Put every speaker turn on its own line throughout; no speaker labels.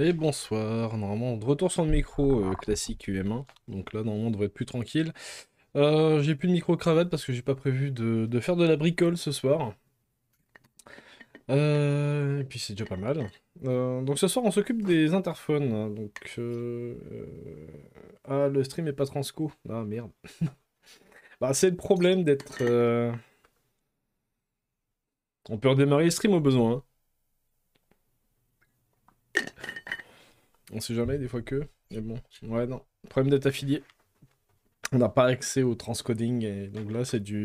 Et bonsoir, normalement retour sur le micro euh, classique UM1, donc là normalement on devrait être plus tranquille. Euh, j'ai plus de micro-cravate parce que j'ai pas prévu de, faire de la bricole ce soir. Euh, et puis c'est déjà pas mal. donc ce soir on s'occupe des interphones, donc... Ah le stream est pas transco, ah merde. bah c'est le problème d'être... On peut redémarrer le stream au besoin, hein. On sait jamais, des fois que. Mais bon, ouais, non. Problème d'être affilié. On n'a pas accès au transcoding. Et donc là, c'est du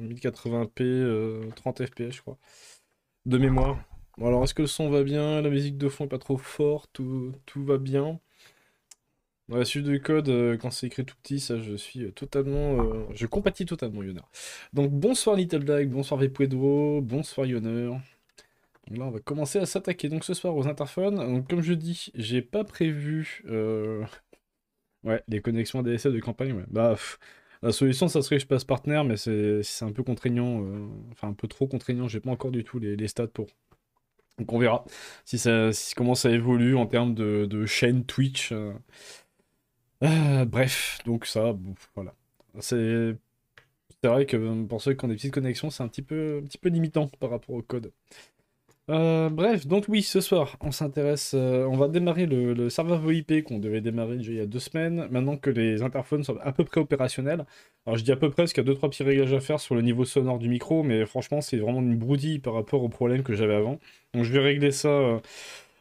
1080p, 30 fps, je crois. De mémoire. Bon, alors, est-ce que le son va bien La musique de fond est pas trop forte tout, va bien la suite du code, euh, quand c'est écrit tout petit, ça je suis euh, totalement. Euh, je compatis totalement, yonner Donc bonsoir Little Dag, bonsoir VPedro, bonsoir yonner là, on va commencer à s'attaquer donc ce soir aux interphones. Donc comme je dis, j'ai pas prévu les euh, connexions ADSL de campagne. Bah, la solution, ça serait que je passe partenaire, mais c'est un peu contraignant, euh, enfin un peu trop contraignant. J'ai pas encore du tout les, les stats pour. Donc on verra si ça, si, comment ça évolue en termes de, de chaîne Twitch. Euh. bref, donc ça, voilà. C'est vrai que pour ceux qui ont des petites connexions, c'est un un petit peu limitant par rapport au code. Euh, bref, donc oui, ce soir, on s'intéresse, euh, on va démarrer le, serveur VoIP qu'on devait démarrer il y a deux semaines, maintenant que les interphones sont à peu près opérationnels. Alors je dis à peu près, parce qu'il y a deux trois petits réglages à faire sur le niveau sonore du micro, mais franchement c'est vraiment une broudille par rapport au problème que j'avais avant. Donc je vais régler ça. Euh,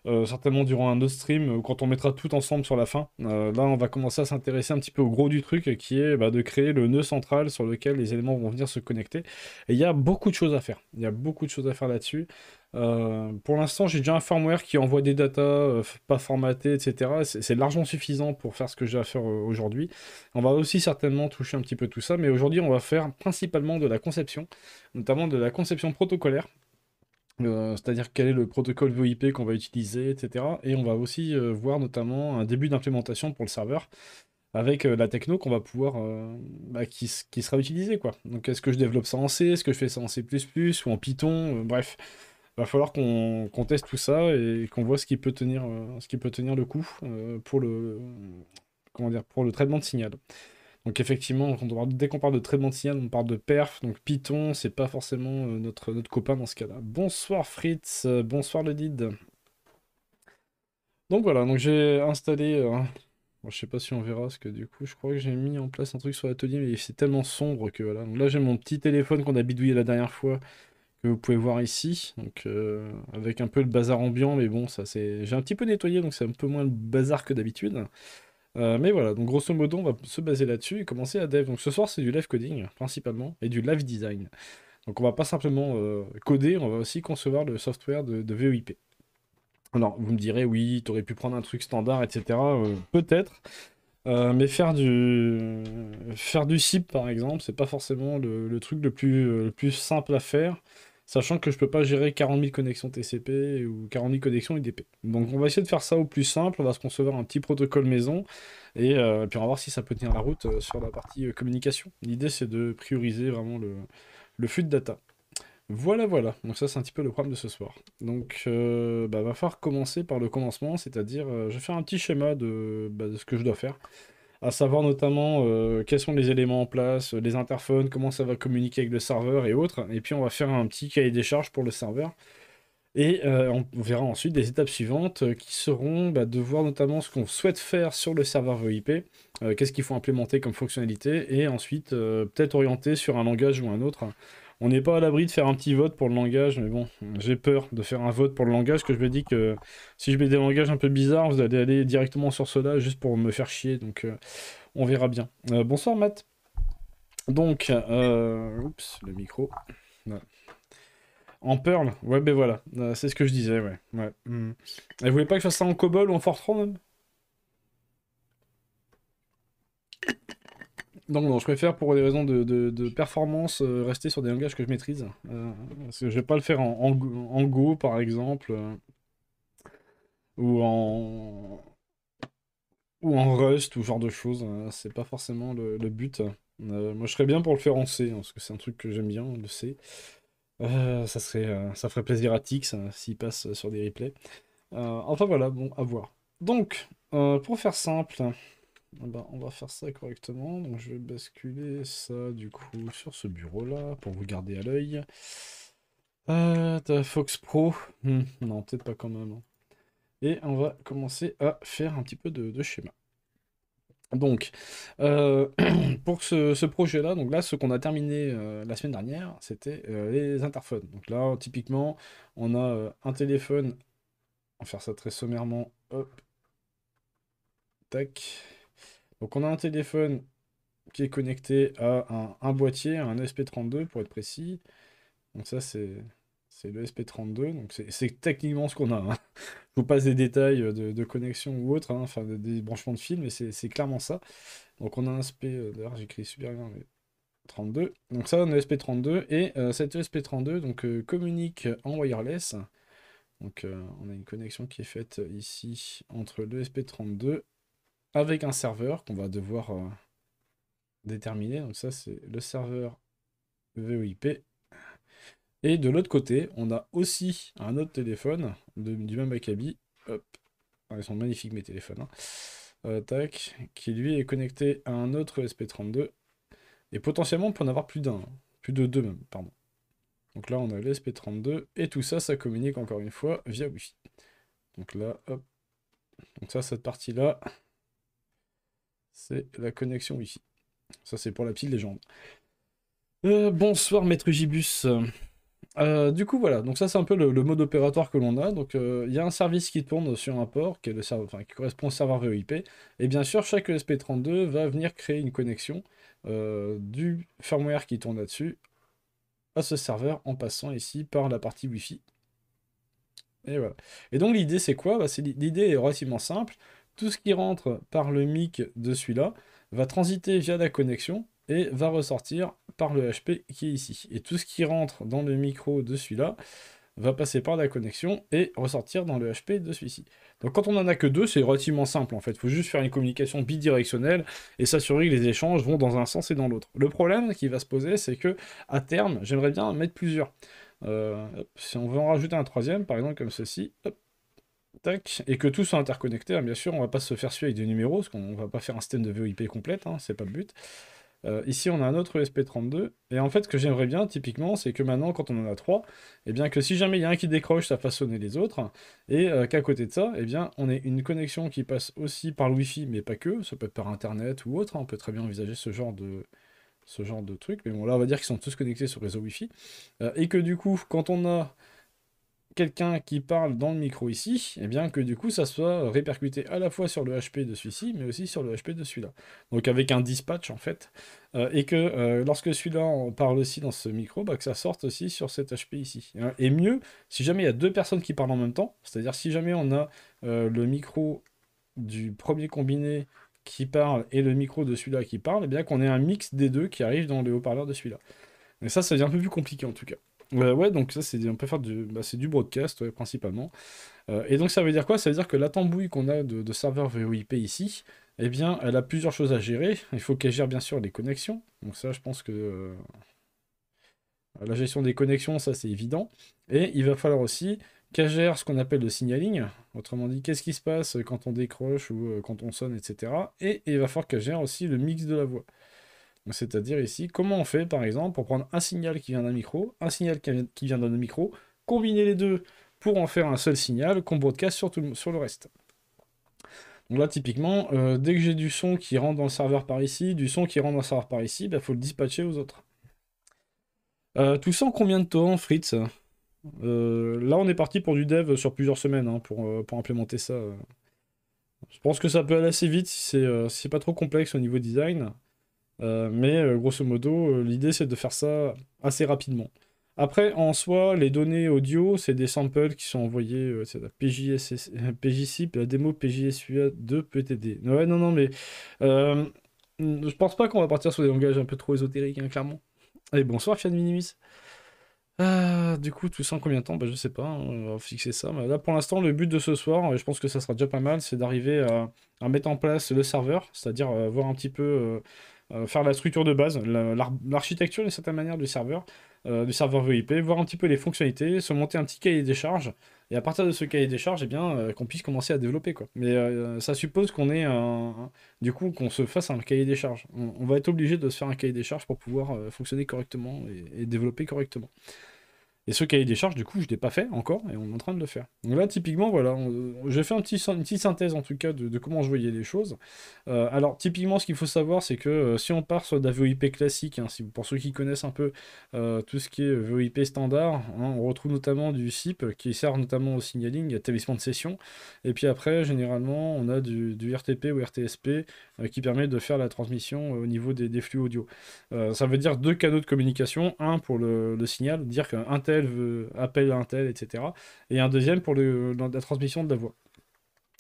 euh, certainement durant un autre stream, euh, quand on mettra tout ensemble sur la fin. Euh, là, on va commencer à s'intéresser un petit peu au gros du truc, qui est bah, de créer le nœud central sur lequel les éléments vont venir se connecter. Et il y a beaucoup de choses à faire. Il y a beaucoup de choses à faire là-dessus. pour l'instant, j'ai déjà un firmware qui envoie des datas pas formatées, etc. C'est largement suffisant pour faire ce que j'ai à faire aujourd'hui. On va aussi certainement toucher un petit peu tout ça, mais aujourd'hui, on va faire principalement de la conception, notamment de la conception protocolaire, euh, c'est-à-dire quel est le protocole VoIP qu'on va utiliser, etc. Et on va aussi euh, voir notamment un début d'implémentation pour le serveur avec euh, la techno qu'on va pouvoir, bah, qui, sera utilisée, Donc est-ce que je développe ça en C, est-ce que je fais ça en C++ ou en Python, bref, va falloir qu'on, teste tout ça et qu'on voit ce qui peut tenir, ce qui peut tenir le coup pour pour le traitement de signal. Donc effectivement, on dès qu'on parle de très bon signal, on parle de perf. Donc Python, c'est pas forcément euh, notre, notre copain dans ce cas-là. Bonsoir Fritz, euh, bonsoir le did. Donc voilà, donc j'ai installé. Euh, hein. je sais pas si on verra, parce que du coup, je crois que j'ai mis en place un truc sur l'atelier, mais c'est tellement sombre que voilà. Donc là, j'ai mon petit téléphone qu'on a bidouillé la dernière fois, que vous pouvez voir ici. Donc avec un peu le bazar ambiant, mais bon, ça c'est. J'ai un petit peu nettoyé, donc c'est un peu moins le bazar que d'habitude. Euh, mais voilà, donc grosso modo, on va se baser là-dessus et commencer à dev. Donc ce soir, c'est du live coding principalement et du live design. Donc on va pas simplement euh, coder, on va aussi concevoir le software de, VoIP. Alors vous me direz, oui, tu aurais pu prendre un truc standard, etc. Euh, peut-être. mais faire du faire CIP par exemple, c'est pas forcément le, truc le plus simple à faire sachant que je peux pas gérer 40 000 connexions TCP ou 40 000 connexions UDP. Donc on va essayer de faire ça au plus simple, on va se concevoir un petit protocole maison, et euh, puis on va voir si ça peut tenir la route euh, sur la partie euh, communication. L'idée c'est de prioriser vraiment le, flux de data. Voilà, voilà, donc ça c'est un petit peu le programme de ce soir. Donc bah, va falloir commencer par le commencement, c'est-à-dire je vais faire un petit schéma de, bah, de ce que je dois faire à savoir notamment euh, quels sont les éléments en place, euh, les interphones, comment ça va communiquer avec le serveur et autres. Et puis on va faire un petit cahier des charges pour le serveur. Et euh, on verra ensuite des étapes suivantes qui seront bah, de voir notamment ce qu'on souhaite faire sur le serveur VoIP, qu'est-ce qu'il faut implémenter comme fonctionnalité, et ensuite peut-être orienter sur un langage ou un autre on n'est pas à l'abri de faire un petit vote pour le langage, mais bon, j'ai peur de faire un vote pour le langage, que je me dis que si je mets des langages un peu bizarres, vous allez aller directement sur cela juste pour me faire chier, donc euh, on verra bien. Euh, bonsoir Matt. Donc, euh, oups, le micro. En Perl Ouais, ben voilà, c'est ce que je disais, ouais. Hmm. vous voulez pas que je fasse ça en COBOL ou en Fortran même Donc non, je préfère pour des raisons de, performance euh, rester sur des langages que je maîtrise. Euh, parce que je vais pas le faire en, en, Go par exemple. Euh, ou en ou en Rust ou genre de choses. c'est pas forcément le, but. moi je serais bien pour le faire en C, hein, parce que c'est un truc que j'aime bien, le C. ça ça ferait plaisir à Tix hein, s'il passe sur des replays. enfin voilà, bon, à voir. Donc, pour faire simple. Ah bah, on va faire ça correctement. Donc je vais basculer ça du coup sur ce bureau-là pour vous garder à l'œil. Euh, Fox Pro. Hmm, non, peut-être pas quand même. Hein. Et on va commencer à faire un petit peu de, schéma. Donc, euh, pour ce, projet-là, donc là, ce qu'on a terminé euh, la semaine dernière, c'était les interphones. Donc là, typiquement, on a un téléphone. On va faire ça très sommairement. Tac. Donc on a un téléphone qui est connecté à un, boîtier, un SP32 pour être précis. Donc ça c'est c'est le SP32, donc c'est techniquement ce qu'on a. Hein. Je vous passe des détails euh, de, connexion ou autre, hein. enfin des, branchements de fil, mais c'est clairement ça. Donc on a un SP, euh, d'ailleurs j'écris super bien, mais 32. Donc ça, on a SP32, et euh, cet SP32 donc, communique en wireless. Donc on a une connexion qui est faite ici entre le SP32 avec un serveur qu'on va devoir euh, déterminer. Donc ça, c'est le serveur VOIP. Et de l'autre côté, on a aussi un autre téléphone du même acabit. Hop. Ah, ils sont magnifiques mes téléphones. Hein. Euh, tac, qui lui est connecté à un autre SP32. Et potentiellement, on peut en avoir plus d'un. Hein. Plus de deux même, pardon. Donc là, on a l'SP32. Et tout ça, ça communique encore une fois via Wi-Fi. Donc là, hop. Donc ça, cette partie-là, c'est la connexion Wi-Fi. Ça, c'est pour la petite légende. Euh, bonsoir, maître Gibus. Euh, du coup, voilà. Donc, ça, c'est un peu le, mode opératoire que l'on a. Donc, euh, il y a un service qui tourne sur un port qui, est le qui correspond au serveur VoIP. Et bien sûr, chaque ESP32 va venir créer une connexion du firmware qui tourne là-dessus à ce serveur en passant ici par la partie Wi-Fi. Et voilà. Et donc, l'idée, c'est quoi bah, L'idée est relativement simple. Tout ce qui rentre par le mic de celui-là va transiter via la connexion et va ressortir par le HP qui est ici. Et tout ce qui rentre dans le micro de celui-là va passer par la connexion et ressortir dans le HP de celui-ci. Donc quand on n'en a que deux, c'est relativement simple en fait. Il faut juste faire une communication bidirectionnelle et s'assurer que les échanges vont dans un sens et dans l'autre. Le problème qui va se poser, c'est que à terme, j'aimerais bien mettre plusieurs. Euh, si on veut en rajouter un troisième, par exemple comme ceci, hop, et que tous soit interconnectés. Hein, bien sûr, on va pas se faire suivre avec des numéros, parce qu'on va pas faire un système de VoIP complète, hein, c'est pas le but. Euh, ici, on a un autre ESP32. Et en fait, ce que j'aimerais bien, typiquement, c'est que maintenant, quand on en a trois, eh bien, que si jamais il y a un qui décroche, ça fasse sonner les autres. Et euh, qu'à côté de ça, eh bien, on ait une connexion qui passe aussi par le Wi-Fi, mais pas que. Ça peut être par Internet ou autre. Hein. On peut très bien envisager ce genre de, ce genre de truc. Mais bon, là, on va dire qu'ils sont tous connectés sur le réseau Wi-Fi. Euh, et que du coup, quand on a quelqu'un qui parle dans le micro ici, et eh bien que du coup ça soit répercuté à la fois sur le HP de celui-ci, mais aussi sur le HP de celui-là. Donc avec un dispatch en fait, euh, et que euh, lorsque celui-là parle aussi dans ce micro, bah, que ça sorte aussi sur cet HP ici. Et mieux, si jamais il y a deux personnes qui parlent en même temps, c'est-à-dire si jamais on a euh, le micro du premier combiné qui parle et le micro de celui-là qui parle, et eh bien qu'on ait un mix des deux qui arrive dans le haut-parleur de celui-là. Mais ça, ça devient un peu plus compliqué en tout cas. Euh, ouais, donc ça, c'est, on peut faire du, bah, c'est du broadcast principalement. Euh, et donc ça veut dire quoi Ça veut dire que la tambouille qu'on a de, serveur VoIP ici, eh bien, elle a plusieurs choses à gérer. Il faut qu'elle gère bien sûr les connexions. Donc ça, je pense que euh, la gestion des connexions, ça c'est évident. Et il va falloir aussi qu'elle gère ce qu'on appelle le signaling. Autrement dit, qu'est-ce qui se passe quand on décroche ou quand on sonne, etc. et il va falloir qu'elle gère aussi le mix de la voix. C'est-à-dire ici, comment on fait par exemple pour prendre un signal qui vient d'un micro, un signal qui vient d'un micro, combiner les deux pour en faire un seul signal qu'on broadcast sur, tout le, sur le reste. Donc là, typiquement, euh, dès que j'ai du son qui rentre dans le serveur par ici, du son qui rentre dans le serveur par ici, il bah, faut le dispatcher aux autres. Euh, tout ça en combien de temps, Fritz euh, Là, on est parti pour du dev sur plusieurs semaines hein, pour, implémenter ça. Je pense que ça peut aller assez vite si c'est pas trop complexe au niveau design. Euh, mais euh, grosso modo, euh, l'idée c'est de faire ça assez rapidement. Après, en soi, les données audio, c'est des samples qui sont envoyés, c'est la PJSC, la démo PJSUA 2 PTD. Ouais, non, non, mais je pense pas qu'on va partir sur des langages un peu trop ésotériques, hein, clairement. Allez, bonsoir, Fiat Minimis. du coup, tout ça en combien de temps bah, Je sais pas, hein, on va fixer ça. Mais bah, là, pour l'instant, le but de ce soir, et je pense que ça sera déjà pas mal, c'est d'arriver à, mettre en place le serveur, c'est-à-dire voir un petit peu euh, faire la structure de base, l'architecture d'une certaine manière du serveur, euh, du serveur VIP, voir un petit peu les fonctionnalités, se monter un petit cahier des charges, et à partir de ce cahier des charges, eh bien, euh, qu'on puisse commencer à développer. Mais ça suppose qu'on ait du coup qu'on se fasse un cahier des charges. On, va être obligé de se faire un cahier des charges pour pouvoir fonctionner correctement et développer correctement. Et ce cahier des charges, du coup, je ne l'ai pas fait encore, et on est en train de le faire. Donc là, typiquement, voilà, euh, j'ai fait un petit, une petite synthèse, en tout cas, de, comment je voyais les choses. Euh, alors, typiquement, ce qu'il faut savoir, c'est que euh, si on part sur de VoIP classique, hein, pour ceux qui connaissent un peu tout ce qui est VoIP standard, hein, on retrouve notamment du SIP, qui sert notamment au signaling, à établissement de session. Et puis après, généralement, on a du, RTP ou RTSP, qui permet de faire la transmission au niveau des, flux audio. ça veut dire deux canaux de communication, un pour le, le signal, dire qu'un tel appel veut, appelle un tel, etc. Et un deuxième pour le, la transmission de la voix.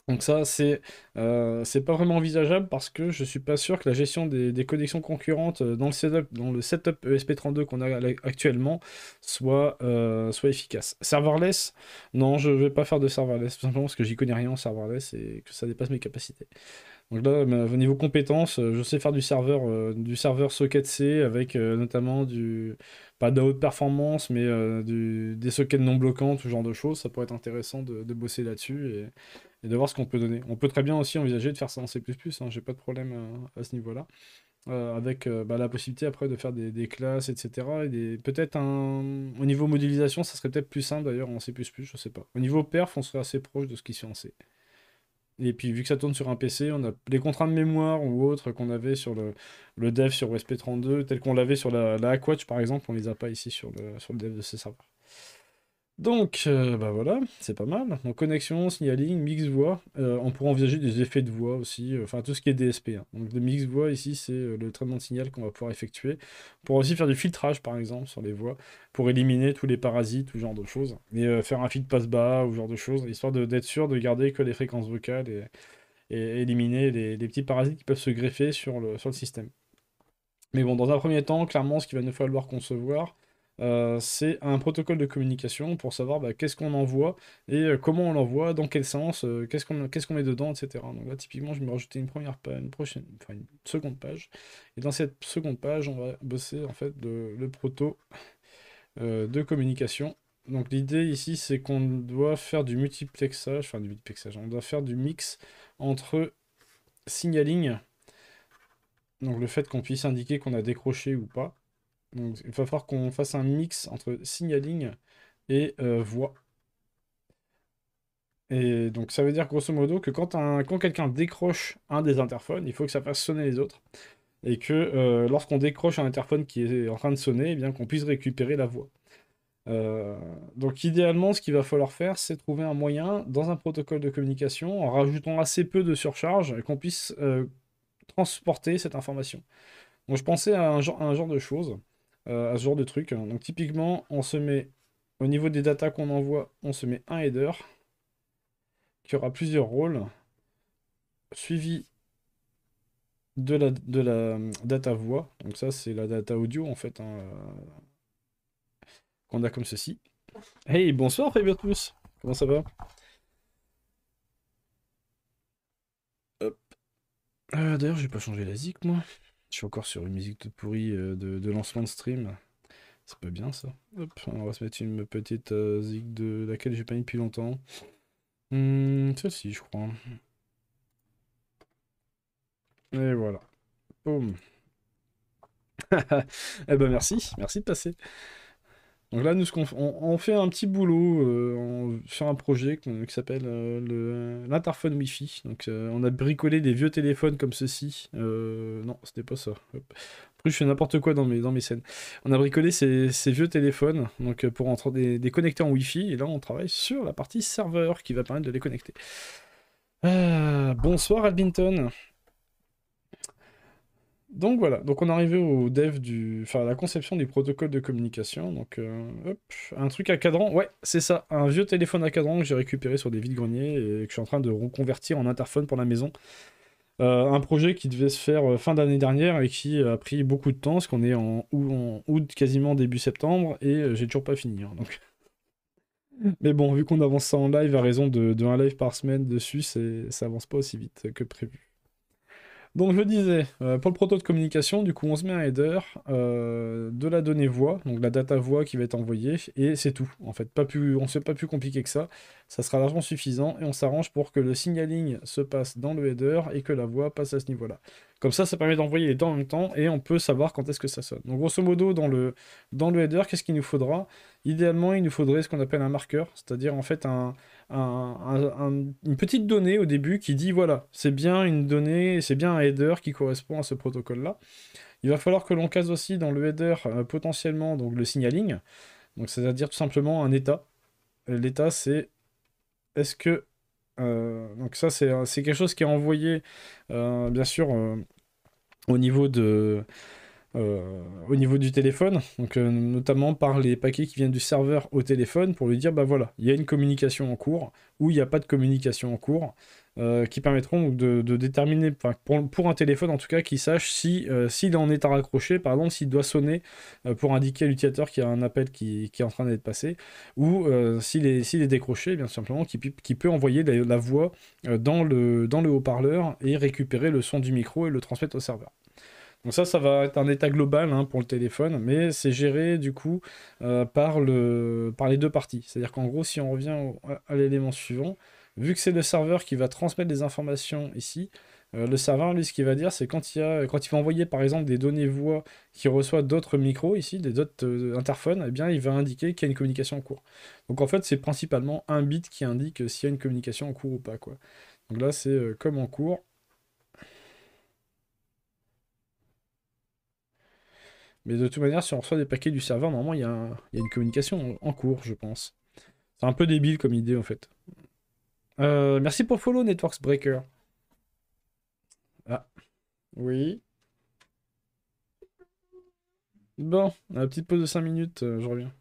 Donc ça, c'est euh, pas vraiment envisageable parce que je suis pas sûr que la gestion des, connexions concurrentes euh, dans le setup, dans le setup ESP32 qu'on a actuellement soit, euh, soit efficace. Serverless, non, je vais pas faire de serverless, simplement parce que j'y connais rien en serverless et que ça dépasse mes capacités. Donc là, au niveau compétences, euh, je sais faire du serveur, du serveur socket C avec notamment du, pas de haute performance, mais euh, des sockets non bloquants, tout genre de choses. Ça pourrait être intéressant de, bosser là-dessus et, de voir ce qu'on peut donner. On peut très bien aussi envisager de faire ça en C++, hein, j'ai pas de problème euh, à, ce niveau-là. Euh, avec bah, la possibilité après de faire des, classes, etc. Et Peut-être un... au niveau modélisation, ça serait peut-être plus simple d'ailleurs en C++, je sais pas. Au niveau perf, on serait assez proche de ce qui se en C. Et puis, vu que ça tourne sur un PC, on a les contraintes de mémoire ou autres qu'on avait sur le, le dev sur OSP32, tel qu'on l'avait sur la, la Aquatch, par exemple, on les a pas ici sur le, sur le dev de ces serveurs. Donc, euh, bah voilà, c'est pas mal. Donc, connexion, signaling, mix voix. Euh, on pourra envisager des effets de voix aussi, euh, enfin tout ce qui est DSP. Hein. Donc, le mix voix ici, c'est le traitement de signal qu'on va pouvoir effectuer. On pourra aussi faire du filtrage, par exemple, sur les voix, pour éliminer tous les parasites, tout genre de choses. Et faire un filtre passe-bas, ou genre de choses, histoire d'être sûr de garder que les fréquences vocales et, éliminer les, petits parasites qui peuvent se greffer sur le, sur le système. Mais bon, dans un premier temps, clairement, ce qu'il va nous falloir concevoir, euh, c'est un protocole de communication pour savoir bah, qu'est-ce qu'on envoie et euh, comment on l'envoie, dans quel sens, euh, qu'est-ce qu'on qu'est-ce met dedans, etc. Donc là, typiquement, je vais me rajouter une première page, une prochaine, enfin une seconde page. Et dans cette seconde page, on va bosser en fait de, le proto de communication. Donc l'idée ici, c'est qu'on doit faire du multiplexage, enfin du multiplexage, on doit faire du mix entre signaling, donc le fait qu'on puisse indiquer qu'on a décroché ou pas, il va falloir qu'on fasse un mix entre signaling et euh, voix. Et donc ça veut dire grosso modo que quand, quand quelqu'un décroche un des interphones, il faut que ça fasse sonner les autres. Et que euh, lorsqu'on décroche un interphone qui est en train de sonner, eh bien qu'on puisse récupérer la voix. Euh, donc idéalement, ce qu'il va falloir faire, c'est trouver un moyen dans un protocole de communication, en rajoutant assez peu de surcharge, qu'on puisse transporter cette information. Donc je pensais à un genre de choses. Euh, à ce genre de truc. Hein. Donc typiquement, on se met, au niveau des datas qu'on envoie, on se met un header qui aura plusieurs rôles, suivi de la, de la euh, data voix. Donc ça, c'est la data audio, en fait, hein, euh, qu'on a comme ceci. Hey, bonsoir, réveillez-vous tous Comment ça va euh, D'ailleurs, j'ai pas changé la zik, moi. Je suis encore sur une musique euh, de pourrie de, lancement de stream. C'est pas bien ça. Hop, on va se mettre une petite musique euh, de laquelle j'ai pas mis depuis longtemps. Hmm, celle-ci, je crois. Et voilà. Boum. eh ben merci, merci de passer. Donc là, nous, on, fait un petit boulot euh, on, sur un projet qui, s'appelle euh, l'interphone Wi-Fi. Donc euh, on a bricolé des vieux téléphones comme ceci. non, c'était pas ça. Après, je fais n'importe quoi dans mes, dans mes scènes. On a bricolé ces, vieux téléphones donc, pour entrer des, des connecter en Wi-Fi. Et là, on travaille sur la partie serveur qui va permettre de les connecter. bonsoir, Albinton donc voilà, donc on est arrivé au dev du, enfin la conception du protocole de communication. Donc euh, hop, un truc à cadran, ouais, c'est ça, un vieux téléphone à cadran que j'ai récupéré sur des vides greniers et que je suis en train de reconvertir en interphone pour la maison. Euh, un projet qui devait se faire euh, fin d'année dernière et qui a pris beaucoup de temps, parce qu'on est en, en, août, quasiment début septembre, et j'ai toujours pas fini. Hein, donc. Mais bon, vu qu'on avance ça en live à raison de, un live par semaine dessus, ça avance pas aussi vite que prévu. Donc je disais, euh, pour le proto de communication, du coup on se met un header, euh, de la donnée voix, donc la data voix qui va être envoyée, et c'est tout. En fait, pas plus, on ne fait pas plus compliqué que ça, ça sera largement suffisant, et on s'arrange pour que le signaling se passe dans le header et que la voix passe à ce niveau-là. Comme ça, ça permet d'envoyer les temps en même temps et on peut savoir quand est-ce que ça sonne. Donc grosso modo, dans le, dans le header, qu'est-ce qu'il nous faudra Idéalement, il nous faudrait ce qu'on appelle un marqueur, c'est-à-dire en fait un, une petite donnée au début qui dit voilà, c'est bien une donnée, c'est bien un header qui correspond à ce protocole-là. Il va falloir que l'on case aussi dans le header euh, potentiellement donc le signaling, donc c'est-à-dire tout simplement un état. L'état c'est est-ce que euh, donc ça, euh, c'est quelque chose qui est envoyé, euh, bien sûr, au niveau de euh, au niveau du téléphone, euh, notamment par les paquets qui viennent du serveur au téléphone pour lui dire bah voilà, il y a une communication en cours ou il n'y a pas de communication en cours. Euh, qui permettront de, déterminer, pour, un téléphone en tout cas, qui sache si s'il en est à raccrocher, par exemple, s'il doit sonner pour indiquer à l'utilisateur qu'il y a un appel qui, est en train d'être passé, ou s'il est, est décroché, bien simplement, qui, peut envoyer la, voix dans le, dans le haut-parleur et récupérer le son du micro et le transmettre au serveur. Donc ça, ça va être un état global hein, pour le téléphone, mais c'est géré du coup euh, par, le, par les deux parties. C'est-à-dire qu'en gros, si on revient à l'élément suivant, vu que c'est le serveur qui va transmettre des informations ici, euh, le serveur, lui, ce qu'il va dire, c'est quand, il quand il va envoyer, par exemple, des données voix qui reçoit d'autres micros ici, des d'autres euh, interphones, eh bien, il va indiquer qu'il y a une communication en cours. Donc, en fait, c'est principalement un bit qui indique s'il y a une communication en cours ou pas, quoi. Donc là, c'est comme en cours. Mais de toute manière, si on reçoit des paquets du serveur, normalement, il y, a une communication en cours, je pense. C'est un peu débile comme idée, en fait. Euh, merci pour follow, Networks Breaker. Ah. Oui. Bon, la petite pause de 5 minutes, euh, je reviens.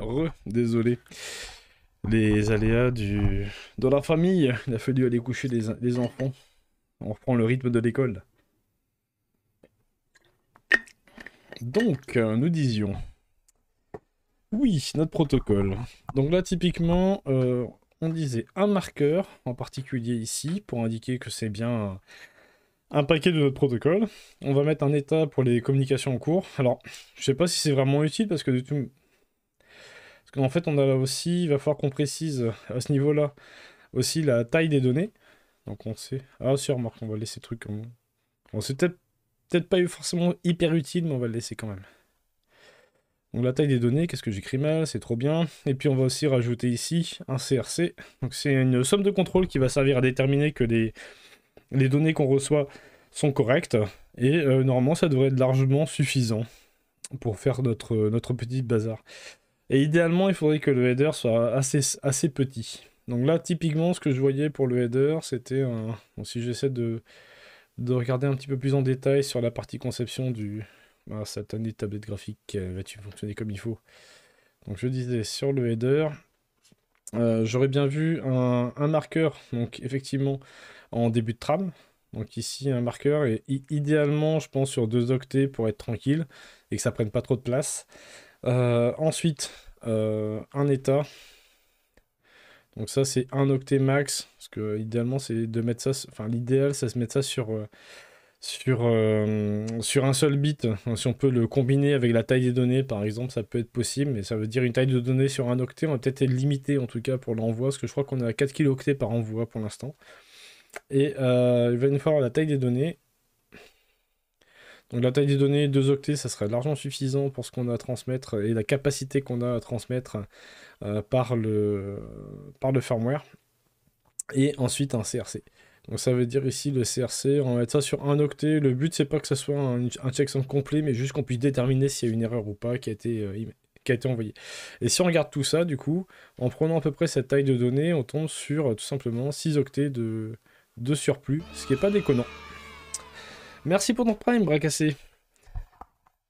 re, désolé. Les aléas du... de la famille. Il a fallu aller coucher les, enfants. On reprend le rythme de l'école. Donc, euh, nous disions. Oui, notre protocole. Donc là, typiquement, euh, on disait un marqueur, en particulier ici, pour indiquer que c'est bien un paquet de notre protocole. On va mettre un état pour les communications en cours. Alors, je sais pas si c'est vraiment utile, parce que de tout, en fait, on a aussi, il va falloir qu'on précise à ce niveau-là aussi la taille des données. Donc on sait. Ah, si, remarque, on va laisser le truc. On, Bon peut-être peut pas forcément hyper utile, mais on va le laisser quand même. Donc la taille des données, qu'est-ce que j'écris mal, c'est trop bien. Et puis on va aussi rajouter ici un CRC. Donc c'est une somme de contrôle qui va servir à déterminer que les, les données qu'on reçoit sont correctes. Et euh, normalement ça devrait être largement suffisant pour faire notre, notre petit bazar. Et idéalement, il faudrait que le header soit assez, assez petit. Donc là, typiquement, ce que je voyais pour le header, c'était un... si j'essaie de, de regarder un petit peu plus en détail sur la partie conception du... Ah, cette année de tablette graphique, euh, va-tu fonctionner comme il faut Donc je disais, sur le header, euh, j'aurais bien vu un, marqueur, donc effectivement, en début de trame. Donc ici, un marqueur, et idéalement, je pense, sur deux octets pour être tranquille, et que ça prenne pas trop de place. Euh, ensuite, euh, un état. Donc ça, c'est un octet max. Parce que idéalement, c'est de mettre ça... Enfin, l'idéal, c'est de mettre ça sur... Euh, sur, sur, un seul bit. Si on peut le combiner avec la taille des données, par exemple, ça peut être possible, mais ça veut dire une taille de données sur un octet. On va peut-être être limité, en tout cas, pour l'envoi, parce que je crois qu'on est à 4 kilo-octets par envoi pour l'instant. Et il va nous falloir la taille des données. Donc la taille des données, 2 octets, ça serait largement suffisant pour ce qu'on a à transmettre et la capacité qu'on a à transmettre euh, par, le, par le firmware. Et ensuite un CRC. Donc ça veut dire ici le CRC, on va mettre ça sur un octet. Le but c'est pas que ça soit un, checksum complet, mais juste qu'on puisse déterminer s'il y a une erreur ou pas qui a été, euh, qui a été envoyée. Et si on regarde tout ça, du coup, en prenant à peu près cette taille de données, on tombe sur euh, tout simplement 6 octets de, de surplus, ce qui n'est pas déconnant. Merci pour ton prime, bras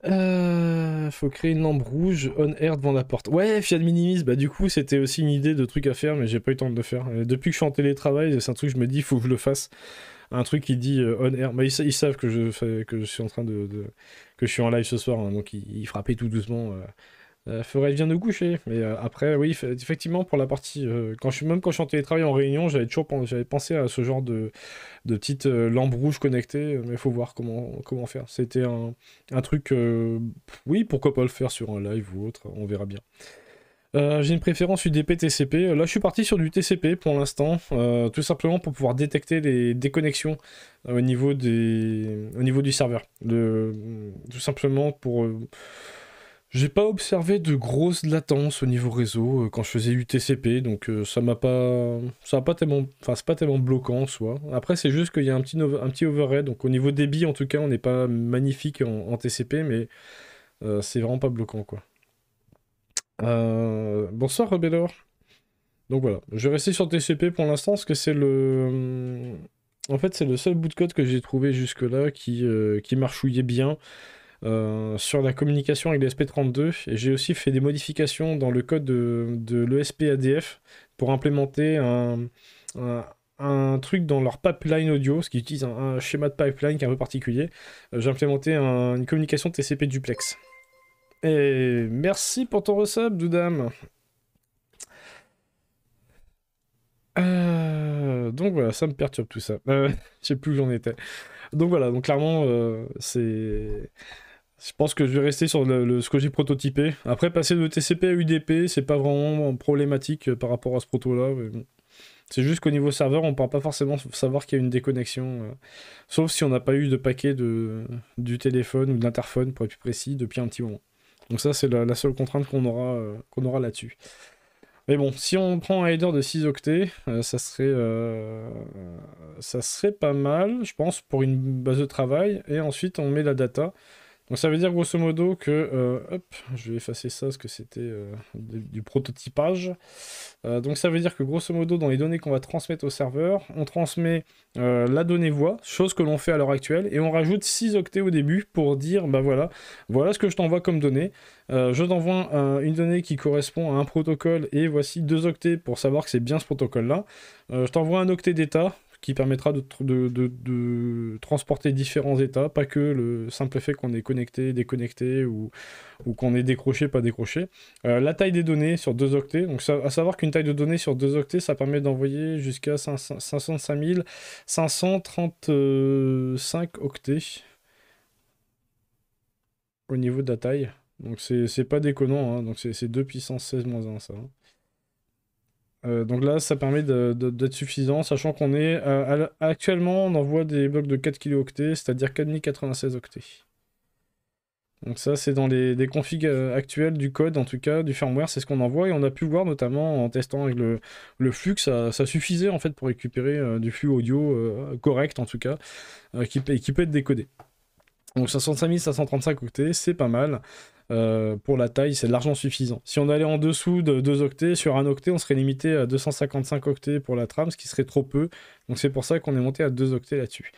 euh, faut créer une lampe rouge on air devant la porte. Ouais, Fiat Minimis, bah du coup c'était aussi une idée de truc à faire, mais j'ai pas eu le temps de le faire. depuis que je suis en télétravail, c'est un truc que je me dis, faut que je le fasse. Un truc qui dit euh, on air. Mais bah, ils, savent que je, fais, que je suis en train de, que je suis en live ce soir, hein, donc ils, frappaient tout doucement. Euh, Ferait euh, faudrait bien de coucher. Mais euh, après, oui, effectivement, pour la partie. Euh, quand je même quand je suis en télétravail en réunion, j'avais toujours pensé à ce genre de, de petite lampe rouge connectée, mais il faut voir comment, comment faire. C'était un, un, truc. oui, pourquoi pas le faire sur un live ou autre, on verra bien. j'ai une préférence UDP TCP. Là, je suis parti sur du TCP pour l'instant, tout simplement pour pouvoir détecter les déconnexions au niveau des, au niveau du serveur. tout simplement pour j'ai pas observé de grosses latence au niveau réseau euh, quand je faisais UTCP, donc euh, ça m'a pas, ça a pas tellement, enfin c'est pas tellement bloquant en soi. Après c'est juste qu'il y a un petit, un petit overhead, donc au niveau débit en tout cas on n'est pas magnifique en, TCP, mais euh, c'est vraiment pas bloquant quoi. bonsoir Rebellor. Donc voilà, je vais rester sur TCP pour l'instant parce que c'est le, en fait c'est le seul bout de code que j'ai trouvé jusque là qui, qui marchouillait bien. Euh, sur la communication avec l'ESP32 et j'ai aussi fait des modifications dans le code de, de l'ESP ADF pour implémenter un, truc dans leur pipeline audio, ce qui utilise un, schéma de pipeline qui est un peu particulier. Euh, j'ai implémenté une communication TCP duplex. Et merci pour ton resub, Doudam. Euh, donc voilà, ça me perturbe tout ça. je sais plus où j'en étais. Donc voilà, donc clairement, c'est. Je pense que je vais rester sur le, ce que j'ai prototypé. Après, passer de TCP à UDP, c'est pas vraiment problématique euh, par rapport à ce proto-là. C'est juste qu'au niveau serveur, on ne pourra pas forcément savoir qu'il y a une déconnexion. Euh. sauf si on n'a pas eu de paquet de, du téléphone ou de l'interphone, pour être plus précis, depuis un petit moment. Donc ça, c'est la, seule contrainte qu'on aura, euh, qu'on aura là-dessus. Mais bon, si on prend un header de 6 octets, ça, serait, ça serait pas mal, je pense, pour une base de travail. Et ensuite, on met la data. Donc ça veut dire grosso modo que, euh, hop, je vais effacer ça parce que c'était euh, du, prototypage. Euh, donc ça veut dire que grosso modo dans les données qu'on va transmettre au serveur, on transmet la donnée voix, chose que l'on fait à l'heure actuelle, et on rajoute 6 octets au début pour dire, ben voilà, voilà ce que je t'envoie comme donnée. je t'envoie une donnée qui correspond à un protocole et voici 2 octets pour savoir que c'est bien ce protocole-là. je t'envoie un octet d'état qui permettra de, transporter différents états, pas que le simple fait qu'on est connecté, déconnecté ou, qu'on est décroché, pas décroché. Euh, la taille des données sur 2 octets, donc ça, à savoir qu'une taille de données sur 2 octets, ça permet d'envoyer jusqu'à 55 535 octets au niveau de la taille. Donc c'est pas déconnant, hein. donc c'est 2 puissance 16 1 ça. Hein. Euh, donc là, ça permet d'être suffisant, sachant qu'on est euh, actuellement, on envoie des blocs de 4 kilooctets, c'est-à-dire 4096 octets. Donc ça, c'est dans les, configs euh, actuels du code, en tout cas, du firmware, c'est ce qu'on envoie, et on a pu voir notamment en testant avec le, flux, ça, ça, suffisait en fait pour récupérer du flux audio correct, en tout cas, qui, qui peut être décodé. Donc 65 535 octets, c'est pas mal. Euh, pour la taille, c'est de l'argent suffisant. Si on allait en dessous de 2 octets, sur un octet, on serait limité à 255 octets pour la trame, ce qui serait trop peu. Donc c'est pour ça qu'on est monté à 2 octets là-dessus.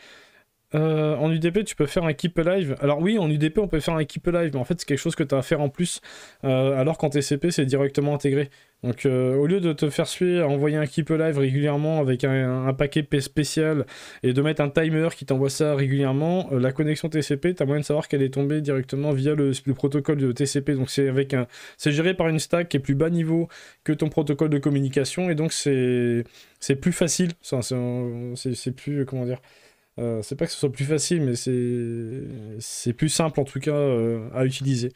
Euh, en UDP, tu peux faire un keep Alive ?» Alors oui, en UDP, on peut faire un keep Alive, mais en fait, c'est quelque chose que tu as à faire en plus. Euh, alors qu'en TCP, c'est directement intégré. Donc euh, au lieu de te faire suivre, envoyer un keep Alive régulièrement avec un, paquet spécial et de mettre un timer qui t'envoie ça régulièrement, la connexion TCP, tu as moyen de savoir qu'elle est tombée directement via le, protocole de TCP. Donc c'est avec un, c'est géré par une stack qui est plus bas niveau que ton protocole de communication et donc c'est, plus facile. c'est plus, comment dire euh, c'est pas que ce soit plus facile, mais c'est plus simple en tout cas euh, à utiliser.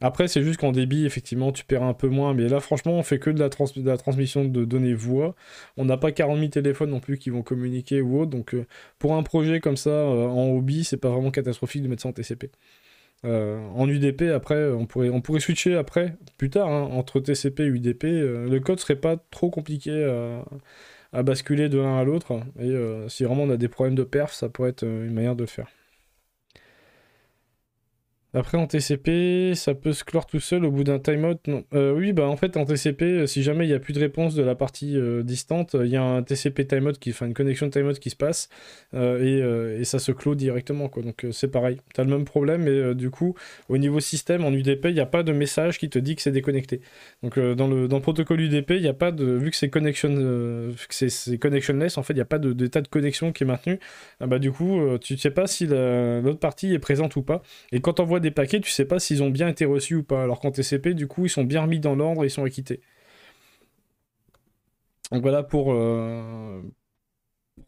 Après, c'est juste qu'en débit, effectivement, tu perds un peu moins. Mais là, franchement, on fait que de la, trans de la transmission de données voix. On n'a pas 40 000 téléphones non plus qui vont communiquer ou autre. Donc, euh, pour un projet comme ça, en hobby, c'est pas vraiment catastrophique de mettre ça en TCP. en UDP, après, on pourrait, on pourrait switcher après, plus tard, hein, entre TCP et UDP. le code serait pas trop compliqué à, à basculer de l'un à l'autre. Hein. Et euh, si vraiment on a des problèmes de perf, ça pourrait être euh, une manière de le faire. Après, en TCP, ça peut se clore tout seul au bout d'un timeout. Non. Euh, oui, bah en fait, en TCP, euh, si jamais il n'y a plus de réponse de la partie euh, distante, il y a un TCP timeout, qui, enfin une connexion timeout qui se passe et, et, ça se clôt directement. Quoi. Donc c'est pareil. Tu as le même problème et du coup, au niveau système, en UDP, il n'y a pas de message qui te dit que c'est déconnecté. Donc dans, le, dans protocole UDP, a pas de. Vu que c'est connection, c'est connectionless, en fait, il n'y a pas d'état de, connexion qui est maintenu. Ah bah, du coup, tu ne sais pas si l'autre partie est présente ou pas. Et quand on voit des paquets, tu sais pas s'ils ont bien été reçus ou pas. Alors qu'en TCP, du coup, ils sont bien remis dans l'ordre et ils sont acquittés Donc voilà pour euh,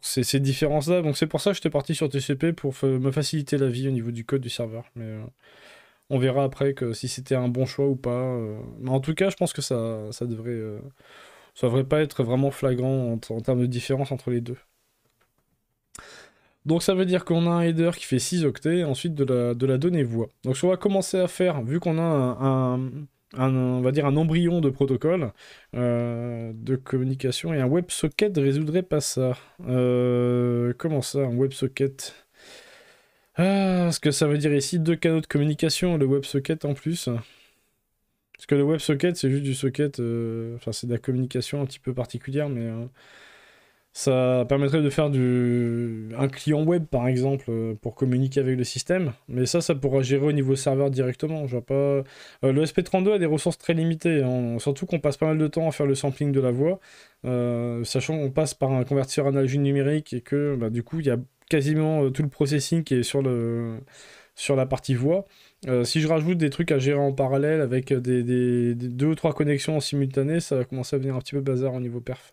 ces, différences-là. Donc c'est pour ça que j'étais parti sur TCP pour me faciliter la vie au niveau du code du serveur. Mais euh, on verra après que si c'était un bon choix ou pas. Euh. Mais en tout cas, je pense que ça, ça devrait. ça devrait pas être vraiment flagrant en, en termes de différence entre les deux. Donc ça veut dire qu'on a un header qui fait 6 octets, ensuite de la, de la donnée voix. Donc ce qu'on va commencer à faire, vu qu'on a un, on va dire un embryon de protocole euh, de communication, et un WebSocket résoudrait pas ça. Euh, comment ça, un WebSocket ah, ce que ça veut dire ici, deux canaux de communication, le WebSocket en plus. Parce que le WebSocket, c'est juste du socket, euh, enfin c'est de la communication un petit peu particulière, mais... Ça permettrait de faire un client web, par exemple, euh, pour communiquer avec le système. Mais ça, ça pourra gérer au niveau serveur directement. Je vois pas... Euh, le SP32 a des ressources très limitées. Hein. Surtout qu'on passe pas mal de temps à faire le sampling de la voix. Euh, sachant qu'on passe par un convertisseur analogique numérique et que, bah, du coup, il y a quasiment tout le processing qui est sur, la partie voix. si je rajoute des trucs à gérer en parallèle avec des, deux ou trois connexions simultanées, ça va commencer à devenir un petit peu bazar au niveau perf.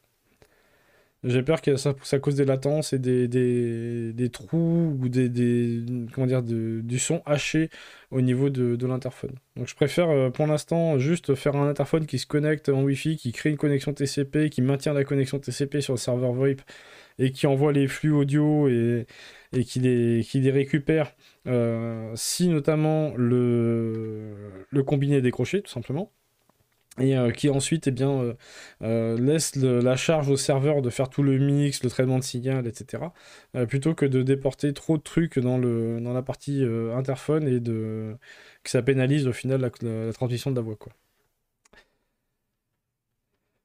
J'ai peur que ça, cause des latences et des, trous ou des, comment dire, du son haché au niveau de, l'interphone. Donc je préfère euh, pour l'instant juste faire un interphone qui se connecte en Wi-Fi, qui crée une connexion TCP, qui maintient la connexion TCP sur le serveur VoIP et qui envoie les flux audio et, qui, les, récupère euh, si notamment le combiné est décroché tout simplement et euh, qui ensuite eh bien, euh, euh, laisse la charge au serveur de faire tout le mix, le traitement de signal, etc. plutôt que de déporter trop de trucs dans, le, la partie interphone et de, que ça pénalise au final la, transmission de la voix. Quoi.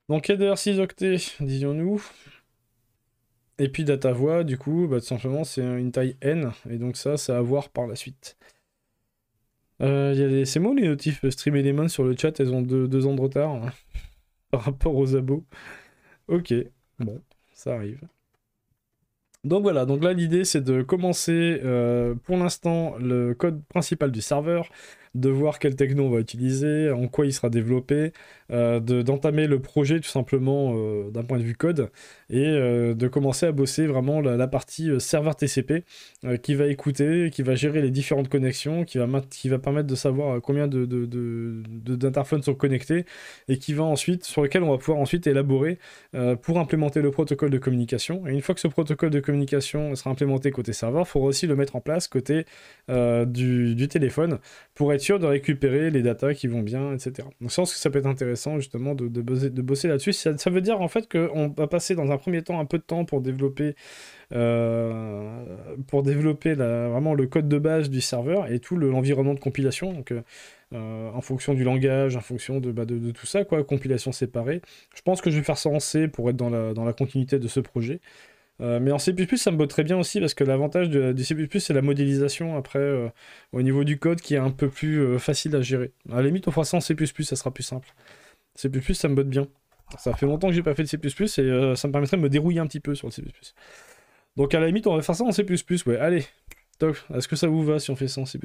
Donc header 6 octets, disions-nous. Et puis data voix, du coup, bah, tout simplement c'est une taille n, et donc ça, c'est à voir par la suite il euh, y a des... C'est les notifs euh, Stream les sur le chat, elles ont deux, ans de retard hein, par rapport aux abos. Ok, bon, ça arrive. Donc voilà, donc là l'idée c'est de commencer euh, pour l'instant le code principal du serveur de voir quelle techno on va utiliser, en quoi il sera développé, euh, d'entamer le projet tout simplement euh, d'un point de vue code, et euh, de commencer à bosser vraiment la, partie serveur TCP qui va écouter, qui va gérer les différentes connexions, qui va, qui va permettre de savoir combien d'interphones de, de, sont connectés, et qui va ensuite, sur lequel on va pouvoir ensuite élaborer pour implémenter le protocole de communication. Et une fois que ce protocole de communication sera implémenté côté serveur, il faudra aussi le mettre en place côté du téléphone pour être de récupérer les datas qui vont bien, etc. je pense que ça peut être intéressant justement de, bosser, là-dessus. Ça, veut dire en fait qu'on va passer dans un premier temps un peu de temps pour développer, euh, pour développer vraiment le code de base du serveur et tout l'environnement de compilation. Donc, euh, euh, en fonction du langage, en fonction bah, de, tout ça, quoi, compilation séparée. Je pense que je vais faire ça en C pour être dans la continuité de ce projet. Euh, mais en C++, ça me très bien aussi parce que l'avantage du C++, c'est la modélisation après euh, au niveau du code qui est un peu plus euh, facile à gérer. À la limite, on fera ça en C++, ça sera plus simple. C++, ça me botte bien. Ça fait longtemps que j'ai pas fait de C++ et ça me permettrait de me dérouiller un petit peu sur le C++. Donc à la limite, on va faire ça en C++, ouais. Allez, Est-ce que ça vous va si on fait ça en C++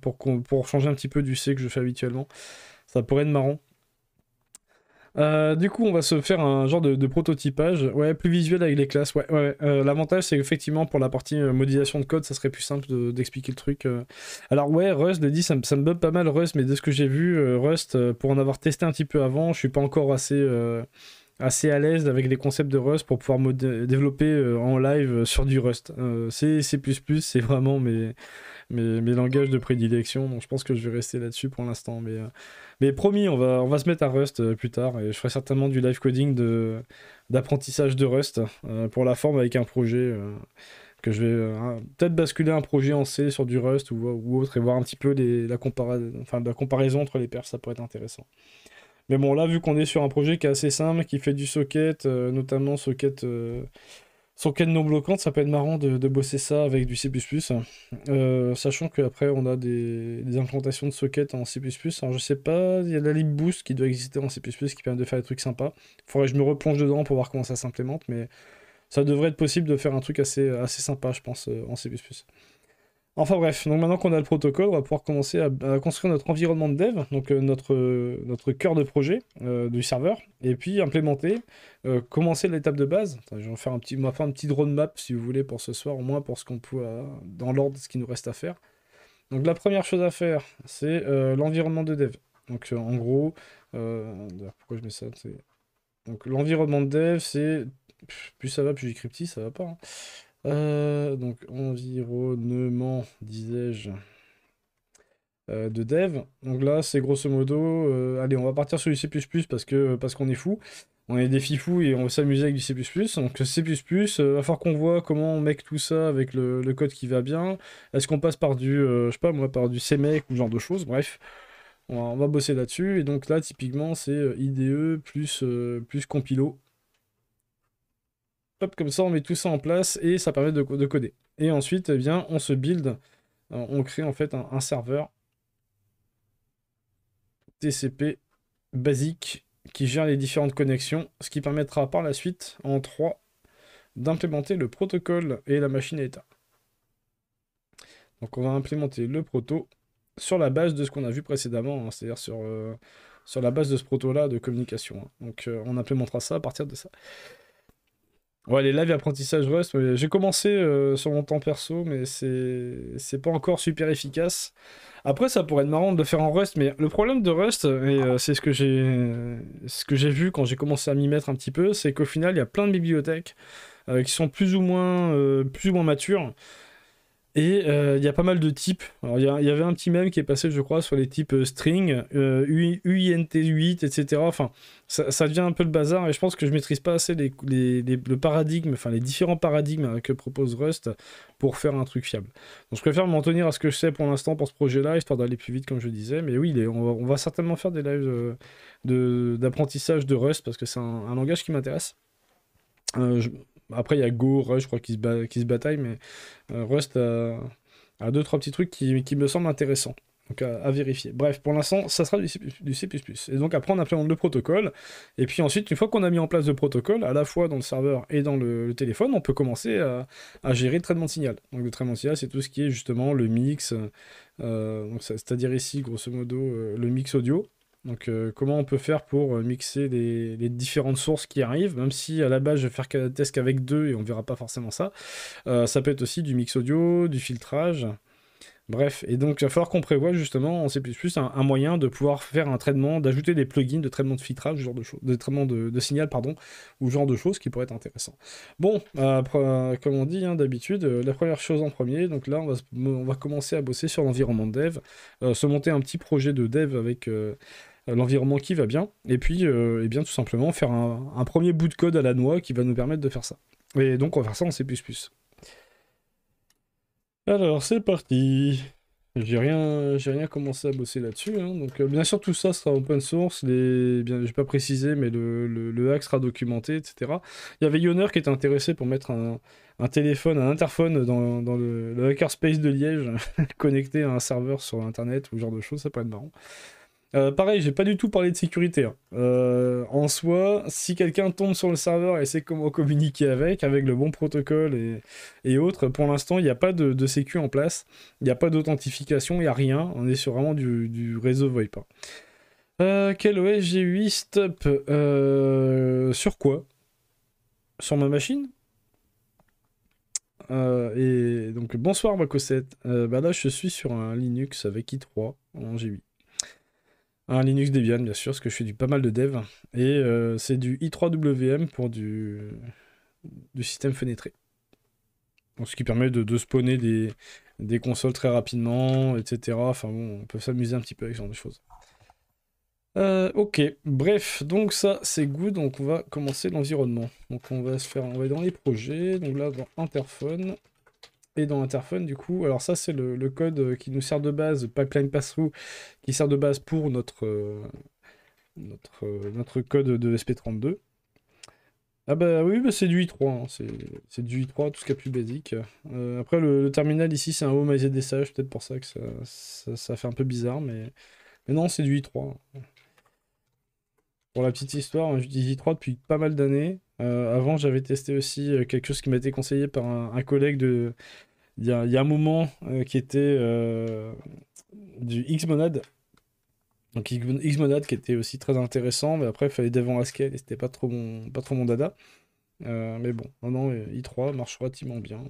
pour, pour changer un petit peu du C que je fais habituellement Ça pourrait être marrant. Euh, du coup, on va se faire un genre de, prototypage, ouais, plus visuel avec les classes. Ouais, euh, L'avantage, c'est effectivement pour la partie euh, modélisation de code, ça serait plus simple d'expliquer le truc. Alors ouais, Rust, le dit, ça, me bug pas mal Rust, mais de ce que j'ai vu, Rust, pour en avoir testé un petit peu avant, je suis pas encore assez assez à l'aise avec les concepts de Rust pour pouvoir développer en live sur du Rust. C'est c'est vraiment mes, mes, mes, langages de prédilection, donc je pense que je vais rester là-dessus pour l'instant. Mais mais promis, on va, on va se mettre à Rust euh, plus tard et je ferai certainement du live coding d'apprentissage de Rust euh, pour la forme avec un projet euh, que je vais peut-être basculer un projet en C sur du Rust ou, autre et voir un petit peu la, la comparaison entre les paires, ça pourrait être intéressant. Mais bon, là, vu qu'on est sur un projet qui est assez simple, qui fait du socket, notamment socket sans quelle non bloquante, ça peut être marrant de, bosser ça avec du C++, euh, sachant qu'après on a des, implantations de sockets en C++. Alors je sais pas, il y a la libboost qui doit exister en C++ qui permet de faire des trucs sympas. Faudrait que je me replonge dedans pour voir comment ça s'implémente, mais ça devrait être possible de faire un truc assez, assez sympa, je pense, euh, en C++. Enfin bref, donc maintenant qu'on a le protocole, on va pouvoir commencer à, construire notre environnement de dev, donc euh, notre, euh, notre cœur de projet euh, du serveur, et puis implémenter, commencer l'étape de base. je vais faire un petit, drone un petit roadmap si vous voulez pour ce soir, au moins pour ce qu'on peut, dans l'ordre, ce qui nous reste à faire. Donc la première chose à faire, c'est l'environnement de dev. Donc en gros, pourquoi je mets ça Donc l'environnement de dev, c'est... Plus ça va, plus j'écris ça va pas. Hein. Euh, donc environnement, disais-je, euh, de dev. Donc là, c'est grosso modo, euh, allez, on va partir sur du C++ parce que parce qu'on est fou. On est des fifous et on va s'amuser avec du C++. Donc C++, il va falloir qu'on voit comment on mec tout ça avec le, code qui va bien. Est-ce qu'on passe par du, je sais pas moi, par du Cmec e ou genre de choses, bref. On va, bosser là-dessus. Et donc là, typiquement, c'est IDE plus, plus compilo. Hop, comme ça, on met tout ça en place et ça permet de, coder. Et ensuite, eh bien, on se build, euh, on crée en fait un, serveur TCP basique qui gère les différentes connexions, ce qui permettra par la suite, en 3, d'implémenter le protocole et la machine à état. Donc on va implémenter le proto sur la base de ce qu'on a vu précédemment, hein, c'est-à-dire sur, euh, sur la base de ce proto-là de communication. Hein. Donc euh, on implémentera ça à partir de ça. Ouais, les lives apprentissage Rust, j'ai commencé euh, sur mon temps perso, mais c'est pas encore super efficace. Après, ça pourrait être marrant de le faire en Rust, mais le problème de Rust, et euh, c'est ce que j'ai ce que j'ai vu quand j'ai commencé à m'y mettre un petit peu, c'est qu'au final, il y a plein de bibliothèques euh, qui sont plus ou moins, plus ou moins matures. Et euh, il y a pas mal de types. Alors, il y, avait un petit mème qui est passé, je crois, sur les types euh, string, euh, UINT8, etc. Enfin, ça, devient un peu le bazar. Et je pense que je maîtrise pas assez les, les, le paradigme, enfin, les différents paradigmes hein, que propose Rust pour faire un truc fiable. Donc, je préfère m'en tenir à ce que je sais pour l'instant pour ce projet-là, histoire d'aller plus vite, comme je disais. Mais oui, on, va, certainement faire des lives d'apprentissage de, Rust parce que c'est un, langage qui m'intéresse. Euh, après, il y a Go, Rush, je crois, qui se, bat, bataille, mais euh, Rust a, deux, trois petits trucs qui, me semblent intéressants. Donc à, vérifier. Bref, pour l'instant, ça sera du C, Et donc après, on implémente le protocole. Et puis ensuite, une fois qu'on a mis en place le protocole, à la fois dans le serveur et dans le, téléphone, on peut commencer à, gérer le traitement de signal. Donc le traitement de signal, c'est tout ce qui est justement le mix. Euh, c'est-à-dire ici, grosso modo, euh, le mix audio. Donc euh, comment on peut faire pour euh, mixer les, différentes sources qui arrivent, même si à la base je vais faire un test avec deux et on verra pas forcément ça. Euh, ça peut être aussi du mix audio, du filtrage. Bref, et donc il va falloir qu'on prévoie justement en C++ un, un moyen de pouvoir faire un traitement, d'ajouter des plugins de traitement de filtrage, genre de choses, de traitement de, signal, pardon, ou genre de choses qui pourraient être intéressants. Bon, comme on dit hein, d'habitude, la première chose en premier, donc là on va, commencer à bosser sur l'environnement de dev, se monter un petit projet de dev avec euh, l'environnement qui va bien, et puis et euh, eh bien tout simplement faire un, premier bout de code à la noix qui va nous permettre de faire ça. Et donc on va faire ça en C++. Alors c'est parti j'ai rien, j'ai rien commencé à bosser là-dessus. Hein. Donc, euh, bien sûr, tout ça sera open source. Les, bien, j'ai pas précisé, mais le, hack sera documenté, etc. Il y avait Yoner qui était intéressé pour mettre un, téléphone, un interphone dans, le, le, hackerspace de Liège, connecté à un serveur sur Internet ou ce genre de choses. Ça peut être marrant. Euh, pareil, j'ai pas du tout parlé de sécurité. Hein. Euh, en soi, si quelqu'un tombe sur le serveur et sait comment communiquer avec, avec le bon protocole et, autres, pour l'instant, il n'y a pas de, sécu en place, il n'y a pas d'authentification, il n'y a rien. On est sur vraiment du, réseau VoIP. Hein. Euh, quel OS j'ai eu stop euh, Sur quoi Sur ma machine et donc bonsoir ma cossette. bah là je suis sur un Linux avec i3 en G8 un Linux Debian, bien sûr, parce que je fais du pas mal de dev. Et euh, c'est du i3WM pour du, système fenêtré. ce qui permet de, spawner des, des, consoles très rapidement, etc. Enfin bon, on peut s'amuser un petit peu avec ce genre de choses. Euh, ok, bref, donc ça c'est good, donc on va commencer l'environnement. Donc on va se faire, on va aller dans les projets, donc là dans Interphone, et dans l'interphone, du coup, alors ça, c'est le, code euh, qui nous sert de base, pipeline pass-through, qui sert de base pour notre, euh, notre, euh, notre code de SP32. Ah bah oui, bah c'est du i3, hein. c'est du i3, tout ce qu'il y a plus basique. après, le, terminal ici, c'est un home sages peut-être pour ça que ça, ça, fait un peu bizarre, mais, mais non, c'est du i3. Pour la petite histoire, je dis i3 depuis pas mal d'années. avant, j'avais testé aussi quelque chose qui m'a été conseillé par un collègue de, il y a, un moment euh, qui était du euh, du Xmonad. Donc Xmonad qui était aussi très intéressant, mais après il fallait Devant Asket et c'était pas trop mon, pas trop mon dada. Euh, mais bon, maintenant i3 marche relativement bien.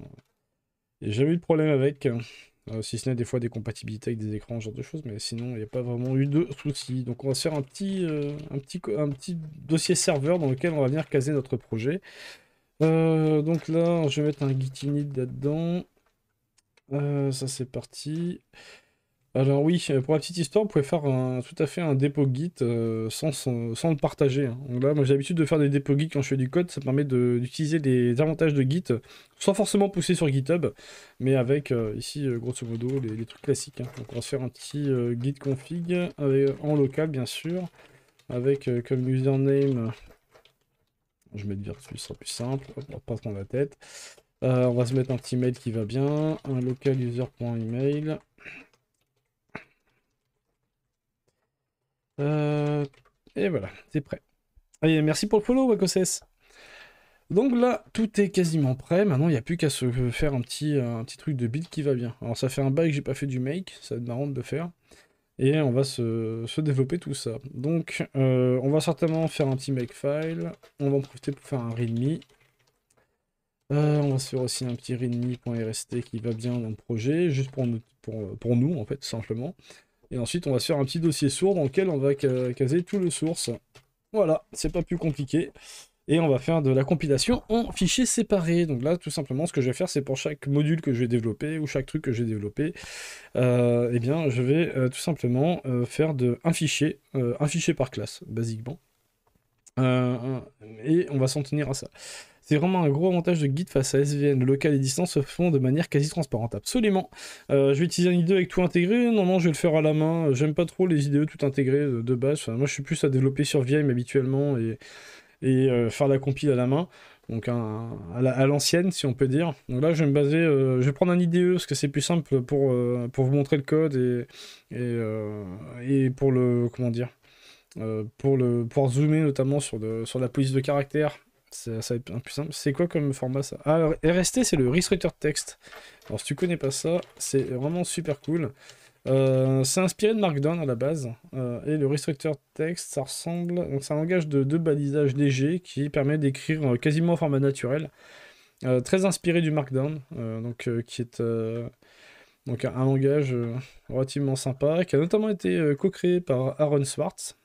J'ai jamais eu de problème avec, si ce n'est des fois des compatibilités avec des écrans, ce genre de choses, mais sinon il n'y a pas vraiment eu de soucis. Donc on va se faire un petit, un petit, un petit dossier serveur dans lequel on va venir caser notre projet. donc là, je vais mettre un Git init là-dedans. Euh, ça c'est parti. Alors oui, euh, pour la petite histoire, vous pouvez faire un, tout à fait un dépôt Git euh, sans, le partager. Hein. Donc là, moi j'ai l'habitude de faire des dépôts Git quand je fais du code, ça permet d'utiliser les avantages de Git sans forcément pousser sur GitHub, mais avec ici, grosso modo, les, trucs classiques. Hein. Donc on va se faire un petit Git config avec, en local, bien sûr, avec comme username, je vais mettre virtu, ce sera plus simple, on va pas se prendre la tête. Euh, on va se mettre un petit mail qui va bien. Un local user.email. Euh, et voilà, c'est prêt. Allez, merci pour le follow, WacOSS. Donc là, tout est quasiment prêt. Maintenant, il n'y a plus qu'à se faire un petit, un petit truc de build qui va bien. Alors, ça fait un bail que j'ai pas fait du make. Ça va être marrant de le faire. Et on va se, développer tout ça. Donc, euh, on va certainement faire un petit makefile. file. On va en profiter pour faire un readme. Euh, on va se faire aussi un petit readme.rst qui va bien dans le projet, juste pour nous, en fait, tout simplement. Et ensuite, on va se faire un petit dossier sourd dans lequel on va caser tout le source. Voilà, c'est pas plus compliqué. Et on va faire de la compilation en fichiers séparés. Donc là, tout simplement, ce que je vais faire, c'est pour chaque module que je vais développer ou chaque truc que je vais développer euh, eh bien, je vais euh, tout simplement faire de un fichier, un fichier par classe, basiquement. et on va s'en tenir à ça. C'est vraiment un gros avantage de guide face à SVN. Le local et distance se font de manière quasi transparente. Absolument. Euh, je vais utiliser un IDE avec tout intégré. Normalement, je vais le faire à la main. Euh, j'aime pas trop les IDE tout intégrés euh, de base. moi, je suis plus à développer sur VM habituellement et, faire la compile à la main. Donc à l'ancienne, si on peut dire. Donc là, je vais me baser, je vais prendre un IDE parce que c'est plus simple pour, pour vous montrer le code et, et, pour le, comment dire, pour, le, pouvoir zoomer notamment sur, sur la police de caractère ça, plus simple. C'est quoi comme format ça ah, Alors, RST, c'est le Restructure Text. Alors, si tu connais pas ça, c'est vraiment super cool. Euh, c'est inspiré de Markdown à la base. Euh, et le Restructure Text, ça ressemble. Donc, c'est un langage de, de, balisage léger qui permet d'écrire euh, quasiment en format naturel. très inspiré du Markdown, donc, qui est donc, un, un langage relativement sympa, qui a notamment été co-créé par Aaron Swartz,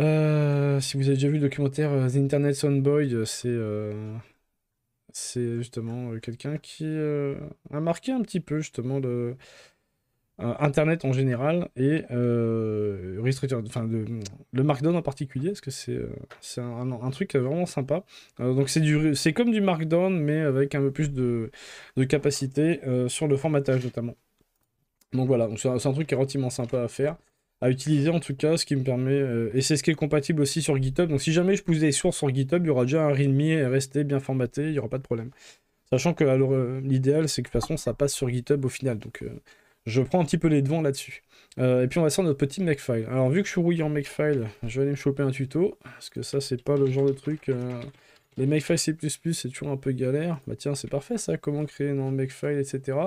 euh, si vous avez déjà vu le documentaire euh, The Internet Soundboy, euh, c'est c'est justement quelqu'un qui a marqué un petit peu justement de Internet en général et enfin le, le, Markdown en particulier, parce que c'est c'est un, truc vraiment sympa. donc c'est c'est comme du Markdown mais avec un peu plus de, de capacité sur le formatage notamment. Donc voilà, c'est un, un, truc qui est relativement sympa à faire à utiliser en tout cas, ce qui me permet, euh, et c'est ce qui est compatible aussi sur GitHub, donc si jamais je pousse des sources sur GitHub, il y aura déjà un README resté bien formaté, il n'y aura pas de problème. Sachant que euh, l'idéal c'est que de toute façon ça passe sur GitHub au final, donc euh, je prends un petit peu les devants là-dessus. et puis on va sortir notre petit Makefile. Alors vu que je suis rouillé en Makefile, je vais aller me choper un tuto, parce que ça c'est pas le genre de truc les makefiles C++, c'est toujours un peu galère. Bah tiens, c'est parfait ça, comment créer un Makefile, etc.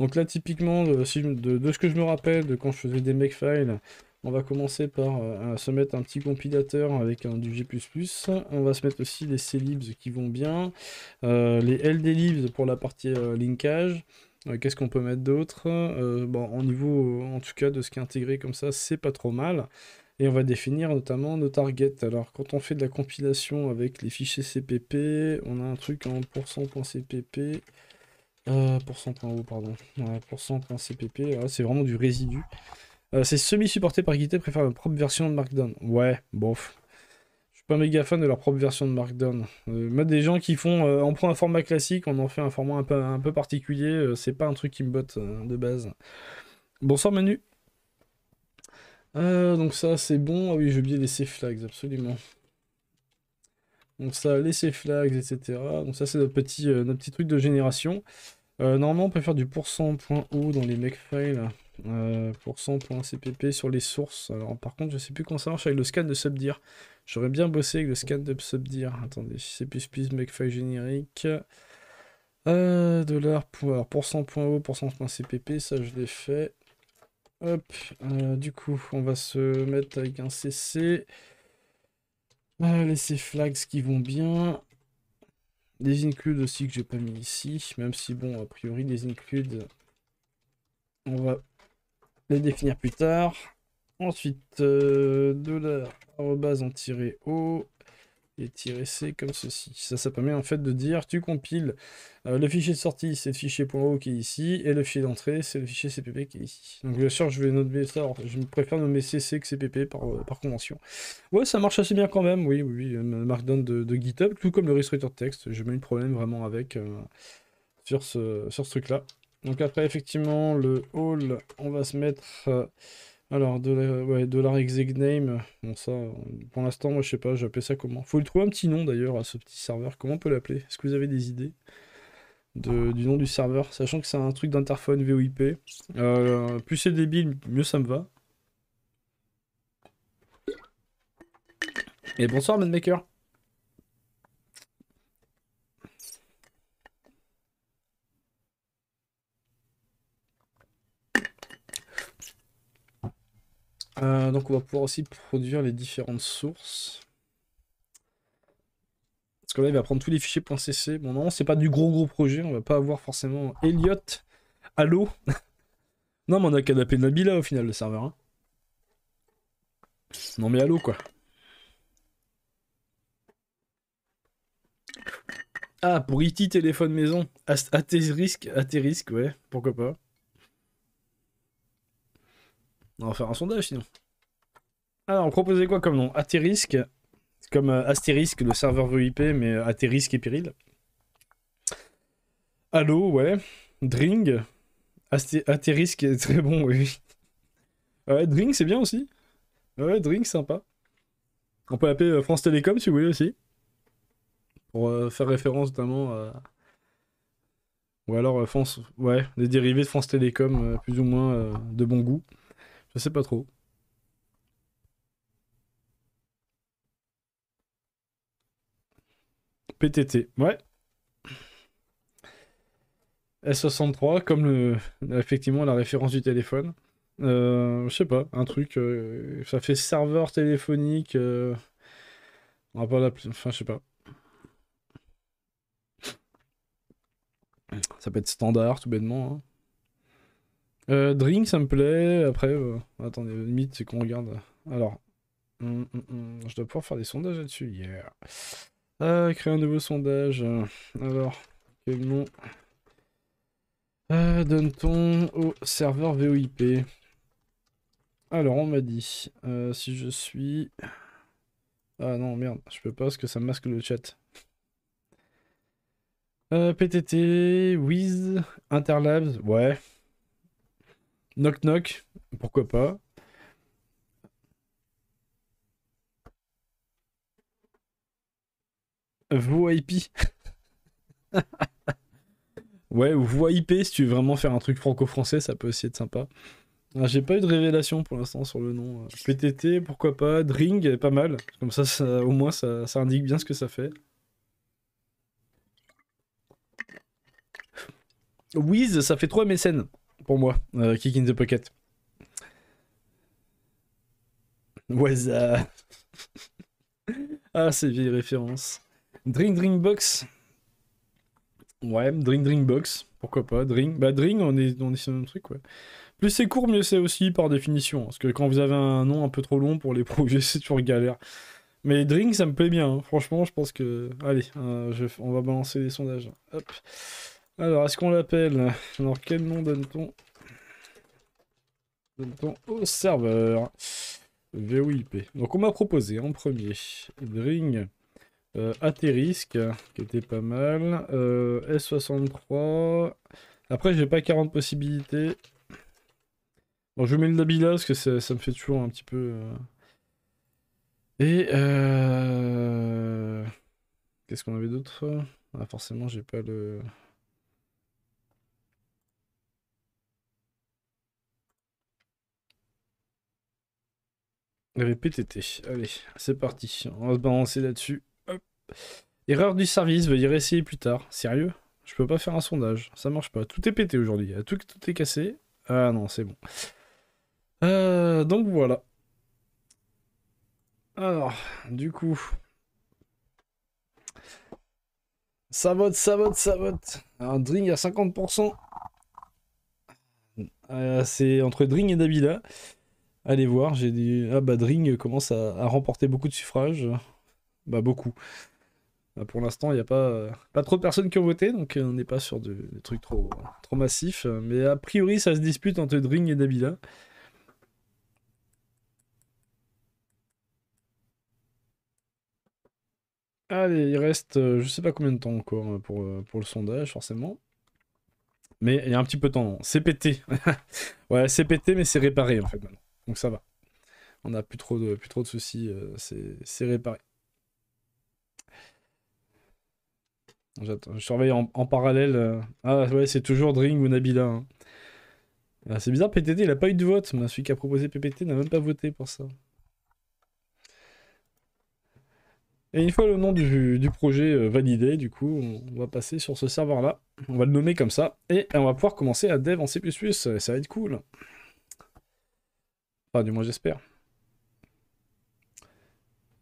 Donc là, typiquement, de, ce que je me rappelle de quand je faisais des Makefiles, on va commencer par euh, se mettre un petit compilateur avec un du G++. On va se mettre aussi les Clibs qui vont bien, euh, les LD-libs pour la partie euh, linkage. Qu'est-ce qu'on peut mettre d'autre Bon, en niveau, en tout cas, de ce qui est intégré comme ça, c'est pas trop mal et on va définir notamment nos targets. Alors quand on fait de la compilation avec les fichiers CPP, on a un truc en %.cpp, euh, %.o pardon, %.cpp, c'est vraiment du résidu. Euh, c'est semi-supporté par GitHub, préfère leur propre version de Markdown. Ouais, bof. Je suis pas méga fan de leur propre version de Markdown. Euh, des gens qui font, on prend un format classique, on en fait un format un peu, un peu particulier, euh, c'est pas un truc qui me botte euh, de base. Bonsoir Manu. Ah, donc ça, c'est bon. Ah oui, j'ai oublié les C flags, absolument. Donc ça, les C flags, etc. Donc ça, c'est notre petit, euh, petit truc de génération. Euh, normalement, on peut faire du %.o dans les makefiles. Euh, %.cpp sur les sources. Alors par contre, je sais plus comment ça marche avec le scan de subdir. J'aurais bien bossé avec le scan de subdir. Attendez, c'est plus plus makefile générique. Euh, pour %.o, %.cpp, ça je l'ai fait. Hop, euh, du coup, on va se mettre avec un CC. Euh, les C flags qui vont bien. Des includes aussi que j'ai pas mis ici, même si bon, a priori, les includes, on va les définir plus tard. Ensuite, euh, dollar, en tirer haut et tirer C comme ceci. Ça, ça permet en fait de dire, tu compiles euh, le fichier de sortie, c'est le fichier .o qui est ici, et le fichier d'entrée, c'est le fichier CPP qui est ici. Donc bien sûr, je vais noter ça, alors, je préfère nommer CC que CPP par, euh, par, convention. Ouais, ça marche assez bien quand même, oui, oui, euh, Markdown de, GitHub, tout comme le restrictor texte. Je même mets problème vraiment avec euh, sur ce, sur ce truc-là. Donc après, effectivement, le all, on va se mettre alors, de exec name, bon ça, pour l'instant, moi je sais pas, j'appelle ça comment. Faut lui trouver un petit nom d'ailleurs à ce petit serveur, comment on peut l'appeler Est-ce que vous avez des idées du nom du serveur, sachant que c'est un truc d'interphone VOIP. Euh, plus c'est débile, mieux ça me va. Et bonsoir, MadMaker Euh, donc on va pouvoir aussi produire les différentes sources. Parce que là, il va prendre tous les fichiers .cc. Bon, non, c'est pas du gros gros projet. On va pas avoir forcément Elliot. l'eau. Non, mais on a qu'à Nabila au final, le serveur. Hein. Non, mais l'eau, quoi. Ah, pour IT e téléphone maison. À, à tes risques, tes risques, ouais. Pourquoi pas. On va faire un sondage sinon. Alors, on proposait quoi comme nom Atérisque. Comme euh, Asterisk, le serveur VIP, mais euh, et péril Allo, ouais. Dring. Atérisque est très bon, oui. Ouais, Dring, c'est bien aussi. Ouais, Dring, sympa. On peut appeler euh, France Télécom si vous voulez aussi. Pour euh, faire référence notamment à. Ou alors, France. Ouais, des dérivés de France Télécom, plus ou moins de bon goût. Je sais pas trop. PTT, ouais. S63, comme le, effectivement la référence du téléphone. Euh, je sais pas, un truc. Euh, ça fait serveur téléphonique. Euh, on va pas l'appeler. Enfin, je sais pas. Ça peut être standard, tout bêtement. Hein. Euh, drink, ça me plaît. Après, euh, attendez, le mythe, c'est qu'on regarde. Alors, hum, hum, hum, je dois pouvoir faire des sondages là-dessus. Yeah. Euh, créer un nouveau sondage. Alors, quel nom euh, donne-t-on au serveur VOIP Alors, on m'a dit, euh, si je suis... Ah non, merde, je peux pas parce que ça masque le chat. PTT, Wiz, Interlabs, ouais, Knock knock, pourquoi pas. Voip, ouais, ou IP si tu veux vraiment faire un truc franco-français, ça peut aussi être sympa. Ah, j'ai pas eu de révélation pour l'instant sur le nom. Euh. PTT, pourquoi pas. Dring, pas mal. Comme ça, au moins, ça, ça, indique bien ce que ça fait. Wiz, ça fait 3 mécènes pour moi, Kicking euh, Kick in the Pocket. What's Ah, ces vieilles références. Drink Drink Box. Ouais, Drink Drink Box. Pourquoi pas Drink. Bah, Drink, on est, on est sur le même truc, ouais. Plus c'est court, mieux c'est aussi, par définition. Parce que quand vous avez un nom un peu trop long pour les projets, c'est toujours galère. Mais Drink, ça me plaît bien. Hein. Franchement, je pense que. Allez, euh, on va balancer les sondages. Hop. Alors, est-ce qu'on l'appelle Alors, quel nom donne-t-on Donne-t-on au serveur VOIP. Donc, on m'a proposé en premier Dring euh, qui était pas mal. Euh, S63. Après, j'ai pas 40 possibilités. Bon, je mets le Nabila parce que ça, me fait toujours un petit peu. Euh, Et euh, qu'est-ce qu'on avait d'autre Ah, forcément, j'ai pas le. PTT. Allez, c'est parti. On va se balancer là-dessus. Erreur du service, veuillez réessayer plus tard. Sérieux Je peux pas faire un sondage. Ça marche pas. Tout est pété aujourd'hui. Tout, est cassé. Ah non, c'est bon. Euh, donc voilà. Alors, du coup. Ça vote, ça vote, ça vote. Alors, Dring à 50%. Euh, c'est entre Dring et Davila. Allez voir, j'ai dit. Ah bah Dring commence à, remporter beaucoup de suffrages. Bah beaucoup. Bah, pour l'instant, il n'y a pas, pas trop de personnes qui ont voté, donc euh, on n'est pas sur des trucs trop, trop massifs. Mais a priori, ça se dispute entre Dring et Dabila. Allez, il reste euh, je sais pas combien de temps encore euh, pour, pour le sondage, forcément. Mais il y a un petit peu de temps. C'est pété. ouais, c'est pété, mais c'est réparé en fait maintenant. Donc ça va. On n'a plus trop de, plus trop de soucis, euh, c'est réparé. Je surveille en, parallèle. Euh, ah ouais, c'est toujours Dring ou Nabila. Hein. Ah, c'est bizarre, PTT, il n'a pas eu de vote. Mais celui qui a proposé PPT n'a même pas voté pour ça. Et une fois le nom du, projet euh, validé, du coup, on, va passer sur ce serveur-là. On va le nommer comme ça. Et on va pouvoir commencer à dev en C++. ça va être cool du moins, j'espère.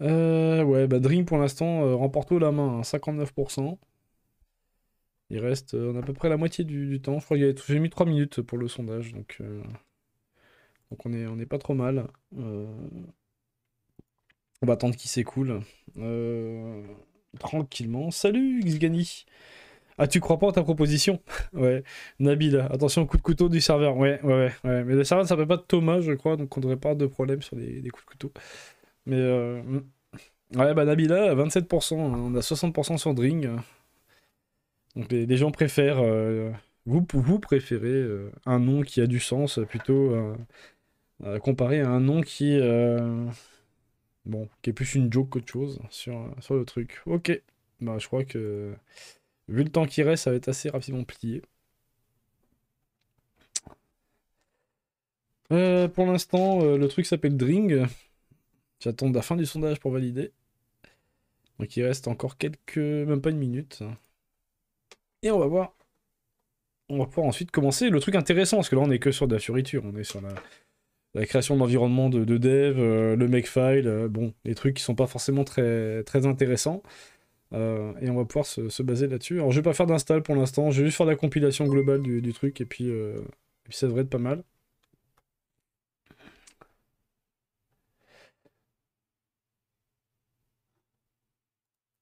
Euh, ouais, bah Dream pour l'instant euh, remporte haut la main, 59%. Hein, Il reste, euh, on à peu près la moitié du, temps. Je crois que j'ai mis 3 minutes pour le sondage, donc, donc on, est, on est pas trop mal. On va attendre qu'il s'écoule. Tranquillement. Salut Xgani ah, tu crois pas en ta proposition Ouais. Nabila. attention, coup de couteau du serveur. Ouais, ouais, ouais. Mais le serveur ne s'appelle pas de Thomas, je crois, donc on devrait pas avoir de problème sur les, coups de couteau. Mais. Euh, ouais, bah Nabila, 27%. Euh, hein. on a 60% sur Dring. Donc les, gens préfèrent. Euh, vous, vous, préférez un nom qui a du sens plutôt comparé à un nom qui, bon, qui est plus une joke qu'autre chose sur, sur le truc. Ok, bah, je crois que Vu le temps qui reste, ça va être assez rapidement plié. Euh, pour l'instant, euh, le truc s'appelle Dring. J'attends la fin du sondage pour valider. Donc il reste encore quelques... même pas une minute. Et on va voir. On va pouvoir ensuite commencer le truc intéressant, parce que là on est que sur de la fioriture, on est sur la, création d'environnement de, dev, euh, le makefile, bon, les trucs qui sont pas forcément très, très intéressants. Euh, et on va pouvoir se, baser là-dessus. Alors je vais pas faire d'install pour l'instant, je vais juste faire la compilation globale du, truc et euh, puis, ça devrait être pas mal.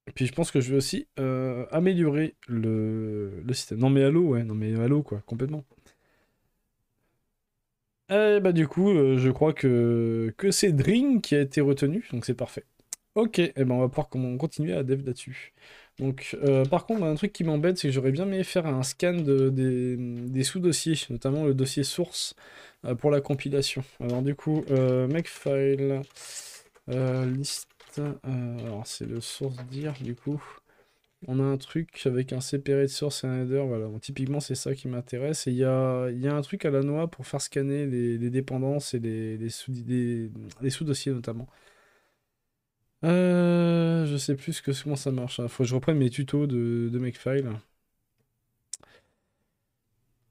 Et puis je pense que je vais aussi euh, améliorer le, système. Non mais l'eau ouais, non mais Halo quoi, complètement. Et eh bah du coup, je crois que, que c'est Drink qui a été retenu, donc c'est parfait. Ok, et eh ben on va pouvoir continuer à dev là-dessus. Donc, euh, par contre, un truc qui m'embête, c'est que j'aurais bien aimé faire un scan des, sous-dossiers, notamment le dossier source euh, pour la compilation. Alors du coup, euh, makefile list, alors c'est le source dire du coup. On a un truc avec un séparé de source et un header, voilà. typiquement, c'est ça qui m'intéresse. Et il y a, un truc à la noix pour faire scanner les, dépendances et les, les sous-dossiers notamment. Euh, je sais plus comment ça marche. Il hein. Faut que je reprenne mes tutos de, Makefile.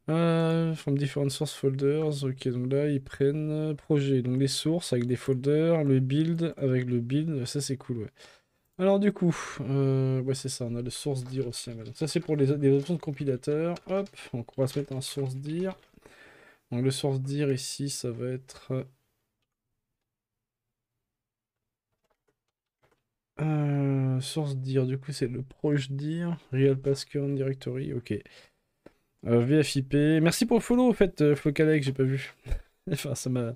Euh, from different source folders. Ok, donc là ils prennent euh, projet. Donc les sources avec des folders, le build avec le build. Ça c'est cool, Alors du coup, euh, ouais c'est ça, on a le source dir aussi. ça c'est pour les, options de compilateur. Hop, on va se mettre un source dir. Donc le source dir ici, ça va être Euh, source dire, du coup c'est le proche dire, Real current Directory, ok. Euh, VFIP, merci pour le follow en fait, euh, Flocalec, j'ai pas vu. enfin, ça m'a.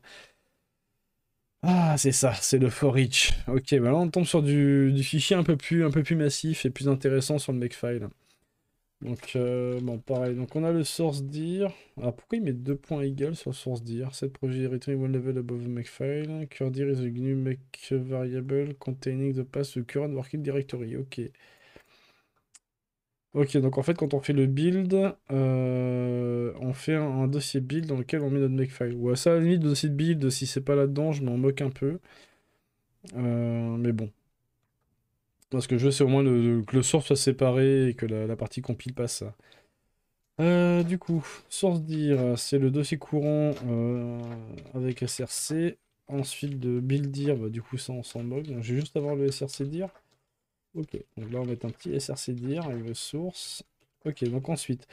Ah, c'est ça, c'est le for each. Ok, bah on tombe sur du, fichier un peu, plus, un peu plus massif et plus intéressant sur le makefile. Donc, euh, bon, pareil. Donc, on a le source dir ah pourquoi il met deux points égales sur le source dir Set projet return one level above the Curdir is a GNU make variable containing the pass to current working directory. Ok. Ok, donc en fait, quand on fait le build, euh, on fait un, dossier build dans lequel on met notre makefile. Ou ouais, ça, à la limite, dossier build, si c'est pas là-dedans, je m'en moque un peu. Euh, mais bon, parce que je veux, au moins que le source soit séparé et que la, partie compile passe. Euh, du coup, source dire, c'est le dossier courant euh, avec SRC. Ensuite, de build dire, bah, du coup, ça, on s'en moque. Donc, j'ai juste avoir le SRC dire. Ok, donc là, on va mettre un petit SRC dire avec le source. Ok, donc ensuite,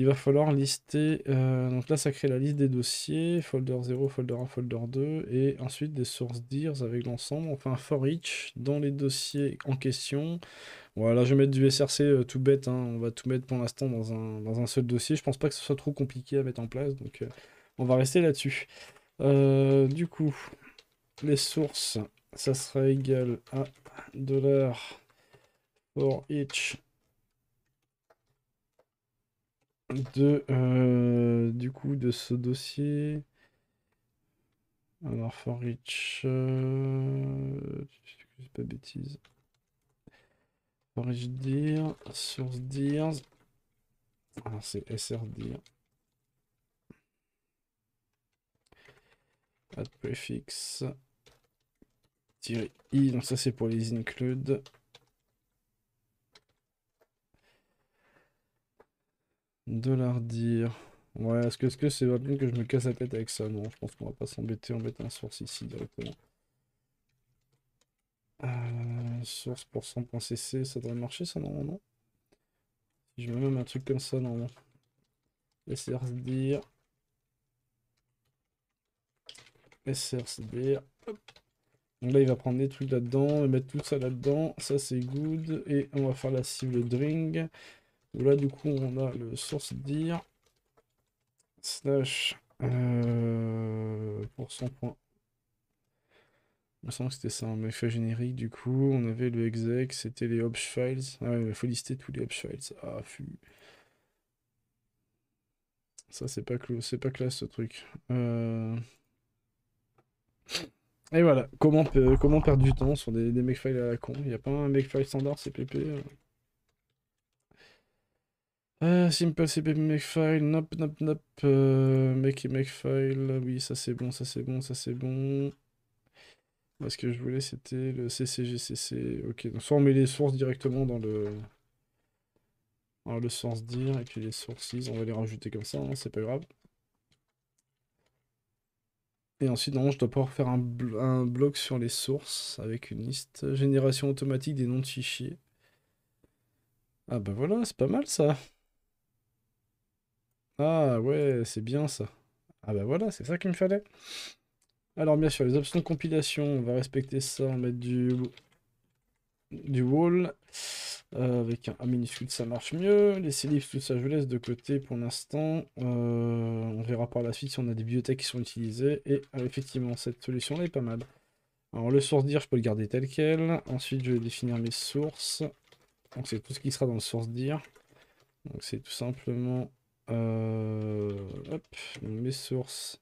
il va falloir lister, euh, donc là ça crée la liste des dossiers, folder 0, folder 1, folder 2, et ensuite des sources dirs avec l'ensemble, enfin for each dans les dossiers en question, voilà, je vais mettre du SRC euh, tout bête, hein, on va tout mettre pour l'instant dans un, dans un, seul dossier, je pense pas que ce soit trop compliqué à mettre en place, donc euh, on va rester là-dessus. du coup, les sources, ça sera égal à for each de, euh, du coup, de ce dossier. Alors, for each, euh, pas bêtise. For each deer, source deers. Ah, c'est srdir. Add prefix. Tirer i, donc ça c'est pour les include De l'ardir, Ouais, est-ce que c'est -ce que que je me casse la tête avec ça Non, je pense qu'on va pas s'embêter, on va mettre un source ici directement. Euh, source pour 100.cc, ça devrait marcher ça normalement. Si je mets même un truc comme ça normalement. SRSDIR. dire, Hop. Donc là, il va prendre des trucs là-dedans, et mettre tout ça là-dedans. Ça, c'est good. Et on va faire la cible Dring. Là, du coup, on a le source dire slash euh, pour son point. Il me que c'était ça, un hein, makefile générique. Du coup, on avait le exec, c'était les obj files. Ah ouais, il faut lister tous les obj files. Ah, fu. Ça, c'est pas, c'est pas classe ce truc. Euh. Et voilà, comment, euh, comment perdre du temps sur des, des makefiles à la con Il n'y a pas un makefile standard CPP euh, simple CP Makefile, nop, nop, nop, euh, Makefile, oui, ça c'est bon, ça c'est bon, ça c'est bon. Moi, ce que je voulais, c'était le CCGCC. Ok, donc soit on met les sources directement dans le... Dans le sens dire, et puis les sources, on va les rajouter comme ça, hein, c'est pas grave. Et ensuite, non, je dois pouvoir faire un, un bloc sur les sources avec une liste. Génération automatique des noms de fichiers. Ah bah voilà, c'est pas mal ça ah ouais, c'est bien ça. Ah bah voilà, c'est ça qu'il me fallait. Alors bien sûr, les options de compilation, on va respecter ça, on va mettre du, du wall. Euh, avec un A minuscule, ça marche mieux. Les ellipses, tout ça, je laisse de côté pour l'instant. Euh, on verra par la suite si on a des bibliothèques qui sont utilisées. Et euh, effectivement, cette solution-là est pas mal. Alors, le source dire, je peux le garder tel quel. Ensuite, je vais définir mes sources. Donc, c'est tout ce qui sera dans le source dire. Donc, c'est tout simplement euh, hop, mes sources.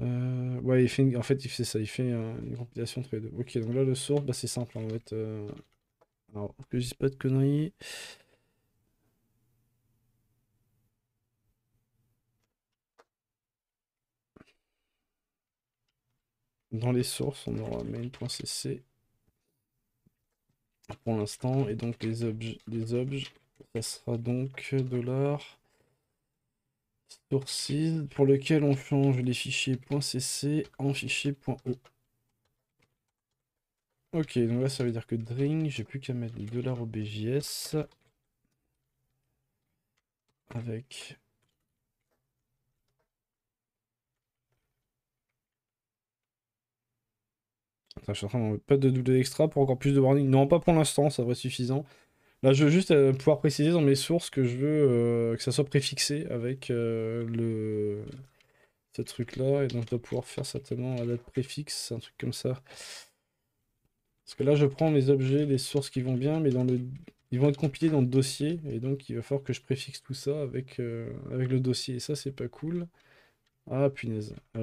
Euh, ouais, il fait en fait, il fait ça, il fait une compilation très Ok, donc là, le source, bah, c'est simple hein, en fait. Euh, alors, que je pas de conneries. Dans les sources, on aura main.cc pour l'instant, et donc les objets. Les objets ça sera donc sources pour lequel on change les fichiers .cc en fichiers .o. E. Ok, donc là ça veut dire que Dring, j'ai plus qu'à mettre les dollars au BJS avec Attends, je suis en pas de double extra pour encore plus de warning. Non, pas pour l'instant, ça va être suffisant. Là, je veux juste euh, pouvoir préciser dans mes sources que je veux euh, que ça soit préfixé avec euh, le ce truc-là. Et donc, je dois pouvoir faire certainement la date préfixe, un truc comme ça. Parce que là, je prends mes objets, les sources qui vont bien, mais dans le... ils vont être compilés dans le dossier. Et donc, il va falloir que je préfixe tout ça avec, avec le dossier. Et ça, c'est pas cool. Ah, punaise. Et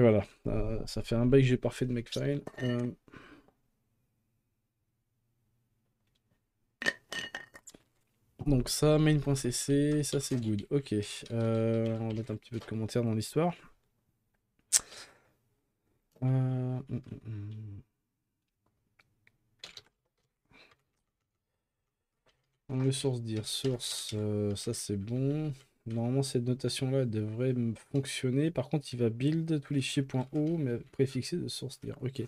voilà. ça fait un bail que j'ai parfait de Makefile. Donc ça, main.cc, ça c'est good. Ok, euh, on va mettre un petit peu de commentaires dans l'histoire. Euh... Hum, hum, hum. Le source dire source, euh, ça c'est bon. Normalement cette notation là devrait fonctionner. Par contre il va build tous les fichiers .o mais préfixé de source dire. Ok.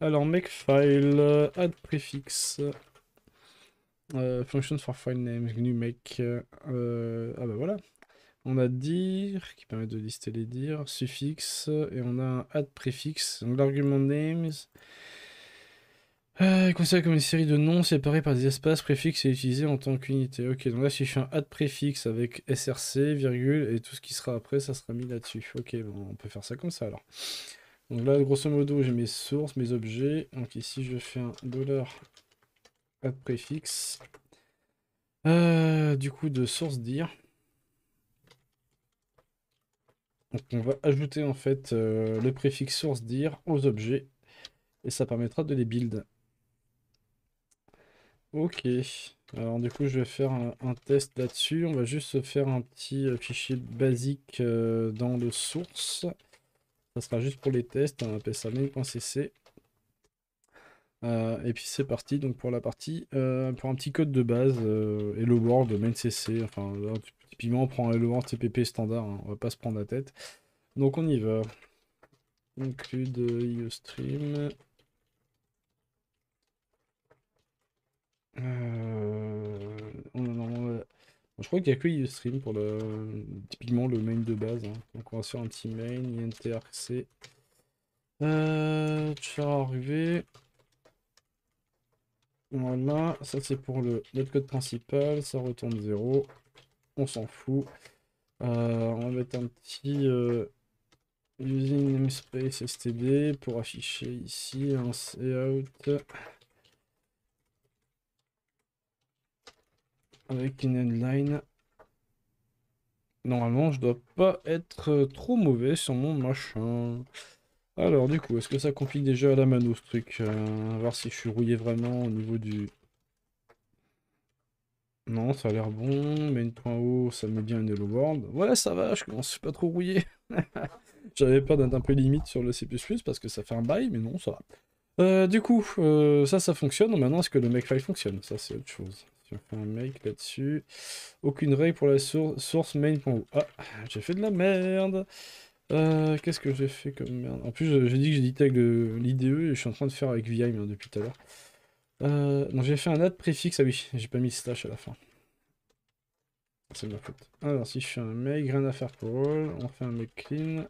Alors makefile, file add prefix function euh, functions for file names, GNU euh, ah bah voilà. On a dir qui permet de lister les dir, suffixe et on a un add préfixe. Donc l'argument names euh, est considéré comme une série de noms séparés par des espaces préfixes et utilisés en tant qu'unité. Ok, donc là si je fais un add préfixe avec src, virgule et tout ce qui sera après, ça sera mis là-dessus. Ok, on peut faire ça comme ça alors. Donc là, grosso modo, j'ai mes sources, mes objets. Donc ici, je fais un dollar préfixe. Euh, du coup, de source dire. on va ajouter en fait euh, le préfixe source dire aux objets et ça permettra de les build. Ok. Alors du coup je vais faire un, test là-dessus. On va juste faire un petit euh, fichier basique dans le source. Ça sera juste pour les tests. On hein, appeler ça main.cc euh, et puis c'est parti donc pour la partie, euh, pour un petit code de base, euh, Hello World, main CC, enfin typiquement on prend Hello World TPP standard, hein, on va pas se prendre la tête. Donc on y va. Include IO stream. Oh je crois qu'il n'y a que IO stream pour le typiquement le main de base. Hein. Donc on va faire un petit main, INTRC. tu vas arriver. Voilà, ça c'est pour le code principal, ça retourne 0, on s'en fout. Euh, on va mettre un petit euh, using namespace std pour afficher ici un cout avec une endline. Normalement, je dois pas être trop mauvais sur mon machin. Alors du coup, est-ce que ça complique déjà à la mano ce truc euh, voir si je suis rouillé vraiment au niveau du... Non, ça a l'air bon, mais une point haut, ça met bien une hello world. Voilà, ça va, je commence pas trop rouillé. J'avais peur d'être un peu limite sur le C++ parce que ça fait un bail, mais non, ça va. Euh, du coup, euh, ça, ça fonctionne. Maintenant, est-ce que le make fonctionne Ça, c'est autre chose. Si on fait un make là-dessus, aucune règle pour la source, source Ah, j'ai fait de la merde euh, qu'est-ce que j'ai fait comme merde En plus, j'ai dit que j'ai dit avec l'IDE e et je suis en train de faire avec VI hein, depuis tout à l'heure. Euh, j'ai fait un add préfixe. Ah oui, j'ai pas mis slash à la fin. C'est ma faute. Alors, si je fais un make, rien à faire pour all, on fait un make clean.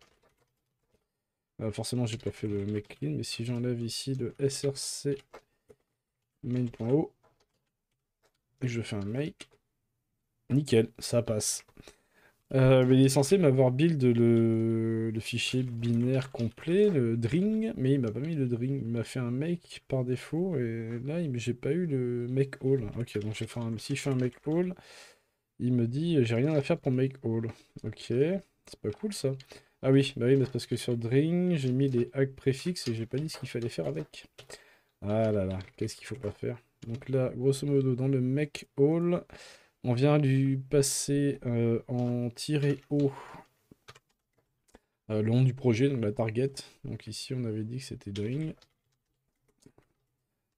Euh, forcément, j'ai pas fait le make clean, mais si j'enlève ici le src main.o et je fais un make, nickel, ça passe. Euh, il est censé m'avoir build le... fichier binaire complet, le dring, mais il m'a pas mis le dring, il m'a fait un make par défaut, et là j'ai pas eu le make all. Ok, donc je si je fais un make all, il me dit euh, j'ai rien à faire pour make all. Ok, c'est pas cool ça. Ah oui, bah oui, parce que sur dring, j'ai mis les hacks préfixes et j'ai pas dit ce qu'il fallait faire avec. Ah là là, qu'est-ce qu'il faut pas faire. Donc là, grosso modo, dans le make all... On vient lui passer euh, en tirer haut long euh, le nom du projet, donc la target. Donc ici, on avait dit que c'était Doing.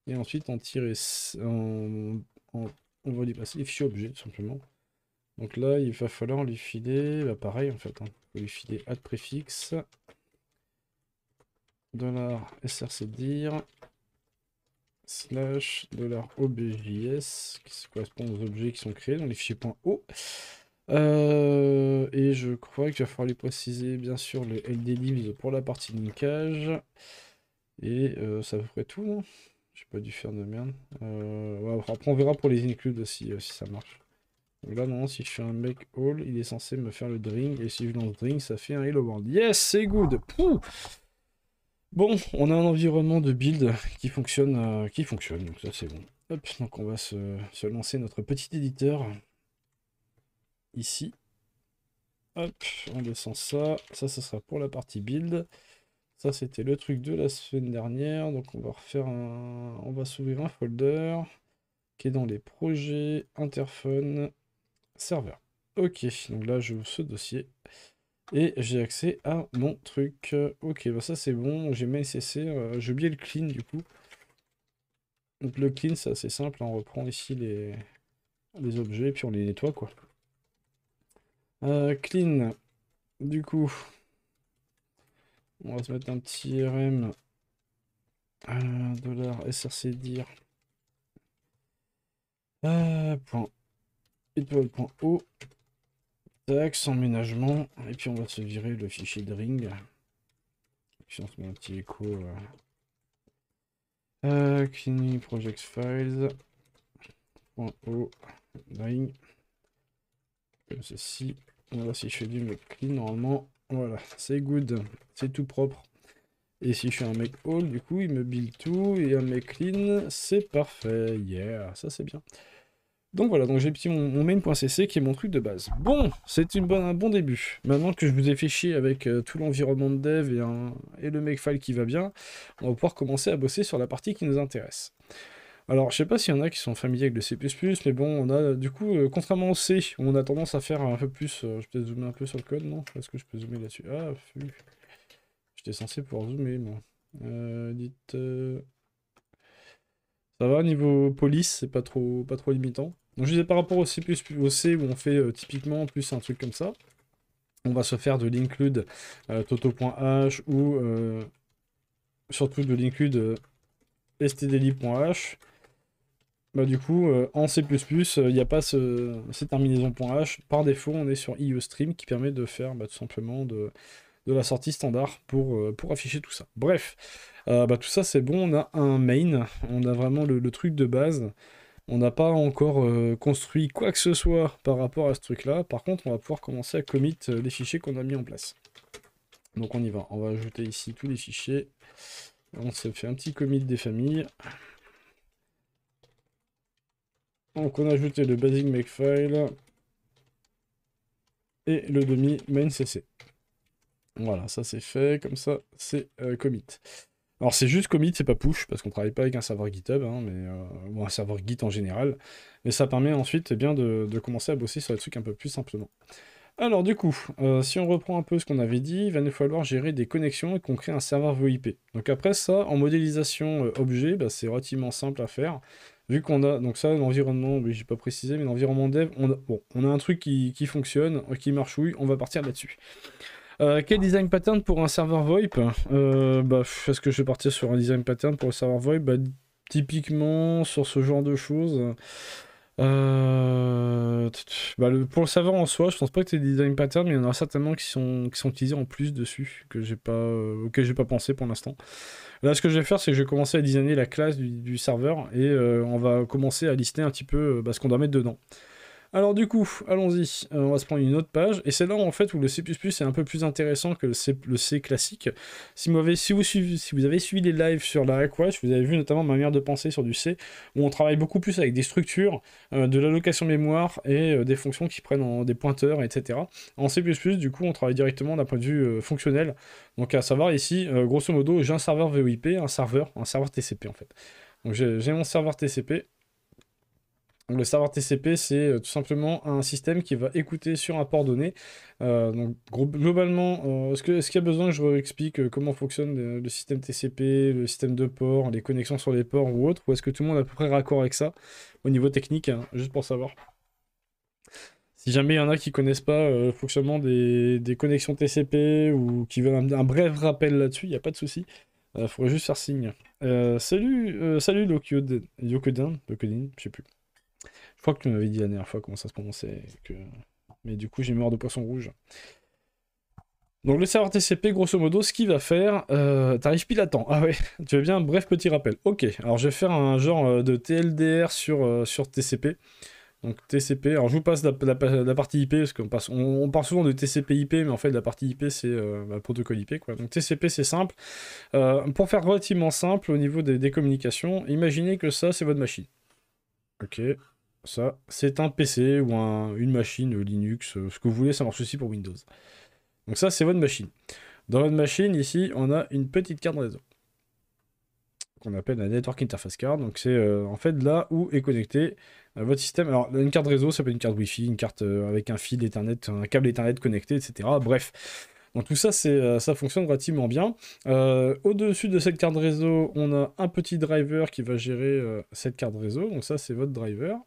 Et ensuite, en tirer on va lui passer les fichiers objets, tout simplement. Donc là, il va falloir lui filer... Bah, pareil, en fait. Hein. Il lui filer add préfixe. $srcdir slash $objs qui correspond aux objets qui sont créés dans les fichiers .o. Euh, et je crois que je vais falloir lui préciser bien sûr le LDLibs pour la partie linkage. Et ça euh, à près tout, non J'ai pas dû faire de merde. Euh, après on verra pour les includes si, si ça marche. Donc là non, si je fais un make all, il est censé me faire le drink. Et si je lance drink, ça fait un hello world. Yes, c'est good Bon, on a un environnement de build qui fonctionne, euh, qui fonctionne, donc ça c'est bon. donc on va se, lancer notre petit éditeur ici. Hop, on descend ça. Ça, ça sera pour la partie build. Ça, c'était le truc de la semaine dernière. Donc on va refaire un, on va s'ouvrir un folder qui est dans les projets interphone serveur. Ok, donc là je ouvre ce dossier. Et j'ai accès à mon truc. Euh, ok, bah ça c'est bon. J'ai mes Je euh, j'ai oublié le clean du coup. Donc le clean, c'est assez simple. On reprend ici les, les objets, puis on les nettoie quoi. Euh, clean. Du coup, on va se mettre un petit RM. Euh, dollar SRC dire. point. Tac, sans ménagement. Et puis on va se virer le fichier de ring. Puis on se un petit écho. Euh, euh clean project files. .o. Ring. Comme euh, ceci. Voilà, si je fais du make clean, normalement, voilà, c'est good. C'est tout propre. Et si je fais un make all, du coup, il me build tout. Et un make clean, c'est parfait. Yeah, ça c'est bien. Donc voilà, donc j'ai petit mon, main.cc qui est mon truc de base. Bon, c'est un bon début. Maintenant que je vous ai fait chier avec euh, tout l'environnement de dev et, le makefile qui va bien, on va pouvoir commencer à bosser sur la partie qui nous intéresse. Alors, je sais pas s'il y en a qui sont familiers avec le C++, mais bon, on a du coup, euh, contrairement au C, on a tendance à faire un peu plus... vais euh, je être zoomer un peu sur le code, non Est-ce que je peux zoomer là-dessus Ah, J'étais censé pouvoir zoomer, moi. dites... Ça va, niveau police, c'est pas trop, pas trop limitant. Donc je disais par rapport au C++, au C où on fait euh, typiquement plus un truc comme ça, on va se faire de l'include euh, toto.h ou euh, surtout de l'include stdlib.h. Bah, du coup, en C++, il n'y a pas ce, ces terminaisons.h. Par défaut, on est sur Stream qui permet de faire bah, tout simplement de, la sortie standard pour, pour afficher tout ça. Bref, bah, tout ça c'est bon, on a un main, on a vraiment le truc de base. On n'a pas encore euh, construit quoi que ce soit par rapport à ce truc-là. Par contre, on va pouvoir commencer à commit euh, les fichiers qu'on a mis en place. Donc on y va. On va ajouter ici tous les fichiers. On se fait un petit commit des familles. Donc on a ajouté le basic makefile et le demi main Voilà, ça c'est fait, comme ça c'est euh, commit. Alors c'est juste commit, c'est pas push, parce qu'on travaille pas avec un serveur GitHub, hein, mais, euh, ou un serveur Git en général. Mais ça permet ensuite eh bien, de, commencer à bosser sur le truc un peu plus simplement. Alors du coup, euh, si on reprend un peu ce qu'on avait dit, il va nous falloir gérer des connexions et qu'on crée un serveur VoIP. Donc après ça, en modélisation euh, objet, bah, c'est relativement simple à faire. Vu qu'on a, donc ça, l'environnement, oui, j'ai pas précisé, mais l'environnement dev, on a, un truc qui, fonctionne, qui marche, oui, on va partir là-dessus. Euh, quel design pattern pour un serveur VoIP euh, bah, Est-ce que je vais partir sur un design pattern pour le serveur VoIP bah, Typiquement, sur ce genre de choses. Euh, bah, pour le serveur en soi, je pense pas que c'est des design pattern, mais il y en aura certainement qui sont, qui sont utilisés en plus dessus, que j'ai pas, j'ai pas pensé pour l'instant. Là, ce que je vais faire, c'est que je vais commencer à designer la classe du, du serveur et on va commencer à lister un petit peu ce qu'on doit mettre dedans. Alors du coup, allons-y, euh, on va se prendre une autre page, et c'est là en fait où le C++ est un peu plus intéressant que le C, classique. Si vous, avez, suivi les lives sur la Hackwatch, vous avez vu notamment ma manière de penser sur du C, où on travaille beaucoup plus avec des structures, euh, de l'allocation mémoire, et euh, des fonctions qui prennent des pointeurs, etc. En C++, du coup, on travaille directement d'un point de vue fonctionnel, donc à savoir ici, grosso modo, j'ai un serveur VOIP, un serveur, un serveur TCP en fait. Donc j'ai mon serveur TCP, le serveur TCP, c'est euh, tout simplement un système qui va écouter sur un port donné. Euh, globalement, euh, est-ce qu'il y a besoin que je vous explique comment fonctionne le, système TCP, le système de port, les connexions sur les ports ou autre Ou est-ce que tout le monde est à peu près raccord avec ça au niveau technique, hein, juste pour savoir si jamais il y en a qui connaissent pas le fonctionnement des, connexions TCP ou qui veulent un, bref rappel là-dessus, il n'y a pas de souci. Il faudrait juste faire signe. salut, salut Yokodin, Yokodin, je sais plus crois que tu m'avais dit la dernière fois comment ça se prononçait. Mais du coup, j'ai mort de poisson rouge. Donc le serveur TCP, grosso modo, ce qu'il va faire, euh, t'arrives pile à temps. Ah ouais, tu veux bien bref petit rappel. Ok, alors je vais faire un genre euh, de TLDR sur, euh, sur TCP. Donc TCP, alors je vous passe la, partie IP, parce qu'on passe, on, parle souvent de TCP IP, mais en fait la partie IP c'est le bah, protocole IP. Quoi. Donc TCP c'est simple. pour faire relativement simple au niveau des communications, imaginez que ça c'est votre machine. Ok, ça, c'est un PC ou une machine Linux, euh, ce que vous voulez, ça marche aussi pour Windows. Donc ça, c'est votre machine. Dans votre machine, ici, on a une petite carte réseau qu'on appelle la Network Interface Card. Donc c'est euh, en fait là où est connecté euh, votre système. Alors une carte réseau, ça peut être une carte Wi-Fi, une carte avec un fil Ethernet, un câble Ethernet connecté, etc. Bref. Donc tout ça, c'est, ça fonctionne relativement bien. au-dessus de cette carte réseau, on a un petit driver qui va gérer cette carte réseau. Donc ça, c'est votre driver.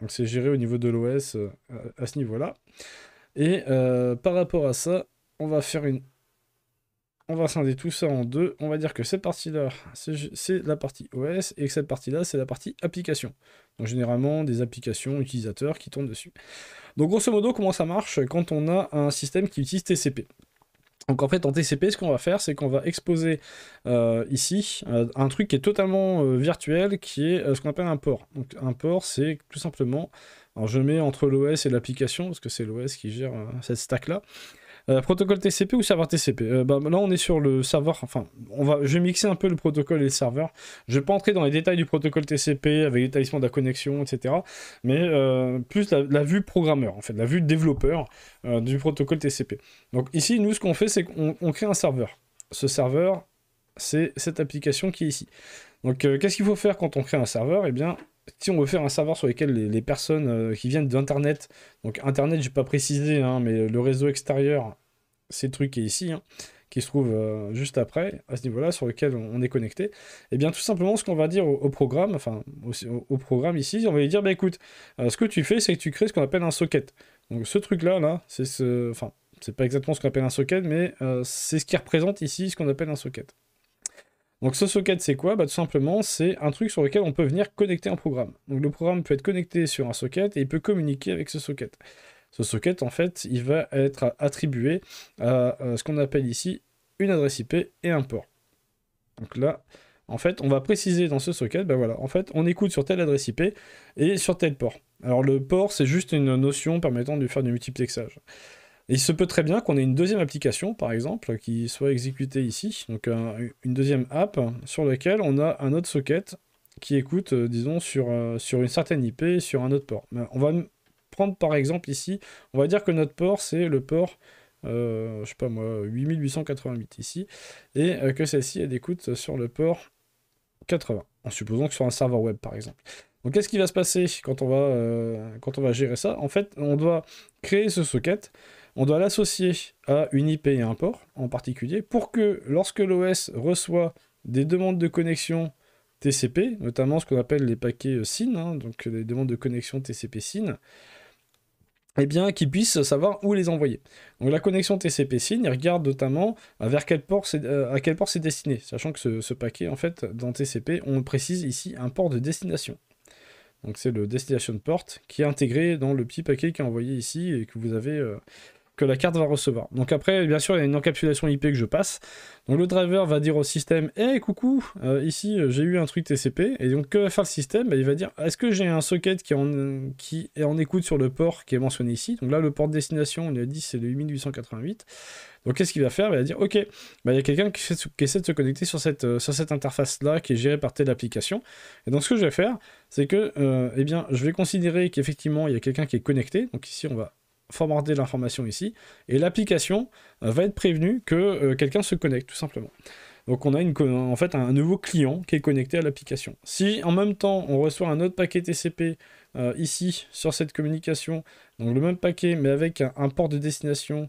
Donc c'est géré au niveau de l'OS euh, à, ce niveau-là. Et euh, par rapport à ça, on va faire une... On va scinder tout ça en deux. On va dire que cette partie-là, c'est la partie OS et que cette partie-là, c'est la partie application. Donc généralement des applications utilisateurs qui tournent dessus. Donc grosso modo, comment ça marche quand on a un système qui utilise TCP donc en fait en TCP ce qu'on va faire c'est qu'on va exposer euh, ici euh, un truc qui est totalement euh, virtuel qui est ce qu'on appelle un port. Donc un port c'est tout simplement, alors je mets entre l'OS et l'application parce que c'est l'OS qui gère cette stack là, euh, protocole TCP ou serveur TCP euh, bah, Là, on est sur le serveur. Enfin, on va, je vais mixer un peu le protocole et le serveur. Je ne vais pas entrer dans les détails du protocole TCP avec l'établissement de la connexion, etc. Mais euh, plus la, vue programmeur, en fait, la vue développeur du protocole TCP. Donc, ici, nous, ce qu'on fait, c'est qu'on crée un serveur. Ce serveur, c'est cette application qui est ici. Donc, qu'est-ce qu'il faut faire quand on crée un serveur Eh bien, si on veut faire un serveur sur lequel les, personnes qui viennent d'Internet, donc Internet, je j'ai pas précisé, hein, mais le réseau extérieur c'est le truc qui est ici, hein, qui se trouve euh, juste après, à ce niveau-là, sur lequel on, est connecté, et eh bien tout simplement ce qu'on va dire au, programme, enfin au, programme ici, on va lui dire, bah écoute, euh, ce que tu fais, c'est que tu crées ce qu'on appelle un socket. Donc ce truc-là, là, c'est ce... Enfin, c'est pas exactement ce qu'on appelle un socket, mais euh, c'est ce qui représente ici ce qu'on appelle un socket. Donc ce socket, c'est quoi bah, Tout simplement, c'est un truc sur lequel on peut venir connecter un programme. Donc le programme peut être connecté sur un socket et il peut communiquer avec ce socket. Ce socket, en fait, il va être attribué à, ce qu'on appelle ici une adresse IP et un port. Donc là, en fait, on va préciser dans ce socket, ben voilà, en fait, on écoute sur telle adresse IP et sur tel port. Alors le port, c'est juste une notion permettant de faire du multiplexage. il se peut très bien qu'on ait une deuxième application, par exemple, qui soit exécutée ici, donc une deuxième app sur laquelle on a un autre socket qui écoute, euh, disons, sur, euh, sur une certaine IP, sur un autre port. on va prendre par exemple ici, on va dire que notre port, c'est le port, euh, je sais pas moi, 8888 ici, et euh, que celle-ci, elle écoute sur le port 80, en supposant que sur un serveur web par exemple. Donc qu'est-ce qui va se passer quand on va, euh, quand on va gérer ça En fait, on doit créer ce socket, on doit l'associer à une IP et un port en particulier, pour que lorsque l'OS reçoit des demandes de connexion TCP, notamment ce qu'on appelle les paquets SYN, hein, donc les demandes de connexion TCP SYN, et eh bien, qu'ils puissent savoir où les envoyer. Donc la connexion TCP SIGN, regarde notamment vers quel port c'est, euh, à quel port c'est destiné, sachant que ce, paquet, en fait, dans TCP, on précise ici un port de destination. Donc c'est le destination port qui est intégré dans le petit paquet qui est envoyé ici et que vous avez euh, que la carte va recevoir. Donc après, bien sûr, il y a une encapsulation IP que je passe. Donc le driver va dire au système, hé coucou, euh, ici euh, j'ai eu un truc TCP. Et donc que va faire le système bah, Il va dire, est-ce que j'ai un socket qui est, en, qui est en écoute sur le port qui est mentionné ici Donc là, le port de destination, on a dit, c'est le 8888. Donc qu'est-ce qu'il va faire Il va dire, ok, bah, il y a quelqu'un qui, essaie de se connecter sur cette, euh, sur cette interface-là qui est gérée par telle application. Et donc ce que je vais faire, c'est que, eh bien, je vais considérer qu'effectivement, il y a quelqu'un qui est connecté. Donc ici, on va formarder l'information ici, et l'application euh, va être prévenue que euh, quelqu'un se connecte, tout simplement. Donc on a une, en fait un nouveau client qui est connecté à l'application. Si en même temps on reçoit un autre paquet TCP euh, ici sur cette communication, donc le même paquet mais avec un, port de destination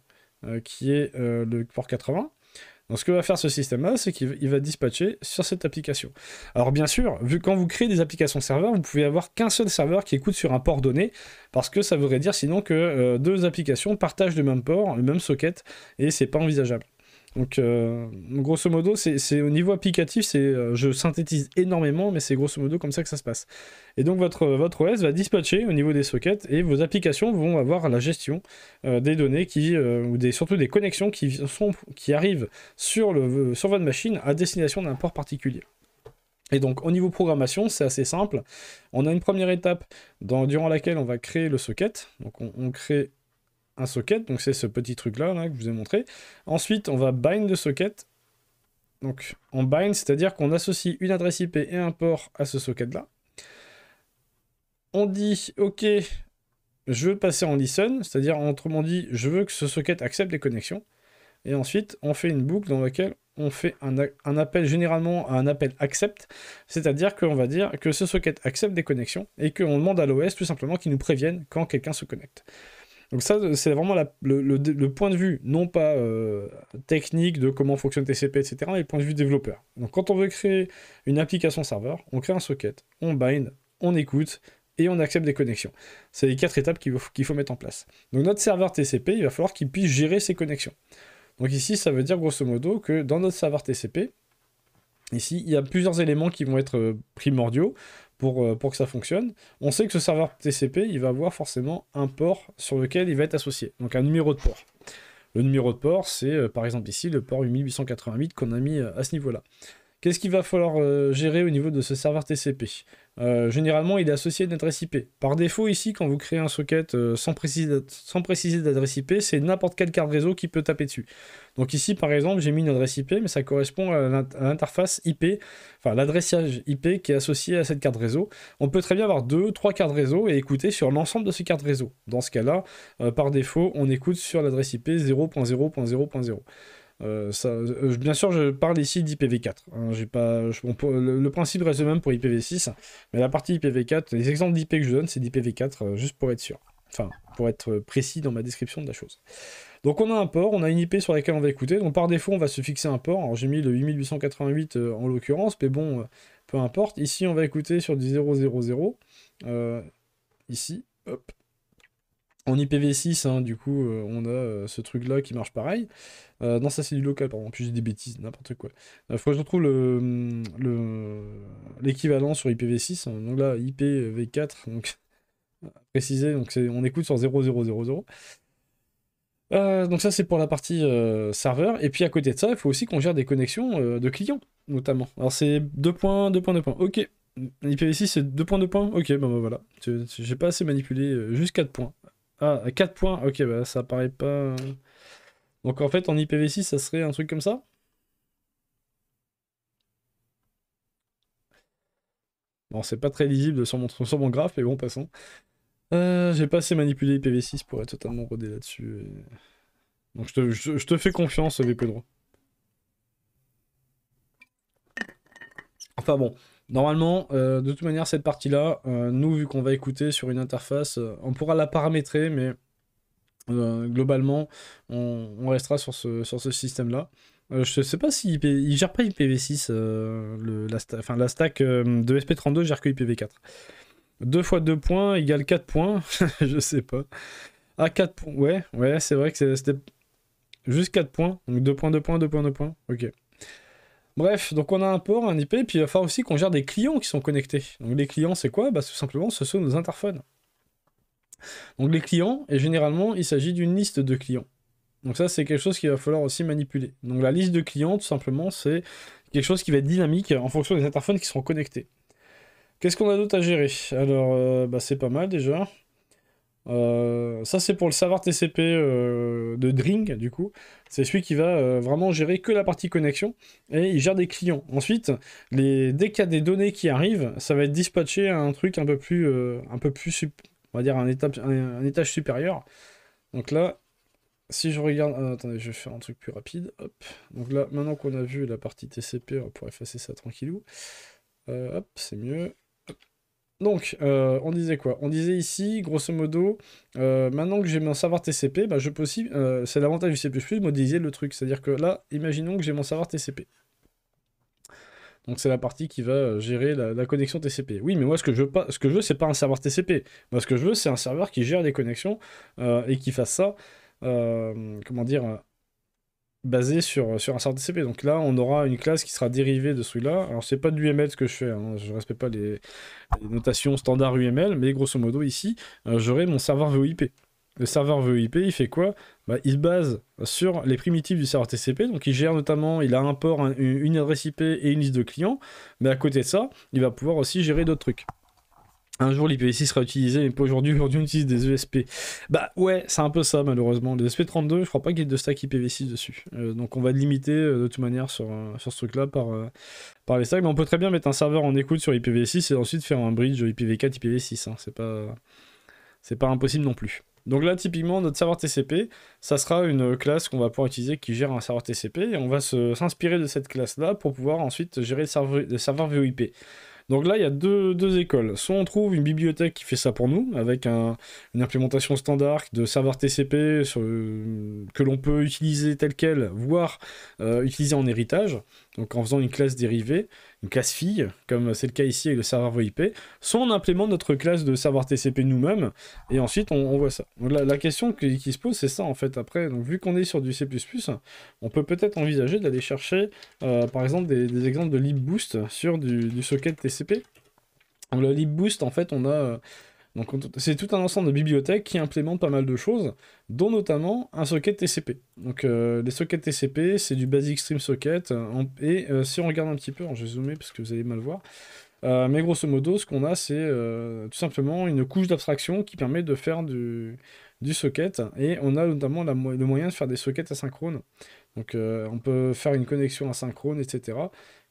qui est le port 80, donc ce que va faire ce système-là, c'est qu'il va dispatcher sur cette application. Alors bien sûr, vu quand vous créez des applications serveurs, vous pouvez avoir qu'un seul serveur qui écoute sur un port donné, parce que ça voudrait dire sinon que euh, deux applications partagent le même port, le même socket, et c'est pas envisageable. Donc, euh, grosso modo, c'est au niveau applicatif, c'est, euh, je synthétise énormément, mais c'est grosso modo comme ça que ça se passe. Et donc, votre, votre OS va dispatcher au niveau des sockets et vos applications vont avoir la gestion euh, des données qui, ou des, surtout des connexions qui, qui arrivent sur, le, sur votre machine à destination d'un port particulier. Et donc au niveau programmation, c'est assez simple. On a une première étape dans, durant laquelle on va créer le socket. Donc on crée un socket, donc c'est ce petit truc là, que je vous ai montré. Ensuite, on va bind le socket. Donc on bind, c'est-à-dire qu'on associe une adresse IP et un port à ce socket là. On dit OK, je veux passer en listen, c'est-à-dire autrement dit, je veux que ce socket accepte des connexions. Et ensuite, on fait une boucle dans laquelle on fait un, appel généralement à un appel accept, c'est-à-dire qu'on va dire que ce socket accepte des connexions et qu'on demande à l'OS tout simplement qu'il nous prévienne quand quelqu'un se connecte. Donc ça, c'est vraiment le, point de vue, non pas euh, technique de comment fonctionne TCP, etc., mais le point de vue développeur. Donc quand on veut créer une application serveur, on crée un socket, on bind, on écoute, et on accepte des connexions. C'est les quatre étapes qu'il faut, faut, mettre en place. Donc notre serveur TCP, il va falloir qu'il puisse gérer ses connexions. Donc ici, ça veut dire grosso modo que dans notre serveur TCP, ici, il y a plusieurs éléments qui vont être euh, primordiaux euh, pour, que ça fonctionne. On sait que ce serveur TCP, il va avoir forcément un port sur lequel il va être associé, donc un numéro de port. Le numéro de port, c'est euh, par exemple ici le port 8888 qu'on a mis euh, à ce niveau-là. Qu'est-ce qu'il va falloir euh, gérer au niveau de ce serveur TCP euh, Généralement, il est associé à une adresse IP. Par défaut, ici, quand vous créez un socket euh, sans préciser d'adresse IP, c'est n'importe quelle carte réseau qui peut taper dessus. Donc ici, par exemple, j'ai mis une adresse IP, mais ça correspond à l'interface IP, enfin l'adressage IP qui est associé à cette carte réseau. On peut très bien avoir deux, trois cartes réseau et écouter sur l'ensemble de ces cartes réseau. Dans ce cas-là, par défaut, on écoute sur l'adresse IP 0.0.0.0. Euh, euh, bien sûr, je parle ici d'IPv4. Hein, le, principe reste le même pour IPv6, mais la partie IPv4, les exemples d'IP que je donne, c'est d'IPv4, euh, juste pour être sûr. Enfin, pour être précis dans ma description de la chose. Donc on a un port, on a une IP sur laquelle on va écouter, donc par défaut on va se fixer un port, alors j'ai mis le 8888 en l'occurrence, mais bon, peu importe, ici on va écouter sur du 000, ici, hop, en IPv6, hein, du coup, euh, on a euh, ce truc-là qui marche pareil. Euh, non, ça c'est du local, pardon. En plus, j'ai des bêtises, n'importe quoi. Il faut que je retrouve l'équivalent le, l'équivalent sur IPv6. Hein. Donc là, IPv4, donc précisé, donc on écoute sur 0000. donc ça c'est pour la partie serveur. Et puis à côté de ça, il faut aussi qu'on gère des connexions de clients, notamment. Alors c'est deux points, points, de points. Ok, IPv6 c'est deux points, de points. Ok, ben voilà. J'ai pas assez manipulé, juste 4 points. Ah, 4 points. Ok, bah ça paraît pas... Euh. Donc en fait, en IPv6, ça serait un truc comme ça Bon, c'est pas très lisible sur mon, sur mon graphe, mais bon, passons. Euh, j'ai pas assez manipulé IPv6 pour être totalement rodé là-dessus. Donc je te, te, fais confiance, VP Droit. Enfin bon, Normalement, euh, de toute manière, cette partie-là, euh, nous, vu qu'on va écouter sur une interface, euh, on pourra la paramétrer, mais globalement, on, restera sur ce, sur ce système-là. je ne sais pas s'il ne gère pas IPv6, la, stack de SP32 gère que IPv4. 2 fois 2 points égale 4 points, je sais pas. Ah, 4 points, ouais, ouais, c'est vrai que c'était juste 4 points, donc 2 points, 2 points, 2 points, 2 points, ok. Bref, donc on a un port, un IP, puis il va falloir aussi qu'on gère des clients qui sont connectés. Donc les clients, c'est quoi Bah tout simplement, ce sont nos interphones. Donc les clients, et généralement, il s'agit d'une liste de clients. Donc ça, c'est quelque chose qu'il va falloir aussi manipuler. Donc la liste de clients, tout simplement, c'est quelque chose qui va être dynamique en fonction des interphones qui seront connectés. Qu'est-ce qu'on a d'autre à gérer Alors, euh, bah, c'est pas mal déjà. Euh, ça, c'est pour le savoir TCP euh, de Dring, du coup. C'est celui qui va euh, vraiment gérer que la partie connexion et il gère des clients. Ensuite, les... dès qu'il y a des données qui arrivent, ça va être dispatché à un truc un peu plus, un peu plus on va dire, un, un, étage supérieur. Donc là, si je regarde. attendez, je vais faire un truc plus rapide. Hop. Donc là, maintenant qu'on a vu la partie TCP, on pourrait effacer ça tranquillou. hop, c'est mieux. Donc, euh, on disait quoi On disait ici, grosso modo, euh, maintenant que j'ai mon serveur TCP, bah, je peux euh, c'est l'avantage du C++, modéliser le truc. C'est-à-dire que là, imaginons que j'ai mon serveur TCP. Donc c'est la partie qui va gérer la, connexion TCP. Oui, mais moi ce que je veux ce que je veux, c'est pas un serveur TCP. Moi ce que je veux, c'est un serveur qui gère les connexions et qui fasse ça, comment dire, basé sur, sur un serveur TCP, Donc là, on aura une classe qui sera dérivée de celui-là. Alors, c'est pas de l'UML ce que je fais, hein. je respecte pas les, notations standard UML, mais grosso modo, ici, euh, j'aurai mon serveur VOIP. Le serveur VOIP, il fait quoi bah, Il base sur les primitives du serveur TCP, donc il gère notamment, il a un port, une adresse IP et une liste de clients, mais à côté de ça, il va pouvoir aussi gérer d'autres trucs un jour l'IPv6 sera utilisé, mais pas aujourd'hui. Aujourd'hui, on utilise des ESP. Bah ouais, c'est un peu ça, malheureusement. Les ESP32, je crois pas qu'il y ait de stack IPv6 dessus. Euh, donc on va limiter euh, de toute manière sur, euh, ce truc-là par, par les stacks. Mais on peut très bien mettre un serveur en écoute sur IPv6 et ensuite faire un bridge IPv4, IPv6. Hein. C'est pas, pas impossible non plus. Donc là, typiquement, notre serveur TCP, ça sera une classe qu'on va pouvoir utiliser qui gère un serveur TCP et on va s'inspirer de cette classe-là pour pouvoir ensuite gérer le serveur, le serveur VOIP. Donc là, il y a deux, écoles. Soit on trouve une bibliothèque qui fait ça pour nous, avec une implémentation standard de serveur TCP euh, que l'on peut utiliser tel quel, voire euh, utiliser en héritage, donc en faisant une classe dérivée une classe fille, comme c'est le cas ici avec le serveur VoIP, soit on implémente notre classe de serveur TCP nous-mêmes, et ensuite on, voit ça. la, question qui, se pose, c'est ça en fait après. Donc vu qu'on est sur du C++, on peut peut-être envisager d'aller chercher euh, par exemple des, exemples de libboost sur du, socket TCP. le libboost, en fait, on a... Euh, donc c'est tout un ensemble de bibliothèques qui implémentent pas mal de choses, dont notamment un socket TCP. Donc euh, les sockets TCP, c'est du Basic Stream Socket, euh, et euh, si on regarde un petit peu, hein, je vais zoomer parce que vous allez mal voir, mais grosso modo, ce qu'on a, c'est tout simplement une couche d'abstraction qui permet de faire du, socket, et on a notamment le moyen de faire des sockets asynchrones. Donc on peut faire une connexion asynchrone, etc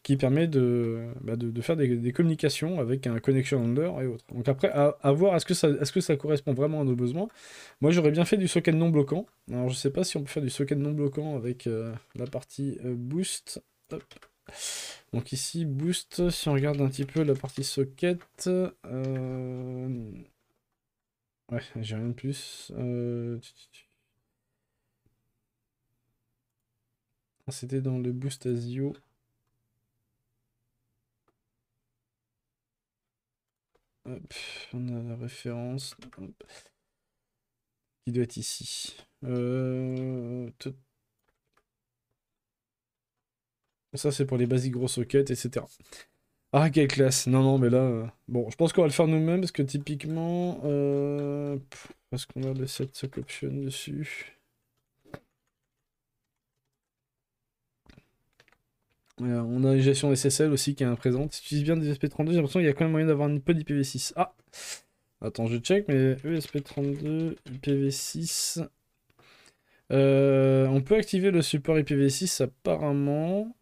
qui permet de, bah, de, faire des, communications avec un connection handler et autres. Donc après, à, voir, est-ce que, ça, est -ce que ça correspond vraiment à nos besoins Moi, j'aurais bien fait du socket non bloquant. Alors, je sais pas si on peut faire du socket non bloquant avec euh, la partie euh, boost. Donc ici, boost, si on regarde un petit peu la partie socket... Euh, ouais, j'ai rien de plus. C'était dans le boost ASIO. Hop, on a la référence qui doit être ici. Euh, ça, c'est pour les basiques grosses sockets, etc. Ah, quelle classe Non, non, mais là... Euh, bon, je pense qu'on va le faire nous-mêmes, parce que typiquement... Euh... qu'on a le set option dessus Euh, on a une gestion SSL aussi qui est présente. Si tu utilises bien des ESP32, j'ai l'impression qu'il y a quand même moyen d'avoir un peu d'IPv6. Ah Attends, je check, mais ESP32, IPv6. Euh, on peut activer le support IPv6 apparemment.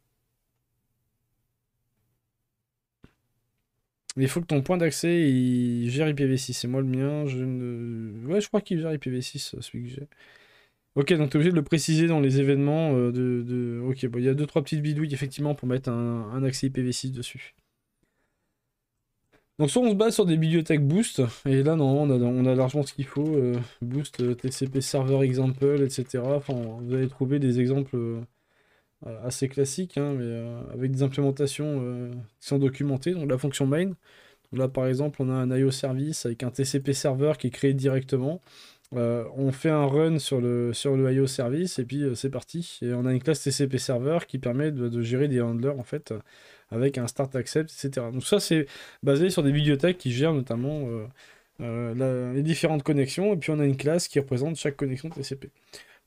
Il faut que ton point d'accès il gère IPv6. C'est moi le mien, je ne. Ouais, je crois qu'il gère IPv6, euh, celui que j'ai. Ok, donc t'es obligé de le préciser dans les événements euh, de... de... Ok, il y a 2-3 petites bidouilles, effectivement, pour mettre un, accès IPv6 dessus. Donc soit on se base sur des bibliothèques Boost, et là normalement, on a, largement ce qu'il faut, euh, Boost, euh, TCP Server Example, etc. Enfin, vous allez trouver des exemples assez classiques, hein, mais avec des implémentations qui sont documentées, donc la fonction main. là par exemple, on a un IO service avec un TCP Server qui est créé directement, euh, on fait un run sur le, sur le IO service et puis euh, c'est parti. Et on a une classe TCP server qui permet de, gérer des handlers en fait avec un start accept, etc. Donc ça c'est basé sur des bibliothèques qui gèrent notamment euh, les différentes connexions et puis on a une classe qui représente chaque connexion TCP.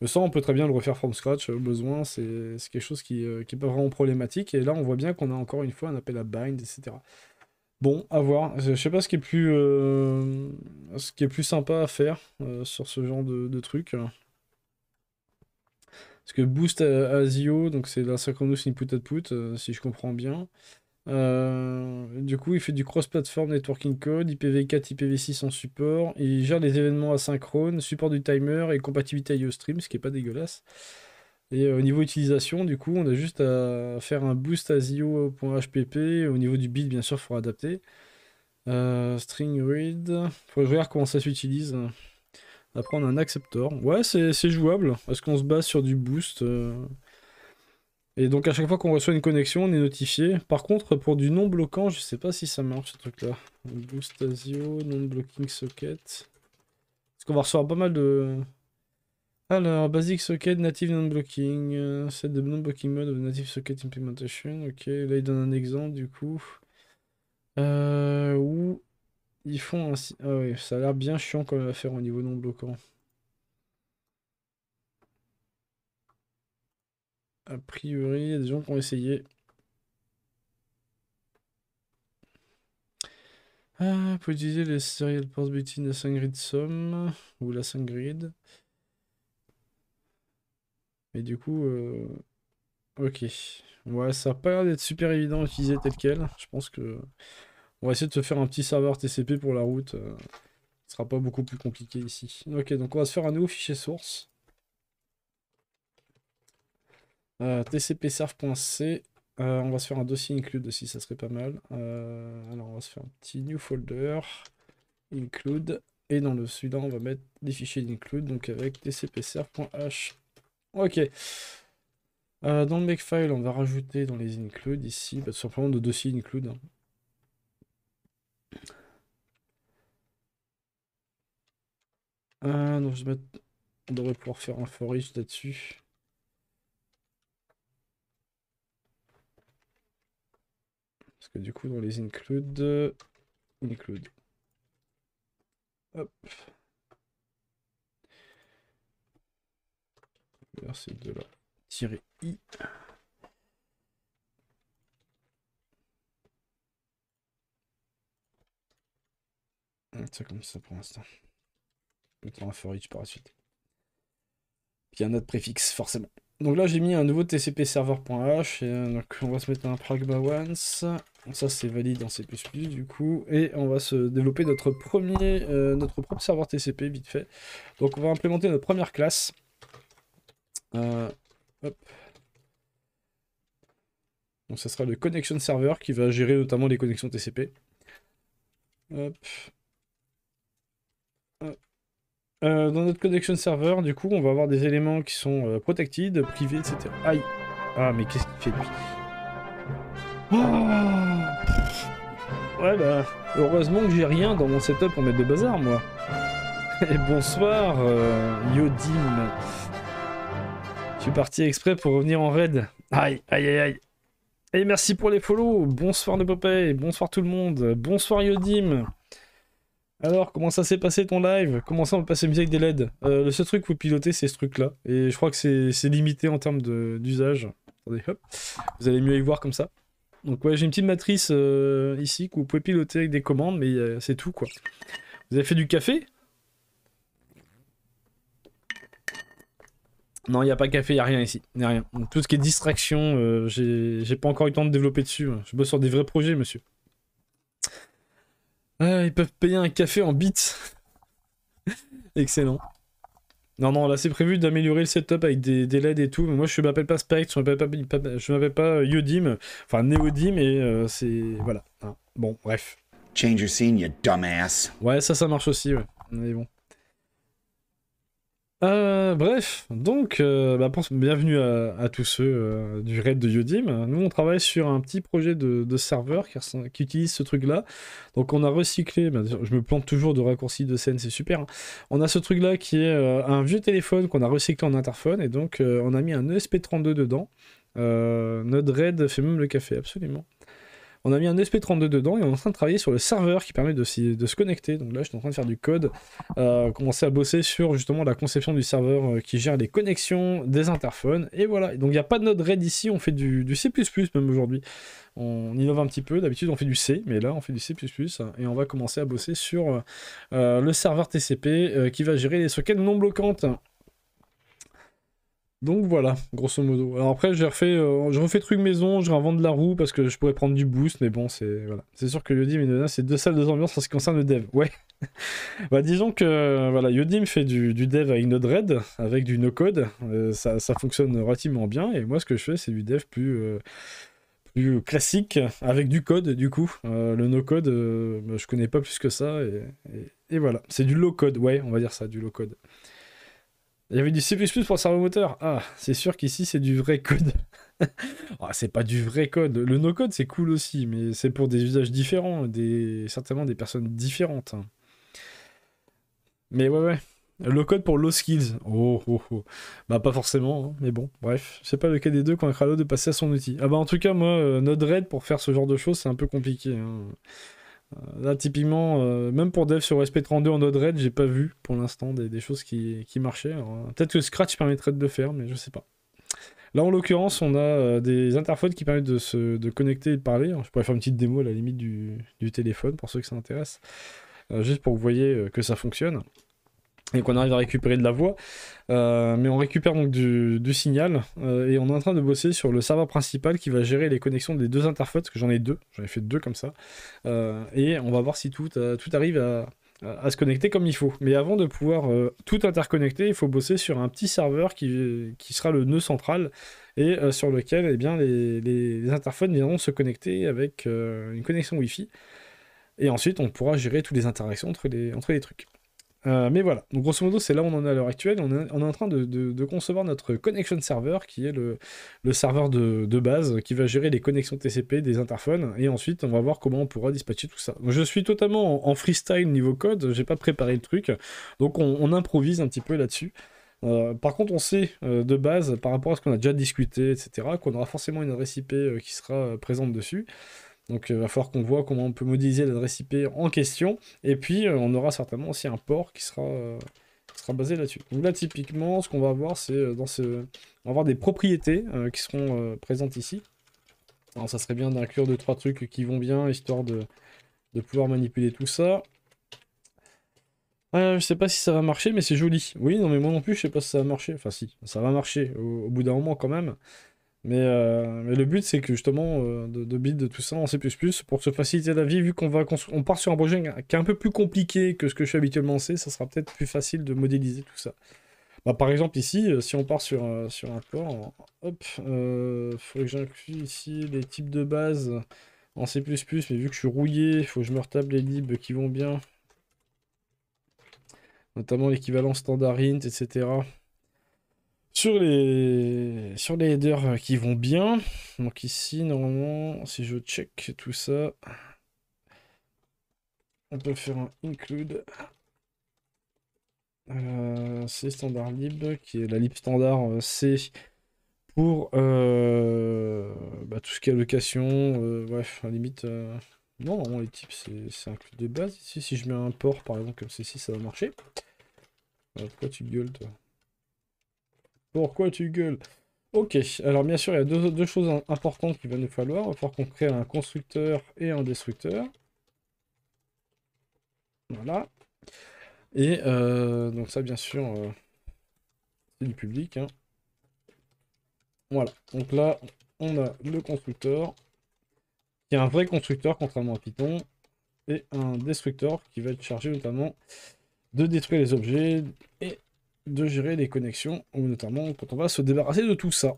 Mais ça on peut très bien le refaire from scratch au besoin, c'est quelque chose qui n'est qui pas vraiment problématique et là on voit bien qu'on a encore une fois un appel à bind, etc. Bon, à voir. Je sais pas ce qui est plus, euh, ce qui est plus sympa à faire euh, sur ce genre de, truc. Parce que Boost Asio, donc c'est l'asynchronous input-output, euh, si je comprends bien. du coup, il fait du cross-platform networking code, IPv4, IPv6 en support. Il gère les événements asynchrones, support du timer et compatibilité IO Stream, ce qui est pas dégueulasse. Et euh, au niveau utilisation, du coup, on a juste à faire un boost asio.hpp. Au niveau du bit, bien sûr, il faudra adapter. Euh, string read. Faut que comment ça s'utilise. Après, On a un acceptor. Ouais, c'est jouable. Parce qu'on se base sur du boost. Euh. Et donc, à chaque fois qu'on reçoit une connexion, on est notifié. Par contre, pour du non-bloquant, je sais pas si ça marche, ce truc-là. Boost asio, non-blocking socket. Parce qu'on va recevoir pas mal de... Alors, Basic Socket, Native Non-Blocking, euh, set de Non-Blocking Mode of Native Socket Implementation. Ok, là il donne un exemple du coup. Euh, où ils font un... Ah oui, ça a l'air bien chiant à faire au niveau non-bloquant. A priori, il y a des gens qui ont essayé. Ah, peut utiliser les serial ports between la 5 grid sum ou la 5 grid. Mais du coup, euh, ok. Ouais, ça n'a pas l'air d'être super évident à utiliser tel quel. Je pense que on va essayer de se faire un petit serveur TCP pour la route. Euh, ce sera pas beaucoup plus compliqué ici. Ok, donc on va se faire un nouveau fichier source. Euh, tcpserve.c euh, on va se faire un dossier include aussi, ça serait pas mal. alors on va se faire un petit new folder, include, et dans le sud on va mettre des fichiers d'include, donc avec tcpserve.h. Ok. Euh, dans le makefile, on va rajouter dans les include ici, bah, simplement de dossier include. Hein. Ah, non, je vais mettre... On devrait pouvoir faire un forage là-dessus. Parce que du coup, dans les include, Include. Hop. c'est de la tirer i. Ça comme ça pour l'instant. Mettons un for each par la suite. Puis un autre préfixe, forcément. Donc là, j'ai mis un nouveau TCP server.h. Euh, donc on va se mettre un pragma-once. Ça, c'est valide en C++ du coup. Et on va se développer notre premier, euh, notre propre serveur TCP vite fait. Donc on va implémenter notre première classe. Euh, Donc ça sera le connection server qui va gérer notamment les connexions TCP. Euh, dans notre connection server, du coup, on va avoir des éléments qui sont euh, protected, privés, etc. Aïe Ah, mais qu'est-ce qu'il fait, lui ah Ouais, bah, heureusement que j'ai rien dans mon setup pour mettre de bazar, moi. Et bonsoir, Yodim. Je suis parti exprès pour revenir en raid. Aïe, aïe, aïe, aïe. Et merci pour les follow. Bonsoir de Popeye. Bonsoir tout le monde. Bonsoir Yodim. Alors, comment ça s'est passé ton live Comment ça on peut passer musique des LED euh, Le seul truc que vous pilotez, c'est ce truc-là. Et je crois que c'est limité en termes d'usage. Attendez, hop. Vous allez mieux y voir comme ça. Donc ouais, j'ai une petite matrice euh, ici que vous pouvez piloter avec des commandes, mais euh, c'est tout, quoi. Vous avez fait du café Non, il n'y a pas café, il n'y a rien ici. rien. tout ce qui est distraction, euh, j'ai pas encore eu le temps de développer dessus. Hein. Je bosse sur des vrais projets, monsieur. Ah, ils peuvent payer un café en bits. Excellent. Non, non, là c'est prévu d'améliorer le setup avec des, des, LED et tout, mais moi je m'appelle pas Spectre, je m'appelle pas, pas euh, Yodim, enfin Neodim, et euh, c'est. Voilà. Hein. Bon, bref. Change your scene, you dumbass. Ouais, ça, ça marche aussi, ouais. Mais bon. Euh, bref, donc, euh, bah, bienvenue à, tous ceux euh, du raid de Yodim. Nous, on travaille sur un petit projet de, serveur qui, utilise ce truc-là. Donc, on a recyclé, bah, je me plante toujours de raccourcis de scène, c'est super. Hein. On a ce truc-là qui est un vieux téléphone qu'on a recyclé en interphone, et donc on a mis un ESP32 dedans. notre raid fait même le café, absolument. On a mis un SP32 dedans et on est en train de travailler sur le serveur qui permet de, se connecter. Donc là, je suis en train de faire du code, euh, commencer à bosser sur justement la conception du serveur euh, qui gère les connexions des interphones. Et voilà. Donc il n'y a pas de node RAID ici, on fait du, C++ même aujourd'hui. On innove un petit peu. D'habitude, on fait du C, mais là, on fait du C++ et on va commencer à bosser sur euh, le serveur TCP qui va gérer les sockets non bloquantes. Donc voilà, grosso modo. Alors après, j'ai refait, euh, je refais truc maison, je réinvente de la roue parce que je pourrais prendre du boost, mais bon, c'est voilà. C'est sûr que Yodim et Nona, c'est deux salles, de en ce qui concerne le dev. Ouais. bah disons que voilà, Yodim fait du, dev avec Node-RED, avec du no-code. Euh, ça, fonctionne relativement bien. Et moi, ce que je fais, c'est du dev plus. Euh, plus classique avec du code du coup le no code bah, je connais pas plus que ça et voilà c'est du low code ouais on va dire ça du low code il y avait du C++ pour le servomoteur. Ah, c'est sûr qu'ici, c'est du vrai code. Ah, c'est pas du vrai code. Le no-code, c'est cool aussi, mais c'est pour des usages différents, des... certainement des personnes différentes. Hein. Mais ouais, ouais. Le code pour low skills. Oh, oh, oh. Bah, pas forcément, hein, mais bon, bref. c'est pas le cas des deux qu'on l'autre de passer à son outil. Ah, bah, en tout cas, moi, notre euh, Node-RED, pour faire ce genre de choses, c'est un peu compliqué. Hein. Euh, là, typiquement, euh, même pour dev sur SP32 en node Red, j'ai pas vu pour l'instant des, choses qui, marchaient. Euh, peut-être que Scratch permettrait de le faire, mais je sais pas. Là, en l'occurrence, on a des interphones qui permettent de se connecter et de parler. je pourrais faire une petite démo à la limite du, du téléphone pour ceux que ça intéresse, juste pour que vous voyez que ça fonctionne et qu'on arrive à récupérer de la voix. Euh, mais on récupère donc du, signal euh, et on est en train de bosser sur le serveur principal qui va gérer les connexions des deux interphones, parce que j'en ai deux, j'en ai fait deux comme ça. Euh, et on va voir si tout, tout arrive à, se connecter comme il faut. Mais avant de pouvoir tout interconnecter, il faut bosser sur un petit serveur qui, sera le nœud central et sur lequel eh les, interphones viendront se connecter avec une connexion Wi-Fi. Et ensuite, on pourra gérer toutes les interactions entre les trucs. Euh, mais voilà, donc grosso modo, c'est là où on en est à l'heure actuelle. On est, en train de, concevoir notre connection server, qui est le, serveur de, base qui va gérer les connexions TCP des interphones. Et ensuite, on va voir comment on pourra dispatcher tout ça. Je suis totalement en, freestyle niveau code, j'ai pas préparé le truc. Donc on, improvise un petit peu là-dessus. Euh, par contre, on sait euh, de base, par rapport à ce qu'on a déjà discuté, etc., qu'on aura forcément une adresse IP qui sera présente dessus. Donc il euh, va falloir qu'on voit comment on peut modéliser l'adresse IP en question. Et puis euh, on aura certainement aussi un port qui sera, euh, sera basé là-dessus. Donc là typiquement ce qu'on va avoir c'est dans ce... On va avoir des propriétés qui seront présentes ici. Alors ça serait bien d'inclure deux trois trucs qui vont bien histoire de, pouvoir manipuler tout ça. Je je sais pas si ça va marcher, mais c'est joli. Oui, non, mais moi non plus, je sais pas si ça va marcher. Enfin, si, ça va marcher au bout d'un moment quand même. Euh, mais, le but, c'est que justement, euh, de, de build de tout ça en C++, pour se faciliter la vie, vu qu'on part sur un projet qui est un peu plus compliqué que ce que je suis habituellement en C, ça sera peut-être plus facile de modéliser tout ça. Bah, par exemple, ici, euh, si on part sur, un corps, hop, il faudrait que j'inclue ici les types de base en C++, mais vu que je suis rouillé, il faut que je me retable les libs qui vont bien. Notamment l'équivalent standard int, etc. Sur les, sur les headers qui vont bien, donc ici, normalement, si je check tout ça, on peut faire un include. Euh, c'est standard lib, qui est la lib standard euh, C pour euh, bah, tout ce qui est allocation, bref, à limite. Non, les types, c'est inclus de base. Ici, si je mets un port, par exemple, comme ceci, ça va marcher. pourquoi tu gueules, toi pourquoi tu gueules Ok, alors bien sûr, il y a deux, choses importantes qu'il va nous falloir. Il va falloir qu'on crée un constructeur et un destructeur. Voilà. Et euh, donc ça, bien sûr, euh, c'est du public. Hein. Voilà. Donc là, on a le constructeur, qui est un vrai constructeur, contrairement à Python, et un destructeur qui va être chargé notamment de détruire les objets et de gérer les connexions, ou notamment quand on va se débarrasser de tout ça.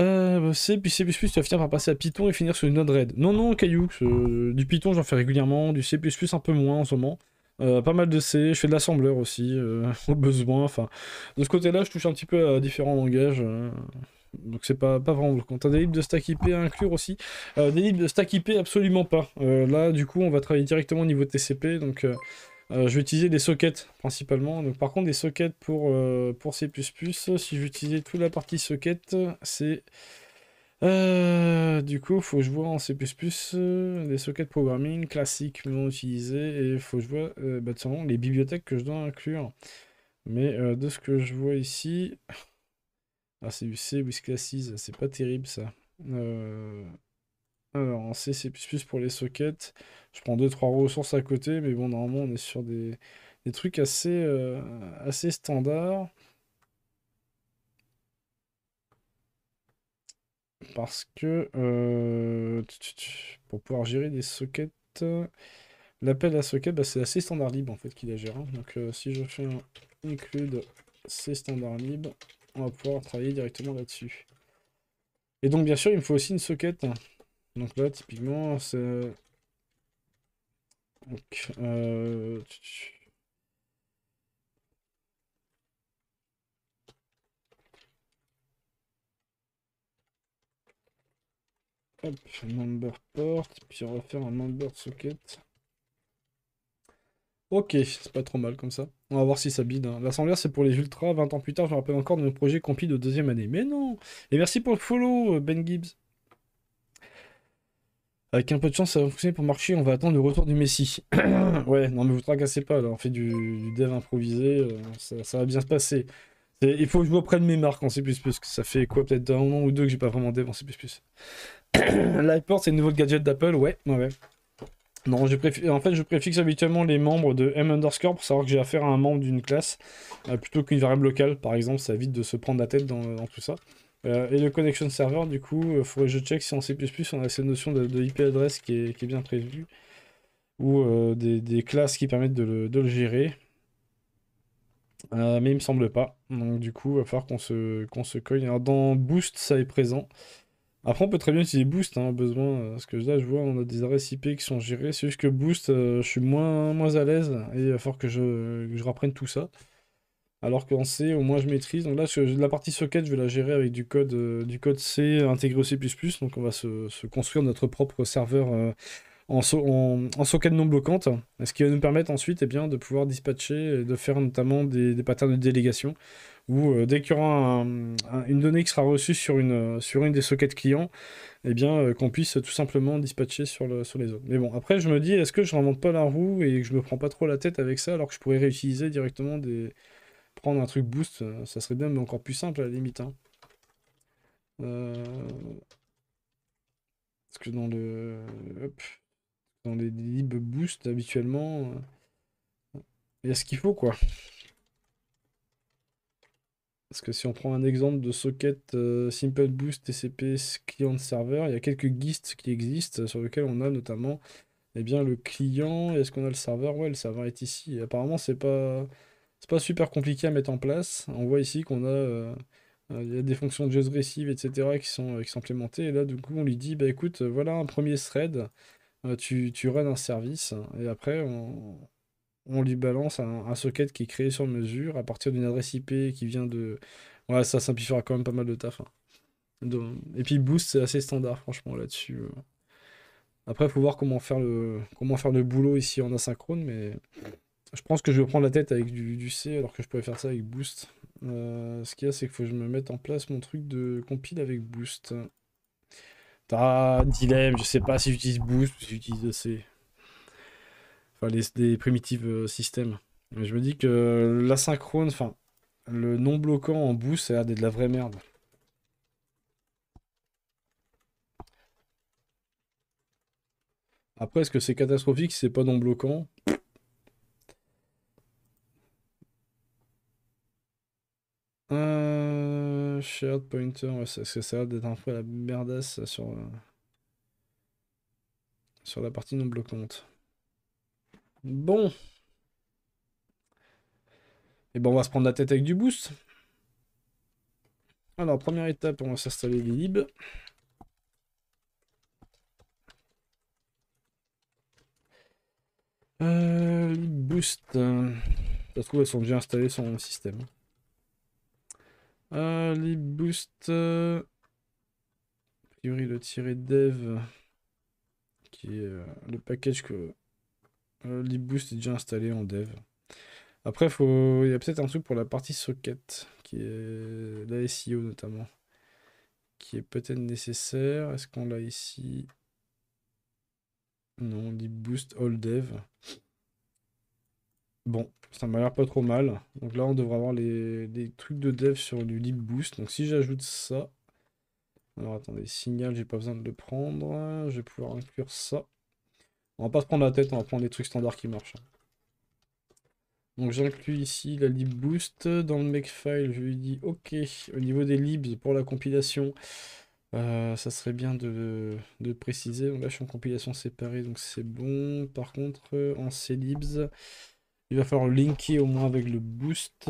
Euh, bah, C, puis C++, tu vas finir par passer à Python et finir sur une autre raid. Non, non, cailloux. Euh, du Python j'en fais régulièrement, du C++ un peu moins en ce moment. Euh, pas mal de C, je fais de l'assembleur aussi, au besoin, enfin... De ce côté-là, je touche un petit peu à différents langages, donc c'est pas, pas vraiment... Quand t'as des libres de stack IP à inclure aussi, des libres de stack IP absolument pas. là, du coup, on va travailler directement au niveau TCP, donc... Euh, je vais utiliser des sockets principalement. par contre, des sockets pour, euh, pour C++, si j'utilisais toute la partie socket, c'est... Euh, du coup, il faut que je vois en C++ des sockets programming classiques non utilisés et il faut que je vois bah, les bibliothèques que je dois inclure. Mais de ce que je vois ici... Ah, c'est UC, C, c'est pas terrible ça. Alors, euh, en C, c'est plus pour les sockets. Je prends 2-3 ressources à côté, mais bon, normalement, on est sur des, trucs assez, euh, assez standards. Parce que euh, pour pouvoir gérer des sockets, l'appel à socket, bah, c'est assez standard libre en fait qui la gère. Hein. Donc si je fais un include C standard libre, on va pouvoir travailler directement là-dessus. Et donc bien sûr, il me faut aussi une socket. Donc là, typiquement, c'est... Donc, euh... Hop, number port, puis on va faire un number socket. Ok, c'est pas trop mal comme ça. On va voir si ça bide. Hein. L'assemblée, c'est pour les ultras. 20 ans plus tard, je me rappelle encore de mon projet compil de deuxième année. Mais non Et merci pour le follow, euh, Ben Gibbs. Avec un peu de chance, ça va fonctionner pour marcher. On va attendre le retour du Messi. ouais, non, mais vous tracassez pas. Là, on fait du, dev improvisé. Euh, ça, va bien se passer. Il faut que je vous prenne mes marques en C++. Que ça fait quoi, peut-être un an ou deux que j'ai pas vraiment dev en C++. L'iPort, c'est le nouveau gadget d'Apple. Ouais, ouais. Non, je préfère, en fait, je préfixe habituellement les membres de M underscore pour savoir que j'ai affaire à un membre d'une classe euh, plutôt qu'une variable locale, par exemple. Ça évite de se prendre la tête dans tout ça. Euh, et le connection server, du coup, il euh, faudrait que je check si en C++ on a cette notion de, IP adresse qui est, bien prévue, ou euh, des, classes qui permettent de le, gérer. mais il me semble pas. Donc du coup, il va falloir qu'on se, cogne. Alors dans Boost, ça est présent. Après, on peut très bien utiliser Boost, hein, besoin. Parce que là, je vois, on a des adresses IP qui sont gérées. C'est juste que Boost, je suis moins, à l'aise et il va falloir que je, reprenne tout ça alors qu'en C, au moins je maîtrise. Donc là, la partie socket, je vais la gérer avec du code, euh, du code C intégré au C++. Donc on va se, construire notre propre serveur euh, en, en, socket non bloquante, ce qui va nous permettre ensuite eh bien, de pouvoir dispatcher et de faire notamment des, patterns de délégation, où euh, dès qu'il y aura une donnée qui sera reçue sur une, sur une des sockets clients, eh bien qu'on puisse tout simplement dispatcher sur, le, sur les autres. Mais bon, après je me dis, est-ce que je ne remonte pas la roue et que je me prends pas trop la tête avec ça, alors que je pourrais réutiliser directement des prendre un truc boost, euh, ça serait bien, mais encore plus simple à la limite. Hein. Euh, parce que dans le. Dans les lib boost, habituellement. Euh, il y a ce qu'il faut, quoi. Parce que si on prend un exemple de socket Simple Boost TCP client serveur, il y a quelques gists qui existent sur lesquels on a notamment eh bien, le client. Est-ce qu'on a le serveur Ouais, le serveur est ici. apparemment, c'est pas. C'est pas super compliqué à mettre en place. On voit ici qu'on a, euh, euh, il y a des fonctions récive etc. qui sont, euh, qui sont implémentées. Et là, du coup, on lui dit, bah écoute, voilà un premier thread, tu, tu un service, et après, on, lui balance un, socket qui est créé sur mesure à partir d'une adresse IP qui vient de... Voilà, ça simplifiera quand même pas mal de taf. Hein. et puis Boost, c'est assez standard, franchement, là-dessus. Après, il faut voir comment faire, le, comment faire le boulot ici en asynchrone, mais je pense que je vais prendre la tête avec du, C alors que je pourrais faire ça avec Boost. Euh, ce qu'il y a, c'est qu'il faut que je me mette en place mon truc de compile avec Boost. T'as dilemme, je sais pas si j'utilise Boost ou si j'utilise C. Enfin, les, primitives euh, systèmes. Mais je me dis que l'asynchrone, enfin, le non bloquant en Boost, ça a de la vraie merde. Après, est-ce que c'est catastrophique si c'est pas non bloquant Euh, shared pointer, c'est que ça d'être un peu la merdasse sur, euh, sur la partie non bloquante. Bon. Et bon, on va se prendre la tête avec du boost. Alors, première étape, on va s'installer les libs. Euh, boost. Euh, ça se trouve, elles sont déjà installées sur mon système. Euh, libboost A priori, le tiré dev, qui est euh, le package que. Euh, libboost est déjà installé en dev. Après, faut... il y a peut-être un truc pour la partie socket, qui est la SEO notamment, qui est peut-être nécessaire. Est-ce qu'on l'a ici Non, libboost all dev. Bon, ça m'a l'air pas trop mal. Donc là, on devrait avoir des trucs de dev sur du libboost. Donc si j'ajoute ça... Alors attendez, signal, j'ai pas besoin de le prendre. Je vais pouvoir inclure ça. On va pas se prendre la tête, on va prendre des trucs standards qui marchent. Donc j'inclus ici la libboost dans le makefile, je lui dis ok, au niveau des libs pour la compilation, euh, ça serait bien de, préciser, donc là je suis en compilation séparée donc c'est bon, par contre en libs. Il va falloir linker au moins avec le boost.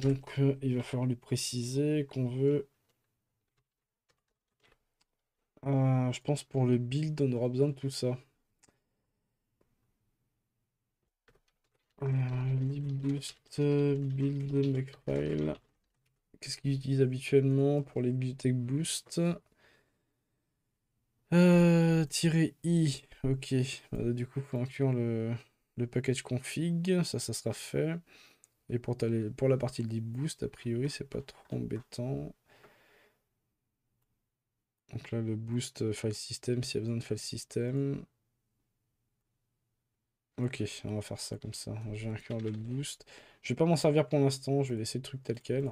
donc, euh, il va falloir lui préciser qu'on veut... Euh, je pense pour le build, on aura besoin de tout ça. Euh, boost, build, makefile. Qu'est-ce qu'ils utilisent habituellement pour les bibliothèques boost i, ok. Bah, du coup, faut inclure le... Le package config, ça, ça sera fait. Et pour, pour la partie de boost, a priori, c'est pas trop embêtant. Donc là, le boost euh, file system, s'il y a besoin de file system. Ok, on va faire ça comme ça. J'ai vais inclure le boost. Je vais pas m'en servir pour l'instant, je vais laisser le truc tel quel.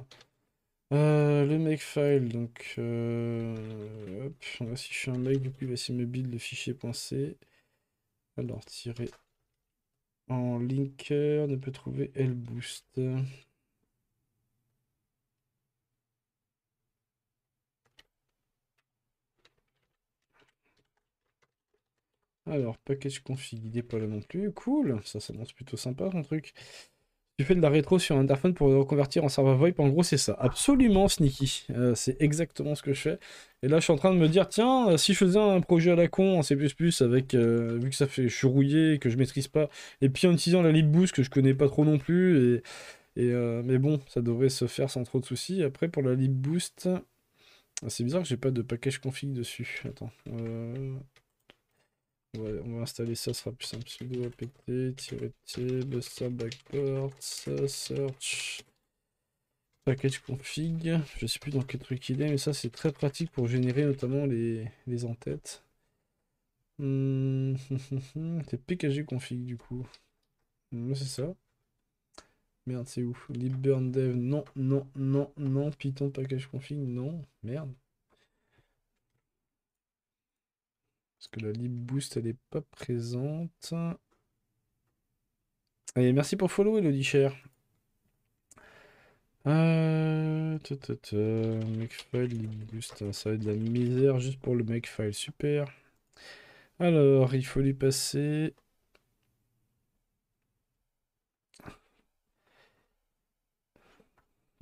Euh, le makefile, donc euh, si je suis un mec, du coup il va essayer de me build le fichier .c. Alors, tirer en linker, ne peut trouver boost Alors, package config, il n'est pas là non plus. Cool, ça s'annonce plutôt sympa un truc tu fais de la rétro sur un interphone pour le reconvertir en serveur VoIP. En gros, c'est ça. Absolument, Sneaky. Euh, c'est exactement ce que je fais. Et là, je suis en train de me dire, tiens, euh, si je faisais un projet à la con en C++ avec, euh, vu que ça fait, je suis rouillé, que je maîtrise pas, et puis en utilisant la LibBoost que je connais pas trop non plus, et, mais bon, ça devrait se faire sans trop de soucis. Après, pour la LibBoost, ah, c'est bizarre que j'ai pas de package config dessus. Attends. On va, installer ça, ce sera plus simple. sudo apt-t, buster backport, search, package config. Je sais plus dans quel truc il est, mais ça c'est très pratique pour générer notamment les, les entêtes. Hmm, c'est pkg config du coup. Hmm, c'est ça. Merde, c'est où Libburn dev, non, non, non, non. Python package config, non. Merde. Parce que la libboost, elle n'est pas présente. Allez, merci pour follow, Elodie Cher. Euh, Makefile, libboost, hein, ça va être de la misère juste pour le makefile, super. Alors, il faut lui passer...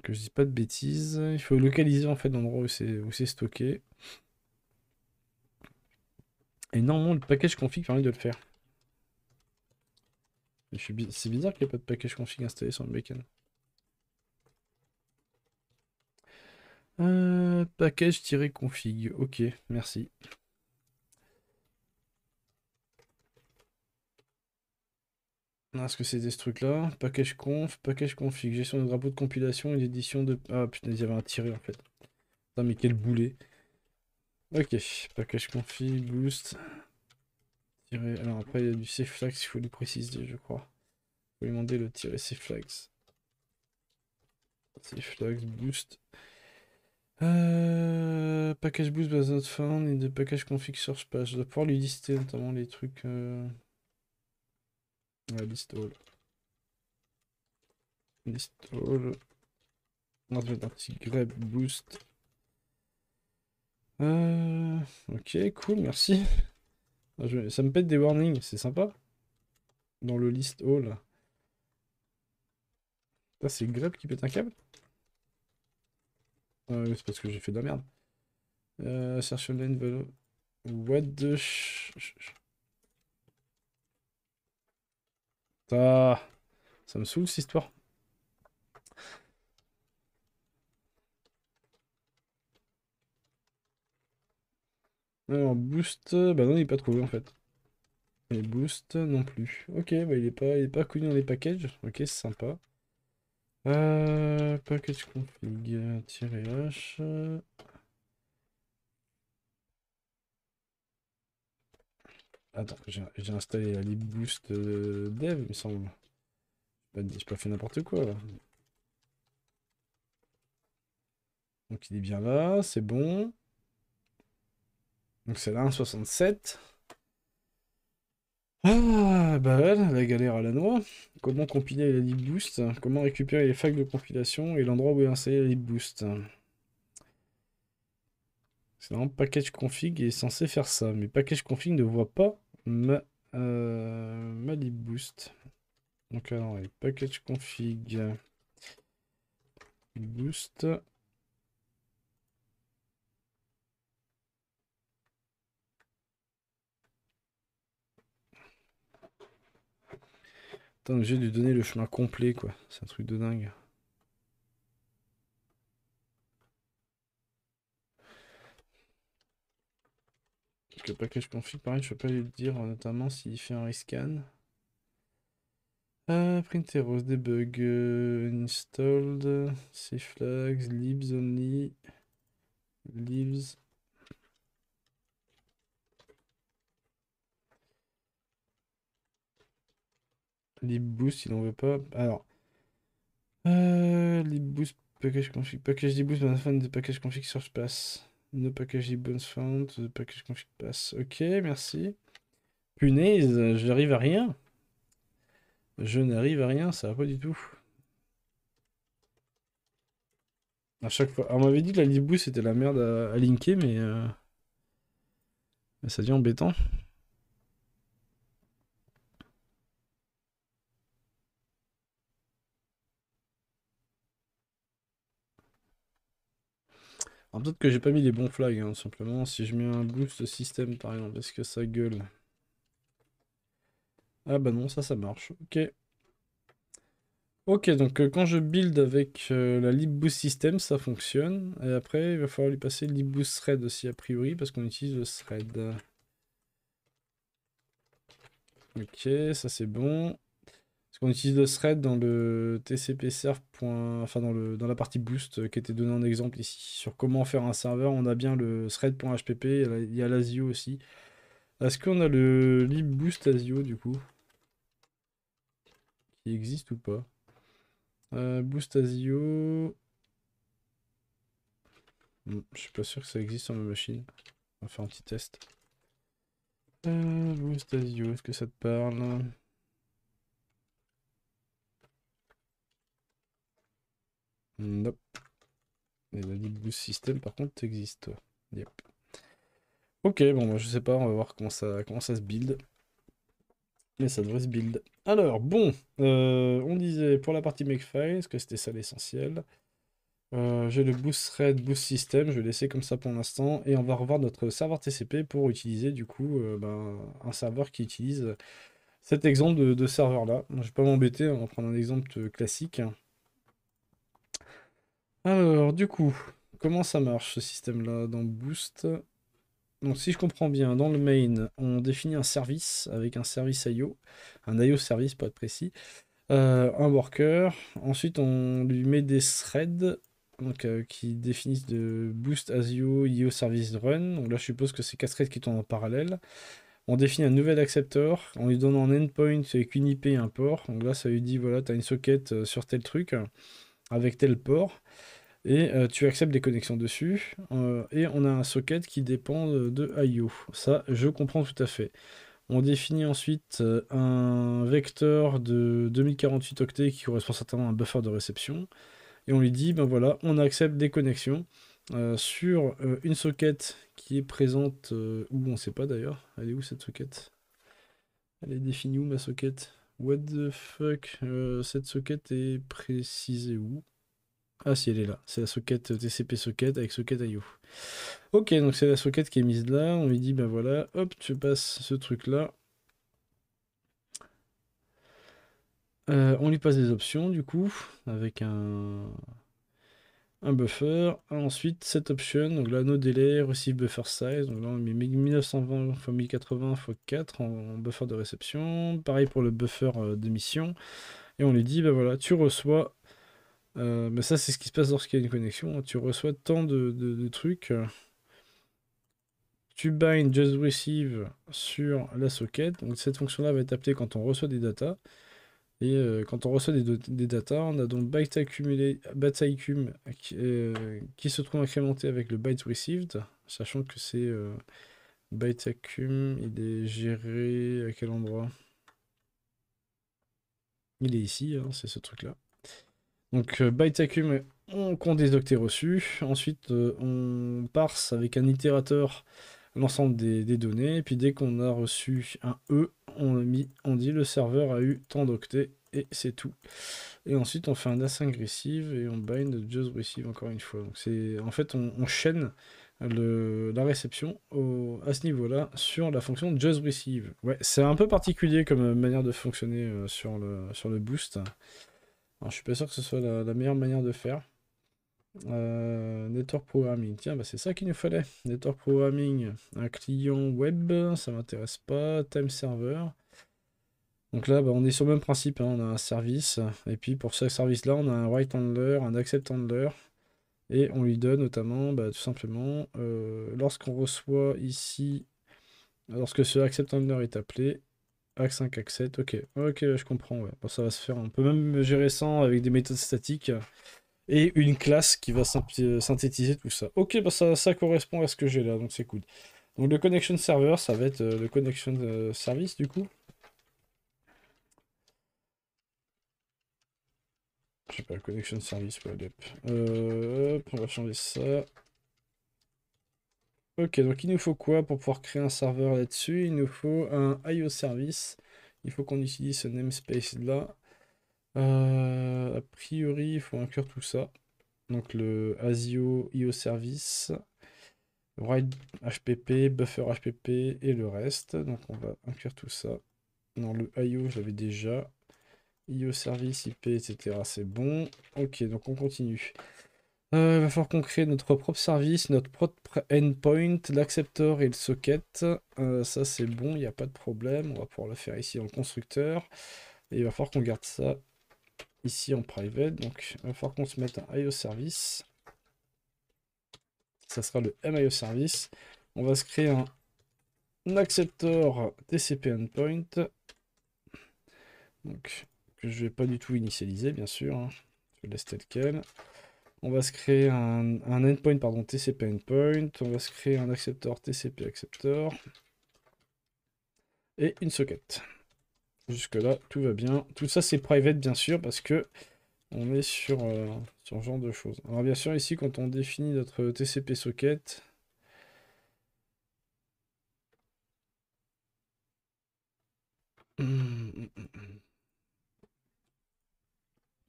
Que je dise pas de bêtises. Il faut localiser en fait l'endroit où c'est stocké. Et normalement, le package config permet de le faire. C'est bizarre qu'il n'y ait pas de package config installé sur le bacon. Euh, package-config, ok, merci. Ah, est-ce que c'est ce truc-là Package conf, package config, gestion de drapeau de compilation et d'édition de... Ah putain, il y avait un tiré en fait. Putain, mais quel boulet. Ok, package config, boost. Tirer... Alors après il y a du cflax, flags, il faut le préciser je crois. Il faut lui demander le tirer cflax, flags. boost. Euh... package boost base de found et de package config search page. Je dois pouvoir lui lister notamment les trucs. Euh, ouais, list all. List all. On un petit grab boost. Euh, ok, cool, merci. Ah, ça me pète des warnings, c'est sympa. Dans le list all. Là, c'est grave qui pète un câble ah C'est parce que j'ai fait de la merde. Euh, search What the... Ah, ça me saoule cette histoire. Alors, boost, euh, bah non, il n'est pas trouvé en fait. Et boost euh, non plus. Ok, bah il est pas, il est pas connu dans les packages. Ok, c'est sympa. Euh, package config-h. Attends, j'ai installé la libboost dev, mais me semble. J'ai pas, pas fait n'importe quoi Donc il est bien là, c'est bon. Donc c'est là 1,67. Ah, bah la galère à la noix. Comment compiler la libboost Comment récupérer les facs de compilation et l'endroit où est installé la libboost C'est vraiment package config est censé faire ça, mais package config ne voit pas ma, euh, ma libboost. Donc alors, package config boost. Je vais de lui donner le chemin complet, quoi. C'est un truc de dingue. Parce que le package config, pareil, je peux pas lui dire notamment s'il fait un rescan. Ah, printeros, debug, euh, installed, c flags, libs only, libs. LibBoost, il l'on veut pas. Alors. Euh, LibBoost, package config. Package LibBoost, bonus de package config source pass. No package LibBoost found, the package config pass. Ok, merci. Punaise, je n'arrive à rien. Je n'arrive à rien, ça va pas du tout. À chaque fois. on m'avait dit que la boost c'était la merde à, linker, euh, mais. Ça devient embêtant. peut-être que j'ai pas mis les bons flags, hein, simplement. Si je mets un boost système, par exemple, est-ce que ça gueule Ah bah non, ça, ça marche. Ok. Ok, donc euh, quand je build avec euh, la libboost système ça fonctionne. Et après, il va falloir lui passer libboost thread aussi, a priori, parce qu'on utilise le thread. Ok, ça c'est bon. Est-ce qu'on utilise le thread dans le TCP Enfin, dans, le, dans la partie boost euh, qui était donnée en exemple ici. Sur comment faire un serveur, on a bien le thread.hpp. Il y a l'ASIO aussi. Est-ce qu'on a le libboost ASIO du coup Qui existe ou pas Boostasio... Euh, boost ASIO. Hmm, je suis pas sûr que ça existe sur ma machine. On va faire un petit test. Euh, Boostasio, est-ce que ça te parle Nope. Et le Boost System, par contre, existe. Ok, bon, bah, je sais pas, on va voir comment ça, comment ça se build. Mais ça devrait se build. Alors, bon, euh, on disait pour la partie Makefile, parce que c'était ça l'essentiel. Euh, j'ai le boost thread, boost system, je vais laisser comme ça pour l'instant. Et on va revoir notre serveur TCP pour utiliser du coup euh, ben, un serveur qui utilise cet exemple de, serveur là. Je vais pas m'embêter, on va prendre un exemple classique. Alors, du coup, comment ça marche ce système-là dans Boost Donc, si je comprends bien, dans le main, on définit un service avec un service IO, un IO service pour être précis, euh, un worker. Ensuite, on lui met des threads donc, euh, qui définissent de Boost asio IO, service run. Donc là, je suppose que c'est quatre threads qui tournent en parallèle. On définit un nouvel accepteur on lui donne un endpoint avec une IP et un port. Donc là, ça lui dit voilà, tu as une socket euh, sur tel truc avec tel port et euh, tu acceptes des connexions dessus, euh, et on a un socket qui dépend euh, de I.O. Ça, je comprends tout à fait. On définit ensuite un vecteur de 2048 octets qui correspond certainement à un buffer de réception, et on lui dit, ben voilà, on accepte des connexions sur une socket qui est présente, ou on ne sait pas d'ailleurs, elle est où cette socket Elle est définie où ma socket What the fuck Cette socket est précisée où ah si, elle est là. C'est la socket euh, TCP socket avec socket IO. Ok, donc c'est la socket qui est mise là. On lui dit, ben voilà, hop, tu passes ce truc-là. Euh, on lui passe des options, du coup, avec un, un buffer. Ensuite, cette option, donc là, no delay, receive buffer size. Donc là, on met 1920 x 1080 x 4 en, buffer de réception. Pareil pour le buffer euh, d'émission. Et on lui dit, ben voilà, tu reçois euh, mais ça, c'est ce qui se passe lorsqu'il y a une connexion. Tu reçois tant de, trucs. Euh, tu bind just receive sur la socket. Donc cette fonction-là va être appelée quand on reçoit des data. Et euh, quand on reçoit des, datas, on a donc byte accumulé, byte accum, qui, se trouve incrémenté avec le byte received, sachant que c'est byte accum, il est géré à quel endroit Il est ici, hein, c'est ce truc-là. Donc, euh, accum, on compte des octets reçus. Ensuite, euh, on parse avec un itérateur l'ensemble des, données. Et puis, dès qu'on a reçu un E, on, on dit le serveur a eu tant d'octets et c'est tout. Et ensuite, on fait un async receive et on bind just receive encore une fois. Donc, c'est en fait, on, chaîne la réception à ce niveau-là sur la fonction just receive. Ouais, c'est un peu particulier comme euh, manière de fonctionner sur le, sur le boost. Alors, je suis pas sûr que ce soit la, meilleure manière de faire. Euh, network programming, tiens, bah, c'est ça qu'il nous fallait. Network programming, un client web, ça m'intéresse pas. Time server. Donc là, bah, on est sur le même principe, hein. on a un service, et puis pour ce service-là, on a un write handler, un accept handler, et on lui donne notamment, bah, tout simplement, euh, lorsqu'on reçoit ici, lorsque ce accept handler est appelé, ax 5, ax 7, ok. Ok, je comprends, ouais. ça va se faire. On peut même gérer ça avec des méthodes statiques et une classe qui va synthétiser tout ça. Ok, bah, ça, ça correspond à ce que j'ai là, donc c'est cool. Donc le connection server, ça va être euh, le connection euh, service du coup. Je sais pas, le connection service, ouais, euh, on va changer ça. Ok, donc il nous faut quoi pour pouvoir créer un serveur là-dessus Il nous faut un IO service. Il faut qu'on utilise ce namespace là. Euh, a priori, il faut inclure tout ça. Donc le ASIO IO service, write HPP, buffer HPP et le reste. Donc on va inclure tout ça. Dans le IO, j'avais déjà. IO service, IP, etc. C'est bon. Ok, donc on continue. Euh, il va falloir qu'on crée notre propre service, notre propre endpoint, l'accepteur et le socket. Euh, ça, c'est bon, il n'y a pas de problème. On va pouvoir le faire ici en constructeur. Et il va falloir qu'on garde ça ici en private. Donc, il va falloir qu'on se mette un IO service. Ça sera le MIO service. On va se créer un, acceptor TCP endpoint. Donc, que je vais pas du tout initialiser, bien sûr. Hein. Je laisse tel quel. On va se créer un, endpoint, pardon, TCP endpoint. On va se créer un accepteur TCP acceptor Et une socket. Jusque-là, tout va bien. Tout ça, c'est private, bien sûr, parce que on est sur, euh, ce genre de choses. Alors, bien sûr, ici, quand on définit notre TCP socket, hmm.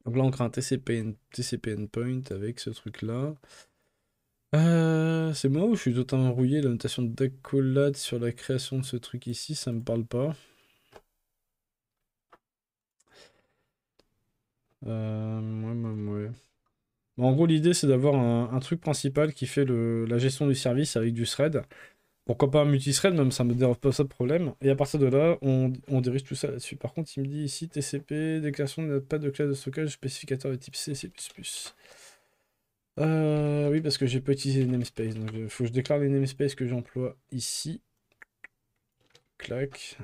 Donc là, on crée un TCP, endpoint avec ce truc-là. Euh, c'est moi ou je suis totalement rouillé La notation d'accolade sur la création de ce truc ici, ça me parle pas. Euh, en gros, l'idée, c'est d'avoir un, truc principal qui fait la gestion du service avec du thread. Pourquoi pas un multithread, même ça me dérange pas ça de problème. Et à partir de là, on, dirige tout ça là-dessus. Par contre, il me dit ici TCP, déclaration de pas de classe de stockage, spécificateur de type C, C++. Euh, oui, parce que j'ai pas utilisé les namespaces. Donc, il euh, faut que je déclare les namespaces que j'emploie ici. Clac.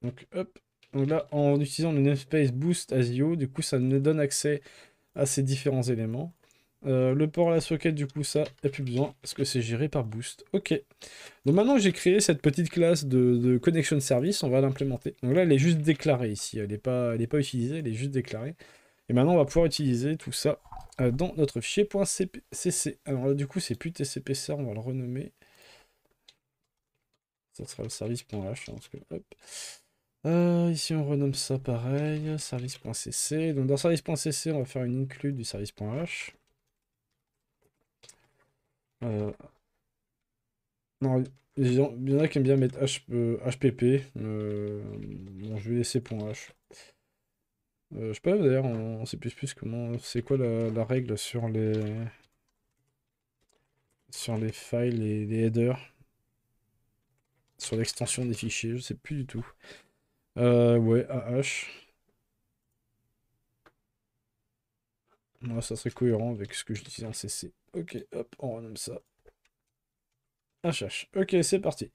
Donc, hop. Donc là, en utilisant le namespace boost ASIO, du coup, ça me donne accès à ces différents éléments. Euh, le port à la socket, du coup, ça, il a plus besoin, parce que c'est géré par Boost. Ok. Donc maintenant que j'ai créé cette petite classe de, de connection service, on va l'implémenter. Donc là, elle est juste déclarée ici. Elle n'est pas, pas utilisée, elle est juste déclarée. Et maintenant, on va pouvoir utiliser tout ça euh, dans notre fichier .cc. Alors là, du coup, c'est plus tcp ça. on va le renommer. Ça sera le service.h, hein, euh, ici, on renomme ça pareil, service.cc. Donc dans service.cc, on va faire une include du service.h. Euh, non, il y en a qui aiment bien mettre H, HPP. Euh, je vais laisser .h. Euh, je sais pas d'ailleurs, on, sait plus, plus comment. C'est quoi la, règle sur les. Sur les files les headers. Sur l'extension des fichiers, je sais plus du tout. ouais, AH. Moi, ça serait cohérent avec ce que je disais en CC. Ok, hop, on renomme ça. HH. Ok, c'est parti.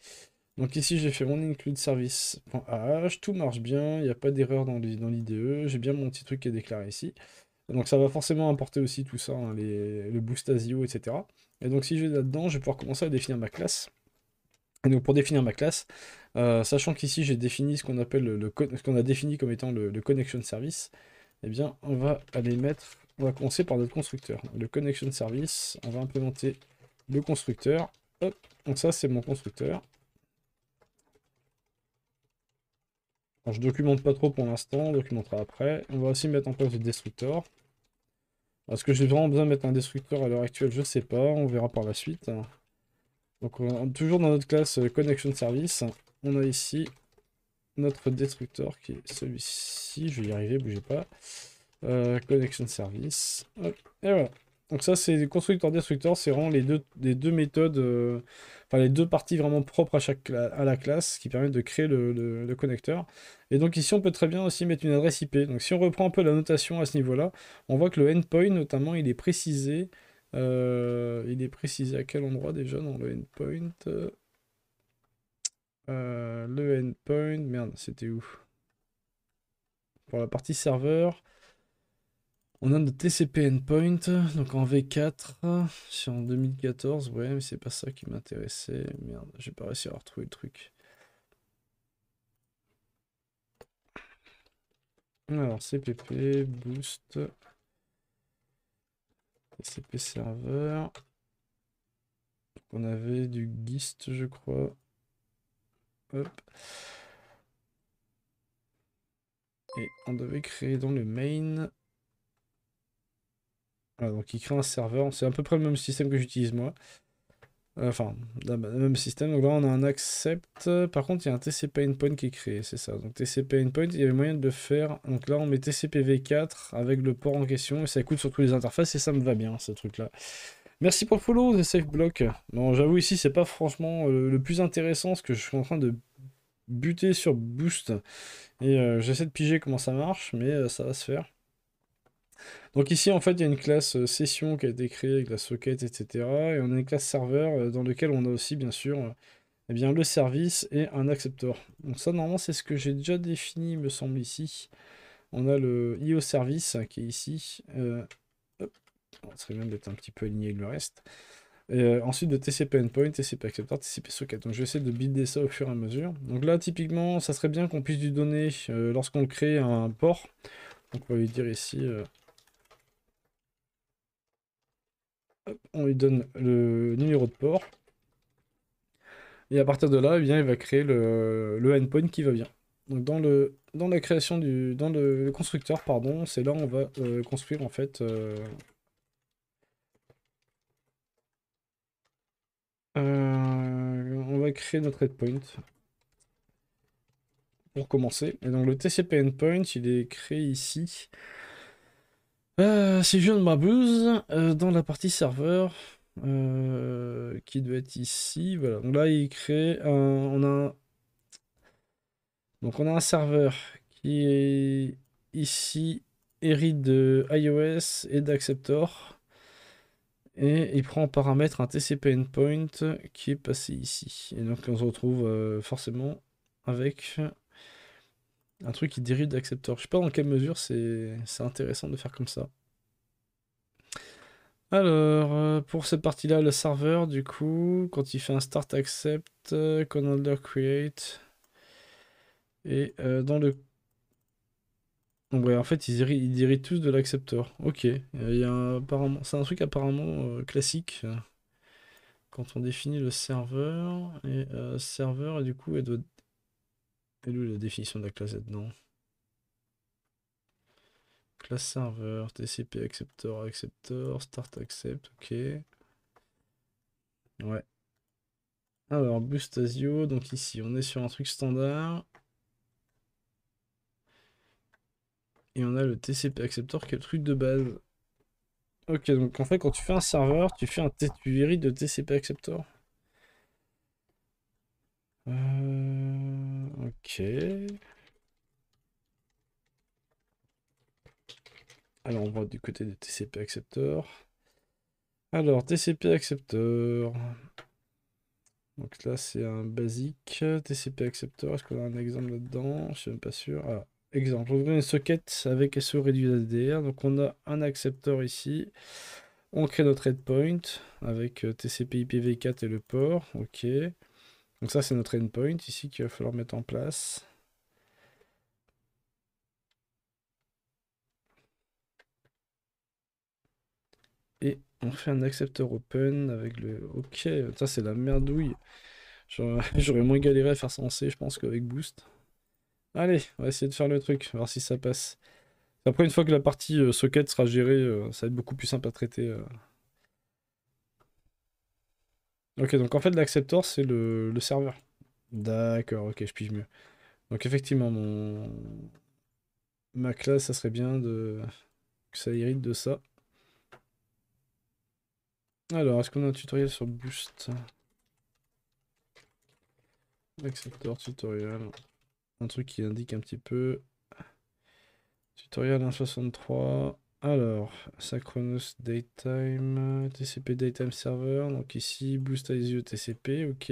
Donc ici, j'ai fait mon include service.h. Tout marche bien, il n'y a pas d'erreur dans l'IDE. J'ai bien mon petit truc qui est déclaré ici. Donc ça va forcément importer aussi tout ça, hein, les, le boost ASIO, etc. Et donc si je vais là-dedans, je vais pouvoir commencer à définir ma classe. Et donc pour définir ma classe, euh, sachant qu'ici j'ai défini ce qu'on appelle le, ce qu'on a défini comme étant le, le connection service, eh bien on va aller mettre on va commencer par notre constructeur. Le connection service, on va implémenter le constructeur. Hop, donc ça c'est mon constructeur. je documente pas trop pour l'instant, on documentera après. On va aussi mettre en place le destructeur. Est-ce que j'ai vraiment besoin de mettre un destructeur à l'heure actuelle Je sais pas, on verra par la suite. Donc euh, toujours dans notre classe euh, connection service, on a ici notre destructeur qui est celui-ci. Je vais y arriver, bougez pas. Euh, connection service. Et voilà. Donc ça, c'est constructeur-destructeur, c'est vraiment les deux, deux méthodes, euh, enfin les deux parties vraiment propres à, chaque, à la classe qui permettent de créer le, le, connecteur. Et donc ici, on peut très bien aussi mettre une adresse IP. Donc si on reprend un peu la notation à ce niveau-là, on voit que le endpoint, notamment, il est précisé. Euh, il est précisé à quel endroit déjà dans le endpoint Le endpoint, merde, c'était où Pour la partie serveur, on a notre TCP endpoint, donc en V4, c'est en 2014, ouais, mais c'est pas ça qui m'intéressait. Merde, j'ai pas réussi à retrouver le truc. Alors, CPP, boost, TCP serveur. On avait du GIST, je crois. Hop. Et on devait créer dans le main donc il crée un serveur. C'est à peu près le même système que j'utilise moi. Euh, enfin, le même système. Donc là, on a un accept. Par contre, il y a un TCP endpoint qui est créé, c'est ça. Donc TCP endpoint, il y a moyen de le faire. Donc là, on met TCP v4 avec le port en question. Et ça coûte sur toutes les interfaces et ça me va bien, ce truc-là. Merci pour le follow, The Safe Block. Bon, j'avoue, ici, c'est pas franchement euh, le plus intéressant, parce que je suis en train de buter sur Boost. Et euh, j'essaie de piger comment ça marche, mais ça va se faire. Donc ici, en fait, il y a une classe euh, session qui a été créée avec la socket, etc. Et on a une classe serveur euh, dans laquelle on a aussi, bien sûr, euh, eh bien, le service et un acceptor. Donc ça, normalement, c'est ce que j'ai déjà défini, me semble, ici. On a le IO service hein, qui est ici. Euh, serait bien d'être un petit peu aligné avec le reste. Et ensuite de TCP endpoint, TCP acceptor, TCP socket. Donc je vais essayer de builder ça au fur et à mesure. Donc là typiquement ça serait bien qu'on puisse lui donner lorsqu'on crée un port. Donc on va lui dire ici on lui donne le numéro de port. Et à partir de là, eh bien, il va créer le, endpoint qui va bien. Donc dans le dans la création du dans le, constructeur pardon, c'est là où on va euh, construire en fait euh, euh, on va créer notre endpoint pour commencer. Et donc le TCP endpoint, il est créé ici. C'est euh, si je de m'abuse, euh, dans la partie serveur, euh, qui doit être ici, voilà. Donc là, il crée un, on a donc on a un serveur qui est ici hérite de iOS et d'Acceptor. Et il prend en paramètre un TCP endpoint qui est passé ici. Et donc on se retrouve forcément avec un truc qui dérive l'accepteur. Je sais pas dans quelle mesure c'est intéressant de faire comme ça. Alors, euh, pour cette partie-là, le serveur, du coup, quand il fait un start accept, euh, conholder create. Et euh, dans le. en fait, ils, ils tous de l'accepteur. Ok. Il y apparemment... C'est un truc apparemment classique. Quand on définit le serveur, et serveur, et du coup, elle doit elle est la définition de la classe Z non Classe serveur, TCP acceptor, acceptor, start accept, ok. Ouais. Alors, Bustasio, donc ici, on est sur un truc standard. Et on a le TCP acceptor qui est le truc de base. Ok, donc en fait, quand tu fais un serveur, tu fais un tu de TCP acceptor. Euh... Ok. Alors on va du côté de TCP accepteur, Alors TCP accepteur. Donc là c'est un basique. TCP accepteur, est-ce qu'on a un exemple là-dedans Je suis même pas sûr. Ah, exemple, on une socket avec SO réduit Donc on a un accepteur ici. On crée notre endpoint avec euh, TCP IPv4 et le port. Ok. Donc ça, c'est notre endpoint ici qu'il va falloir mettre en place. Et on fait un accepteur open avec le... Ok, ça c'est la merdouille. J'aurais moins galéré à faire ça C, je pense, qu'avec Boost. Allez, on va essayer de faire le truc, voir si ça passe. Après, une fois que la partie euh, socket sera gérée, euh, ça va être beaucoup plus simple à traiter. Euh, Ok, donc en fait, l'acceptor, c'est le, serveur. D'accord, ok, je pige mieux. Donc effectivement, mon... ma classe, ça serait bien de... que ça hérite de ça. Alors, est-ce qu'on a un tutoriel sur Boost Acceptor tutoriel. Un truc qui indique un petit peu. Tutoriel 1.63. Alors, Synchronous Daytime, TCP Daytime Server. Donc ici, ISU TCP, ok.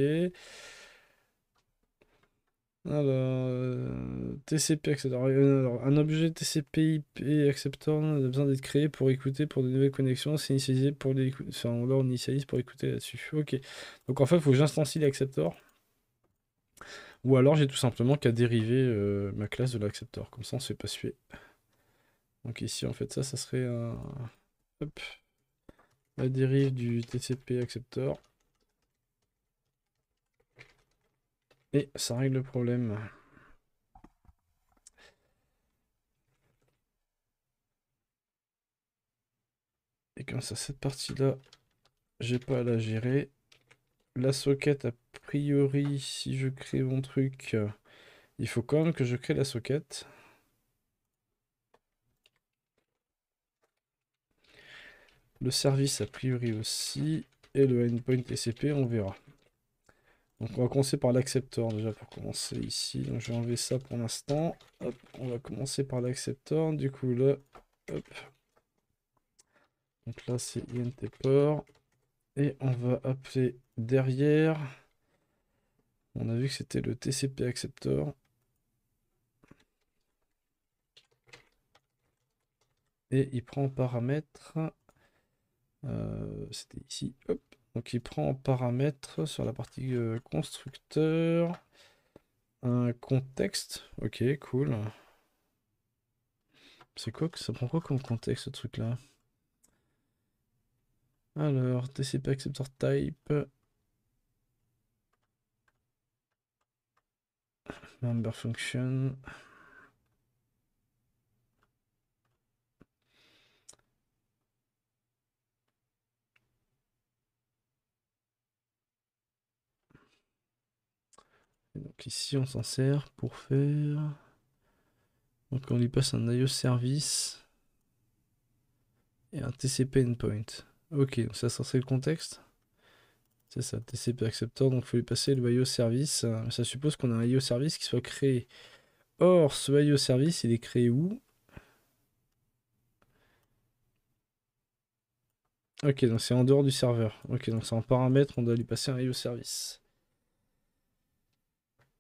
Alors, euh, TCP acceptor. un objet TCP IP acceptor a besoin d'être créé pour écouter pour de nouvelles connexions. C'est initialisé pour on initialise pour écouter là-dessus. Ok. Donc, en fait, il faut que j'instancie l'acceptor. Ou alors, j'ai tout simplement qu'à dériver euh, ma classe de l'acceptor. Comme ça, on se fait pas suer. Donc ici, en fait, ça, ça serait un... La dérive du TCP accepteur. Et ça règle le problème. Et comme ça, cette partie-là, j'ai pas à la gérer. La socket, a priori, si je crée mon truc, euh, il faut quand même que je crée la socket. Le service, a priori aussi. Et le endpoint TCP, on verra. Donc on va commencer par l'acceptor déjà pour commencer ici. Donc je vais enlever ça pour l'instant. Hop, on va commencer par l'acceptor. Du coup là, Donc là c'est port Et on va appeler derrière. On a vu que c'était le TCP acceptor. Et il prend paramètres. Euh, c'était ici. Hop. Donc il prend en paramètre sur la partie euh, constructeur un contexte. Ok, cool. C'est quoi que ça prend quoi comme contexte ce truc là Alors, TCP acceptor type. Member function. donc ici, on s'en sert pour faire... Donc on lui passe un IO service et un TCP endpoint. Ok, donc ça, c'est le contexte. C'est ça, TCP acceptor, donc il faut lui passer le IO service. Euh, ça suppose qu'on a un IO service qui soit créé. Or, ce IO service, il est créé où Ok, donc c'est en dehors du serveur. Ok, donc c'est en paramètre, on doit lui passer un IO service.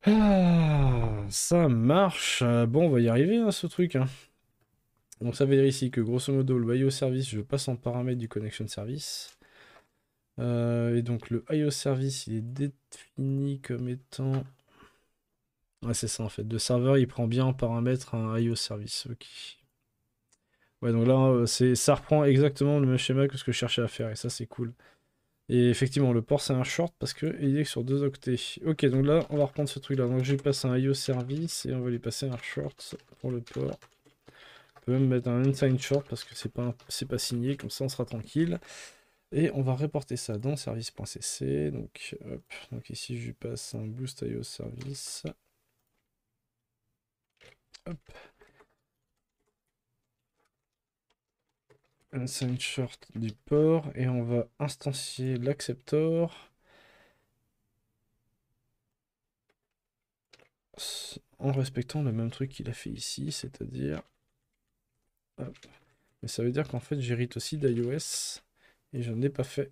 Ah, ça marche. Bon, on va y arriver, hein, ce truc. Hein. Donc ça veut dire ici que grosso modo le IO service, je passe en paramètre du connection service. Euh, et donc le IO service, il est défini comme étant... Ouais, c'est ça en fait. De serveur, il prend bien en paramètre un IO service. Ok. Ouais, donc là, euh, ça reprend exactement le même schéma que ce que je cherchais à faire. Et ça, c'est cool. Et effectivement, le port c'est un short parce qu'il est sur deux octets. Ok, donc là, on va reprendre ce truc là. Donc je lui passe un IO service et on va lui passer un short pour le port. On peut même mettre un unsigned short parce que c'est pas, pas signé, comme ça on sera tranquille. Et on va reporter ça dans service.cc. Donc, donc ici, je lui passe un boost IO service. Hop. unsigned short du port et on va instancier l'acceptor. en respectant le même truc qu'il a fait ici, c'est-à-dire... Mais ça veut dire qu'en fait, j'hérite aussi d'iOS, et je n'en ai pas fait.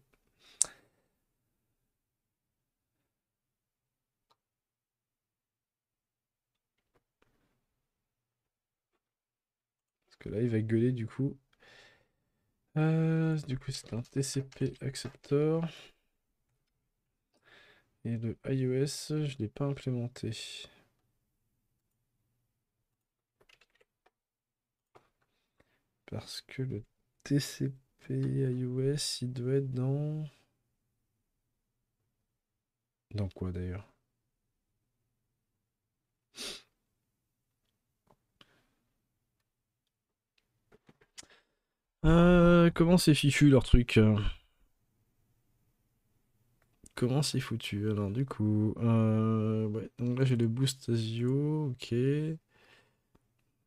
Parce que là, il va gueuler du coup. Euh, du coup, c'est un TCP accepteur. Et le iOS, je ne l'ai pas implémenté. Parce que le TCP iOS, il doit être dans... Dans quoi d'ailleurs Euh, comment c'est fichu leur truc euh Comment c'est foutu Alors du coup, euh, ouais, donc là j'ai le boost Azio, ok.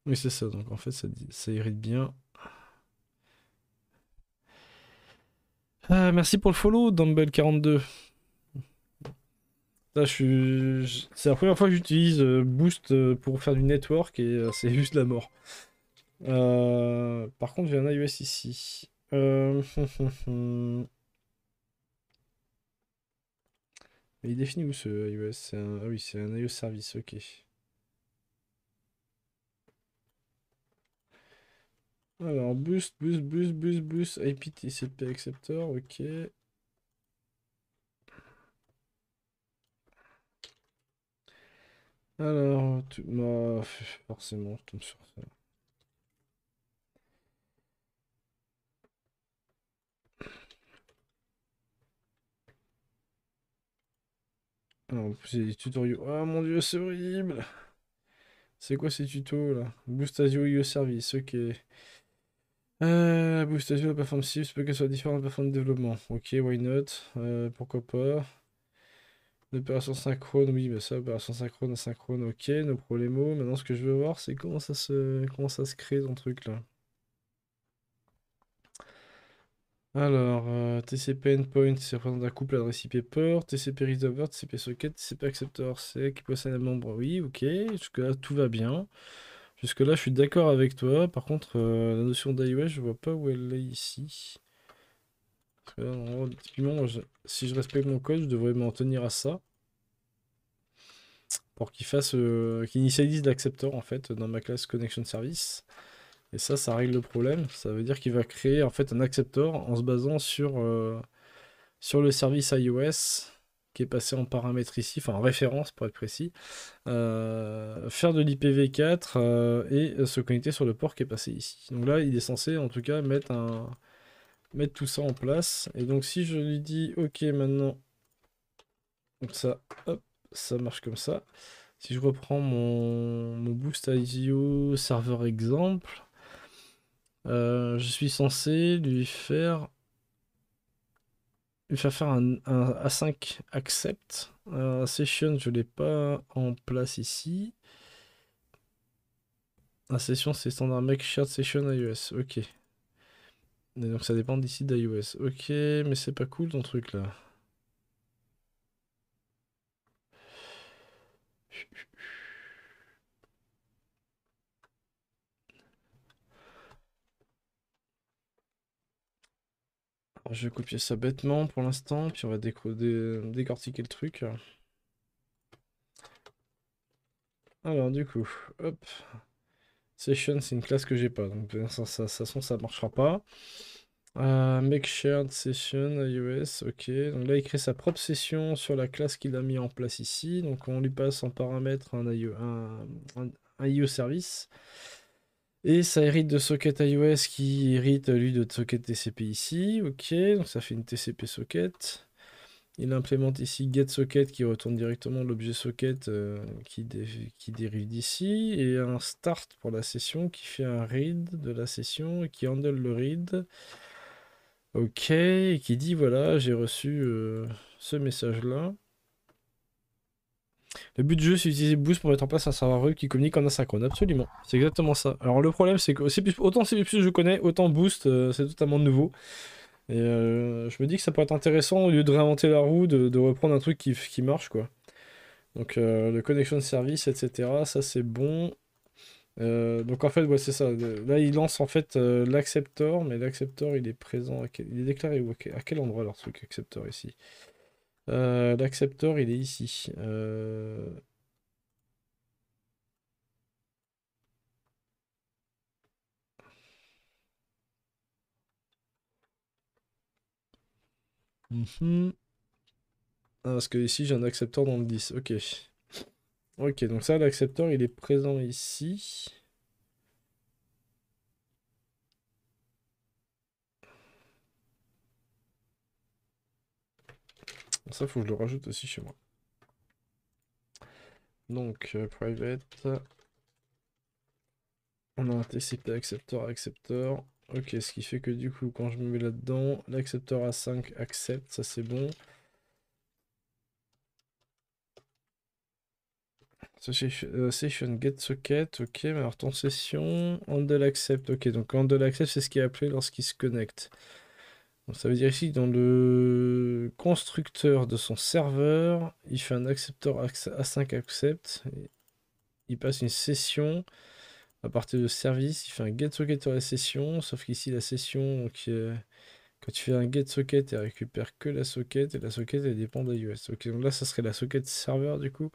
Oui c'est ça, donc en fait ça, ça irrite bien. merci pour le follow, Dumble42. je suis... C'est la première fois que j'utilise Boost pour faire du network et c'est juste la mort. Euh, par contre, j'ai un iOS ici. Euh, il définit où ce iOS Ah oui, c'est un iOS service, ok. Alors, boost, boost, boost, boost, boost, IPTCP acceptor, ok. Alors, tu... forcément, je tombe sur ça. Alors, ah, c'est des tutos... Oh ah, mon dieu, c'est horrible C'est quoi ces tutos là Boostasio IO Service, ok. Boost euh, Boostasio, la plateforme cible, peut qu'elle soit différente de la plateforme de développement. Ok, why not euh, Pourquoi pas L'opération synchrone, oui, bah ça, opération synchrone, asynchrone, ok, nos problèmes. Maintenant, ce que je veux voir, c'est comment ça se comment ça se crée ton truc là. Alors, euh, TCP endpoint, c'est représente un couple adresse IP port, TCP resolver, TCP socket, TCP acceptor, c'est qui possède un membre. Oui, ok, jusque-là, tout va bien. Jusque-là, je suis d'accord avec toi. Par contre, euh, la notion d'IOS, je vois pas où elle est ici. Typiquement, si je respecte mon code, je devrais m'en tenir à ça. Pour qu'il fasse, euh, initialise l'accepteur, en fait, dans ma classe connection service. Et ça, ça règle le problème. Ça veut dire qu'il va créer en fait un acceptor en se basant sur, euh, sur le service iOS qui est passé en paramètre ici, enfin en référence pour être précis, euh, faire de l'IPv4 euh, et se connecter sur le port qui est passé ici. Donc là, il est censé en tout cas mettre, un, mettre tout ça en place. Et donc si je lui dis OK maintenant, ça, marche comme ça. Si je reprends mon, boost serveur exemple, euh, je suis censé lui faire lui faire un, A5 accept. Euh, session, je ne l'ai pas en place ici. La session, c'est standard make shared session iOS. Ok. donc ça dépend d'ici d'iOS. Ok, mais c'est pas cool ton truc là. je vais copier ça bêtement pour l'instant, puis on va décortiquer le truc. Alors du coup, hop. Session, c'est une classe que j'ai pas, donc de toute façon, ça marchera pas. Euh, make shared session iOS, ok. Donc là, il crée sa propre session sur la classe qu'il a mis en place ici. Donc on lui passe en paramètre un IO, un IO service. Et ça hérite de socket iOS qui hérite, lui, de socket TCP ici. OK, donc ça fait une TCP socket. Il implémente ici get socket qui retourne directement l'objet socket euh, qui, dérive d'ici. Et un start pour la session qui fait un read de la session et qui handle le read. OK, et qui dit voilà, j'ai reçu euh, ce message-là. Le but du jeu, c'est d'utiliser Boost pour mettre en place un serveur web qui communique en asynchrone. Absolument, c'est exactement ça. Alors le problème, c'est que plus, autant que je connais, autant Boost, euh, c'est totalement nouveau. Et euh, je me dis que ça pourrait être intéressant, au lieu de réinventer la roue, de, reprendre un truc qui, marche, quoi. Donc euh, le connection service, etc. Ça c'est bon. donc en fait, ouais, c'est ça. Là, il lance en fait l'acceptor, mais l'acceptor il est présent. Il est déclaré à quel endroit leur truc acceptor ici euh, L'accepteur, il est ici. Euh. Mhm. Ah, parce que ici, j'ai un accepteur dans le 10. Ok. Ok, donc ça, l'accepteur, il est présent ici. Ça, faut que je le rajoute aussi chez moi. Donc, euh, private. On a un TCP accepteur accepteur. Ok, ce qui fait que du coup, quand je me mets là-dedans, l'accepteur A5 accepte, ça c'est bon. session euh, get socket, ok, alors ton session, handle accept, ok, donc handle accept c'est ce qui est appelé lorsqu'il se connecte. Donc ça veut dire ici, dans le constructeur de son serveur, il fait un accepteur A5 accept, il passe une session à partir de service, il fait un get socket la session, sauf qu'ici la session, euh, quand tu fais un get socket, elle récupère que la socket, et la socket, elle dépend d'iOS. us donc là, ça serait la socket serveur du coup.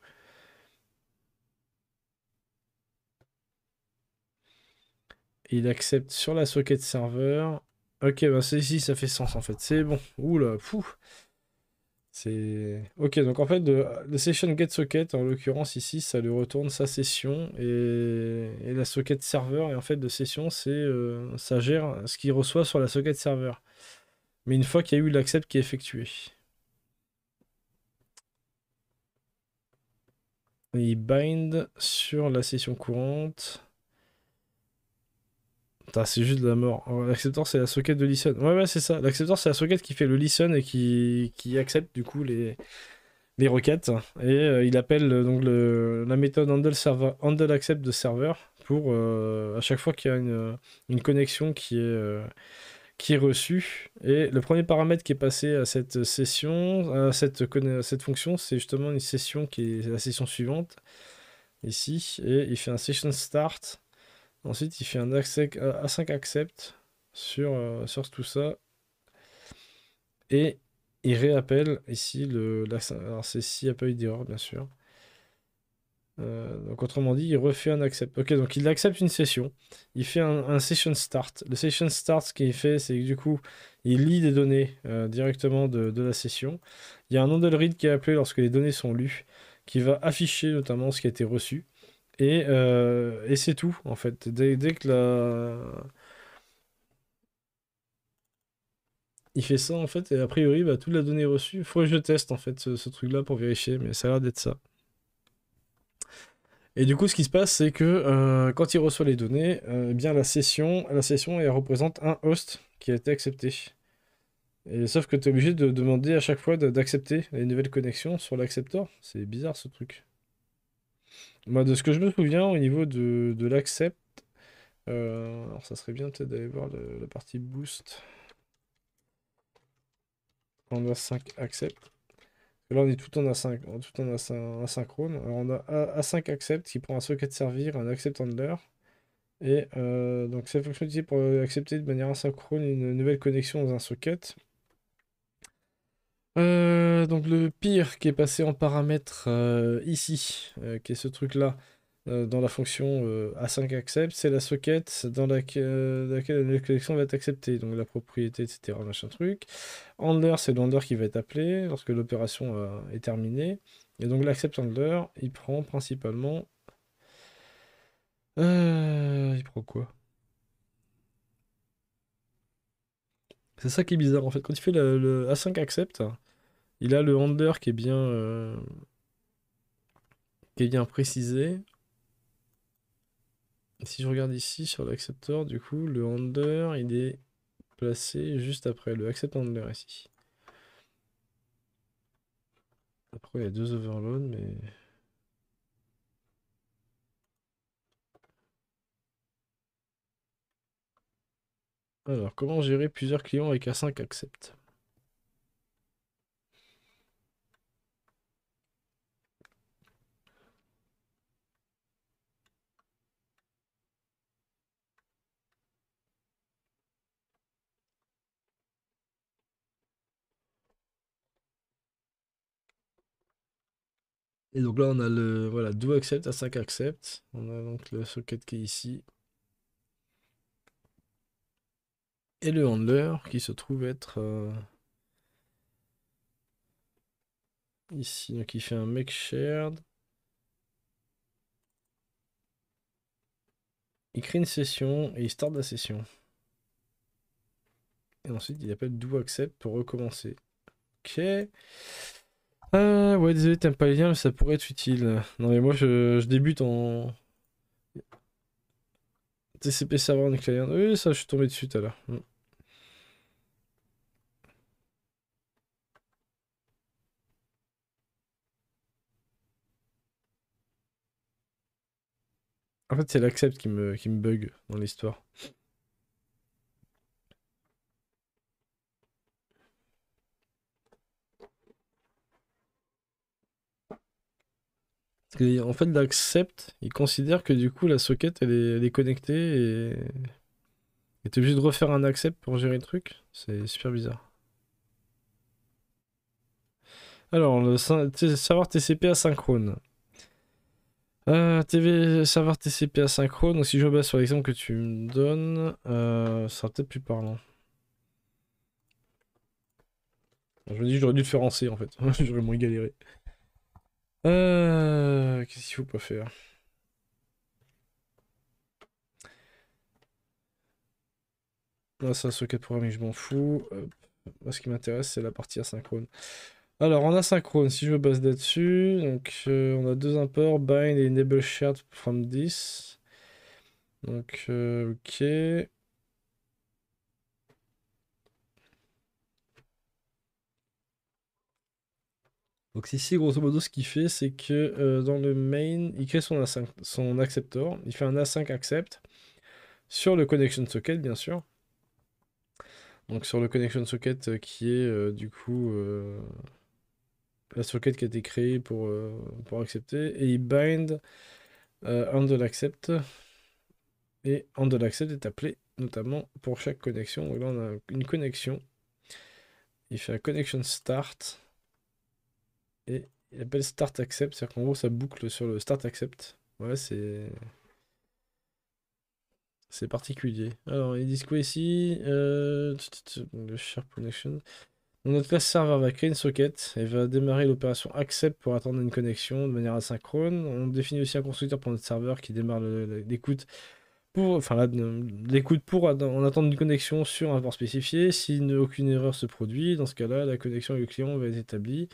il accepte sur la socket serveur Ok, bah c'est ici, ça fait sens en fait. C'est bon. Oula, pouf. C'est... Ok, donc en fait, la session get socket, en l'occurrence ici, ça lui retourne sa session et, la socket serveur. Et en fait, de session, c'est euh, ça gère ce qu'il reçoit sur la socket serveur. Mais une fois qu'il y a eu l'accept qui est effectué. il bind sur la session courante c'est juste de la mort. L'acceptor, c'est la socket de listen. Ouais, ouais, c'est ça. L'acceptor, c'est la socket qui fait le listen et qui, qui accepte du coup les, les requêtes. Et euh, il appelle euh, donc le, la méthode handle, accept de serveur pour euh, à chaque fois qu'il y a une, une, connexion qui est, qui est reçue. Et le premier paramètre qui est passé à cette session, à cette, cette fonction, c'est justement une session qui est la session suivante. Ici, et il fait un session start Ensuite, il fait un accept, A5 accept sur, tout ça. Et il réappelle ici le. alors, c'est s'il n'y a pas eu d'erreur, bien sûr. Euh, donc, autrement dit, il refait un accept. Ok, donc il accepte une session. Il fait un, session start. Le session start, ce qu'il fait, c'est que du coup, il lit des données euh, directement de, la session. Il y a un handle read qui est appelé lorsque les données sont lues, qui va afficher notamment ce qui a été reçu. Euh, et, c'est tout, en fait. Dès, que la... Il fait ça, en fait, et a priori, bah, toute la donnée reçue, Il faut que je teste, en fait, ce, truc-là pour vérifier, mais ça a l'air d'être ça. Et du coup, ce qui se passe, c'est que euh, quand il reçoit les données, euh, eh bien, la session, la session, elle représente un host qui a été accepté. Et sauf que tu es obligé de demander à chaque fois d'accepter les nouvelles connexion sur l'acceptor. C'est bizarre ce truc de ce que je me souviens, au niveau de, de l'accept, euh, alors ça serait bien peut-être d'aller voir la partie boost. On a 5 accept. Là, on est tout en, tout en asynchrone. Alors, on a A5 accept qui prend un socket servir, un accept handler. Et euh, donc, cette fonction utilisée pour accepter de manière asynchrone une nouvelle connexion dans un socket. Euh, donc le pire qui est passé en paramètre euh, ici, euh, qui est ce truc-là, dans la fonction A5 accept, c'est la socket dans laquelle, la collection va être acceptée, donc la propriété, etc. Machin truc. Handler, c'est l'handler qui va être appelé lorsque l'opération est terminée. Et donc l'accept handler, il prend principalement... il prend quoi C'est ça qui est bizarre en fait. Quand il fait le A5 accept, il a le handler qui est bien, euh, qui bien précisé. Si je regarde ici sur l'acceptor, du coup, le handler, il est placé juste après le accept handler ici. Après, il y a deux overloads, mais... Alors, comment gérer plusieurs clients avec un 5 accept Et donc là, on a le voilà, do accept à accept. On a donc le socket qui est ici. Et le handler qui se trouve être euh, ici. Donc il fait un make shared. Il crée une session et il start la session. Et ensuite, il appelle do accept pour recommencer. Ok. Ah, ouais, désolé, t'aimes pas les liens, mais ça pourrait être utile. Non, mais moi, je, je débute en. TCP en client. Oui, ça, je suis tombé dessus tout à l'heure. Mm. En fait, c'est l'accept qui me, qui me bug dans l'histoire. en fait, l'accepte, il considère que du coup, la socket, elle est, connectée et. tu t'es obligé de refaire un accept pour gérer le truc C'est super bizarre. Alors, le serveur TCP asynchrone. Euh, TV serveur TCP asynchrone. si je base sur l'exemple que tu me donnes, euh, ça sera peut-être plus parlant. Je me dis, j'aurais dû le faire en C en fait. j'aurais moins galéré. Euh, qu'est-ce qu'il faut pas faire Là, ah, c'est un socket je m'en fous. Moi, ce qui m'intéresse, c'est la partie asynchrone. Alors, en asynchrone, si je me base là-dessus, donc euh, on a deux imports, bind et enable shared from this. Donc, euh, ok. Donc ici, grosso modo, ce qu'il fait, c'est que euh, dans le main, il crée son, son acceptor, il fait un a accept sur le connection socket, bien sûr. Donc sur le connection socket euh, qui est euh, du coup la socket qui a été créée pour, pour accepter, et il bind handle accept. Et handle accept est appelé notamment pour chaque connexion. Donc là, on a une connexion. Il fait un connection start il appelle start accept, c'est-à-dire qu'en gros ça boucle sur le start accept. Ouais, c'est. C'est particulier. Alors, il disent quoi ici euh, Le share connection. notre classe serveur va créer une socket et va démarrer l'opération accept pour attendre une connexion de manière asynchrone. On définit aussi un constructeur pour notre serveur qui démarre l'écoute pour, enfin, l'écoute pour en attendre une connexion sur un port spécifié. Si aucune erreur se produit, dans ce cas-là, la connexion avec le client va être établie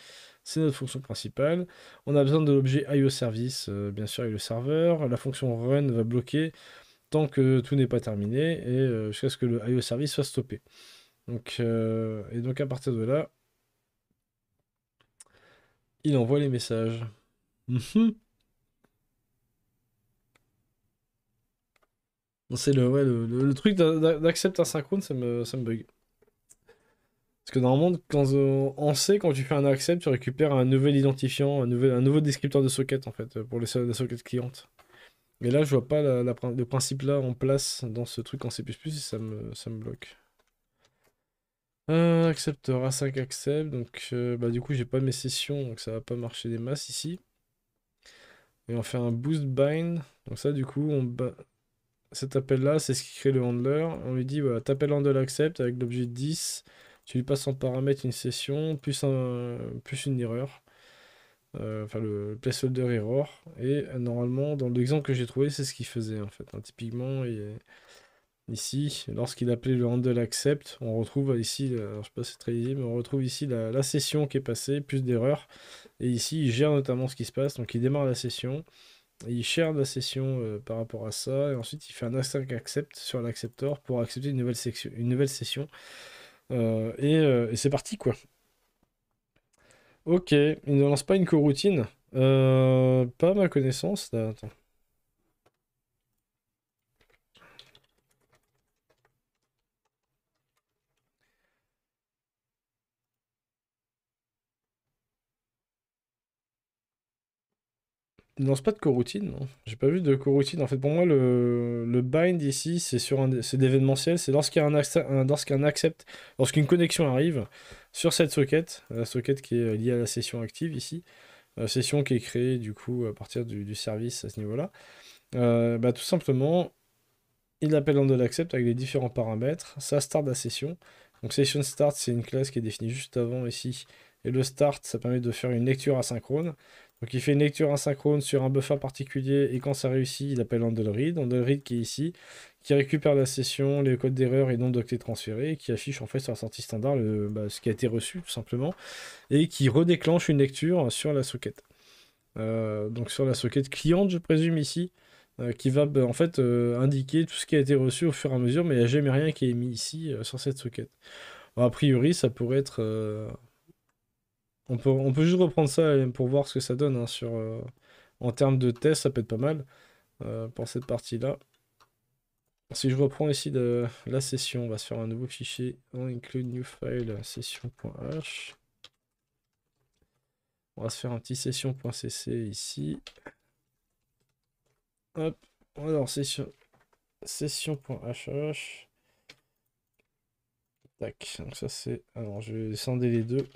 c'est notre fonction principale. On a besoin de l'objet IO service, euh, bien sûr, avec le serveur. La fonction run va bloquer tant que tout n'est pas terminé et euh, jusqu'à ce que le IO service soit stoppé. Donc, euh, et donc à partir de là, il envoie les messages. Mhm. c'est le, truc d'accepte un synchrone, ça me bug. Parce que normalement, quand on euh, sait quand tu fais un accept, tu récupères un nouvel identifiant, un, nouvel, un nouveau descripteur de socket en fait, pour les, sockets socket cliente. Mais là, je vois pas le principe là en place dans ce truc en C++ et ça me, bloque. Acceptera 5 accept, donc euh, bah, du coup j'ai pas mes sessions, donc ça va pas marcher des masses ici. Et on fait un boost bind, donc ça du coup, on cet appel là, c'est ce qui crée le handler. On lui dit, voilà, t'appelles handle accept avec l'objet 10, tu lui passes en paramètre une session, plus, plus une erreur, euh, enfin le placeholder error, et euh, normalement, dans l'exemple que j'ai trouvé, c'est ce qu'il faisait en fait. Hein. typiquement, ici, lorsqu'il appelait le handle accept, on retrouve ici, alors je sais pas si c'est très lisible, mais on retrouve ici la, session qui est passée, plus d'erreurs, et ici, il gère notamment ce qui se passe, donc il démarre la session, il share la session euh, par rapport à ça, et ensuite il fait un accept sur l'acceptor pour accepter une nouvelle, une nouvelle session. Euh, euh, et, c'est parti, quoi. Ok, il ne lance pas une coroutine. Euh, pas ma connaissance. Attends. Il lance pas de coroutine, non. J'ai pas vu de coroutine. En fait, pour moi, le, bind ici, c'est sur un, c'est d'événementiel. C'est lorsqu'il y a un, lorsqu'un accept, lorsqu'une connexion arrive sur cette socket, la socket qui est liée à la session active ici, la session qui est créée du coup à partir du, service à ce niveau-là. Euh, bah, tout simplement, il appelle dans de l'accept avec les différents paramètres. Ça start la session. Donc session start, c'est une classe qui est définie juste avant ici. Et le start, ça permet de faire une lecture asynchrone. Donc il fait une lecture asynchrone sur un buffer particulier et quand ça réussit, il appelle handleRead, Underread qui est ici, qui récupère la session, les codes d'erreur et nombre d'octets transférés, qui affiche en fait sur la sortie standard bah, ce qui a été reçu tout simplement, et qui redéclenche une lecture sur la socket. Euh, donc sur la socket cliente, je présume ici, euh, qui va bah, en fait euh, indiquer tout ce qui a été reçu au fur et à mesure, mais il n'y a jamais rien qui est mis ici sur cette socket. a priori, ça pourrait être on peut, on peut juste reprendre ça pour voir ce que ça donne. Hein, sur, euh, en termes de test, ça peut être pas mal euh, pour cette partie-là. Si je reprends ici de la session, on va se faire un nouveau fichier. On inclut new file session.h. On va se faire un petit session.cc ici. Hop. Alors, session session.hh. Tac. Donc ça c'est. Alors je vais descendre les deux.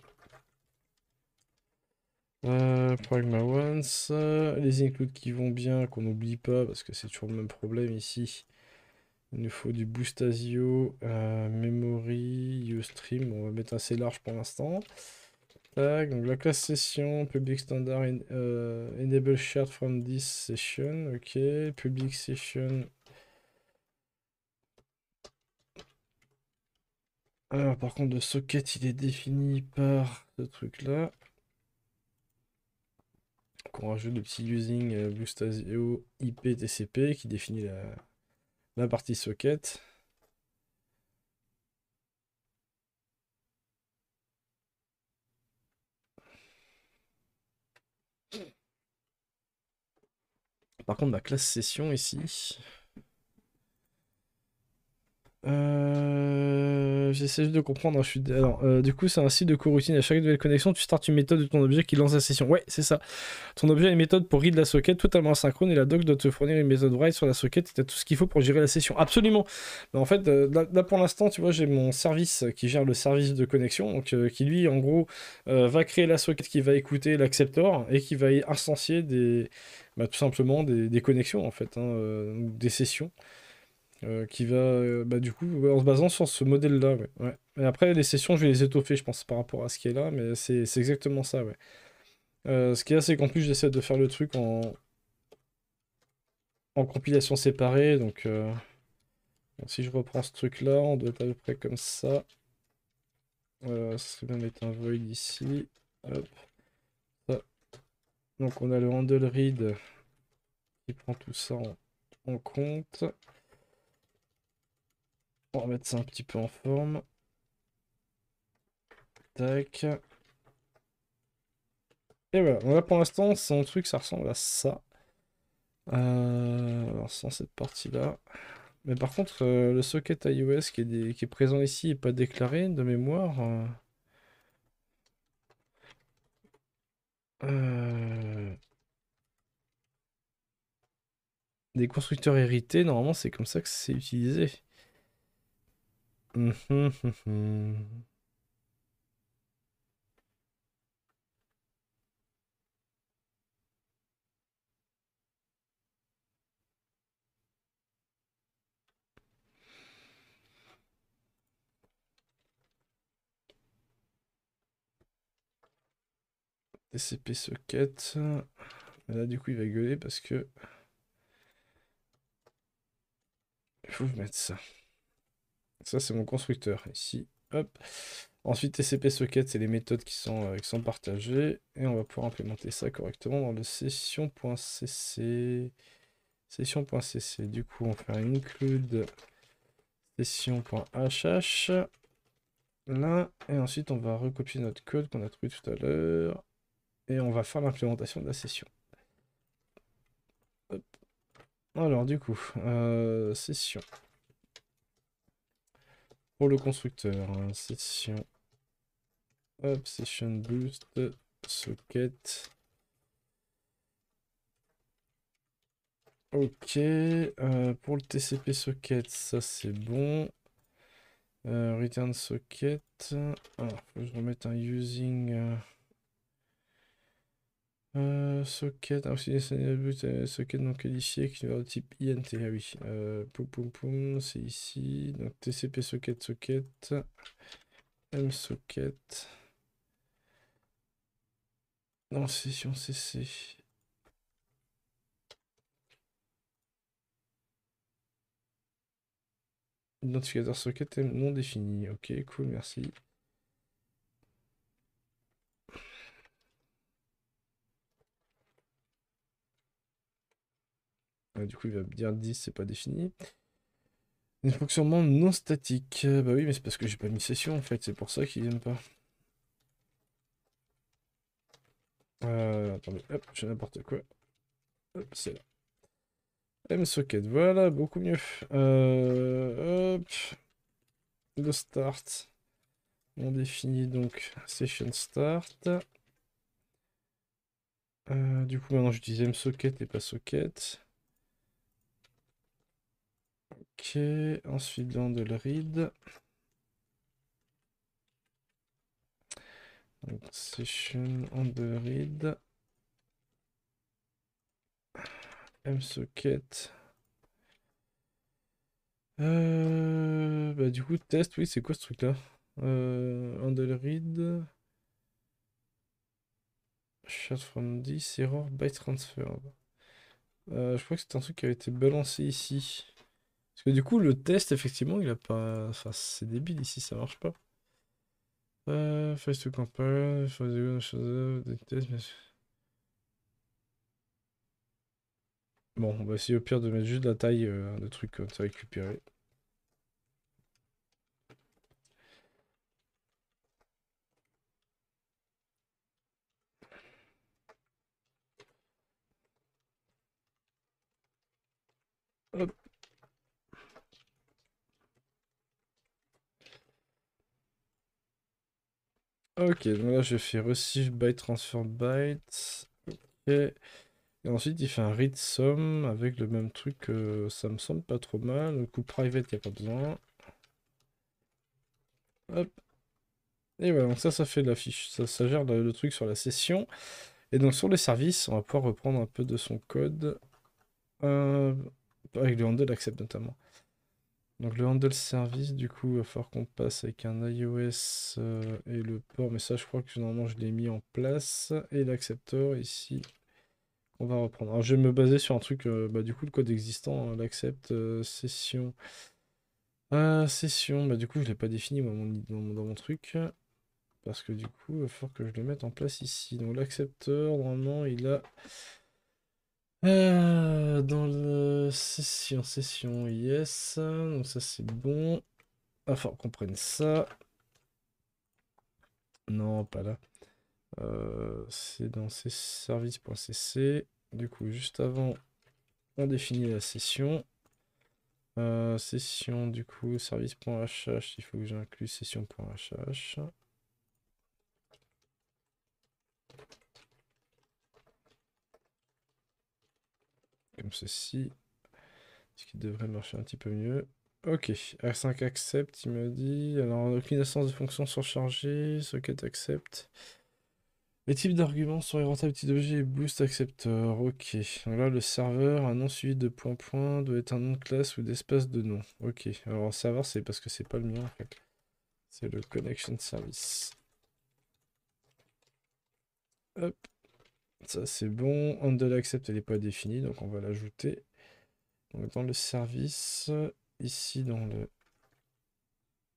Euh, Pragma Once, les includes qui vont bien, qu'on n'oublie pas, parce que c'est toujours le même problème ici. Il nous faut du Boostasio, euh, Memory, use-stream, on va mettre assez large pour l'instant. donc la classe session, public standard, euh, enable shared from this session, ok, public session. Alors par contre le socket il est défini par ce truc là qu'on rajoute le petit using euh, boostasio IP TCP qui définit la, la partie socket. Par contre, la classe session ici, euh, j'essaie juste de comprendre. Hein, je suis... Alors, euh, du coup, c'est un site de coroutine. À chaque nouvelle connexion, tu startes une méthode de ton objet qui lance la session. Ouais, c'est ça. Ton objet a une méthode pour read la socket totalement asynchrone et la doc doit te fournir une méthode write sur la socket et tu as tout ce qu'il faut pour gérer la session. Absolument. Mais en fait, euh, là, pour l'instant, tu vois, j'ai mon service qui gère le service de connexion, donc, qui lui, en gros, va créer la socket qui va écouter l'acceptor et qui va y instancier des, bah, tout simplement des, des connexions, en fait, hein, des sessions. Euh, qui va, euh, bah, du coup, en se basant sur ce modèle-là, ouais. Et après, les sessions, je vais les étoffer, je pense, par rapport à ce qui est là, mais c'est exactement ça, ouais. Euh, ce qui est assez c'est j'essaie de faire le truc en, compilation séparée, donc, si je reprends ce truc-là, on doit être à peu près comme ça. Voilà, ça mettre un void ici. Hop. Donc on a le handle read qui prend tout ça en compte. On va remettre ça un petit peu en forme. Tac. Et voilà, là pour l'instant, son truc, ça ressemble à ça. alors euh, sans cette partie-là. Mais par contre, euh, le socket iOS qui est, présent ici n'est pas déclaré de mémoire... Euh, des constructeurs hérités, normalement c'est comme ça que c'est utilisé. TCP mm-hmm. socket. Là, du coup, il va gueuler parce que. Il faut mettre ça ça c'est mon constructeur. Ici, hop. Ensuite, TCP socket, c'est les méthodes qui sont, euh, qui sont partagées. Et on va pouvoir implémenter ça correctement dans le session.cc. Session.cc. Du coup, on fait un include session.hh. Là, et ensuite, on va recopier notre code qu'on a trouvé tout à l'heure. Et on va faire l'implémentation de la session. Alors, du coup, euh, session pour le constructeur. Hein, session. Hop, session boost, socket. Ok, euh, pour le TCP socket, ça c'est bon. Euh, return socket. Ah, je remette un using. Euh, euh, socket, donc ah, euh, socket non qualifié qui est de type INT, ah oui, euh, poum poum poum, c'est ici, donc TCP socket socket, M socket, non session CC. Identificateur socket non défini, ok cool merci. Euh, du coup, il va me dire 10, c'est pas défini. Une fonctionnement non statique. Euh, bah oui, mais c'est parce que j'ai pas mis session en fait, c'est pour ça qu'il n'aime pas. Euh, attendez, hop, j'ai n'importe quoi. Hop, c'est là. M-socket, voilà, beaucoup mieux. hop. Le start. On définit donc session start. du coup, maintenant j'utilise M-socket et pas socket. Ok, ensuite dans de session on read. msocket. Euh, bah du coup test, oui c'est quoi ce truc là euh, read. Shot from this error by transfer. Euh, je crois que c'est un truc qui avait été balancé ici. Parce que du coup, le test, effectivement, il a pas... Enfin, c'est débile ici, ça marche pas. Euh, face to compare, face to Bon, on va essayer au pire de mettre juste la taille de euh, trucs comme euh, ça récupérer. Ok, donc là je fais receive byte transfer byte. Et ensuite il fait un read sum avec le même truc, que ça me semble pas trop mal. Le coup private, il n'y a pas besoin. Hop. Et voilà, donc ça, ça fait de la fiche. Ça, gère le, truc sur la session. Et donc sur les services, on va pouvoir reprendre un peu de son code. Euh, avec le handle accept notamment. Donc le handle service, du coup, il va falloir qu'on passe avec un iOS euh, et le port. Mais ça, je crois que normalement, je l'ai mis en place. Et l'accepteur ici, on va reprendre. Alors, je vais me baser sur un truc, euh, bah, du coup, le code existant, hein, l'accepte, euh, session. euh, session. bah, du coup, je ne l'ai pas défini moi, dans, mon, dans, mon, truc. Parce que du coup, il va falloir que je le mette en place ici. Donc l'accepteur, normalement, il a euh, dans le session, session, yes. Donc ça c'est bon. Enfin faut qu'on prenne ça. Non, pas là. Euh, c'est dans service.cc. Du coup, juste avant, on définit la session. Euh, session, du coup, service.hh, il faut que j'inclue session.hh. ceci. Ce qui devrait marcher un petit peu mieux. Ok, R5 accepte, il me dit. Alors, aucune instance de fonction surchargée, socket accepte. Les types d'arguments sont irrentables d'objet et boost accepteur. Ok. Donc là, le serveur, un nom suivi de point point doit être un nom de classe ou d'espace de nom. Ok. Alors, savoir c'est parce que c'est pas le mien C'est le connection service. Ça, c'est bon. Handle accept, elle n'est pas définie, donc on va l'ajouter. dans le service, ici, dans, le...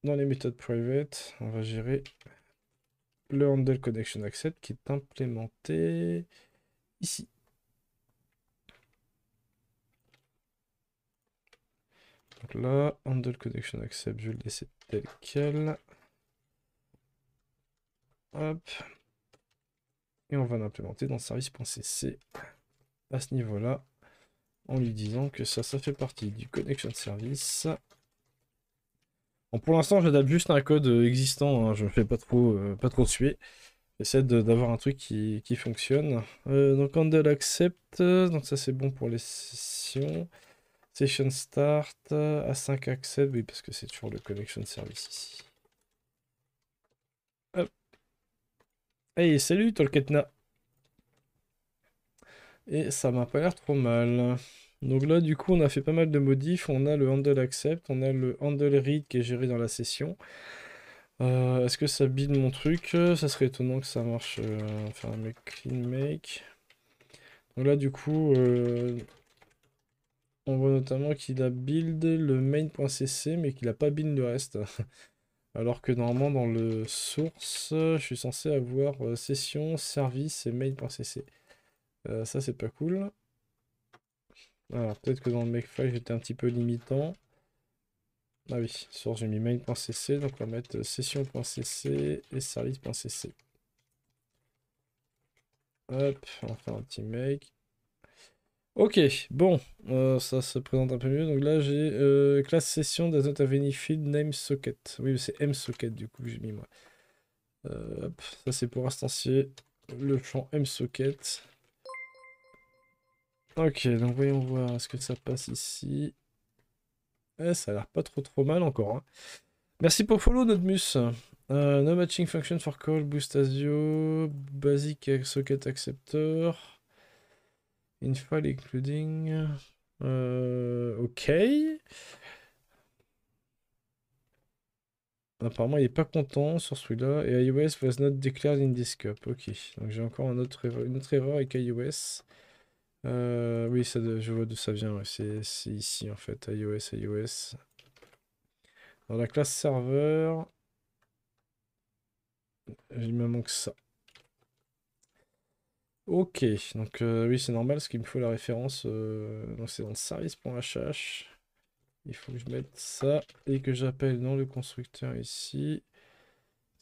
dans les méthodes private, on va gérer le handle connection accept qui est implémenté ici. Donc là, handle connection accept, je vais le laisser tel quel. Hop et on va l'implémenter dans service.cc à ce niveau-là en lui disant que ça, ça fait partie du connection service. pour l'instant, j'adapte juste un code euh, existant, hein, je ne fais pas trop, euh, pas trop suer. J'essaie d'avoir un truc qui, fonctionne. Euh, donc handle accept, donc ça c'est bon pour les sessions. Session start, à 5 accept, oui parce que c'est toujours le connection service ici. Hey, salut Tolketna. Et ça m'a pas l'air trop mal. Donc là, du coup, on a fait pas mal de modifs. On a le handle accept, on a le handle read qui est géré dans la session. Euh, est-ce que ça bide mon truc Ça serait étonnant que ça marche. Euh, enfin, mais clean make. Donc là, du coup, euh, on voit notamment qu'il a build le main.cc, mais qu'il a pas build le reste. Alors que normalement dans le source, je suis censé avoir euh, session, service et mail.cc. Euh, ça c'est pas cool. Alors peut-être que dans le makefile j'étais un petit peu limitant. Ah oui, source j'ai mis main.cc, donc on va mettre euh, session.cc et service.cc. Hop, on va faire un petit make. Ok, bon, euh, ça se présente un peu mieux. Donc là, j'ai euh, classe session does not name socket. Oui, c'est M socket du coup que j'ai mis moi. Euh, ça c'est pour instancier le champ M socket. Ok, donc voyons voir ce que ça passe ici. Eh, ça a l'air pas trop trop mal encore. Hein. Merci pour follow, Nodmus. no matching function for call, boost asio, basic socket acceptor. Infall including. Euh, ok. Apparemment, il n'est pas content sur celui-là. Et iOS was not declared in this cup. Ok. Donc j'ai encore une autre erreur avec iOS. Euh, oui, je vois d'où ça vient. C'est ici en fait. iOS, iOS. Dans la classe serveur, il me manque ça. Ok, donc euh, oui, c'est normal, ce qu'il me faut la référence. Euh, donc c'est dans le service.hh. Il faut que je mette ça et que j'appelle dans le constructeur ici.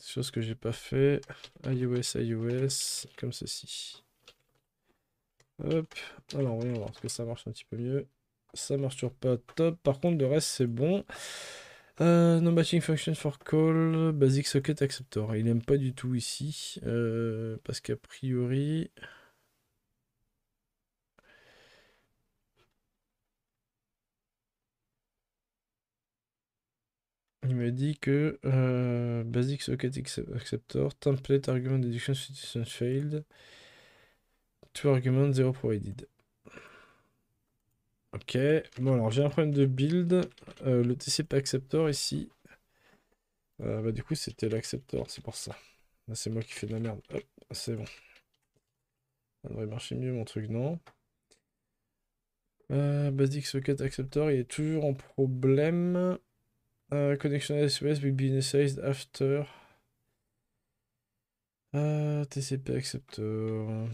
Chose que j'ai pas fait. iOS, iOS, comme ceci. Hop. Alors, voyons voir, est-ce que ça marche un petit peu mieux Ça marche toujours pas top. Par contre, le reste, c'est bon non euh, no matching function for call, basic socket acceptor. Il n'aime pas du tout ici, euh, parce qu'a priori... Il m'a dit que euh, basic socket acceptor, template argument deduction situation failed, two argument zero provided. Ok, bon alors j'ai un problème de build. Euh, le TCP acceptor ici. Euh, bah du coup c'était l'acceptor, c'est pour ça. Là c'est moi qui fais de la merde. Hop, c'est bon. Ça devrait marcher mieux mon truc, non Basique euh, Basic socket acceptor, il est toujours en problème. connection SOS will be initialized after. TCP acceptor.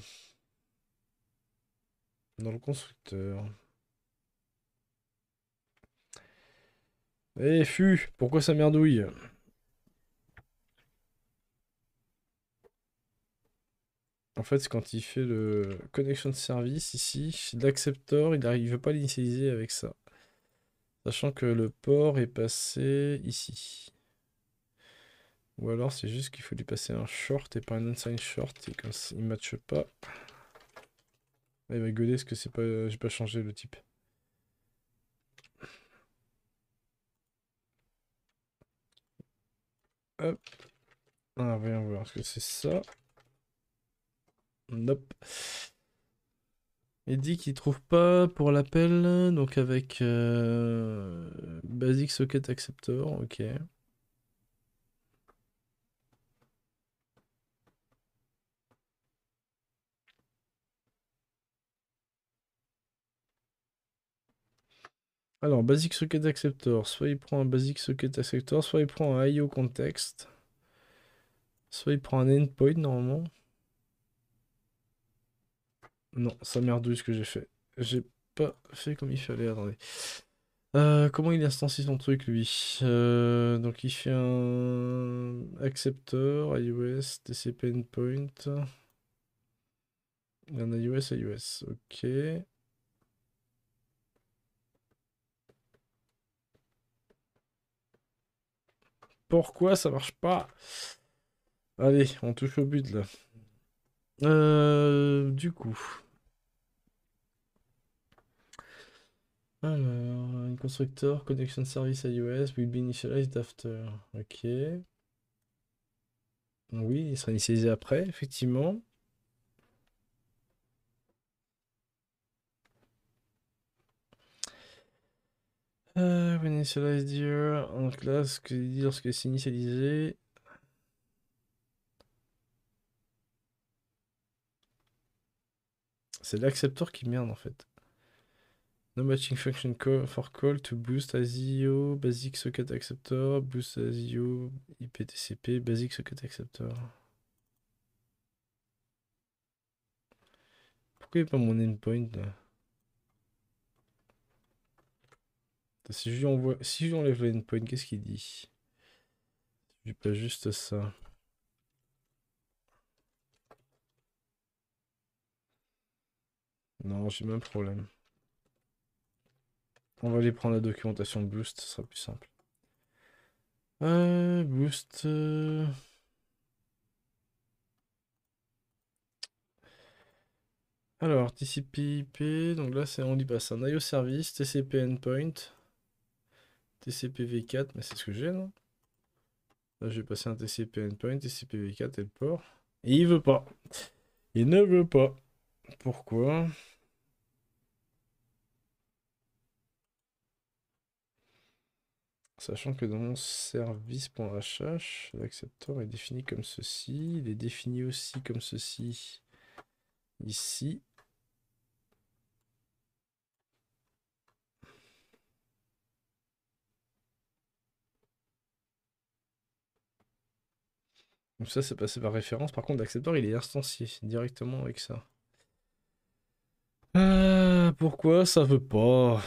Dans le constructeur. Eh fu, pourquoi ça merdouille En fait, quand il fait le connection service ici, l'acceptor, il ne veut pas l'initialiser avec ça. Sachant que le port est passé ici. Ou alors c'est juste qu'il faut lui passer un short et pas un unsigned short et comme ça, il matche pas. Eh, il va gueuler parce que c'est pas j'ai pas changé le type. Hop. on voyons voir ce que c'est ça. Nope. Il dit qu'il trouve pas pour l'appel, donc avec euh, Basic Socket Acceptor, ok. Alors, Basic Socket Acceptor, soit il prend un Basic Socket Acceptor, soit il prend un IO Context, soit il prend un Endpoint normalement. Non, ça merdouille ce que j'ai fait. J'ai pas fait comme il fallait, attendez. Euh, comment il instancie son truc lui euh, Donc il fait un Acceptor, iOS, TCP endpoint. Un iOS, iOS, ok. pourquoi ça marche pas. Allez, on touche au but là. Euh, du coup. Alors, un constructeur, connection service iOS will be initialized after. Ok. Oui, il sera initialisé après, effectivement. Euh, initialized donc en classe, que dit lorsque c'est initialisé. C'est l'accepteur qui merde en fait. No matching function for call to boost ASIO, e basic socket acceptor, boost ASIO, e IPTCP, basic socket acceptor. Pourquoi il n'y pas mon endpoint là Si je envoie si le endpoint, qu'est-ce qu'il dit J'ai pas juste ça. Non, j'ai même problème. On va aller prendre la documentation Boost, ce sera plus simple. Euh, boost. Euh. Alors, TCP/IP, donc là, on dit pas ça. Un IO service, TCP endpoint tcpv 4 mais c'est ce que j'ai, non Là, j'ai passé un TCP endpoint, tcpv 4 et le port. Et il veut pas. Il ne veut pas. Pourquoi Sachant que dans mon service.hh, l'accepteur est défini comme ceci. Il est défini aussi comme ceci ici. Donc ça, c'est passé par référence. Par contre, l'accepteur, il est instancié directement avec ça. Euh, pourquoi ça veut pas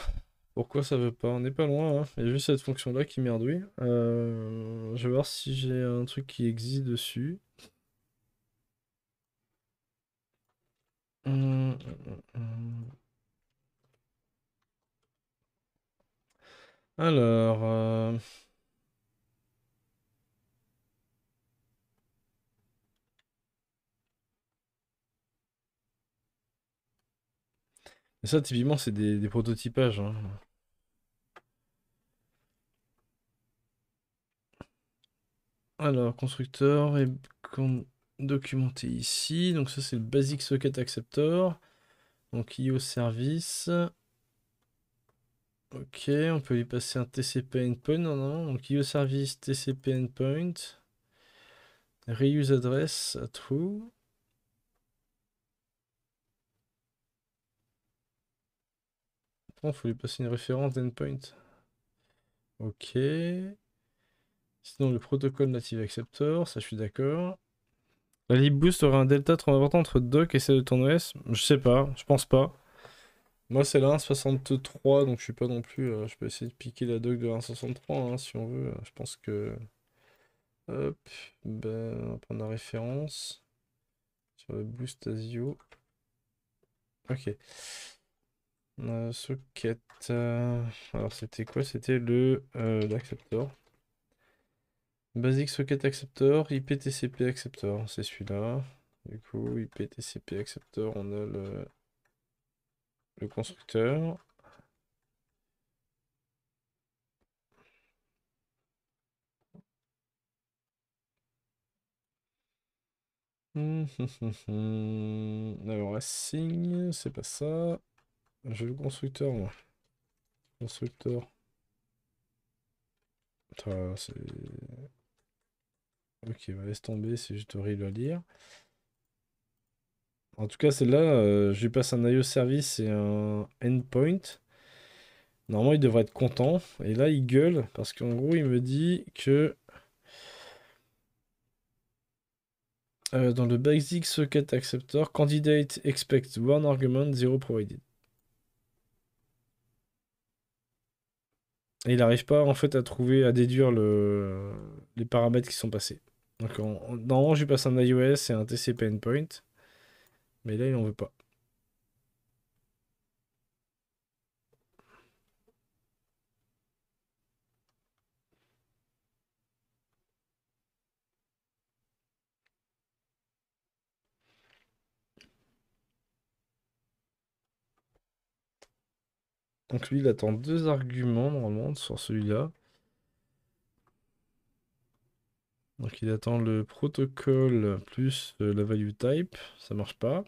Pourquoi ça veut pas On n'est pas loin. Hein. Il y a juste cette fonction-là qui merdouille. Euh, je vais voir si j'ai un truc qui existe dessus. Hum, hum, hum, Alors... Euh, Et ça, typiquement, c'est des, prototypages. Hein. Alors, constructeur est documenté ici. Donc ça, c'est le Basic Socket Acceptor. Donc IO Service. Ok, on peut lui passer un TCP Endpoint. Non, non. Donc IO Service, TCP Endpoint. Reuse Address True. faut lui passer une référence d'endpoint. Ok. Sinon, le protocole native acceptor, ça je suis d'accord. La boost aura un delta trop important entre doc et celle de ton OS Je sais pas, je pense pas. Moi, c'est la 1.63, donc je suis pas non plus. Euh, je peux essayer de piquer la doc de 1.63 hein, si on veut. Je pense que. Hop, ben, on va prendre la référence sur le Boost Asio. Ok. Euh, socket. Euh, alors c'était quoi C'était le euh, l'acceptor. Basic socket acceptor, IPTCP acceptor, c'est celui-là. Du coup, IPTCP acceptor, on a le, le constructeur. Hum, hum, hum, alors, signe c'est pas ça. J'ai le constructeur, moi. Constructeur. ok, va bah, laisse tomber, c'est juste horrible à lire. En tout cas, celle-là, euh, je lui passe un IO service et un endpoint. Normalement, il devrait être content. Et là, il gueule parce qu'en gros, il me dit que euh, dans le basic socket acceptor, candidate expect one argument, zero provided. Et il n'arrive pas en fait à trouver, à déduire le, les paramètres qui sont passés. Donc normalement, je lui passe un iOS et un TCP endpoint. Mais là, il n'en veut pas. Donc lui, il attend deux arguments normalement sur celui-là. Donc il attend le protocole plus euh, la value type, ça marche pas.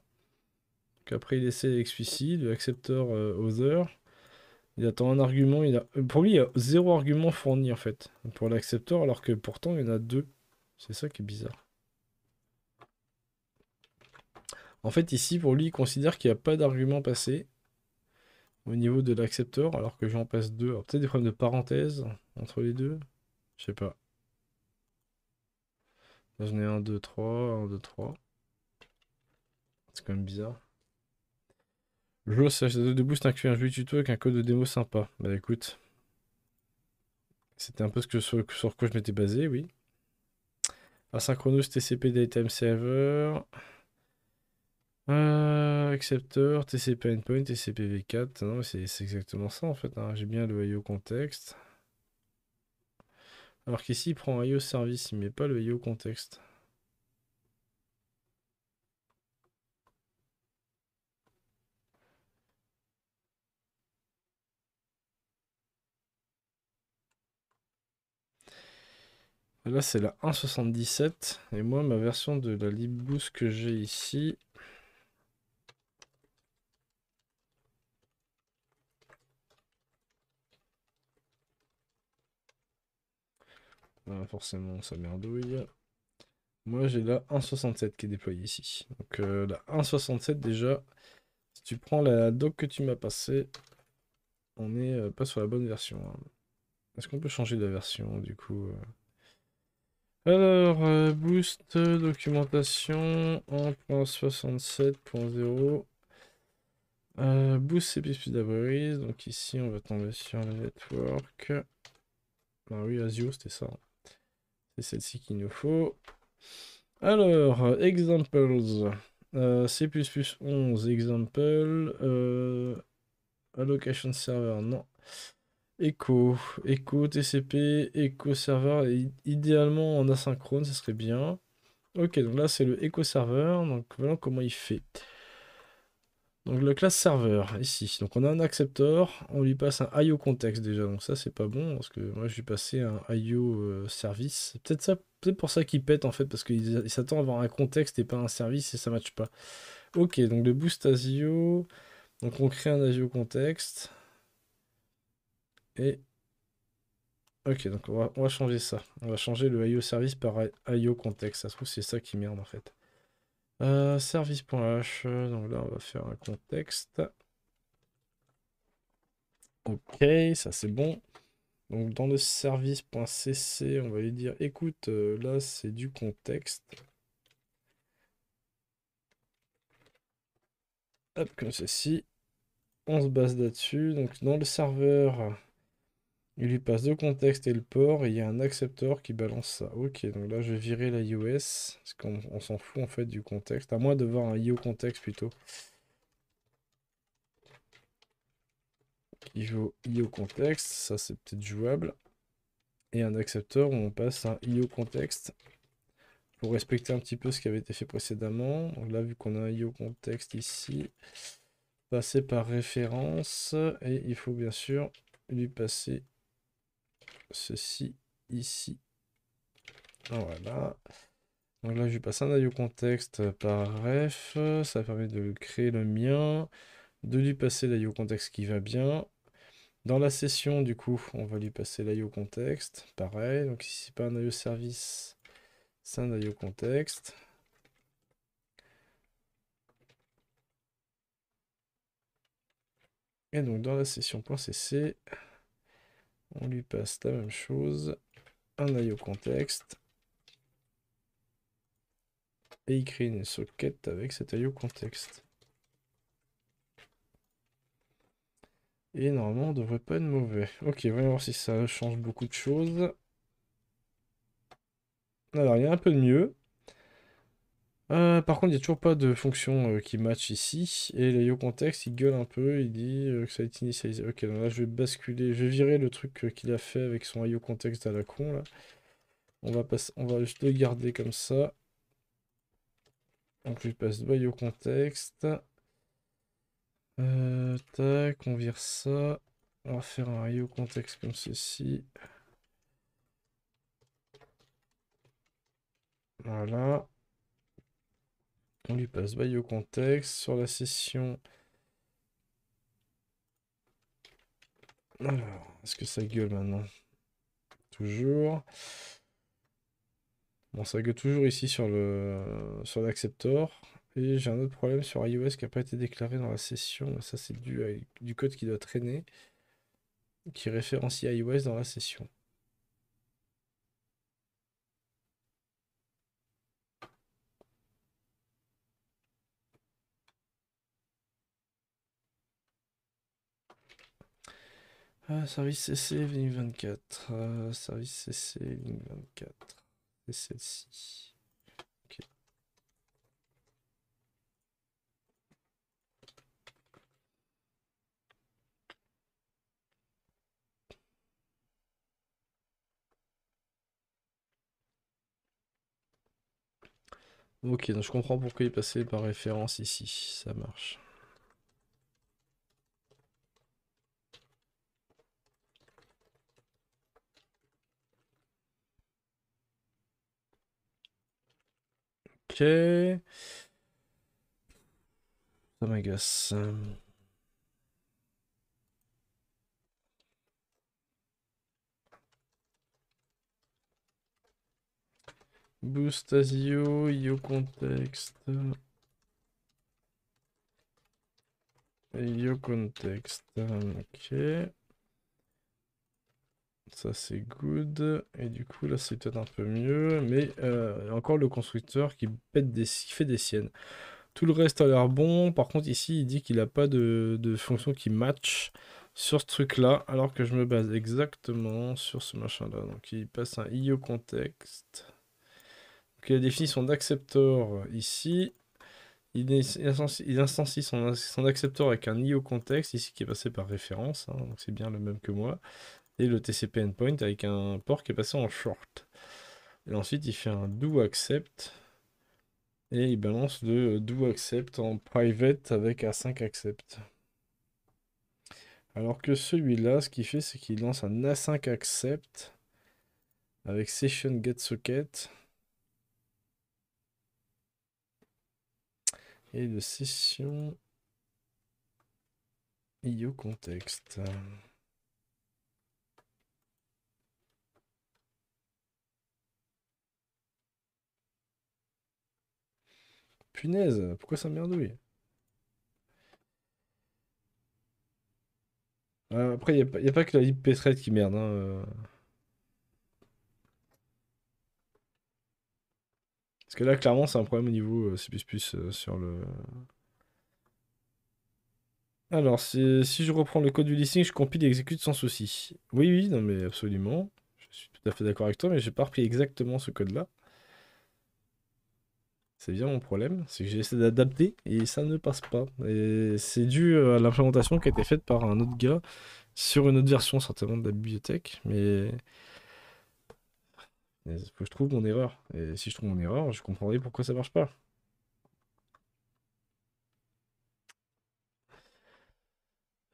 Donc après il essaie explicite, le accepteur euh, other. Il attend un argument, il a... Euh, pour lui il y a zéro argument fourni en fait pour l'accepteur alors que pourtant il y en a deux. C'est ça qui est bizarre. En fait ici pour lui il considère qu'il n'y a pas d'argument passé au niveau de l'accepteur, alors que j'en passe deux. Peut-être des problèmes de parenthèse entre les deux. Je sais pas. J'en ai un 2, 3, 1, 2, 3. C'est quand même bizarre. Je s'achète de boost inclus, un jeu tuto avec un code de démo sympa. Bah écoute. C'était un peu ce que sur, quoi je m'étais basé, oui. Asynchronous TCP Daytime Server. Euh, accepteur, TCP endpoint, TCPv4. Non, c'est exactement ça en fait. Hein. J'ai bien le IO context. Alors qu'ici, il prend IO service, il met pas le IO context. Là, c'est la 1.77. Et moi, ma version de la libboost que j'ai ici, Bah, forcément, ça merdouille. Moi, j'ai la 1.67 qui est déployée ici. Donc, euh, la 1.67, déjà, si tu prends la doc que tu m'as passée, on n'est euh, pas sur la bonne version. Hein. Est-ce qu'on peut changer de version, du coup euh? Alors, boost, documentation, 1.67.0. boost CPP d'abris, donc ici on va tomber sur le network. Bah oui, Azio, c'était ça. Hein celle-ci qu'il nous faut. Alors, examples. Euh, C++ 11, example. Euh, allocation server, non. Echo, Echo, TCP, Echo server. Et idéalement en asynchrone, ce serait bien. Ok, donc là c'est le Echo server. Donc voilà comment il fait. Donc le classe serveur, ici. Donc on a un acceptor, on lui passe un IO context déjà, donc ça c'est pas bon, parce que moi je lui passé un IO euh, service. Peut-être ça, pour ça qu'il pète en fait, parce qu'il s'attend à avoir un contexte et pas un service et ça matche pas. Ok, donc le boost ASIO, donc on crée un ASIO context Et... Ok, donc on va, changer ça. On va changer le IO service par IO context. Ça se trouve c'est ça qui merde en fait. Euh, Service.h, donc là on va faire un contexte. Ok, ça c'est bon. Donc dans le service.cc, on va lui dire écoute, euh, là c'est du contexte. Hop, comme ceci. On se base là-dessus. Donc dans le serveur, il lui passe le contexte et le port, et il y a un accepteur qui balance ça. Ok, donc là je vais virer la iOS, parce qu'on s'en fout en fait du contexte, à moins de voir un IO contexte plutôt. Il vaut IO contexte, ça c'est peut-être jouable. Et un accepteur où on passe un IO contexte pour respecter un petit peu ce qui avait été fait précédemment. là, vu qu'on a un IO contexte ici, passer par référence, et il faut bien sûr lui passer ceci ici. Ah, voilà. Donc là, je vais passer un io contexte par ref. Ça permet de créer le mien, de lui passer l'io contexte qui va bien. Dans la session, du coup, on va lui passer l'IO contexte. Pareil, donc ici c'est pas un IO service, c'est un IO contexte. Et donc dans la session .cc, on lui passe la même chose. Un IO contexte. Et il crée une socket avec cet IO contexte. Et normalement, on devrait pas être mauvais. Ok, voyons voir si ça change beaucoup de choses. Alors, il y a un peu de mieux. Euh, par contre, il n'y a toujours pas de fonction euh, qui match ici. Et le il gueule un peu, il dit euh, que ça a été initialisé. Ok, là je vais basculer, je vais virer le truc qu'il a fait avec son Iocontext context à la con On va, passer, on va juste le garder comme ça. Donc je passe de IO tac, on vire ça. On va faire un Iocontext comme ceci. Voilà. On lui passe bayou au contexte. Sur la session... Alors, est-ce que ça gueule maintenant Toujours. Bon, ça gueule toujours ici sur le sur l'acceptor. Et j'ai un autre problème sur iOS qui n'a pas été déclaré dans la session. Ça, c'est dû du code qui doit traîner, qui référencie iOS dans la session. Euh, service CC ligne 24. service CC ligne 24. C'est celle-ci. Ok. Ok, donc je comprends pourquoi il passait par référence ici, ça marche. Ok. Oh ça m'agace. Boost you you context. you context, ok. Ça c'est good. Et du coup là c'est peut-être un peu mieux. Mais euh, encore le constructeur qui pète des, fait des siennes. Tout le reste a l'air bon. Par contre ici il dit qu'il n'a pas de, de, fonction qui match sur ce truc là. Alors que je me base exactement sur ce machin là. Donc il passe un IO contexte. Donc il a défini son acceptor ici. Il, instancie son, son accepteur avec un IO contexte, ici qui est passé par référence, hein. donc c'est bien le même que moi et le TCP endpoint avec un port qui est passé en short. Et ensuite, il fait un do accept et il balance le do accept en private avec A5 accept. Alors que celui-là, ce qu'il fait, c'est qu'il lance un A5 accept avec session get socket. Et de session IO context. Punaise, pourquoi ça merdouille euh, après, il n'y a, pas que la lib e qui merde. Hein, euh. Parce que là, clairement, c'est un problème au niveau euh, C++ sur le... Alors, si, si, je reprends le code du listing, je compile et exécute sans souci. Oui, oui, non mais absolument. Je suis tout à fait d'accord avec toi, mais j'ai pas repris exactement ce code-là. C'est bien mon problème, c'est que j'essaie d'adapter et ça ne passe pas. Et c'est dû euh, à l'implémentation qui a été faite par un autre gars sur une autre version certainement de la bibliothèque, mais je trouve mon erreur. Et si je trouve mon erreur, je comprendrai pourquoi ça marche pas.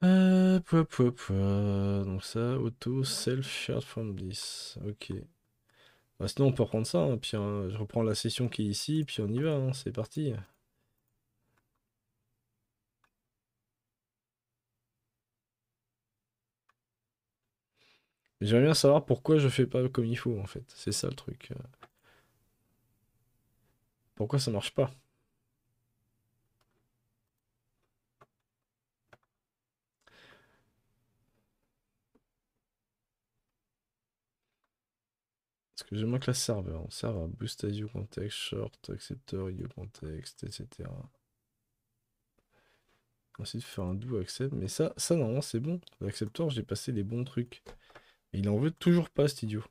Euh, Donc ça, auto self shared from this. Ok. Bah, sinon, on peut reprendre ça. Hein, puis hein, je reprends la session qui est ici, puis on y va. Hein, c'est parti. J'aimerais bien savoir pourquoi je fais pas comme il faut, en fait. C'est ça le truc. Pourquoi ça marche pas Excusez-moi, classe serveur. Hein. On à boost IO context, short, accepteur, IO context, etc. Ensuite, faire un doux accept. Mais ça, ça normalement, c'est bon. L'accepteur, j'ai passé les bons trucs. il en veut toujours pas, cet idiot.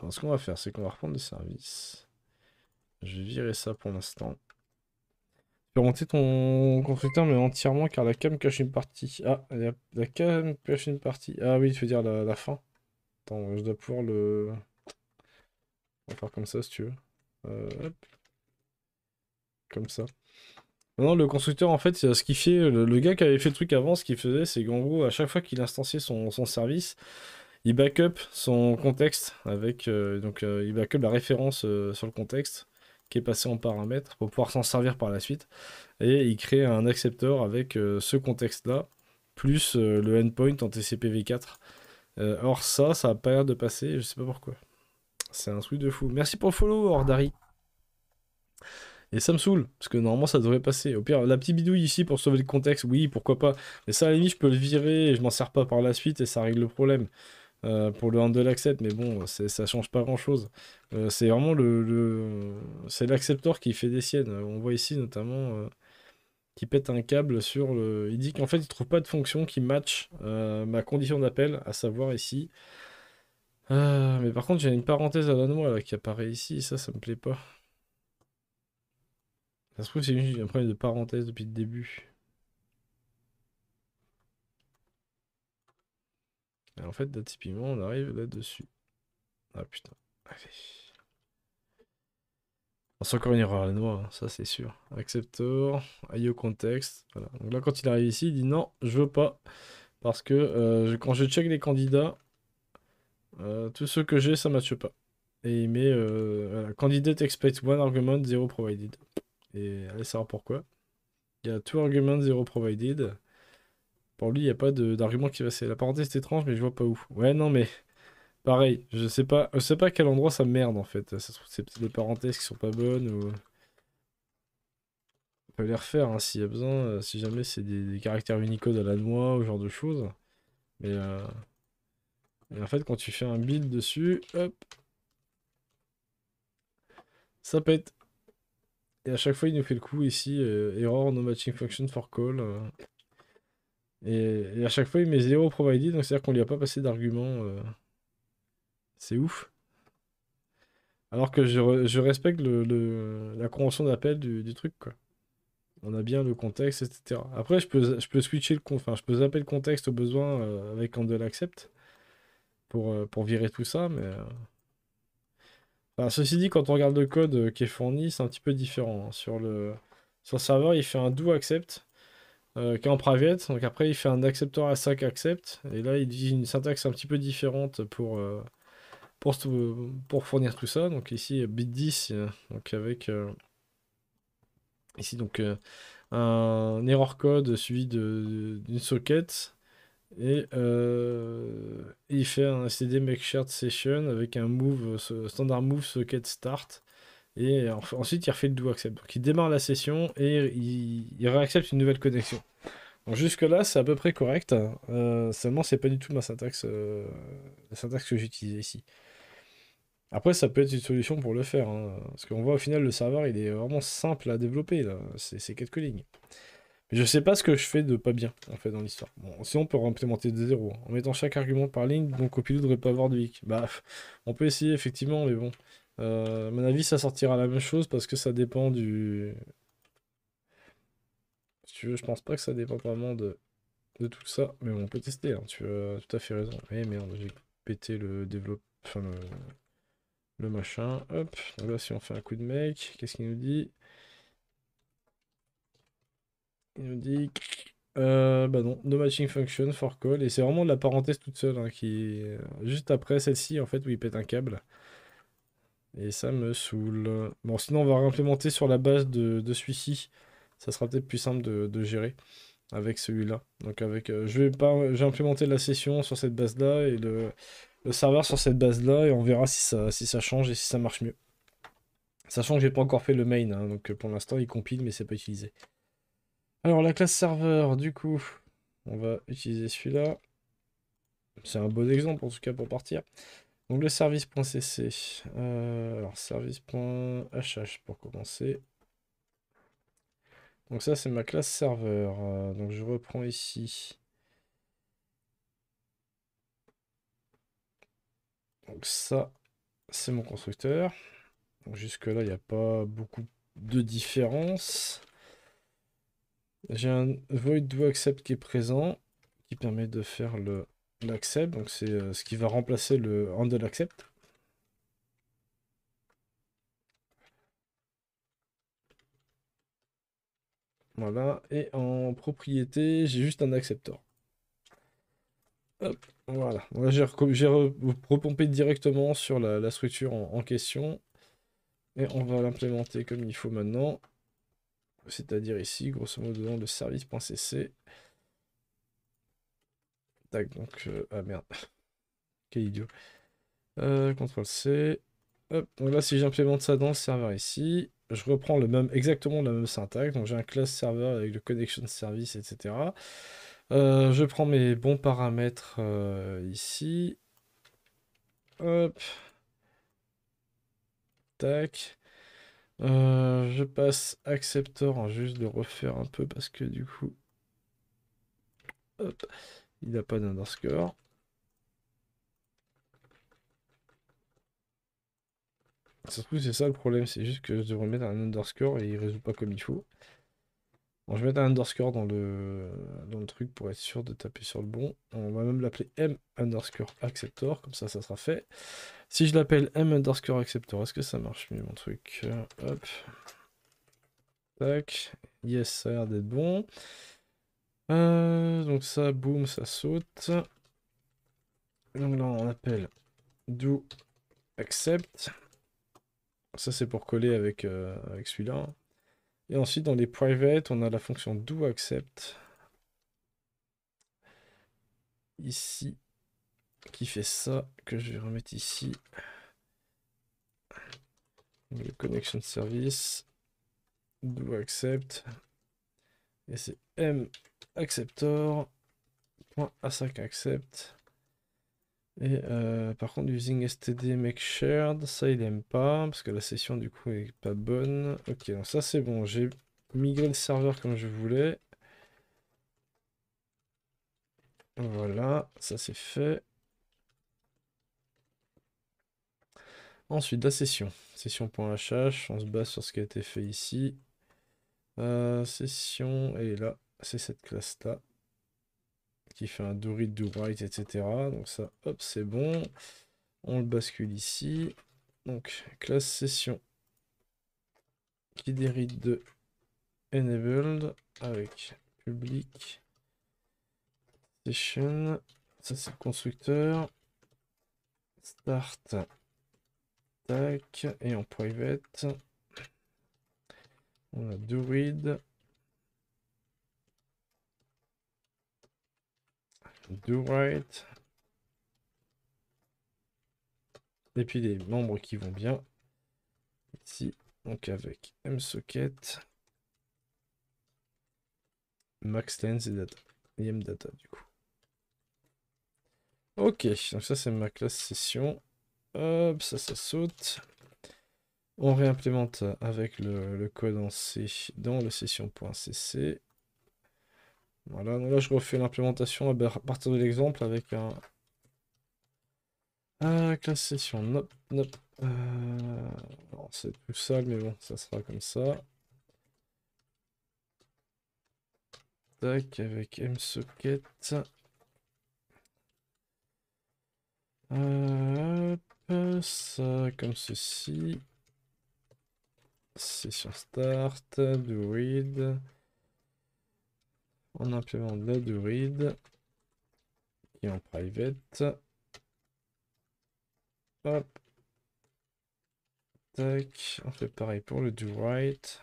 Alors, ce qu'on va faire, c'est qu'on va reprendre des services. Je vais virer ça pour l'instant. Remonter ton constructeur, mais entièrement, car la cam cache une partie. Ah, la, cam cache une partie. Ah oui, tu veux dire la, fin. Attends, je dois pouvoir le... faire comme ça, si tu veux. Euh, comme ça. Non, le constructeur, en fait, ce qu'il fait, le, gars qui avait fait le truc avant, ce qu'il faisait, c'est qu'en gros, à chaque fois qu'il instanciait son, service, il backup son contexte avec. Euh, donc, euh, il backup la référence sur le contexte qui est passé en paramètre pour pouvoir s'en servir par la suite. Et il crée un accepteur avec euh, ce contexte-là, plus euh, le endpoint en tcpv 4 euh, or ça, ça n'a pas l'air de passer, je sais pas pourquoi. C'est un truc de fou. Merci pour le follow, Ordari. Et ça me saoule, parce que normalement ça devrait passer. Au pire, la petite bidouille ici pour sauver le contexte, oui, pourquoi pas. Mais ça, à la limite, je peux le virer et je m'en sers pas par la suite et ça règle le problème. Euh, pour le handle accept, mais bon, ça change pas grand chose. Euh, c'est vraiment le, c'est l'acceptor qui fait des siennes. On voit ici notamment qu'il euh, qui pète un câble sur le. Il dit qu'en fait il trouve pas de fonction qui match ma condition d'appel, à savoir ici. Ah, mais par contre j'ai une parenthèse à la noix qui apparaît ici, ça ça me plaît pas. Ça se trouve c'est un problème de parenthèse depuis le début. Et en fait, là, typiquement, on arrive là-dessus. Ah putain. Allez. C'est encore une erreur à la noix, hein, ça c'est sûr. Acceptor, IO context. Voilà. Donc là, quand il arrive ici, il dit non, je veux pas. Parce que euh, quand je check les candidats, euh, tous ceux que j'ai, ça ne matche pas. Et il met euh, candidate expect one argument, zero provided. Et allez savoir pourquoi. Il y a two arguments, zero provided. Pour lui, il n'y a pas d'argument qui va. C'est la parenthèse est étrange, mais je vois pas où. Ouais, non, mais pareil, je sais pas, je sais pas à quel endroit ça merde en fait. Ça c'est peut-être les parenthèses qui sont pas bonnes ou. On peut les refaire hein, s'il y a besoin, euh, si jamais c'est des, caractères Unicode à la noix ou genre de choses. Mais, euh... Mais en fait, quand tu fais un build dessus, hop, ça pète. Et à chaque fois, il nous fait le coup ici, euh, error no matching function for call. Euh. Et, à chaque fois, il met 0 provided, donc c'est-à-dire qu'on lui a pas passé d'argument. Euh, c'est ouf. Alors que je, je respecte le, la convention d'appel du, du, truc, quoi. On a bien le contexte, etc. Après, je peux, je peux switcher le enfin, je peux zapper le contexte au besoin euh, avec handle accept pour, euh, pour virer tout ça, mais. ceci dit, quand on regarde le code qui est fourni, c'est un petit peu différent. Hein. Sur le, sur le serveur, il fait un do accept euh, qui est en private. Donc après, il fait un acceptor à sac accept. Et là, il utilise une syntaxe un petit peu différente pour, euh, pour, pour fournir tout ça. Donc ici, bit 10, euh, donc avec ici donc un error code suivi d'une socket. Et, et, il fait un cd make shared session avec un move standard move socket start et ensuite, il refait le do accept. Donc, il démarre la session et il, il réaccepte une nouvelle connexion. Donc, jusque-là, c'est à peu près correct. Hein. Euh, seulement, c'est pas du tout ma syntaxe, euh, la syntaxe que j'utilise ici. Après, ça peut être une solution pour le faire. Hein. parce qu'on voit au final, le serveur, il est vraiment simple à développer. C'est quelques lignes. Mais je sais pas ce que je fais de pas bien, en fait, dans l'histoire. Bon, on peut remplémenter de zéro, hein. En mettant chaque argument par ligne, mon au devrait pas avoir de hic. Bah, on peut essayer, effectivement, mais bon. Euh, mon avis, ça sortira la même chose parce que ça dépend du. Si tu veux, je pense pas que ça dépend vraiment de, tout ça. Mais on peut tester, hein, tu as tout à fait raison. Eh merde, j'ai pété le développe. le... machin. Hop. Donc là, si on fait un coup de mec, qu'est-ce qu'il nous dit Il nous dit. que... Euh, bah non, no matching function for call. Et c'est vraiment de la parenthèse toute seule hein, qui. Euh, juste après celle-ci, en fait, où il pète un câble. Et ça me saoule. Bon, sinon, on va réimplémenter sur la base de, celui-ci. Ça sera peut-être plus simple de, gérer avec celui-là. Donc, avec, euh, je vais pas, j'ai implémenté la session sur cette base-là et le, serveur sur cette base-là. Et on verra si ça, si ça change et si ça marche mieux. Sachant que j'ai pas encore fait le main. Hein, donc, pour l'instant, il compile, mais c'est pas utilisé. Alors, la classe serveur, du coup, on va utiliser celui-là. C'est un bon exemple, en tout cas, pour partir. Donc le service.cc. Euh, alors service.hh pour commencer. Donc ça c'est ma classe serveur. Euh, donc je reprends ici. Donc ça c'est mon constructeur. jusque là il n'y a pas beaucoup de différence. J'ai un void do accept qui est présent qui permet de faire le l'accept, donc c'est euh, ce qui va remplacer le handle accept. Voilà, et en propriété, j'ai juste un acceptor. Hop, voilà. j'ai repompé directement sur la, structure en, question. Et on va l'implémenter comme il faut maintenant. C'est-à-dire ici, grosso modo, dans le service.cc donc... Euh, ah merde. Quel idiot. Euh, CTRL-C. donc là, si j'implémente ça dans le serveur ici, je reprends le même, exactement la même syntaxe. Donc j'ai un class serveur avec le connection service, etc. Euh, je prends mes bons paramètres euh, ici. Hop. Tac. je passe acceptor en juste de refaire un peu parce que du coup... Hop. Il n'a pas d'underscore. Ça c'est ça le problème. C'est juste que je devrais mettre un underscore et il ne résout pas comme il faut. je vais mettre un underscore dans le, dans le truc pour être sûr de taper sur le bon. On va même l'appeler m underscore acceptor, comme ça, ça sera fait. Si je l'appelle m underscore acceptor, est-ce que ça marche mieux mon truc Hop. Tac. Yes, ça a l'air d'être bon. Euh, donc ça, boum, ça saute. Donc là, on appelle do accept. Ça, c'est pour coller avec, euh, avec celui-là. Et ensuite, dans les private, on a la fonction do accept. Ici, qui fait ça, que je vais remettre ici. Le connection service, do accept. Et c'est m acceptor. accept. Et euh, par contre, using std make shared, ça il aime pas, parce que la session du coup est pas bonne. Ok, donc ça c'est bon, j'ai migré le serveur comme je voulais. Voilà, ça c'est fait. Ensuite, la session. Session.hh, on se base sur ce qui a été fait ici. Euh, session, elle est là c'est cette classe-là qui fait un do read, do write, etc. Donc ça, hop, c'est bon. On le bascule ici. Donc, classe session qui dérite de enabled avec public session. Ça, c'est constructeur. Start. Tac. Et en private, on a do read. do right. Et puis les membres qui vont bien. Ici, donc avec msocket, maxlens et data. mdata du coup. Ok, donc ça c'est ma classe session. Hop, ça, ça saute. On réimplémente avec le, le code en C dans le session.cc. Voilà, donc là je refais l'implémentation à partir de l'exemple avec un... Ah, classe session, non nope. Euh, c'est tout sale, mais bon, ça sera comme ça. Tac, avec msocket. Euh, ça comme ceci. Session start, do read. On implémente la do read et en private. Hop. Tac. On fait pareil pour le do write.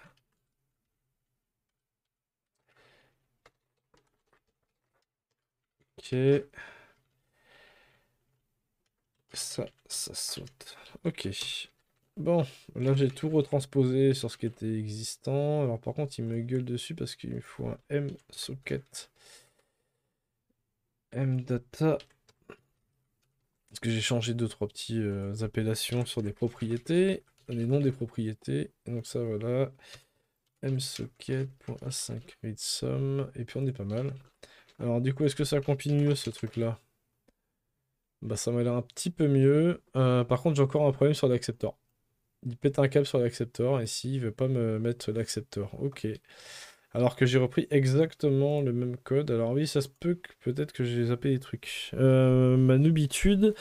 Ok. Ça, ça saute. Ok. Bon, là j'ai tout retransposé sur ce qui était existant. Alors par contre, il me gueule dessus parce qu'il me faut un M socket. M Parce que j'ai changé deux trois petits euh, appellations sur des propriétés, les noms des propriétés. donc ça voilà. M 5 et puis on est pas mal. Alors du coup, est-ce que ça compile mieux ce truc là Bah ça m'a l'air un petit peu mieux. Euh, par contre, j'ai encore un problème sur l'accepteur. Il pète un câble sur l'accepteur et s'il veut pas me mettre l'accepteur. Ok. Alors que j'ai repris exactement le même code. Alors oui, ça se peut que peut-être que j'ai zappé des trucs. Euh, ma nubitude.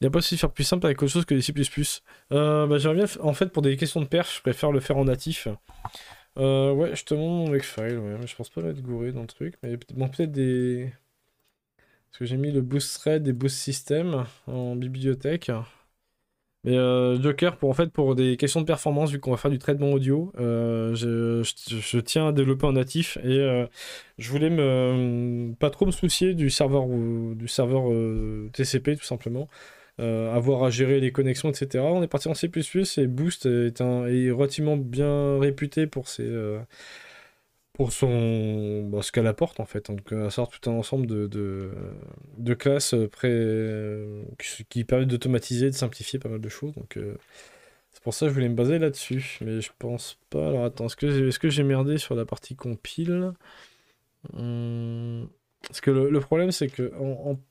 Il n'y a pas aussi de faire plus simple avec autre chose que les C++. Euh, bah, J'aimerais bien, en fait, pour des questions de perche, je préfère le faire en natif. Euh, ouais, je te montre je pense pas être gouré dans le truc. Mais bon, peut-être des... Parce que j'ai mis le boost thread et boost system en bibliothèque. Mais euh, Docker, pour, en fait, pour des questions de performance, vu qu'on va faire du traitement audio, euh, je, tiens à développer en natif et euh, je voulais me, pas trop me soucier du serveur, du serveur euh, TCP, tout simplement. avoir à gérer les connexions, etc. On est parti en C++ et Boost est, un, est relativement bien réputé pour ses pour son bah, ce qu'elle apporte en fait. Donc à tout un ensemble de, de, de classes euh, euh, qui permettent d'automatiser, de simplifier pas mal de choses. Donc euh, c'est pour ça que je voulais me baser là-dessus. Mais je pense pas. Alors attends, est-ce que, j'ai merdé sur la partie compile hum, Parce que le, problème c'est que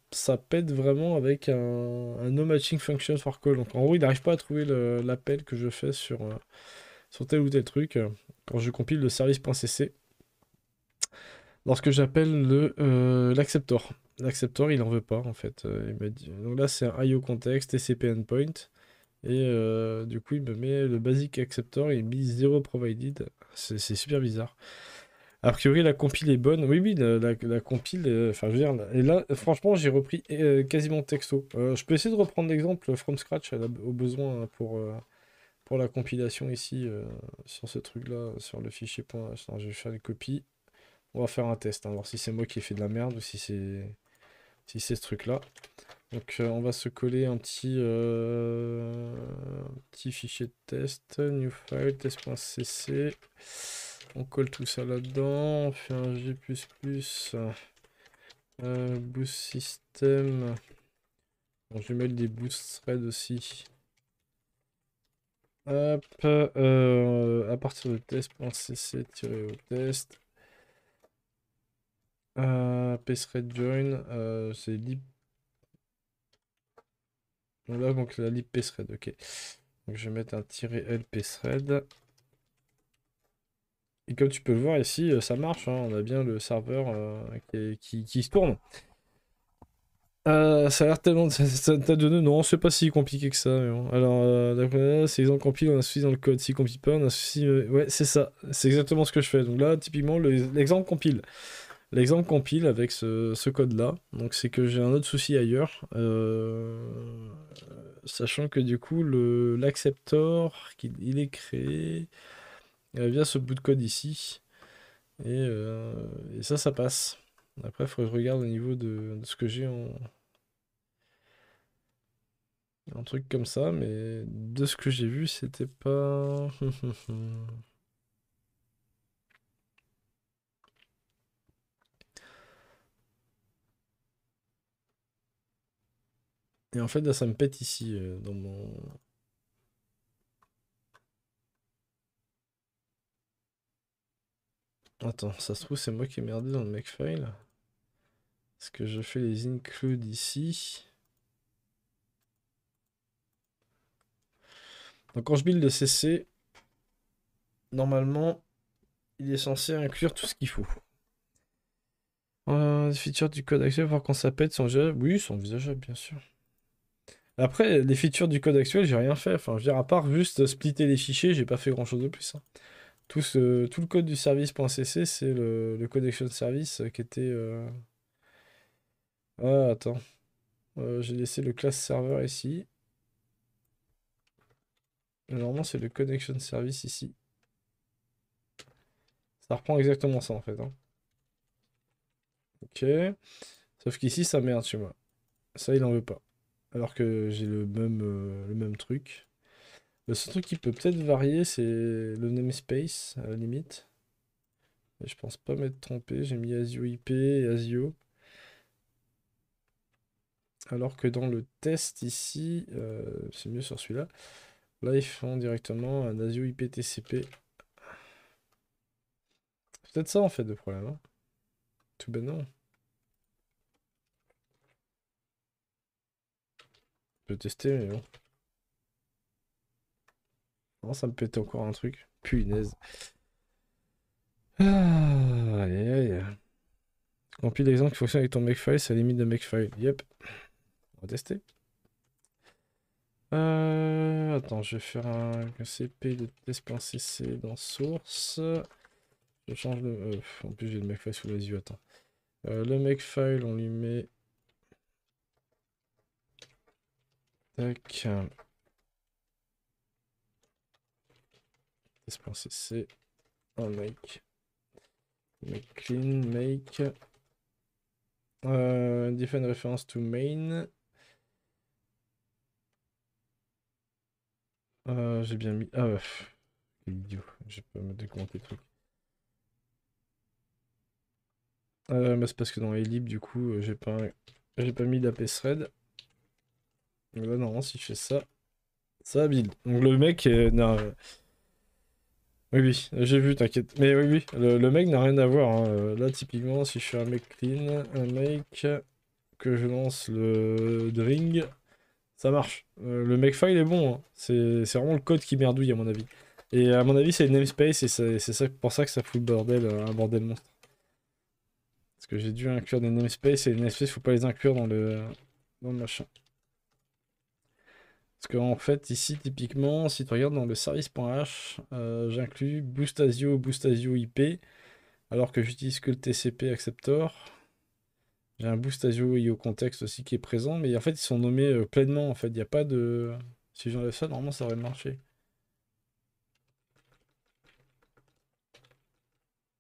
ça pète vraiment avec un, no matching function for call. Donc en gros il n'arrive pas à trouver l'appel que je fais sur, sur tel ou tel truc quand je compile le service.cc lorsque j'appelle le euh, l'acceptor. L'acceptor, il n'en veut pas en fait. Euh, donc là, c'est un IO context, TCP endpoint. Et euh, du coup, il me met le basic acceptor et il me 0 provided. C'est super bizarre. A priori, la compile est bonne. Oui, oui, la, compile. Enfin, et là, franchement, j'ai repris quasiment texto. je peux essayer de reprendre l'exemple from scratch au besoin hein, pour, pour la compilation ici, sur ce truc-là, sur le fichier. Point, je vais faire une copie. On va faire un test, hein, voir si c'est moi qui ai fait de la merde ou si c'est si c'est ce truc-là. Donc euh, on va se coller un petit, euh, petit fichier de test, new file, test.cc. On colle tout ça là-dedans, on fait un G++, euh, boost system. je vais mettre des boost threads aussi. Hop, à partir de test.cc-test. Euh, join, euh, c'est lib. là donc la lib PSRed, ok. Donc je vais mettre un tiret L Et comme tu peux le voir ici, euh, ça marche, hein. on a bien le serveur euh, qui, qui, se tourne. ça a l'air tellement. de Non, c'est pas si compliqué que ça. alors bon. Alors, c'est exemple compile, on a souci dans le code. Si compile pas, on a souci. ouais, c'est ça. C'est exactement ce que je fais. Donc là, typiquement, l'exemple compile. L'exemple compile avec ce, code-là, donc c'est que j'ai un autre souci ailleurs, euh, sachant que du coup l'acceptor, il, est créé euh, via ce bout de code ici, et, euh, ça, ça passe. Après, il faudrait que je regarde au niveau de, de ce que j'ai en... Un truc comme ça, mais de ce que j'ai vu, c'était pas... Hum, hum, hum. Et en fait, là, ça me pète ici, euh, dans mon... Attends, ça se trouve, c'est moi qui ai merdé dans le makefile. Est-ce que je fais les include ici Donc quand je build le CC, normalement, il est censé inclure tout ce qu'il faut. Euh, les features du code actuel, voir quand ça pète, son envisageables. Oui, sont visage, bien sûr. Après, les features du code actuel, j'ai rien fait. Enfin, je veux dire, à part juste splitter les fichiers, j'ai pas fait grand chose de plus. Hein. Tout, le code du service.cc, c'est le, connection service qui était. Euh, ah, attends. Euh, j'ai laissé le class server ici. Normalement, c'est le connection service ici. Ça reprend exactement ça en fait. Hein. Ok. Sauf qu'ici, ça merde chez moi. Ça, il en veut pas. Alors que j'ai le même, euh, le même truc. Le seul truc qui peut peut-être varier, c'est le namespace, à la limite. mais je pense pas m'être trompé, j'ai mis Asio IP et Asio. Alors que dans le test ici, euh, c'est mieux sur celui-là, là ils font directement un Asio IP TCP. Peut-être ça en fait le problème. Hein. Tout Tout non. tester, mais bon. ça me pète encore un truc. Punaise. Ah, En aïe. d'exemple qui fonctionne avec ton makefile, c'est la limite de makefile. Yep. On va tester. Euh, attends, je vais faire un CP de test.cc dans source. Je change le. Euh, en plus, j'ai le makefile sous les yeux. Attends. Euh, le makefile, on lui met Tac. Test.cc. Un make. Make clean, make. Euh, define reference to main. Euh, j'ai bien mis. Ah, idiot. Je peux me décommenter le truc. Euh, bah c'est parce que dans les du coup, euh, j'ai pas, j'ai pas mis d'AP thread là, normalement, si je fais ça, ça build. Donc le mec, euh, n'a... Oui, oui, j'ai vu, t'inquiète. Mais oui, oui, le, mec n'a rien à voir. Hein. Euh, là, typiquement, si je fais un mec clean, un mec que je lance le Dring, ça marche. Euh, le mec file est bon. Hein. C'est vraiment le code qui merdouille, à mon avis. Et à mon avis, c'est le namespace et c'est ça, pour ça que ça fout le bordel, un bordel monstre. Parce que j'ai dû inclure des namespaces, et les namespace, faut pas les inclure dans le, dans le machin. Parce qu'en fait, ici, typiquement, si tu regardes dans le service.h, euh, j'inclus Boostasio, Boostasio IP, alors que j'utilise que le TCP acceptor. J'ai un Boostasio IO contexte aussi qui est présent, mais en fait, ils sont nommés euh, pleinement. En fait, il n'y a pas de. Si j'enlève ça, normalement, ça aurait marché.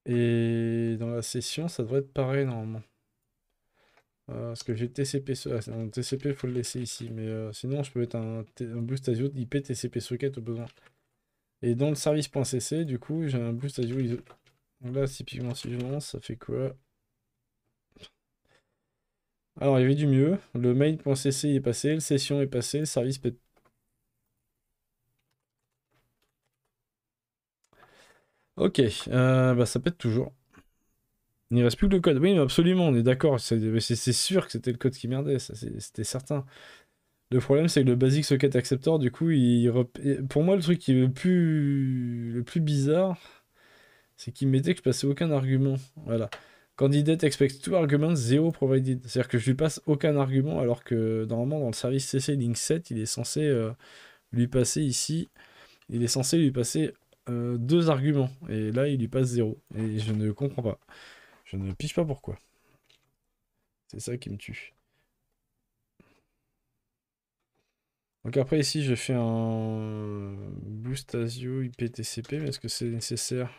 Et dans la session, ça devrait être pareil normalement. Euh, parce que j'ai TCP, ah, TCP faut le laisser ici, mais euh, sinon je peux mettre un, boost azio IP TCP socket au besoin. Et dans le service.cc, du coup, j'ai un boost azio ISO. Donc là, typiquement, si je lance, ça fait quoi Alors, il y avait du mieux. Le main.cc est passé, le session est passé, le service pète. Ok, euh, bah ça pète toujours. Il ne reste plus que le code. Oui, absolument, on est d'accord. C'est sûr que c'était le code qui merdait, c'était certain. Le problème, c'est que le Basic Socket Acceptor, du coup, il pour moi, le truc qui est le plus, bizarre, c'est qu'il m'était que je passais aucun argument. Voilà. Candidate expects two arguments zero provided. C'est-à-dire que je lui passe aucun argument, alors que normalement, dans le service CC Link 7, il est censé euh, lui passer ici, il est censé lui passer euh, deux arguments. Et là, il lui passe zéro. Et je ne comprends pas. Je ne pige pas pourquoi. C'est ça qui me tue. Donc après ici je fais un boost asio IPTCP, mais est-ce que c'est nécessaire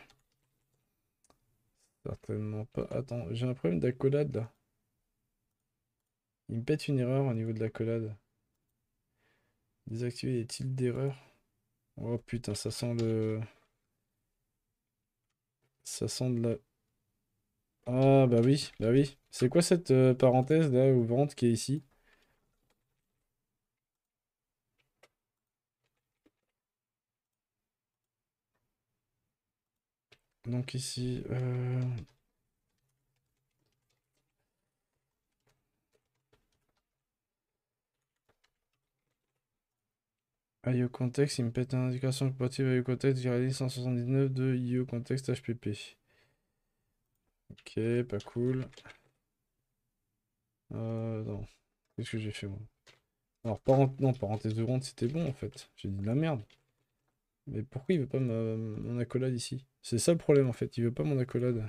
Certainement pas. Attends, j'ai un problème d'accolade là. Il me pète une erreur au niveau de l'accolade. Désactiver les il d'erreur. Oh putain, ça sent le... Ça sent de la ah bah oui, bah oui. C'est quoi cette euh, parenthèse là ouvrante qui est ici Donc ici... Euh... IO Context, il me pète une indication compatible IO Context, 179 de IO Context HPP. Ok, pas cool. Euh, non. Qu'est-ce que j'ai fait, moi Alors, parent... non, parenthèse de ronde, c'était bon, en fait. J'ai dit de la merde. Mais pourquoi il veut pas mon accolade ici C'est ça le problème, en fait. Il veut pas mon accolade.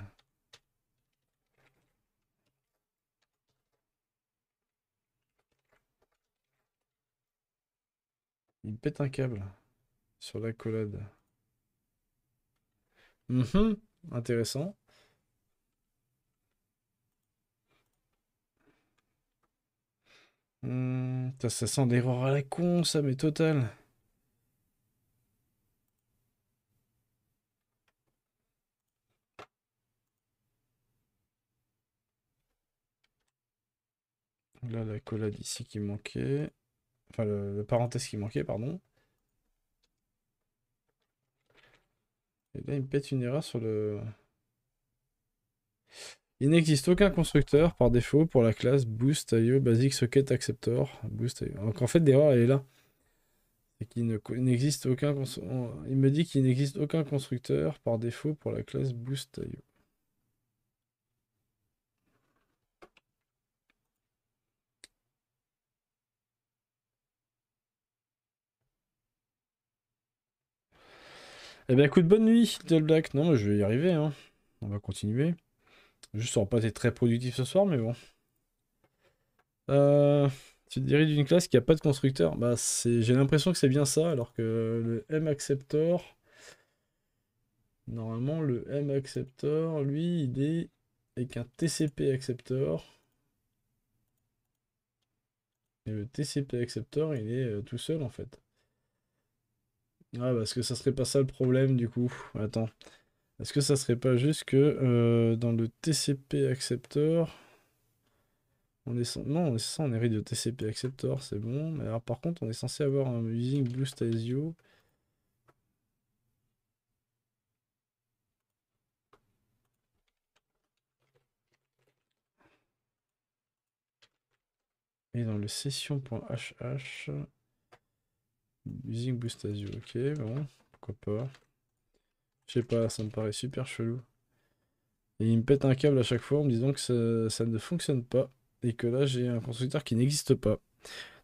Il pète un câble sur l'accolade. Mmh intéressant. ça, hmm, ça sent d'erreur à la con, ça, mais total. Là, la collade ici qui manquait. Enfin, le, le parenthèse qui manquait, pardon. Et là, il me pète une erreur sur le... Il n'existe aucun constructeur par défaut pour la classe Boost IO Basic Socket Acceptor. Boost Donc en fait, l'erreur, elle est là. Et n'existe aucun Il me dit qu'il n'existe aucun constructeur par défaut pour la classe Boost Eh bien, écoute, bonne nuit, Little Non, je vais y arriver. Hein. On va continuer. Juste, ne pas été très productif ce soir, mais bon. Euh, tu te d'une classe qui n'a pas de constructeur. Bah, j'ai l'impression que c'est bien ça, alors que le M-acceptor... Normalement, le M-acceptor, lui, il est avec un TCP acceptor. Et le TCP acceptor, il est euh, tout seul, en fait. Ah, parce que ça serait pas ça le problème, du coup. Attends. Est-ce que ça serait pas juste que euh, dans le TCP acceptor, on est sans... non, on est sans, on hérite de TCP acceptor, c'est bon. Mais alors par contre, on est censé avoir un using stasio. Et dans le session.hh, using stasio. ok, bon, pourquoi pas. Je sais pas, ça me paraît super chelou. Et il me pète un câble à chaque fois en me disant que ça, ne fonctionne pas et que là j'ai un constructeur qui n'existe pas.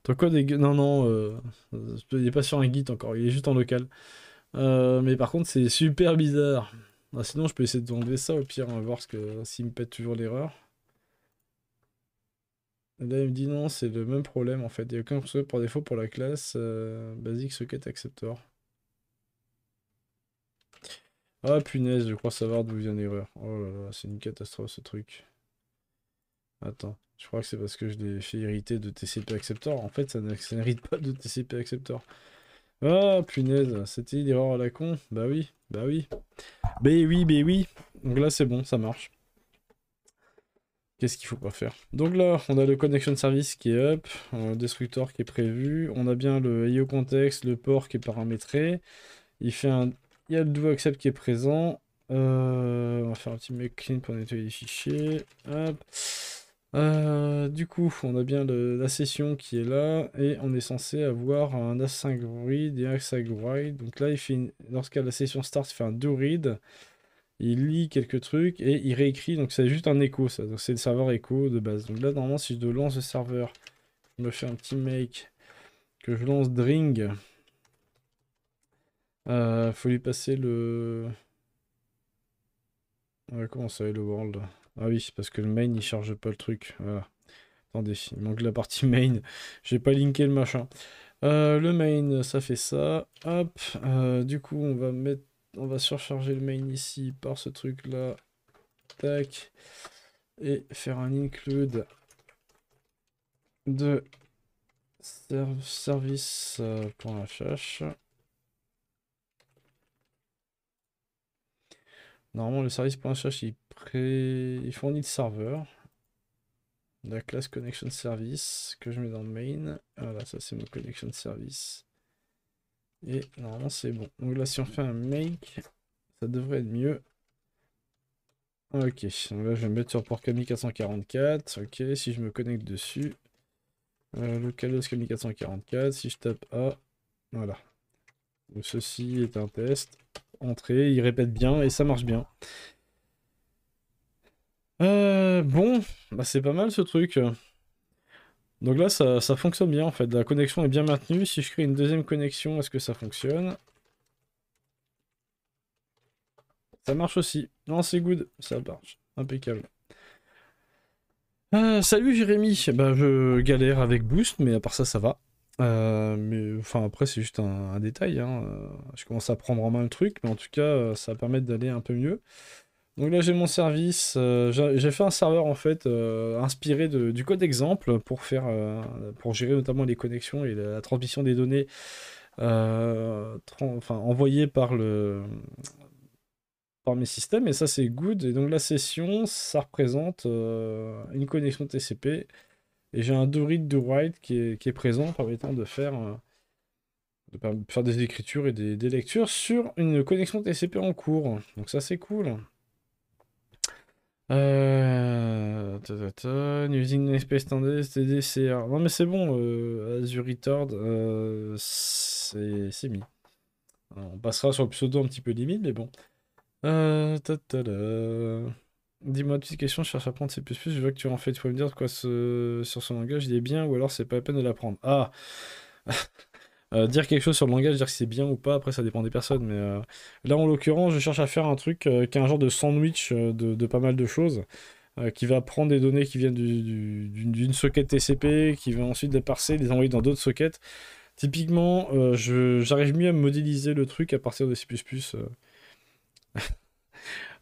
Ton code est... Non, non, euh, il n'est pas sur un Git encore, il est juste en local. Euh, mais par contre, c'est super bizarre. Ah, sinon, je peux essayer de enlever ça au pire, va hein, voir s'il me pète toujours l'erreur. Là, il me dit non, c'est le même problème en fait. Il n'y a aucun constructeur par défaut pour la classe euh, Basic Socket Acceptor. Ah punaise, je crois savoir d'où vient l'erreur. Oh là là, c'est une catastrophe ce truc. Attends, je crois que c'est parce que je l'ai fait hériter de TCP Acceptor. En fait, ça n'hérite pas de TCP Acceptor. Ah punaise, c'était l'erreur à la con. Bah oui, bah oui. Bah oui, bah oui. Donc là, c'est bon, ça marche. Qu'est-ce qu'il faut pas faire Donc là, on a le connection service qui est up, le destructor qui est prévu, on a bien le IO context, le port qui est paramétré. Il fait un il y a le do accept qui est présent. Euh, on va faire un petit make clean pour nettoyer les fichiers. Euh, du coup, on a bien la session qui est là et on est censé avoir un async read et un async write. Donc là, lorsqu'à la session start, il fait un do read. Il lit quelques trucs et il réécrit. Donc c'est juste un écho, ça. Donc c'est le serveur écho de base. Donc là, normalement, si je lance le serveur, je me fait un petit make que je lance Dring. Euh, faut lui passer le... comment ça, le world Ah oui, parce que le main, il charge pas le truc. Attendez, il manque la partie main. J'ai pas linké le machin. Euh, le main, ça fait ça. Hop. Euh, du coup, on va mettre... On va surcharger le main ici par ce truc-là. Tac. Et faire un include de service.fh. Euh, Normalement, le service.sh, il, pré... il fournit le serveur. La classe connection service que je mets dans le main. Voilà, ça c'est mon connection service. Et normalement, c'est bon. Donc là, si on fait un make, ça devrait être mieux. Ok, donc là je vais me mettre sur port 444. Ok, si je me connecte dessus, euh, kami 444, si je tape A, voilà. Donc ceci est un test il répète bien et ça marche bien. Euh, bon, bah, c'est pas mal ce truc. Donc là, ça, fonctionne bien en fait. La connexion est bien maintenue. Si je crée une deuxième connexion, est-ce que ça fonctionne Ça marche aussi. Non, c'est good. Ça marche. Impeccable. Euh, salut Jérémy. Bah, je galère avec Boost, mais à part ça, ça va. Euh, mais enfin après c'est juste un, détail. Hein. Euh, je commence à prendre en main le truc, mais en tout cas euh, ça va permettre d'aller un peu mieux. Donc là j'ai mon service, j'ai fait un serveur en fait inspiré du code exemple pour faire pour gérer notamment les connexions et la, transmission des données envoyées par le par mes systèmes et ça c'est good et donc la session ça représente une connexion TCP et j'ai un Do de Do qui est, présent permettant de faire, euh, faire des écritures et des, lectures sur une connexion TCP en cours. Donc ça c'est cool. Euh... Using standard, TDCR. Non mais c'est bon, euh, Azure Retard, euh, c'est mis. on passera sur le pseudo un petit peu limite, mais bon. Dis-moi petite question, je cherche à apprendre C++, je vois que tu en fais, tu peux me dire quoi ce... sur son langage, il est bien ou alors c'est pas la peine de l'apprendre. Ah euh, Dire quelque chose sur le langage, dire que c'est bien ou pas, après ça dépend des personnes, mais euh, là en l'occurrence je cherche à faire un truc euh, qui est un genre de sandwich de, pas mal de choses, qui va prendre des données qui viennent d'une socket TCP, qui va ensuite les parser, les envoyer dans d'autres sockets. Typiquement, j'arrive mieux à modéliser le truc à partir de C++.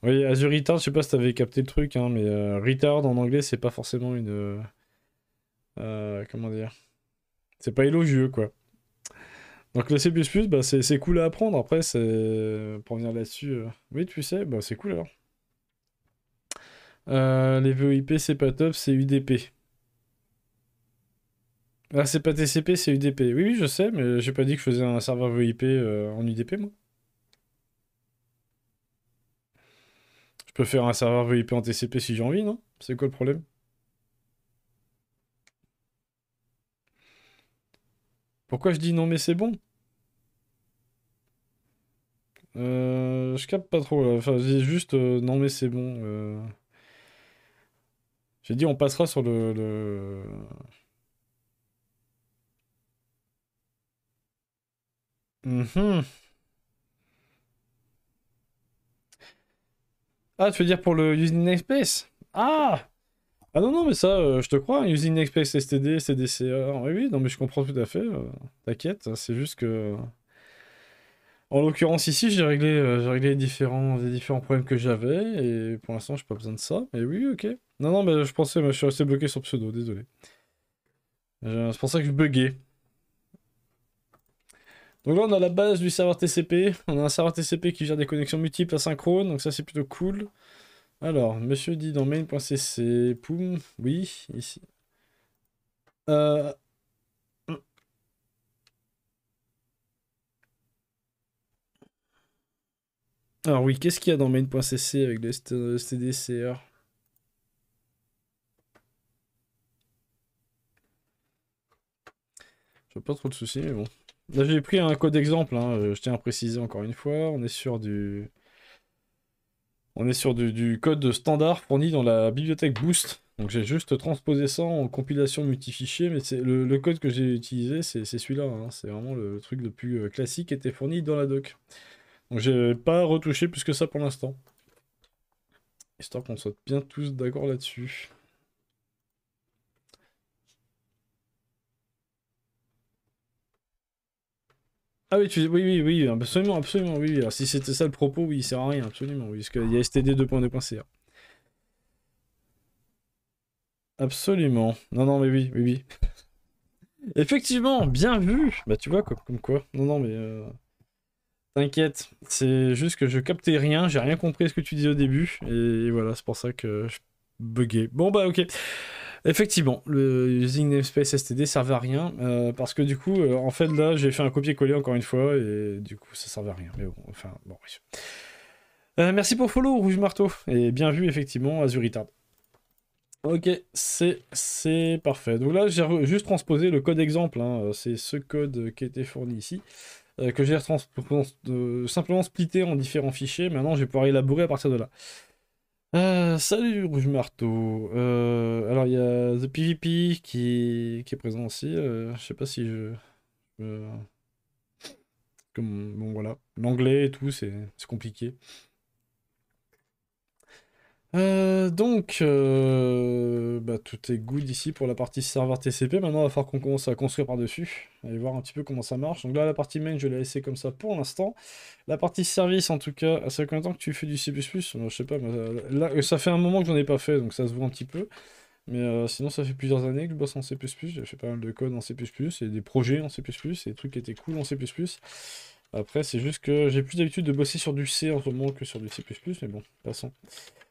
Oui, Azure Retard, je sais pas si t'avais capté le truc, hein, mais euh, retard en anglais, c'est pas forcément une. Euh, euh, comment dire C'est pas élogieux, quoi. Donc le C, bah, c'est cool à apprendre. Après, c'est. Pour venir là-dessus. Oui, tu sais, bah, c'est cool alors. les VoIP, c'est pas top, c'est UDP. Ah, c'est pas TCP, c'est UDP. Oui, oui, je sais, mais j'ai pas dit que je faisais un serveur VoIP en UDP, moi. Je peux faire un serveur VIP en TCP si j'ai envie, non C'est quoi le problème Pourquoi je dis non mais c'est bon euh, Je capte pas trop là. Enfin, juste euh, non mais c'est bon. Euh. J'ai dit on passera sur le... le... Hum, hum. Ah, tu veux dire pour le Using namespace Ah Ah non, non, mais ça, euh, je te crois, hein, Using namespace STD, CDC, oui, oui, non, mais je comprends tout à fait, euh, t'inquiète, hein, c'est juste que... Euh, en l'occurrence ici, j'ai réglé, j'ai réglé les, différents, les différents problèmes que j'avais, et pour l'instant, j'ai pas besoin de ça, mais oui, ok. Non, non, mais je pensais, mais je suis resté bloqué sur pseudo, désolé. C'est pour ça que je buguais. Donc là, on a la base du serveur TCP. On a un serveur TCP qui gère des connexions multiples asynchrones, donc ça c'est plutôt cool. Alors, monsieur dit dans main.cc, poum, oui, ici. Euh, alors oui, qu'est-ce qu'il y a dans main.cc avec le stdcr euh, Je vois pas trop de soucis, mais bon. Là, j'ai pris un code exemple, hein, euh, je tiens à préciser encore une fois. On est sur du. On est sur du, code standard fourni dans la bibliothèque Boost. Donc j'ai juste transposé ça en compilation multifichier, mais c'est le, code que j'ai utilisé, c'est celui-là. Hein. c'est vraiment le truc le plus euh, classique qui était fourni dans la doc. Donc j'ai pas retouché plus que ça pour l'instant. Histoire qu'on soit bien tous d'accord là-dessus. Ah oui, oui, oui, oui, absolument, absolument, oui. Alors, si c'était ça le propos, oui, il sert à rien, absolument, oui, parce qu'il y a STD 2.2.cr. Absolument. Non, non, mais oui, oui, oui. Effectivement, bien vu Bah tu vois, quoi comme, quoi. Non, non, mais... Euh, t'inquiète, c'est juste que je captais rien, j'ai rien compris ce que tu disais au début, et voilà, c'est pour ça que je buguais. Bon bah ok. Effectivement, le using namespace std servait à rien euh, parce que du coup, euh, en fait, là, j'ai fait un copier-coller encore une fois et du coup, ça servait à rien. Mais bon, enfin, bon, euh, merci pour follow, Rouge Marteau. Et bien vu, effectivement, Azuritard. Ok, c'est parfait. Donc là, j'ai juste transposé le code exemple. Hein, c'est ce code qui était fourni ici. que j'ai simplement splitté en différents fichiers. Maintenant, je vais pouvoir élaborer à partir de là. Euh, salut Rouge Marteau. Euh, alors il y a The PvP qui, est présent aussi. Euh, je sais pas si je. bon voilà. L'anglais et tout, c'est compliqué. Euh, donc, euh, bah, tout est good ici pour la partie serveur TCP. Maintenant, il va falloir qu'on commence à construire par-dessus. Allez voir un petit peu comment ça marche. Donc là, la partie main, je l'ai laisser comme ça pour l'instant. La partie service, en tout cas, ça fait combien de temps que tu fais du C++ euh, Je sais pas, là, ça fait un moment que j'en ai pas fait, donc ça se voit un petit peu. Mais sinon, ça fait plusieurs années que je bosse en C++. J'ai fait pas mal de code en C++ et des projets en C++ et des trucs qui étaient cool en C++. Après, c'est juste que j'ai plus d'habitude de bosser sur du C en ce moment que sur du C++, mais bon, passons.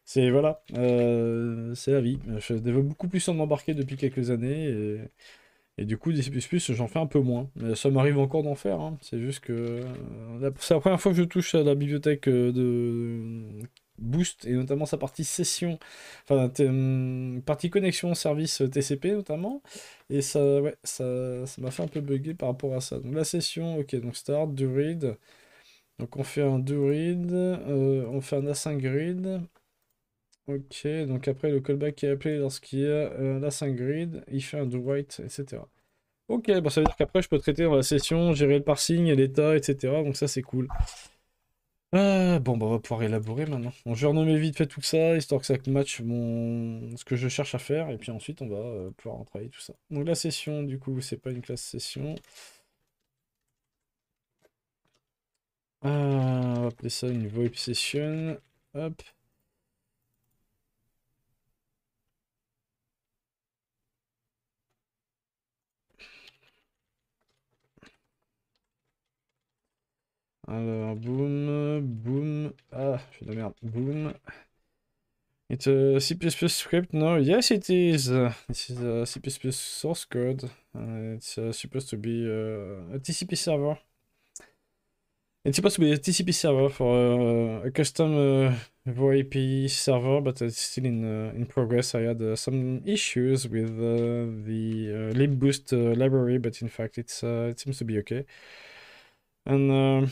C'est, voilà, euh, c'est la vie. Je développe beaucoup plus en embarquer depuis quelques années, et, du coup, du C++, j'en fais un peu moins. Mais ça m'arrive encore d'en faire, hein. c'est juste que... Euh, c'est la première fois que je touche à la bibliothèque euh, de Boost et notamment sa partie session, enfin euh, partie connexion service euh, TCP notamment, et ça ouais, ça ça m'a fait un peu bugger par rapport à ça. Donc la session, ok, donc start, do read, donc on fait un do read, euh, on fait un async read, ok, donc après le callback qui est appelé lorsqu'il y a un async read, il fait un do write, etc. Ok, bon bah, ça veut dire qu'après je peux traiter dans la session, gérer le parsing, l'état, etc. Donc ça c'est cool. Ah, bon, bah, on va pouvoir élaborer maintenant. je vais renommer vite fait tout ça, histoire que ça matche mon... ce que je cherche à faire, et puis ensuite on va euh, pouvoir en travailler tout ça. Donc la session, du coup, c'est pas une classe session. on va appeler ça une VoIP session. Hop. Alors, boom boom Ah, je fais de la merde. boom It's a C++ script, no? Yes, it is. This is a C++ source code. Uh, it's uh, supposed to be uh, a TCP server. It's supposed to be a TCP server for uh, a custom uh, VoIP server, but it's still in uh, in progress. I had some issues with the libboost library, but in fact, it's it seems to be okay. And um,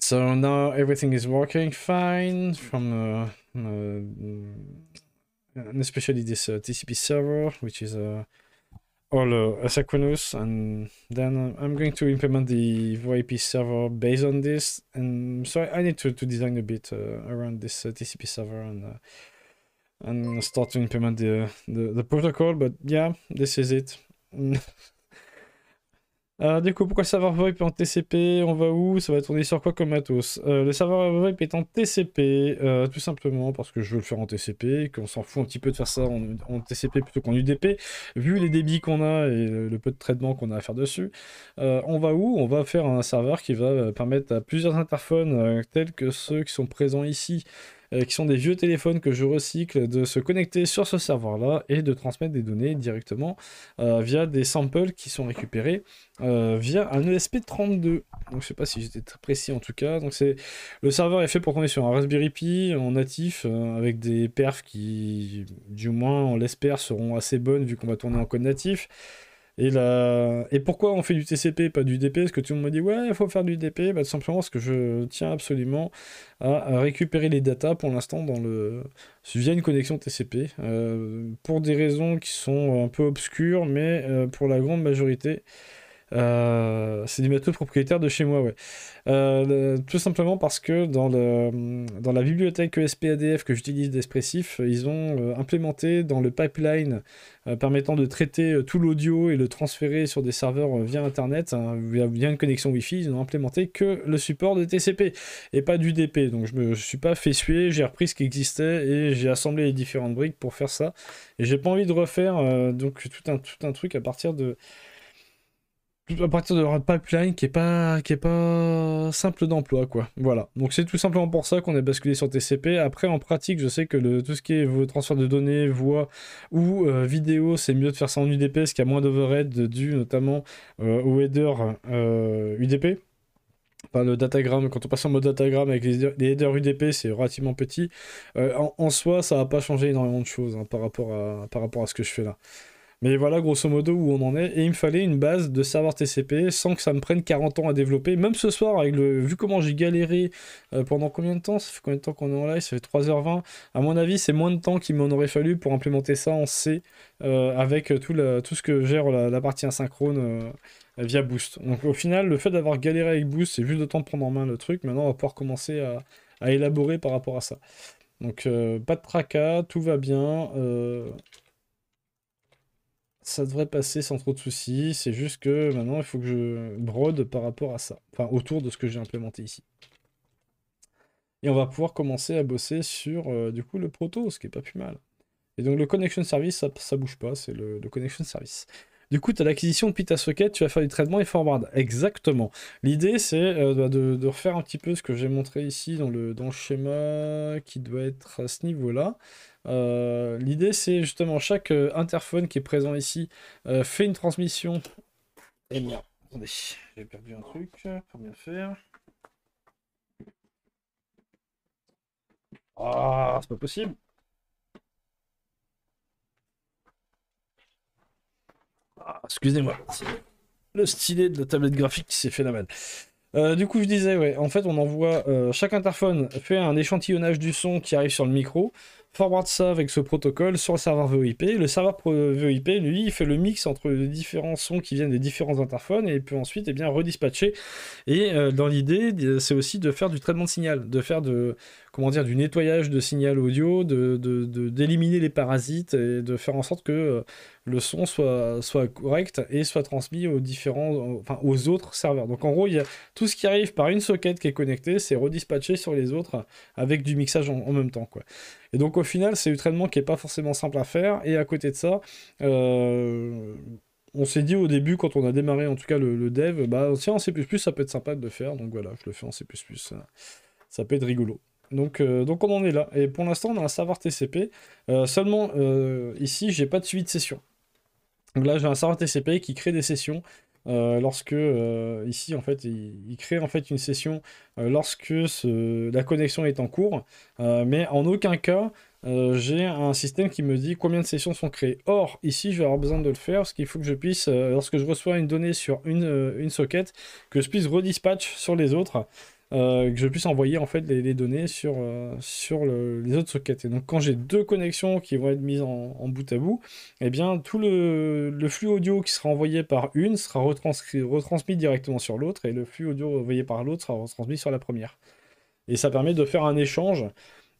So now everything is working fine from uh, uh, mm, and mm, especially this uh, TCP server, which is uh, all uh, asynchronous. And then I'm going to implement the VoIP server based on this. And so I need to, to design a bit uh, around this TCP server and and start to implement the, the, the protocol. But yeah, this is it. Euh, du coup, pourquoi le serveur VoIP est en TCP On va où Ça va tourner sur quoi comme atos euh, Le serveur VoIP est en TCP, euh, tout simplement parce que je veux le faire en TCP, qu'on s'en fout un petit peu de faire ça en, TCP plutôt qu'en UDP, vu les débits qu'on a et le peu de traitement qu'on a à faire dessus. on va où On va faire un serveur qui va permettre à plusieurs interphones, tels que ceux qui sont présents ici, euh, qui sont des vieux téléphones que je recycle, de se connecter sur ce serveur-là et de transmettre des données directement euh, via des samples qui sont récupérés euh, via un ESP32. Donc je sais pas si j'étais très précis en tout cas. Donc c'est le serveur est fait pour qu'on est sur un Raspberry Pi en natif avec des perfs qui, du moins on l'espère, seront assez bonnes vu qu'on va tourner en code natif. Et, et pourquoi on fait du TCP, et pas du DP est-ce que tout le monde m'a dit, ouais, il faut faire du DP. Bah, simplement parce que je tiens absolument à, récupérer les datas pour l'instant dans le... via une connexion TCP. Euh, pour des raisons qui sont un peu obscures, mais euh, pour la grande majorité, euh, c'est du matos propriétaire de chez moi, ouais. Euh, tout simplement parce que dans, le, dans la bibliothèque e SPADF que j'utilise d'espressif ils ont euh, implémenté dans le pipeline permettant de traiter tout l'audio et le transférer sur des serveurs via Internet, hein, via, une connexion Wi-Fi, ils n'ont implémenté que le support de TCP et pas du DP. Donc je me suis pas fait suer, j'ai repris ce qui existait et j'ai assemblé les différentes briques pour faire ça. Et j'ai pas envie de refaire donc tout tout un truc à partir de à partir d'un pipeline qui est pas qui est pas simple d'emploi quoi. Voilà. Donc c'est tout simplement pour ça qu'on est basculé sur TCP. Après en pratique, je sais que tout ce qui est transfert de données, voix ou euh, vidéo, c'est mieux de faire ça en UDP ce qu'il y a moins d'overhead dû notamment euh, au header UDP. Euh, enfin, le datagramme, quand on passe en mode datagramme avec les, headers UDP, c'est relativement petit. En, soi, ça n'a pas changé énormément de choses hein, par, rapport par rapport à ce que je fais là. Mais voilà, grosso modo, où on en est. Et il me fallait une base de serveur TCP sans que ça me prenne 40 ans à développer. Même ce soir, avec le, vu comment j'ai galéré euh, pendant combien de temps Ça fait combien de temps qu'on est en live Ça fait 3h20. À mon avis, c'est moins de temps qu'il m'en aurait fallu pour implémenter ça en C euh, avec tout, tout ce que gère la, partie asynchrone. Euh, via Boost. Donc au final, le fait d'avoir galéré avec Boost, c'est juste le temps de prendre en main le truc. Maintenant, on va pouvoir commencer à, élaborer par rapport à ça. Donc pas de tracas, tout va bien ça devrait passer sans trop de soucis. C'est juste que maintenant, il faut que je brode par rapport à ça. Enfin, autour de ce que j'ai implémenté ici. Et on va pouvoir commencer à bosser sur, euh, du coup, le proto, ce qui n'est pas plus mal. Et donc, le connection service, ça, ne bouge pas, c'est le, connection service. Du coup, tu as l'acquisition de socket, tu vas faire du traitement et forward. Exactement. L'idée, c'est euh, bah, de, refaire un petit peu ce que j'ai montré ici dans le, dans le schéma qui doit être à ce niveau-là. Euh, l'idée, c'est justement chaque euh, interphone qui est présent ici euh, fait une transmission. Et merde, attendez, j'ai perdu un truc. Pour bien faire. Ah, c'est pas possible. Ah, Excusez-moi, le stylet de la tablette graphique qui s'est fait la malle. du coup, je disais, en fait, on envoie. chaque interphone fait un échantillonnage du son qui arrive sur le micro forward ça avec ce protocole sur le serveur VoIP. Le serveur VoIP, lui, il fait le mix entre les différents sons qui viennent des différents interphones et peut ensuite eh bien, redispatcher. Et euh, dans l'idée, euh, c'est aussi de faire du traitement de signal, de faire de comment dire, du nettoyage de signal audio, de, d'éliminer les parasites et de faire en sorte que euh, le son soit, soit correct et soit transmis aux différents, enfin, aux autres serveurs. Donc en gros, il y a tout ce qui arrive par une socket qui est connectée, c'est redispatché sur les autres avec du mixage en, même temps, quoi. Et donc au final, c'est le traitement qui n'est pas forcément simple à faire. Et à côté de ça, euh, on s'est dit au début, quand on a démarré en tout cas le, dev, bah tiens, en C++, ça peut être sympa de le faire. Donc voilà, je le fais en C++. plus. ça peut être rigolo. Euh, donc, on en est là. Et pour l'instant, on a un serveur TCP. seulement, euh, ici, j'ai pas de suivi de session. Donc là, j'ai un serveur TCP qui crée des sessions. Euh, lorsque ici en fait il, crée en fait une session lorsque la connexion est en cours mais en aucun cas j'ai un système qui me dit combien de sessions sont créées or ici je vais avoir besoin de le faire parce qu'il faut que je puisse lorsque je reçois une donnée sur une, une socket que je puisse redispatch sur les autres euh, que je puisse envoyer en fait les, données sur, euh, les autres sockets. donc quand j'ai deux connexions qui vont être mises en, bout à bout, eh bien tout le, flux audio qui sera envoyé par une sera retransmis directement sur l'autre et le flux audio envoyé par l'autre sera retransmis sur la première. Et ça permet de faire un échange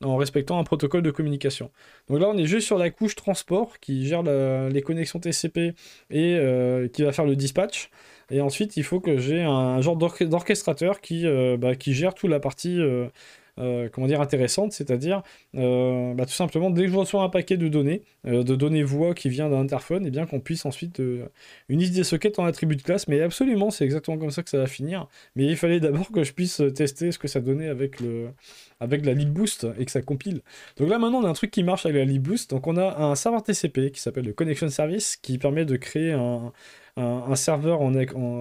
en respectant un protocole de communication. Donc là, on est juste sur la couche transport qui gère les connexions TCP et euh, qui va faire le dispatch. Et ensuite, il faut que j'ai un genre d'orchestrateur euh, bah, qui, gère toute la partie euh, euh, comment dire, intéressante, c'est-à-dire bah, tout simplement, dès que je reçois un paquet de données, de données voix qui vient d'un interphone, et eh bien qu'on puisse ensuite une des sockets en attribut de classe. Mais absolument, c'est exactement comme ça que ça va finir. Mais il fallait d'abord que je puisse tester ce que ça donnait avec, le, avec la libboost et que ça compile. Donc là, maintenant, on a un truc qui marche avec la libboost. Donc on a un serveur TCP qui s'appelle le Connection Service qui permet de créer un un, serveur, en,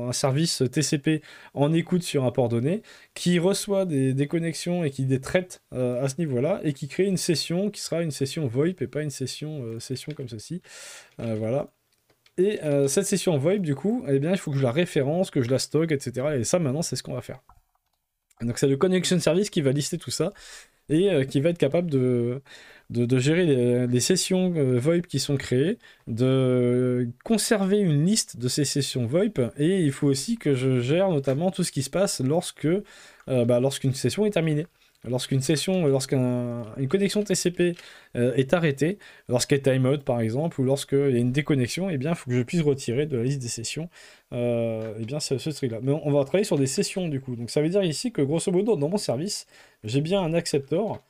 un service TCP en écoute sur un port donné, qui reçoit des, connexions et qui les traite euh, à ce niveau-là, et qui crée une session qui sera une session VoIP et pas une session, euh, session comme ceci. Euh, voilà. Et cette session VoIP, du coup, eh bien, il faut que je la référence, que je la stocke, etc. Et ça, maintenant, c'est ce qu'on va faire. Donc, c'est le Connection Service qui va lister tout ça et qui va être capable de, de, gérer les, sessions euh, VoIP qui sont créées, de conserver une liste de ces sessions VoIP, et il faut aussi que je gère notamment tout ce qui se passe lorsque euh, bah, lorsqu'une session est terminée lorsqu'une session, euh, lorsqu'une connexion TCP euh, est arrêtée, lorsqu'elle est timeout par exemple, ou lorsqu'il y a une déconnexion, eh bien, il faut que je puisse retirer de la liste des sessions euh, eh bien, ce, truc-là. Mais on, va travailler sur des sessions du coup. Donc ça veut dire ici que grosso modo, dans mon service, j'ai bien un acceptor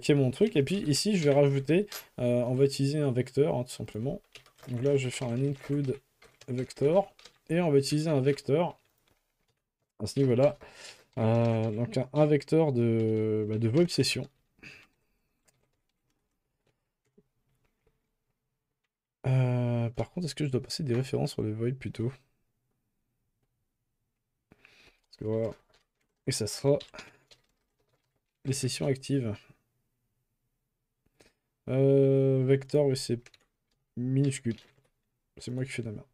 qui est mon truc. Et puis ici, je vais rajouter, on va utiliser un vecteur hein, tout simplement. Donc là, je vais faire un include vector. Et on va utiliser un vecteur à ce niveau-là euh, donc un, vecteur de, bah, de session. Euh, par contre, est-ce que je dois passer des références sur le void plutôt Et ça sera les sessions actives. Euh, vecteur, vecteur, c'est minuscule. C'est moi qui fais la merde.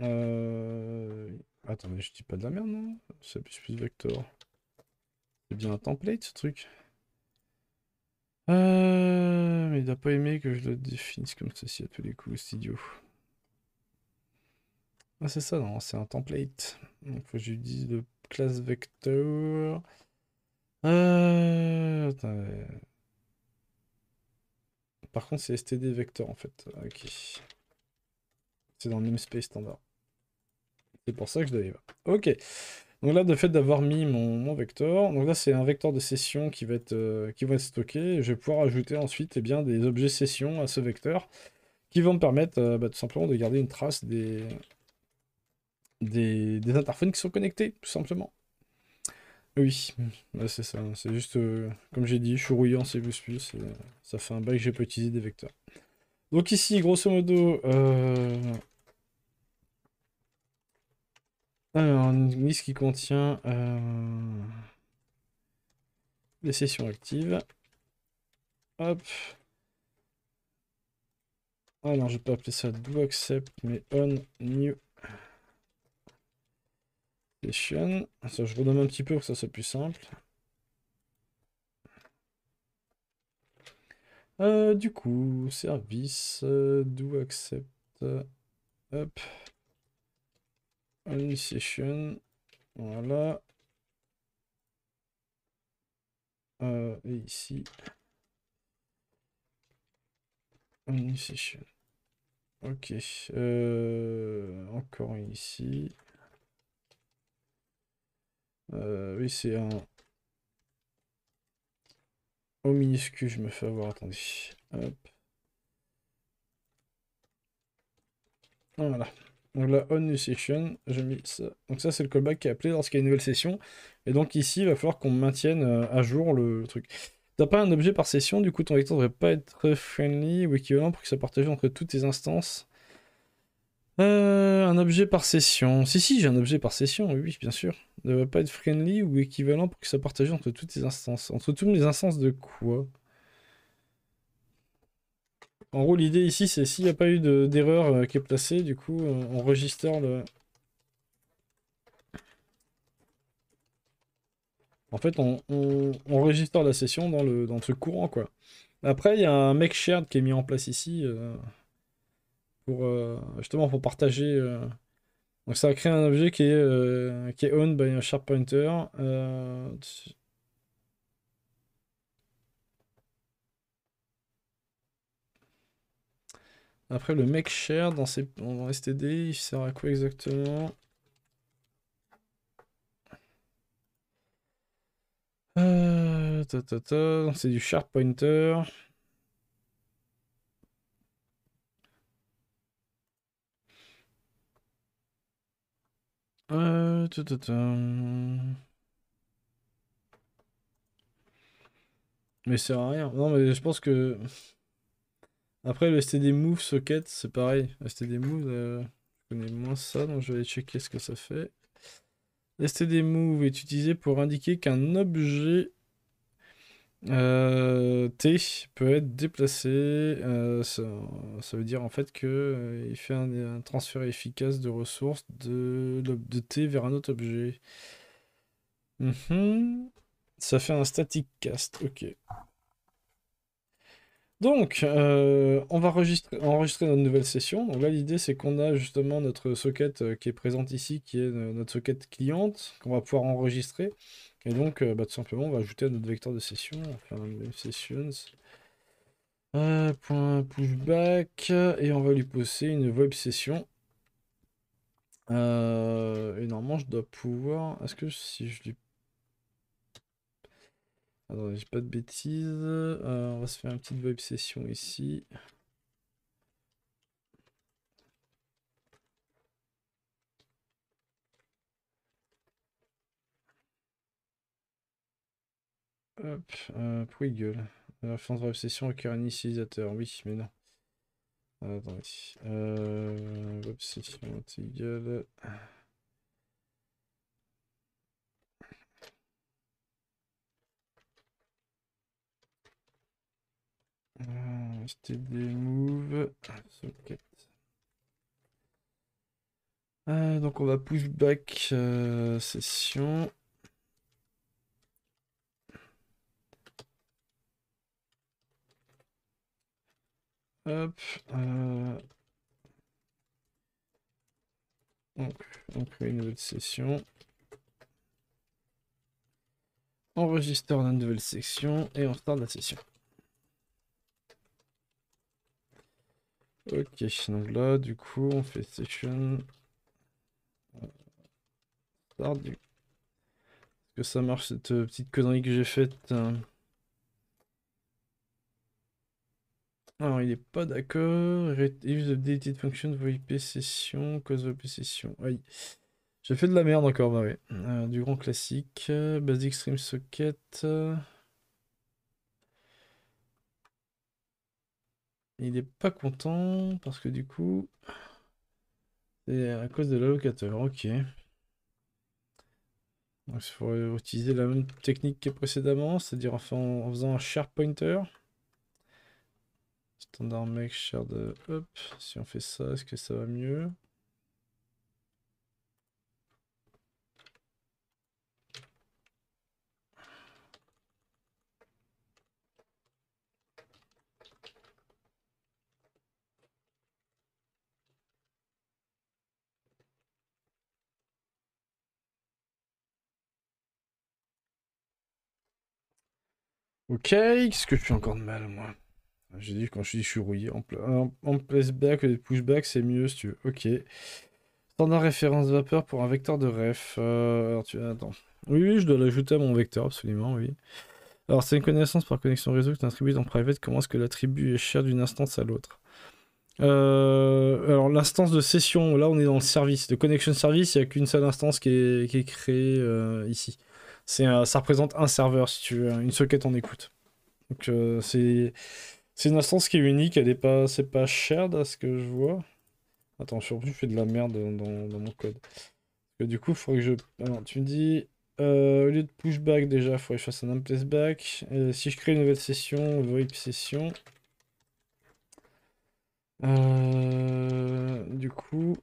Euh... Attends, mais je dis pas de la merde, non C'est plus vector. C'est bien un template, ce truc. Euh, mais il n'a pas aimé que je le définisse comme ceci à tous les coups, studio. Ah, c'est ça, non, c'est un template. Donc, faut que je lui de classe vector. Euh, Par contre, c'est std vector en fait. Ah, ok. C'est dans le namespace standard. C'est pour ça que je devais Ok. Donc là, de fait d'avoir mis mon, vecteur, donc là c'est un vecteur de session qui va être, euh, qui va être stocké. je vais pouvoir ajouter ensuite eh bien, des objets session à ce vecteur qui vont me permettre euh, bah, tout simplement de garder une trace des, des, interphones qui sont connectés, tout simplement. Oui, c'est ça. C'est juste, euh, comme j'ai dit, chourouillant, si vous en ça fait un bail que j'ai pas utilisé des vecteurs. Donc ici, grosso modo, alors, une liste qui contient les euh, sessions actives. Hop. Alors, non, je peux appeler ça do accept, mais on new session. Ça, je redonne un petit peu pour que ça soit plus simple. Euh, du coup, service, euh, do accept, hop. Only session. Voilà. Euh, et ici. Only session. Ok. Euh, encore ici. Euh, oui, c'est un... Au minuscule, je me fais avoir. Attendez. Voilà. Donc là, on new session, j'ai mis ça. Donc ça c'est le callback qui est appelé lorsqu'il y a une nouvelle session. Et donc ici il va falloir qu'on maintienne euh, à jour le, truc. T'as pas un objet par session, du coup ton vecteur devrait pas être friendly ou équivalent pour que ça partage entre toutes tes instances. Euh, un objet par session. Si, si, j'ai un objet par session, oui, bien sûr. Ne va pas être friendly ou équivalent pour que ça partage entre toutes tes instances. Entre toutes mes instances de quoi en gros, l'idée ici, c'est s'il n'y a pas eu d'erreur euh, qui est placée, du coup, on, euh, on registre le... En fait, on, on, la session dans le, dans le truc courant, quoi. Après, il y a un mec shared qui est mis en place ici, euh, pour justement pour partager... Donc ça a créé un objet qui est, qui est owned by un sharp pointer. Après, le mec cher dans ses... STD, il sert à quoi exactement euh... C'est du sharp pointer. Euh... Mais à rien. Non, mais je pense que après, le STD Move Socket, c'est pareil. STD Move, euh, je connais moins ça, donc je vais aller checker ce que ça fait. STD Move est utilisé pour indiquer qu'un objet euh, T peut être déplacé. Euh, ça, veut dire en fait que il fait un, transfert efficace de ressources de, T vers un autre objet. Mhm. Ça fait un static cast, ok. Donc, euh, on va enregistrer, notre nouvelle session. Donc là, l'idée, c'est qu'on a justement notre socket euh, qui est présente ici, qui est euh, notre socket cliente, qu'on va pouvoir enregistrer. Et donc, bah, tout simplement, on va ajouter à notre vecteur de session. On va faire un sessions. point pushback. Et on va lui poser une web session. et normalement, je dois pouvoir... Est-ce que si je lui Attends, j'ai pas de bêtises. Euh, on va se faire une petite vibe session ici. Hop, euh, gueule. La fin de vibe session avec un initialisateur. Oui, mais non. Attends. Euh, web session, gueule. C'était euh, des moves. Ah, socket. Euh, donc on va push back euh, session. Hop. Donc, on crée une nouvelle session. Enregistre la nouvelle section et on start la session. Ok, donc là, du coup, on fait session. Est-ce que ça marche cette euh, petite connerie que j'ai faite euh Alors, il n'est pas d'accord. Use updated function, VIP session, cause VIP session. Aïe. J'ai fait de la merde encore, bah oui. Euh, du grand classique. Basic Stream Socket. Il n'est pas content parce que du coup, c'est à cause de l'allocateur. Ok. il faut utiliser la même technique que précédemment, c'est-à-dire en, faisant un sharp pointer. Standard make de up. Si on fait ça, est-ce que ça va mieux Ok, qu'est-ce que je fais encore de mal, moi J'ai dit, quand je dis je suis rouillé, en, en, back, placeback ou pushback, c'est mieux si tu veux. Ok. Standard référence vapeur pour un vecteur de ref. Euh, alors tu... Attends. Oui, oui, je dois l'ajouter à mon vecteur, absolument, oui. Alors, c'est une connaissance par connexion réseau que tu attribues en private. Comment est-ce que l'attribut est cher d'une instance à l'autre euh, alors l'instance de session, là on est dans le service. De connection service, il n'y a qu'une seule instance qui est, créée euh, ici c'est ça représente un serveur, si tu veux, une socket en écoute. Donc euh, c'est c'est une instance qui est unique, elle est pas c'est pas cher à ce que je vois. Attends, je suis fais de la merde dans, mon code. du coup, il faudrait que je. Alors, tu me dis. Euh, au lieu de pushback, déjà, il faudrait que je fasse un place back. si je crée une nouvelle session, VoIP session. Euh, du coup,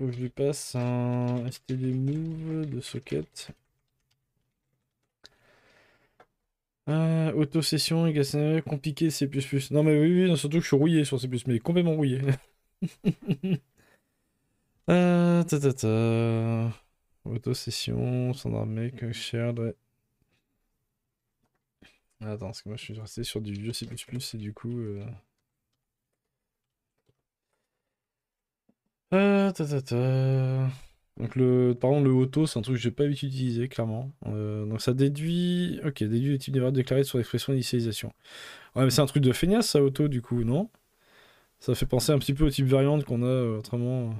je lui passe un std move de socket. Euh, auto-session, compliqué C++. Non mais oui, oui, surtout que je suis rouillé sur C++, mais complètement rouillé. Euh, auto-session, sans un shared, ouais. Attends, parce que moi je suis resté sur du vieux C++ et du coup... Euh, Euh, ta, Donc le, par le auto, c'est un truc que j'ai pas habitué d'utiliser, clairement. Euh, donc ça déduit, ok, déduit le type de variables déclarées sur l'expression d'initialisation. Ouais, mais c'est un truc de feignasse, ça, auto, du coup, non Ça fait penser un petit peu au type variante qu'on a euh, autrement. Euh.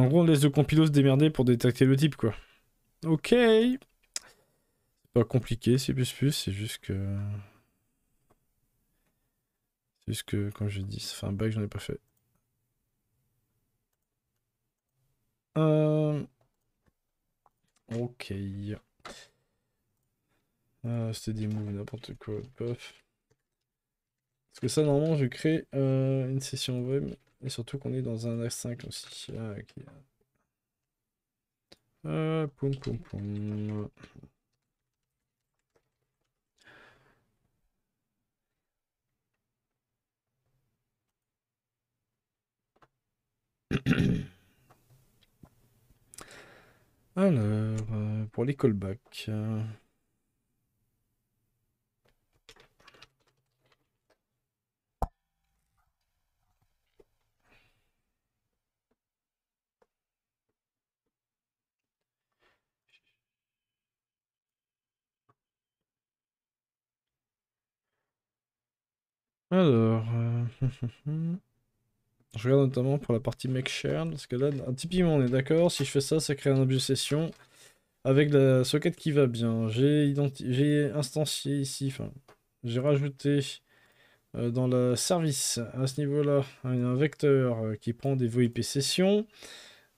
En gros, on laisse le compilo se démerder pour détecter le type, quoi. Ok. C'est pas compliqué, c'est plus plus, c'est juste que... Puisque, quand je dis, ça fait un j'en ai pas fait. Euh, ok. Ah, c'était des moves, n'importe quoi. Parce que ça, normalement, je crée euh, une session web. Et surtout qu'on est dans un s 5 aussi. Ah, euh, Alors, euh, pour les callbacks. Euh, alors, euh, Je regarde notamment pour la partie make share, parce que là, typiquement, on est d'accord, si je fais ça, ça crée un objet session avec la socket qui va bien. J'ai instancié ici, enfin, j'ai rajouté euh, dans le service, à ce niveau-là, un vecteur euh, qui prend des VoIP session.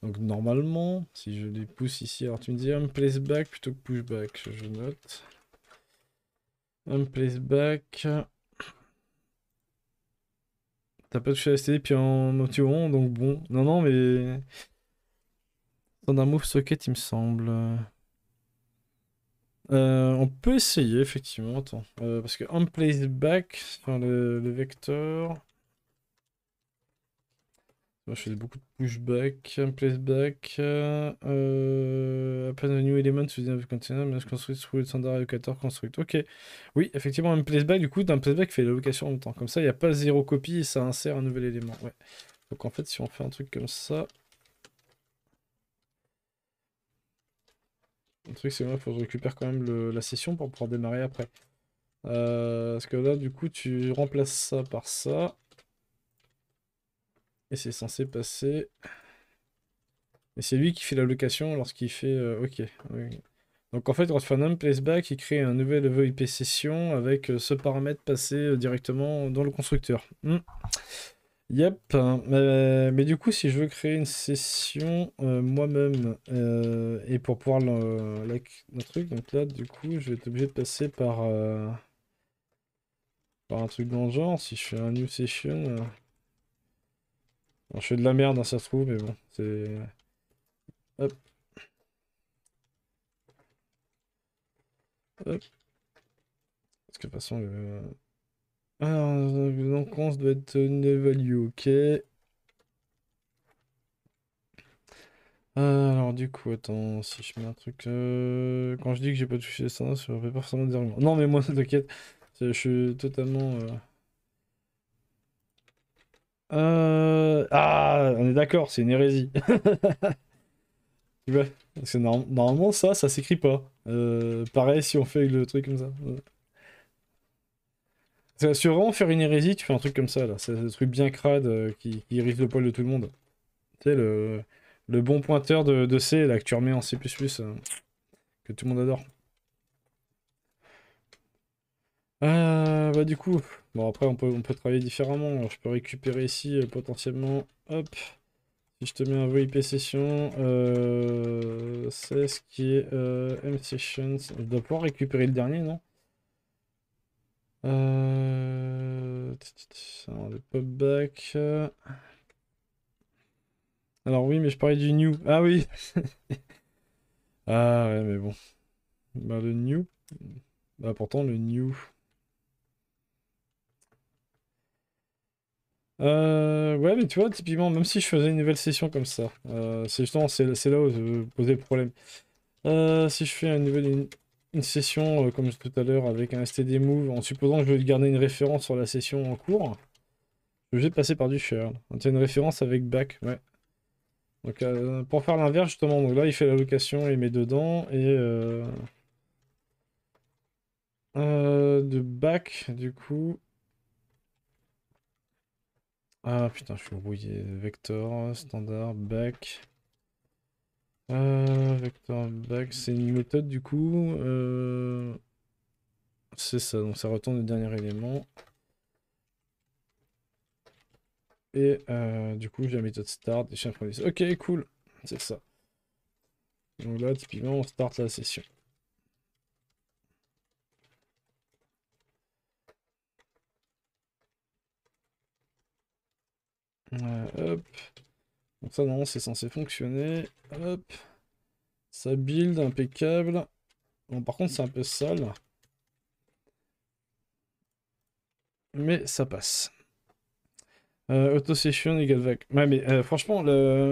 Donc normalement, si je les pousse ici, alors tu me dis un place back plutôt que push back, je note. Un place back. T'as pas touché à STD puis en motivant, donc bon. Non, non, mais. un Move Socket, il me semble. Euh, on peut essayer, effectivement. Attends. Euh, parce que on place back, sur le, le vecteur. Moi, je faisais beaucoup de pushback, placeback. Euh, Append new element to the container, mais je construis sous le standard allocator construct. Ok. Oui, effectivement, un placeback, du coup, d'un placeback fait l'allocation en même temps. Comme ça, il n'y a pas zéro copie et ça insère un nouvel élément. Ouais. Donc en fait, si on fait un truc comme ça. Le truc, c'est moi, faut que récupère quand même la session pour pouvoir démarrer après. Euh, parce que là, du coup, tu remplaces ça par ça. Et c'est censé passer... Et c'est lui qui fait la location lorsqu'il fait... Euh, ok. Donc en fait, quand tu un placeback, il crée un nouvel e VIP IP session avec euh, ce paramètre passé euh, directement dans le constructeur. Hmm. Yep. Mais, du coup, si je veux créer une session moi-même et pour pouvoir le, truc, donc là, du coup, je vais être obligé de passer par, par un truc dans le genre. Si je fais un new session, je fais de la merde, hein, ça se trouve, mais bon, c'est... Hop. Hop. Parce que de toute façon, le... Euh, alors, ah, se doit être value, ok. Ah, alors du coup, attends, si je mets un truc... Euh, quand je dis que j'ai pas touché ça, ça fait pas forcément des arguments. Non mais moi, t'inquiète, je suis totalement... Euh, euh, ah, on est d'accord, c'est une hérésie. normalement, ça, ça s'écrit pas. Euh, pareil si on fait le truc comme ça. vraiment faire une hérésie, tu fais un truc comme ça, là. C'est un truc bien crade euh, qui, rive le poil de tout le monde. Tu sais, le, bon pointeur de, C, là, que tu remets en C++, que tout le monde adore. bah du coup, Bon, après, on peut, on peut travailler différemment. je peux récupérer ici, euh, potentiellement. Hop. Si je te mets un VIP session, euh, c'est ce qui est euh, M sessions. Je dois pouvoir récupérer le dernier, non le pop back. Alors, oui, mais je parlais du new. Ah oui Ah ouais, mais bon. Bah, le new. Bah, pourtant, le new. Euh, ouais, mais tu vois, typiquement, même si je faisais une nouvelle session comme ça, euh, c'est justement c'est là où je posais le problème. Euh, si je fais une nouvelle session euh, comme tout à l'heure avec un STD move, en supposant que je vais garder une référence sur la session en cours, je vais passer par du share. Tu as une référence avec back, ouais. Donc euh, pour faire l'inverse justement, donc là il fait la location, il met dedans et de back du coup ah putain, je suis embrouillé. Vector, standard, back. Euh, vector, back, c'est une méthode du coup. Euh, c'est ça, donc ça retourne le dernier élément. Et euh, du coup, j'ai la méthode start et je Ok, cool, c'est ça. Donc là, typiquement, on start la session. Donc ça, non, c'est censé fonctionner. Hop. Ça build, impeccable. Bon, par contre, c'est un peu sale. Mais ça passe. Euh, auto session égal back. mais euh, franchement,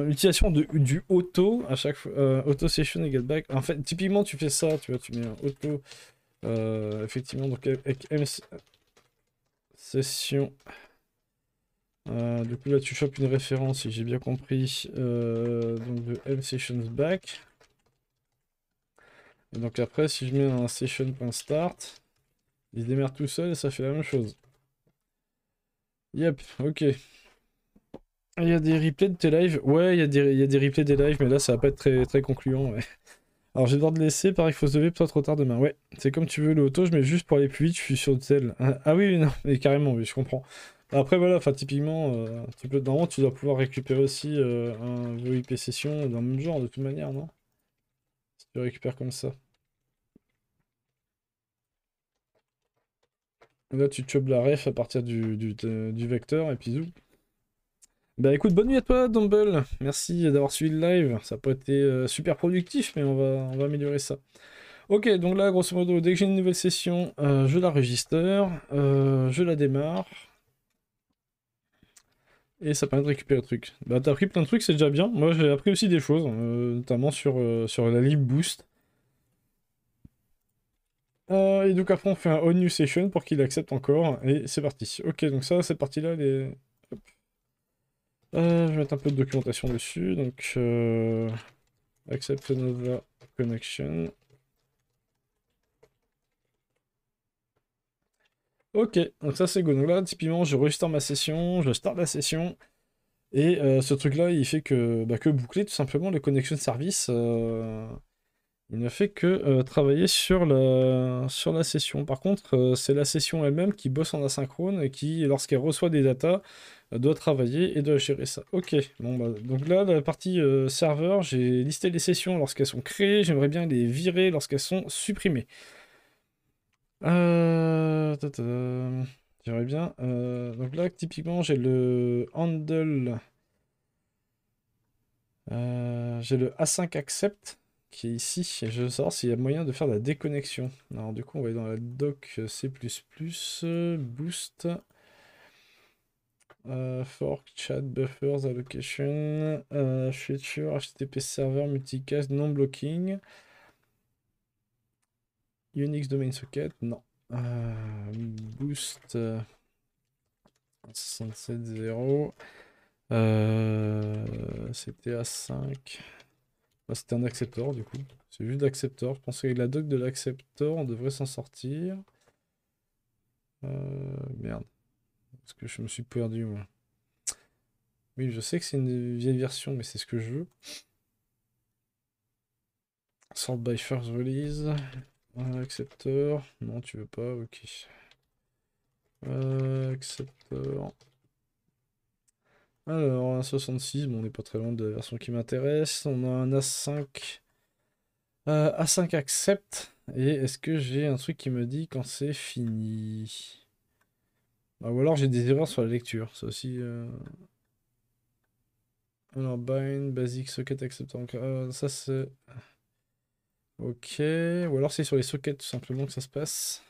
l'utilisation du auto à chaque fois, euh, auto session égal back. En fait, typiquement, tu fais ça, tu vois, tu mets un auto, effectivement, donc avec, session euh, du coup, là, tu chopes une référence, si j'ai bien compris, euh, donc de m Sessions Back. donc après, si je mets un session.start, il démarre tout seul et ça fait la même chose. Yep, ok. Il y a des replays de tes lives Ouais, il y, a des, il des replays des lives, mais là, ça va pas être très, très concluant, ouais. Alors, j'ai le droit de laisser, pareil il faut se lever, pas trop tard demain. Ouais, c'est comme tu veux, le auto, je mets juste pour aller plus vite, je suis sur le tel. Ah, ah oui, non, mais carrément, je comprends. Après, voilà, enfin, typiquement, euh, tu normalement, tu dois pouvoir récupérer aussi euh, un VIP session dans même genre, de toute manière, non Si tu récupères comme ça. Là, tu chopes la ref à partir du, vecteur, et puis zou. Bah écoute, bonne nuit à toi, Dumble. Merci d'avoir suivi le live. Ça peut pas été euh, super productif, mais on va, on va améliorer ça. Ok, donc là, grosso modo, dès que j'ai une nouvelle session, je la registre, je la démarre. Et ça permet de récupérer le truc. Bah t'as appris plein de trucs, c'est déjà bien. Moi j'ai appris aussi des choses, euh, notamment sur, euh, sur la lib boost. Euh, et donc après on fait un on new session pour qu'il accepte encore. Et c'est parti. Ok donc ça cette partie là elle est... je vais mettre un peu de documentation dessus. Donc accept Nova connection. Ok, donc ça c'est good. Donc là, typiquement, je restart ma session, je start la session. Et euh, ce truc-là, il fait que, bah, que boucler tout simplement le de service. Euh, il ne fait que euh, travailler sur la, sur la session. Par contre, c'est la session elle-même qui bosse en asynchrone et qui, lorsqu'elle reçoit des datas, doit travailler et doit gérer ça. Ok, bon, bah, donc là, la partie serveur, j'ai listé les sessions lorsqu'elles sont créées. J'aimerais bien les virer lorsqu'elles sont supprimées. Euh... bien. Euh, donc là, typiquement, j'ai le handle. Euh, j'ai le A5 accept qui est ici. Et je veux savoir s'il y a moyen de faire la déconnexion. Alors du coup, on va aller dans la doc euh, C++, boost, euh, fork, chat, buffers, allocation, euh, feature, HTTP server, multicast, non-blocking. Unix Domain Socket, non. Euh, boost 67.0. Euh, euh, C'était à 5. Ah, c'était un acceptor du coup. C'est juste d'acceptor. Je pensais que la doc de l'acceptor, on devrait s'en sortir. Euh, merde. Parce que je me suis perdu moi. Oui, je sais que c'est une vieille version, mais c'est ce que je veux. Sort by first release accepteur. Non, tu veux pas, ok. Euh, accepteur. Alors, un 66, bon, on n'est pas très loin de la version qui m'intéresse. On a un A5. Euh, A5 accept. Et est-ce que j'ai un truc qui me dit quand c'est fini ah, Ou alors j'ai des erreurs sur la lecture. Ça aussi. Euh. Alors, bind, basic, socket, acceptant, ça c'est. Ok, ou alors c'est sur les sockets tout simplement que ça se passe.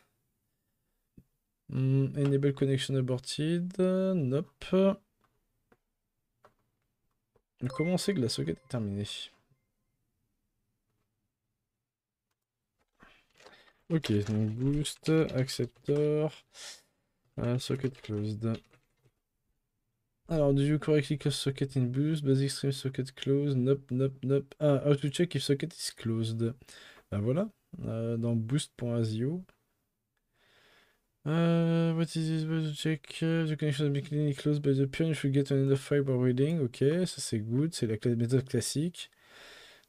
Hmm, enable connection aborted. Nope. Comment on que la socket est terminée Ok, donc boost, acceptor, euh, socket closed. Alors, do you correctly close socket in boost? Basic stream socket close. Nope, nope, nope. Ah, how to check if socket is closed. Ben voilà, euh, dans boost.asio. Euh, what is this? To check euh, the connection has been cleanly closed by the peer. You should get an end of fiber reading. Ok, ça c'est good, c'est la cl méthode classique.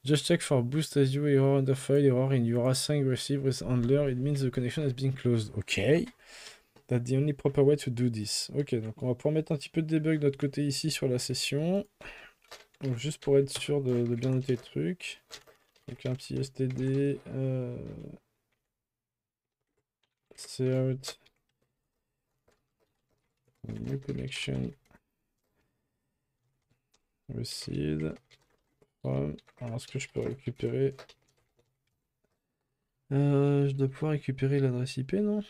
Just check for boost as you error under file error in your assigned receive with handler. It means the connection has been closed. Ok. That's the only proper way to do this. Ok, donc on va pouvoir mettre un petit peu de debug de notre côté ici sur la session. Donc juste pour être sûr de, bien noter le truc. Donc un petit std. Euh... New connection. Receive. Alors, est ce que je peux récupérer. Euh, je dois pouvoir récupérer l'adresse IP, non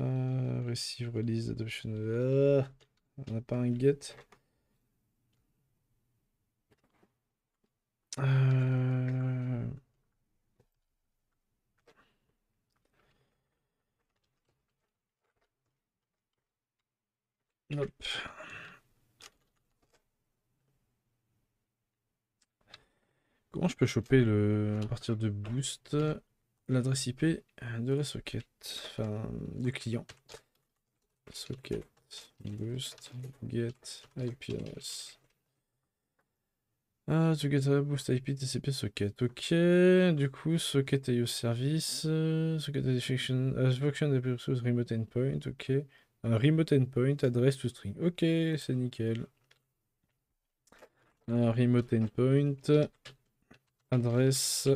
euh, receive, release, adoption. Euh, on n'a pas un get. Euh. Comment je peux choper le à partir de boost l'adresse IP euh, de la socket, enfin du client. Socket boost get IP address. Ah, tu get boost IP TCP socket. Ok, du coup, socket IO service, socket as function de remote endpoint. Ok, un remote endpoint address to string. Ok, c'est nickel. Un remote endpoint adresse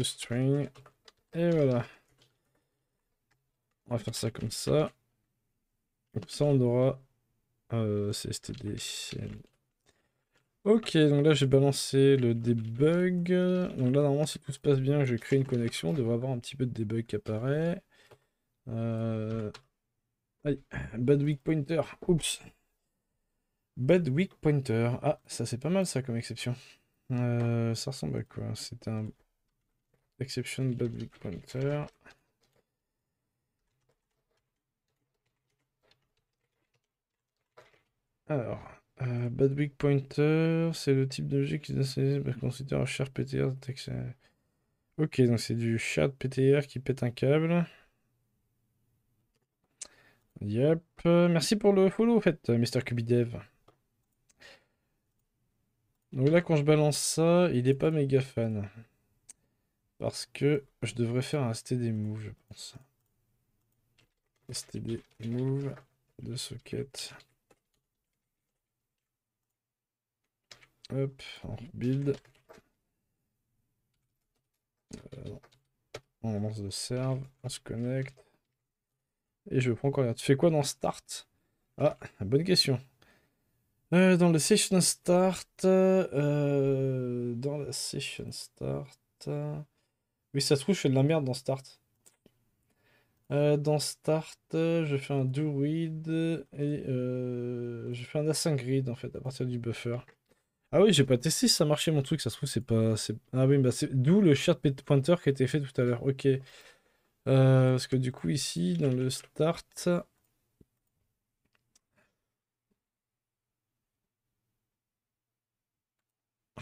string. Et voilà. On va faire ça comme ça. ça, on aura euh, CSTD. Ok, donc là j'ai balancé le debug. Donc là normalement si tout se passe bien, je crée une connexion, on devrait avoir un petit peu de debug qui apparaît. Euh, bad weak pointer. Oups. Bad weak pointer. Ah, ça c'est pas mal ça comme exception. Euh, ça ressemble à quoi C'est un Exception public pointer. Alors, euh, bad pointer, c'est le type de d'objet qui est considéré considère un char PTR Ok, donc c'est du chat PTR qui pète un câble. Yep. Merci pour le follow, en fait, Mr. Cubidev. Donc là, quand je balance ça, il n'est pas méga fan. Parce que je devrais faire un STD move, je pense. STD move de socket. Hop, on rebuild. Euh, on lance le serve, on se connecte. Et je prends encore. Tu fais quoi dans start Ah, bonne question. Euh, dans le session start, euh, dans la session start, oui, ça se trouve, je fais de la merde dans Start. Euh, dans Start, euh, je fais un do read et euh, je fais un async read en fait à partir du buffer. Ah oui, j'ai pas testé si ça marchait mon truc, ça se trouve c'est pas... Ah oui, bah c'est d'où le shared pointer qui a été fait tout à l'heure, ok. parce que du coup ici, dans le start,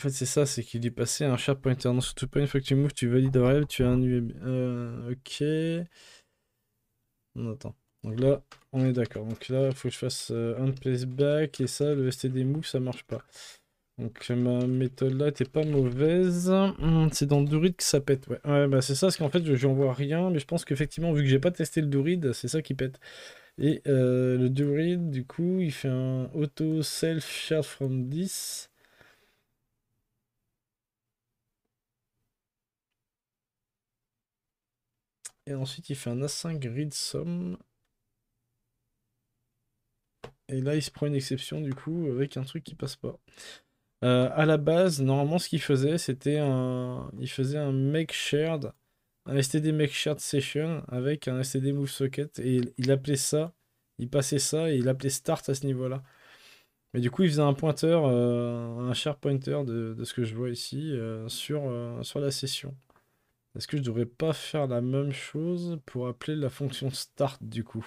En fait, c'est ça, c'est qu'il est passé un sharp pointer. Non, surtout pas une fois que tu moves, tu valides en tu as un UAB. Euh, ok. On attend. Donc là, on est d'accord. Donc là, il faut que je fasse euh, un place back et ça, le std move, ça marche pas. Donc ma méthode là était pas mauvaise. Hmm, c'est dans le que ça pète. Ouais, ouais bah c'est ça, parce qu'en fait, j'en vois rien, mais je pense qu'effectivement, vu que j'ai pas testé le Druid, c'est ça qui pète. Et euh, le Druid, du coup, il fait un auto self sharp from 10. Et ensuite, il fait un A5 grid sum Et là, il se prend une exception, du coup, avec un truc qui passe pas. Euh, à la base, normalement, ce qu'il faisait, c'était un... Il faisait un make shared, un STD make shared session avec un STD move socket. Et il, appelait ça, il passait ça et il appelait start à ce niveau-là. Mais du coup, il faisait un pointeur, euh, un sharp pointer de, ce que je vois ici, euh, sur, sur la session. Est-ce que je devrais pas faire la même chose pour appeler la fonction start du coup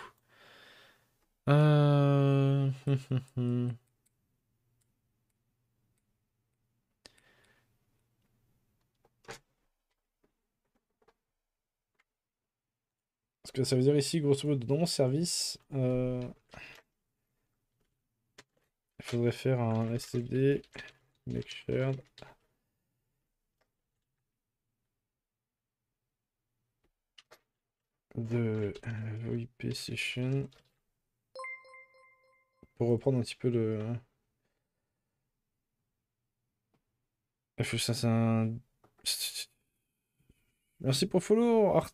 euh... Parce que ça veut dire ici, grosso modo, dans mon service, euh, il faudrait faire un std make shared. de l'OIP euh, Session pour reprendre un petit peu le. Ça, hein. c'est Merci pour follow, Art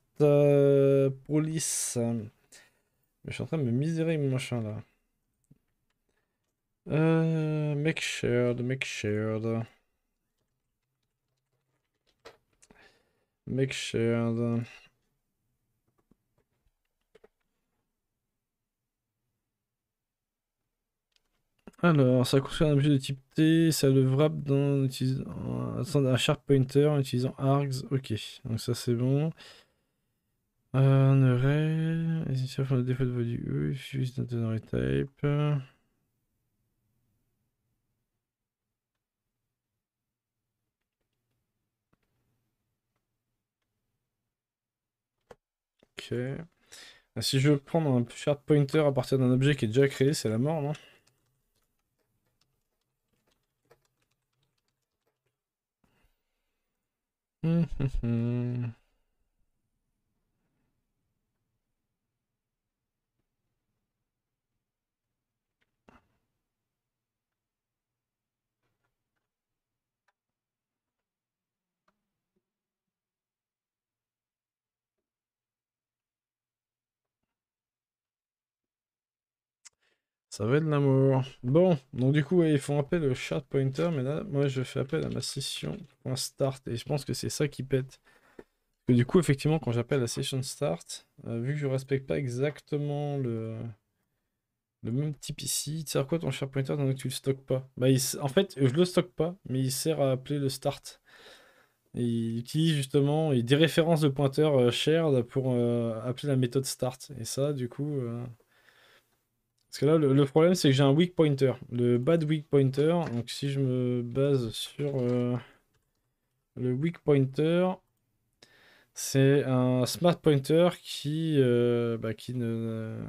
Police. Mais je suis en train de me misérer mon machin là. Euh, make shared, make shared. Make shared. Alors, ça construit un objet de type T, ça le wrap dans, un sharp pointer en utilisant args. Ok, donc ça c'est bon. un euh, array, les le défaut de value Juste if type. Ok. Si je veux prendre un sharp pointer à partir d'un objet qui est déjà créé, c'est la mort, non Mm-hmm. Ça va être de l'amour. Bon, donc du coup, ils font appel au chart pointer, mais là, moi, je fais appel à ma session .start, et je pense que c'est ça qui pète. que du coup, effectivement, quand j'appelle la session start, euh, vu que je respecte pas exactement le, le même type ici, tu sert quoi ton chart pointer Donc tu le stockes pas bah, En fait, je le stocke pas, mais il sert à appeler le start. il utilise justement il des références de pointeur euh, shared pour euh, appeler la méthode start. Et ça, du coup, parce que là, le, problème, c'est que j'ai un weak pointer. Le bad weak pointer. Donc, si je me base sur euh, le weak pointer, c'est un smart pointer qui, euh, bah, qui ne,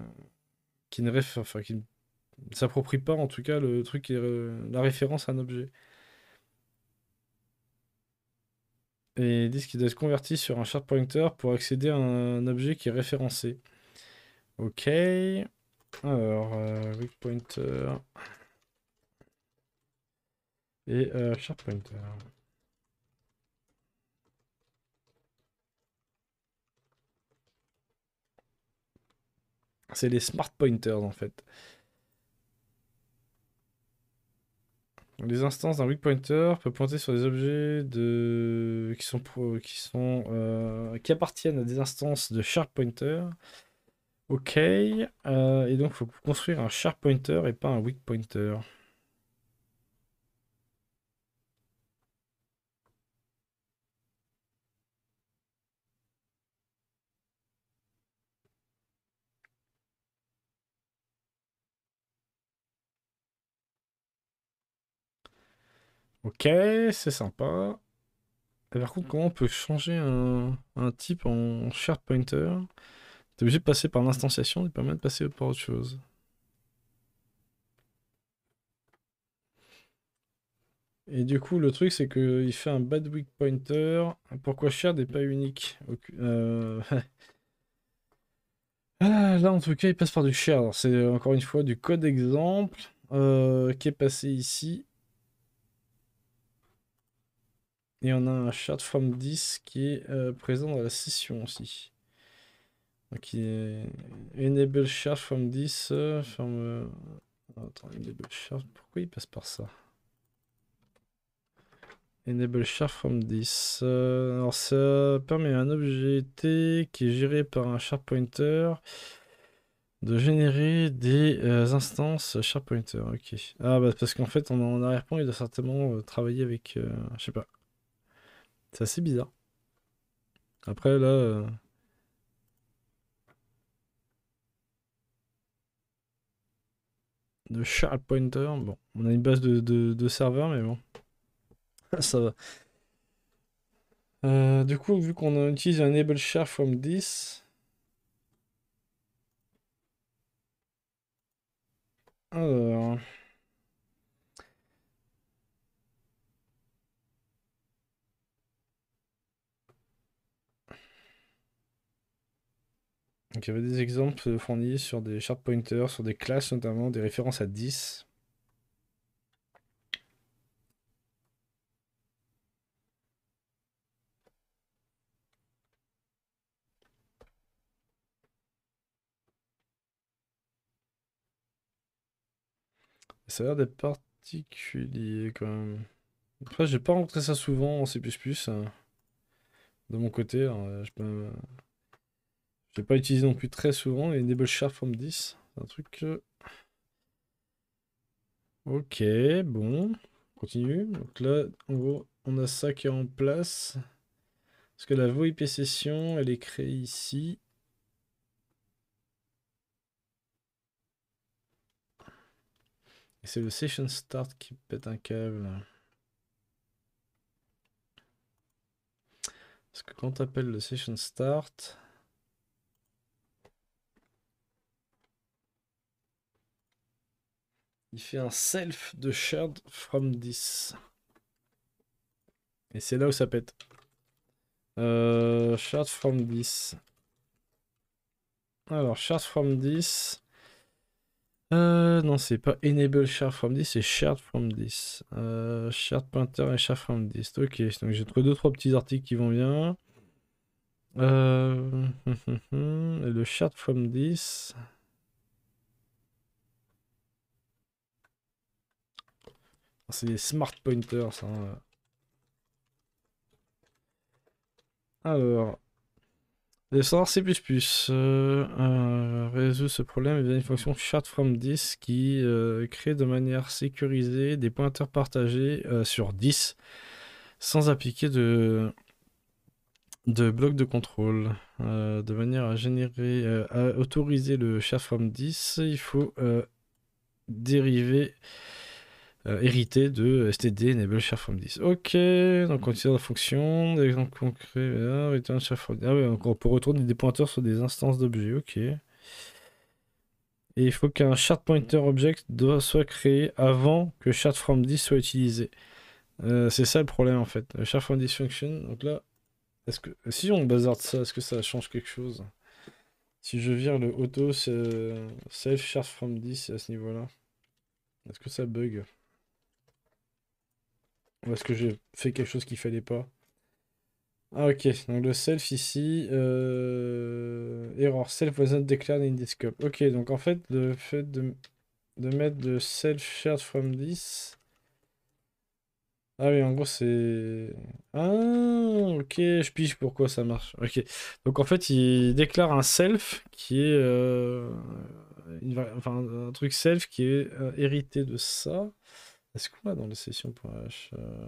s'approprie pas, en tout cas, le truc euh, la référence à un objet. Et ils disent qu'il doit se convertir sur un sharp pointer pour accéder à un objet qui est référencé. Ok. Alors, euh, weak pointer et euh, sharp pointer. C'est les smart pointers en fait. Les instances d'un weak pointer peuvent pointer sur des objets de... qui sont, qui, sont euh, qui appartiennent à des instances de sharp pointer Ok. Euh, et donc, il faut construire un sharp pointer et pas un weak pointer. Ok, c'est sympa. par contre, comment on peut changer un, un type en sharp pointer T'es obligé de passer par l'instanciation, il permet de passer par autre chose. Et du coup, le truc, c'est qu'il fait un bad weak pointer. Pourquoi shared n'est pas unique euh, ah, Là, en tout cas, il passe par du shared. C'est euh, encore une fois du code exemple euh, qui est passé ici. Et on a un Shard from 10 qui est présent dans la session aussi. Ok, Enable sharp from this. enable sharp. Pourquoi il passe par ça Enable sharp from this. alors ça permet à un objet T qui est géré par un sharp pointer de générer des euh, instances instances pointer. Ok. Ah bah parce qu'en fait on en arrière-plan, il doit certainement euh, travailler avec... Euh, je sais pas. C'est assez bizarre. Après là... de Sharp Pointer. Bon, on a une base de, de, serveurs, mais bon. Ça va. Euh, du coup, vu qu'on utilise un enable share from this. Alors. Donc il y avait des exemples fournis sur des sharp pointers, sur des classes notamment, des références à 10. Ça a l'air d'être particulier quand même. Après, j'ai pas rencontré ça souvent en C++, hein. de mon côté. Hein, je peux... Je vais pas utilisé non plus très souvent. Enable sharp from 10. C'est Un truc Ok, bon. Continue. Donc là, en gros, on a ça qui est en place. Parce que la VoIP session, elle est créée ici. Et c'est le session start qui pète un câble. Parce que quand tu appelles le session start, Il fait un self de shard from this. Et c'est là où ça pète. Euh, shard from this. Alors, shard from this. Euh, non, c'est pas enable shard from this, c'est shard from this. Euh, shard pointer et shard from this. Ok, donc j'ai trouvé deux trois petits articles qui vont bien. le shard from this. C'est des smart pointers. Hein. Alors. Les standards C++ euh, euh, résout ce problème a une fonction chat from 10 qui euh, crée de manière sécurisée des pointeurs partagés euh, sur 10 sans appliquer de, de bloc de contrôle. Euh, de manière à générer, à autoriser le chat from 10, il faut dériver euh, hérité de std enable share from 10 Ok, donc on utilise la fonction, exemple concret, euh, Ah on peut retourner des pointeurs sur des instances d'objets, ok. Et il faut qu'un chart pointer object doit, soit créé avant que shard from 10 soit utilisé. Euh, c'est ça le problème en fait. Le from function, donc là, est-ce que si on bazarde ça, est-ce que ça change quelque chose Si je vire le auto self chart from 10 à ce niveau-là, est-ce que ça bug ou est-ce que j'ai fait quelque chose qu'il fallait pas Ah ok, donc le self ici, euh, error, self was declared in this scope. Ok, donc en fait, le fait de, mettre le self shared from this... Ah oui, en gros, c'est... Ah, ok, je pige pourquoi ça marche. Ok, donc en fait, il déclare un self qui est... Euh, enfin, un truc self qui est euh, hérité de ça. Est-ce qu'on a dans les sessions.h euh,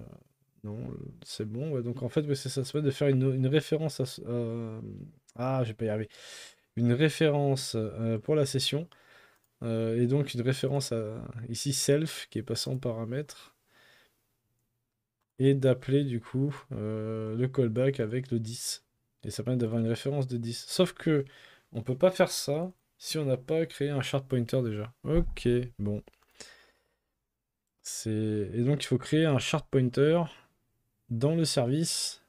Non, euh, c'est bon. donc en fait, ça c'est ça, de faire une, référence à... Euh, ah, j'ai pas y Une référence pour la session. et donc une référence à ici self qui est passé en paramètre Et d'appeler du coup le callback avec le 10. Et ça permet d'avoir une référence de 10. Sauf que on peut pas faire ça si on n'a pas créé un chart pointer déjà. Ok, bon. Et donc, il faut créer un chart pointer dans le service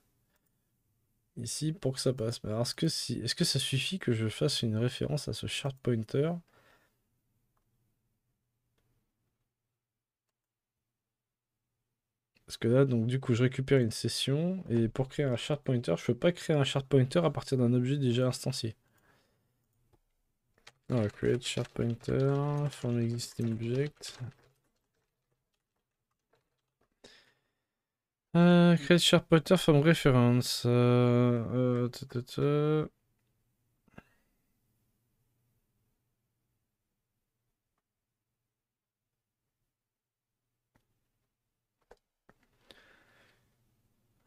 ici pour que ça passe. est-ce que, ça suffit que je fasse une référence à ce chart pointer Parce que là, donc du coup, je récupère une session et pour créer un chart pointer, je peux pas créer un chart pointer à partir d'un objet déjà instancié. Alors, create chart pointer from existing object. Créer euh, create Pointer from reference. Euh, euh,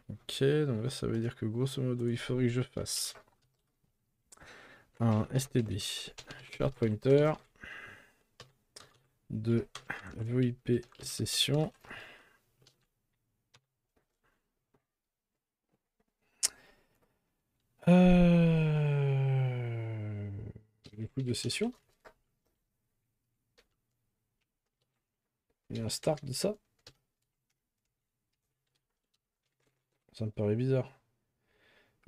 ok, donc là ça veut dire que grosso modo il faudrait que je fasse un std Pointer de VoIP session. Euh... de session. Il y a un start de ça. Ça me paraît bizarre.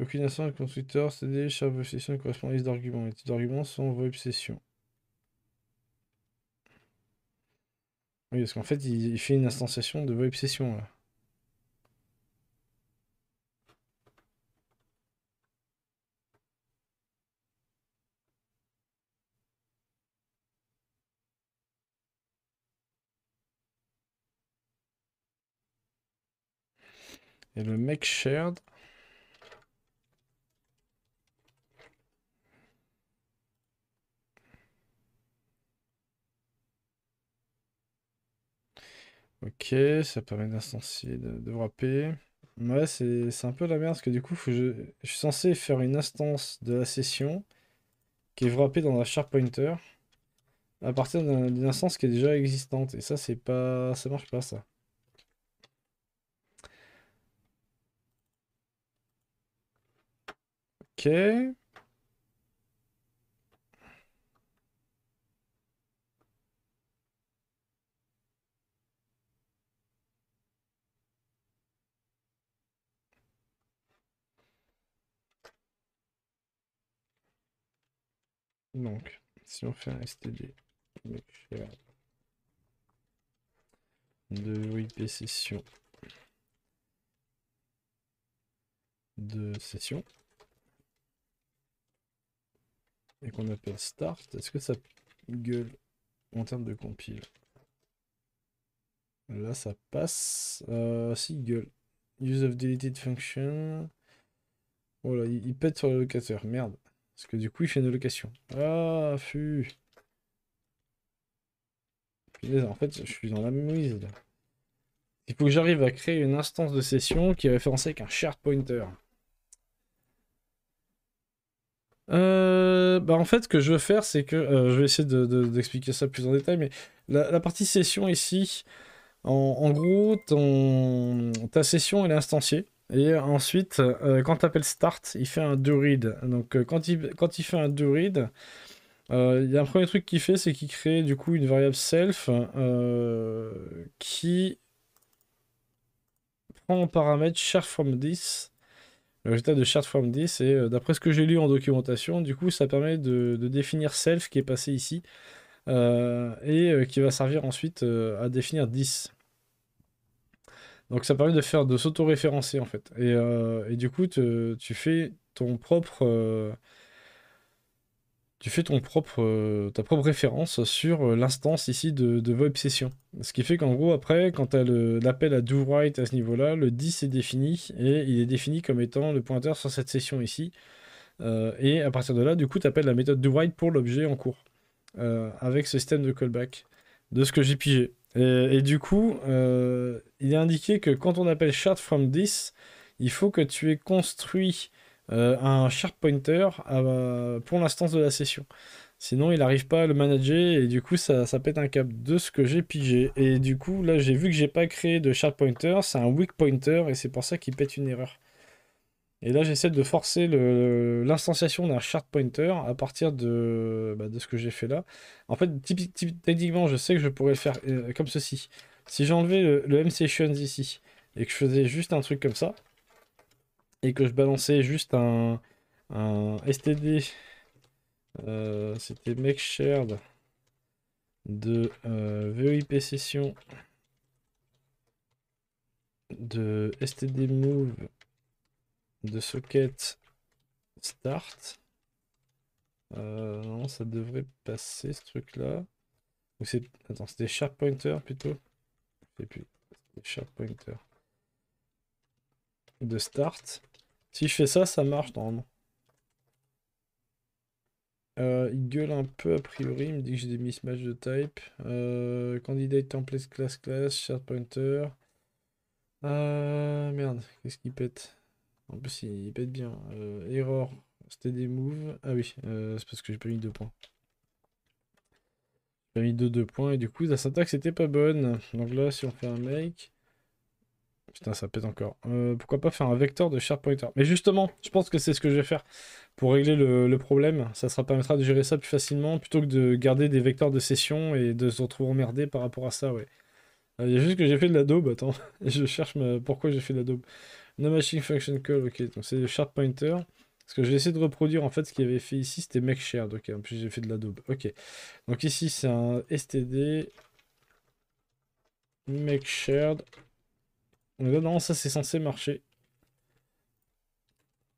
Aucune instance constructeur, CD, des session correspond à liste d'arguments. Les d'arguments sont VoIP session. Oui, parce qu'en fait, il, fait une instanciation de VoIP session là. Et le mec shared. Ok, ça permet d'instancier, de, de wrapper. Ouais, c'est un peu la merde, parce que du coup, je, suis censé faire une instance de la session qui est wrappée dans la sharp pointer à partir d'une instance qui est déjà existante. Et ça, c'est pas... ça marche pas, ça. Ok. Donc, si on fait un std de IP session de session et qu'on appelle start, est-ce que ça gueule en termes de compile Là, ça passe. Euh, si, gueule. Use of deleted function. Voilà, oh il, il pète sur le locateur. Merde. Parce que du coup, il fait une location. Ah, fu. En fait, je suis dans la mémoire là. Il faut que j'arrive à créer une instance de session qui est référencée avec un shared pointer. Euh, bah, en fait, ce que je veux faire, c'est que euh, je vais essayer d'expliquer ça plus en détail, mais la, partie session ici, en, gros, ta session est instanciée. Et ensuite, euh, quand tu appelles start, il fait un do read. Donc, quand, il, quand il fait un do read, il y a un premier truc qu'il fait, c'est qu'il crée du coup une variable self qui prend en paramètre share from this le de chart from 10, et d'après ce que j'ai lu en documentation, du coup ça permet de, définir self qui est passé ici euh, et euh, qui va servir ensuite euh, à définir 10. Donc ça permet de faire de s'auto-référencer en fait. Et, du coup tu fais ton propre tu fais ton propre, euh, ta propre référence sur euh, l'instance ici de, de VoIP session. Ce qui fait qu'en gros, après, quand tu as l'appel à DoWrite à ce niveau-là, le 10 est défini et il est défini comme étant le pointeur sur cette session ici. Euh, et à partir de là, du coup, tu appelles la méthode DoWrite pour l'objet en cours avec ce système de callback de ce que j'ai pigé. Et, du coup, il est indiqué que quand on appelle chart from this, il faut que tu aies construit euh, un sharp pointer euh, pour l'instance de la session. Sinon, il n'arrive pas à le manager et du coup, ça, pète un cap de ce que j'ai pigé. Et du coup, là, j'ai vu que j'ai pas créé de sharp pointer, c'est un weak pointer et c'est pour ça qu'il pète une erreur. Et là, j'essaie de forcer l'instanciation d'un sharp pointer à partir de, bah, de ce que j'ai fait là. En fait, techniquement, je sais que je pourrais le faire euh, comme ceci. Si j'enlevais le, le M sessions ici et que je faisais juste un truc comme ça, et que je balançais juste un, un STD, euh, c'était make shared de euh, session de STD move de socket start. Euh, non, ça devrait passer ce truc là. Ou c'est. Attends, c'était sharp pointer plutôt. Et puis, sharp pointer de start si je fais ça, ça marche normalement. Euh, il gueule un peu a priori, il me dit que j'ai des mismatchs de type. Euh, candidate template class class, shared pointer. Euh, merde, qu'est-ce qu'il pète En plus il pète bien. error, c'était des moves. Ah oui, c'est parce que j'ai pas mis deux points. J'ai mis deux, deux points et du coup la syntaxe était pas bonne. Donc là si on fait un make, Putain, ça pète encore. Euh, pourquoi pas faire un vecteur de sharp pointer Mais justement, je pense que c'est ce que je vais faire pour régler le, problème. Ça sera permettra de gérer ça plus facilement plutôt que de garder des vecteurs de session et de se retrouver emmerdé par rapport à ça, ouais. Euh, il y a juste que j'ai fait de la daube, attends. je cherche pourquoi j'ai fait de la No machine function call, ok. Donc c'est le sharp pointer. Parce que je vais essayer de reproduire en fait ce qu'il avait fait ici, c'était make shared, ok. En plus j'ai fait de la ok. Donc ici c'est un std make shared donc là, non, ça c'est censé marcher.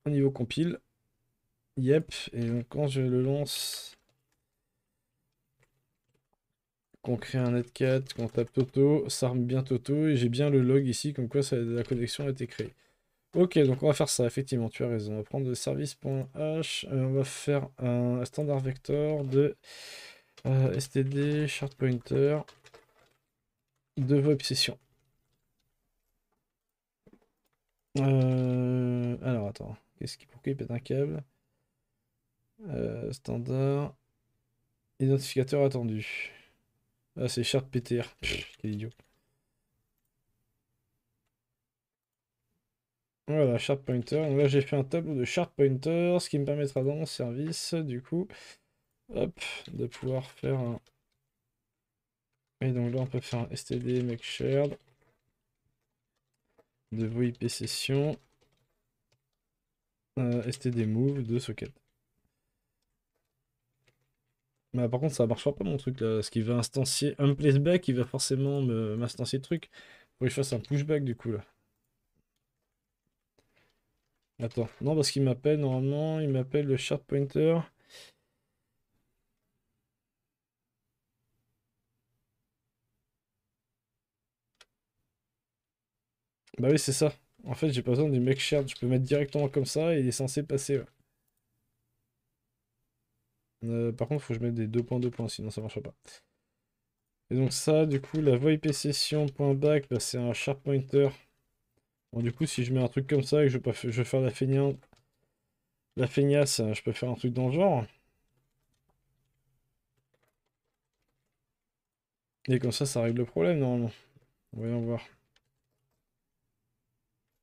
Au niveau compile. Yep. Et donc, quand je le lance. Qu'on crée un netcat, qu'on tape Toto, ça arme bien Toto, et j'ai bien le log ici, comme quoi la connexion a été créée. Ok, donc on va faire ça, effectivement, tu as raison. On va prendre le service.h, euh, on va faire un standard vector de euh, std chart pointer de web session. Euh, alors attends, qu'est-ce qui pourquoi il pète un câble euh, Standard. Identificateur attendu. Ah c'est Sharp PTR. quel idiot. Voilà, Sharp Pointer. Donc là j'ai fait un tableau de Sharp Pointer, ce qui me permettra dans mon service, du coup, hop, de pouvoir faire un. Et donc là on peut faire un STD make shared de VoIP session euh, std move de socket. Bah, par contre, ça marchera pas mon truc là. Ce qui va instancier un placeback, il va forcément m'instancier le truc. Pour que je fasse un pushback du coup là. Attends, non, parce qu'il m'appelle normalement, il m'appelle le sharp pointer. Bah oui, c'est ça. En fait, j'ai pas besoin du mec shard. Je peux mettre directement comme ça et il est censé passer. Euh, par contre, faut que je mette des 2.2 points, points, sinon ça marche pas. Et donc ça, du coup, la VoIP session.back, bah, c'est un sharp pointer. Bon, du coup, si je mets un truc comme ça et que je vais, je faire la feignante, la feignasse, je peux faire un truc dans le genre. Et comme ça, ça règle le problème, normalement. Voyons voir.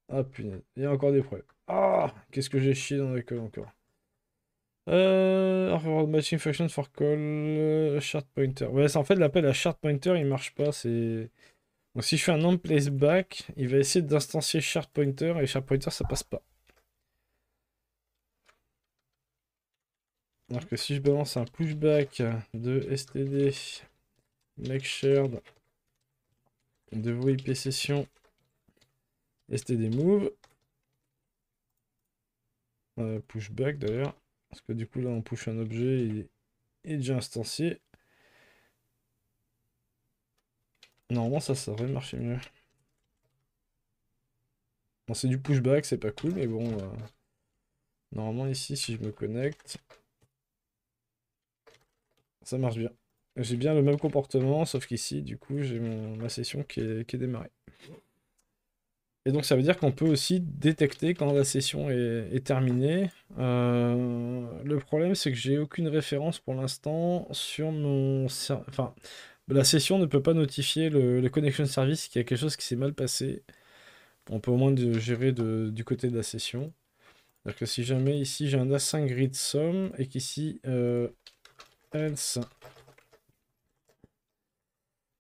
Ah punaise, il y a encore des problèmes. Ah, qu'est-ce que j'ai chié dans la colle encore. Euh, matching function for call chart euh, pointer. en fait l'appel à chart pointer, il marche pas. C'est donc si je fais un on place back, il va essayer d'instancier chart pointer et chart pointer ça passe pas. Alors que si je balance un pushback de std make shared de WIP session STD move. Euh, pushback d'ailleurs. Parce que du coup là on push un objet, il est déjà instancié. Normalement ça, ça devrait marcher mieux. Bon, c'est du pushback, c'est pas cool, mais bon. Euh, normalement ici, si je me connecte, ça marche bien. J'ai bien le même comportement, sauf qu'ici, du coup, j'ai ma session qui qui est démarrée. Et donc ça veut dire qu'on peut aussi détecter quand la session est, terminée. Euh, le problème c'est que j'ai aucune référence pour l'instant sur mon... Enfin, la session ne peut pas notifier le, connection service qu'il y a quelque chose qui s'est mal passé. On peut au moins gérer du côté de la session. cest que si jamais ici j'ai un async grid sum et qu'ici euh,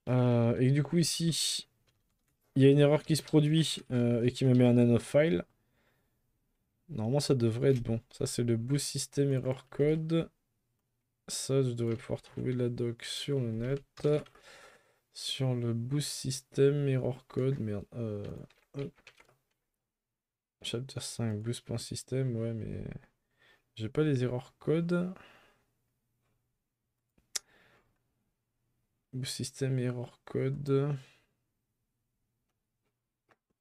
euh, et du coup ici il y a une erreur qui se produit euh, et qui me met un nano file. Normalement, ça devrait être bon. Ça, c'est le boost system error code. Ça, je devrais pouvoir trouver la doc sur le net. Sur le boost system error code. Merde. Euh, Chapter 5, boost.system. Ouais, mais j'ai pas les erreurs code. Boost system error code.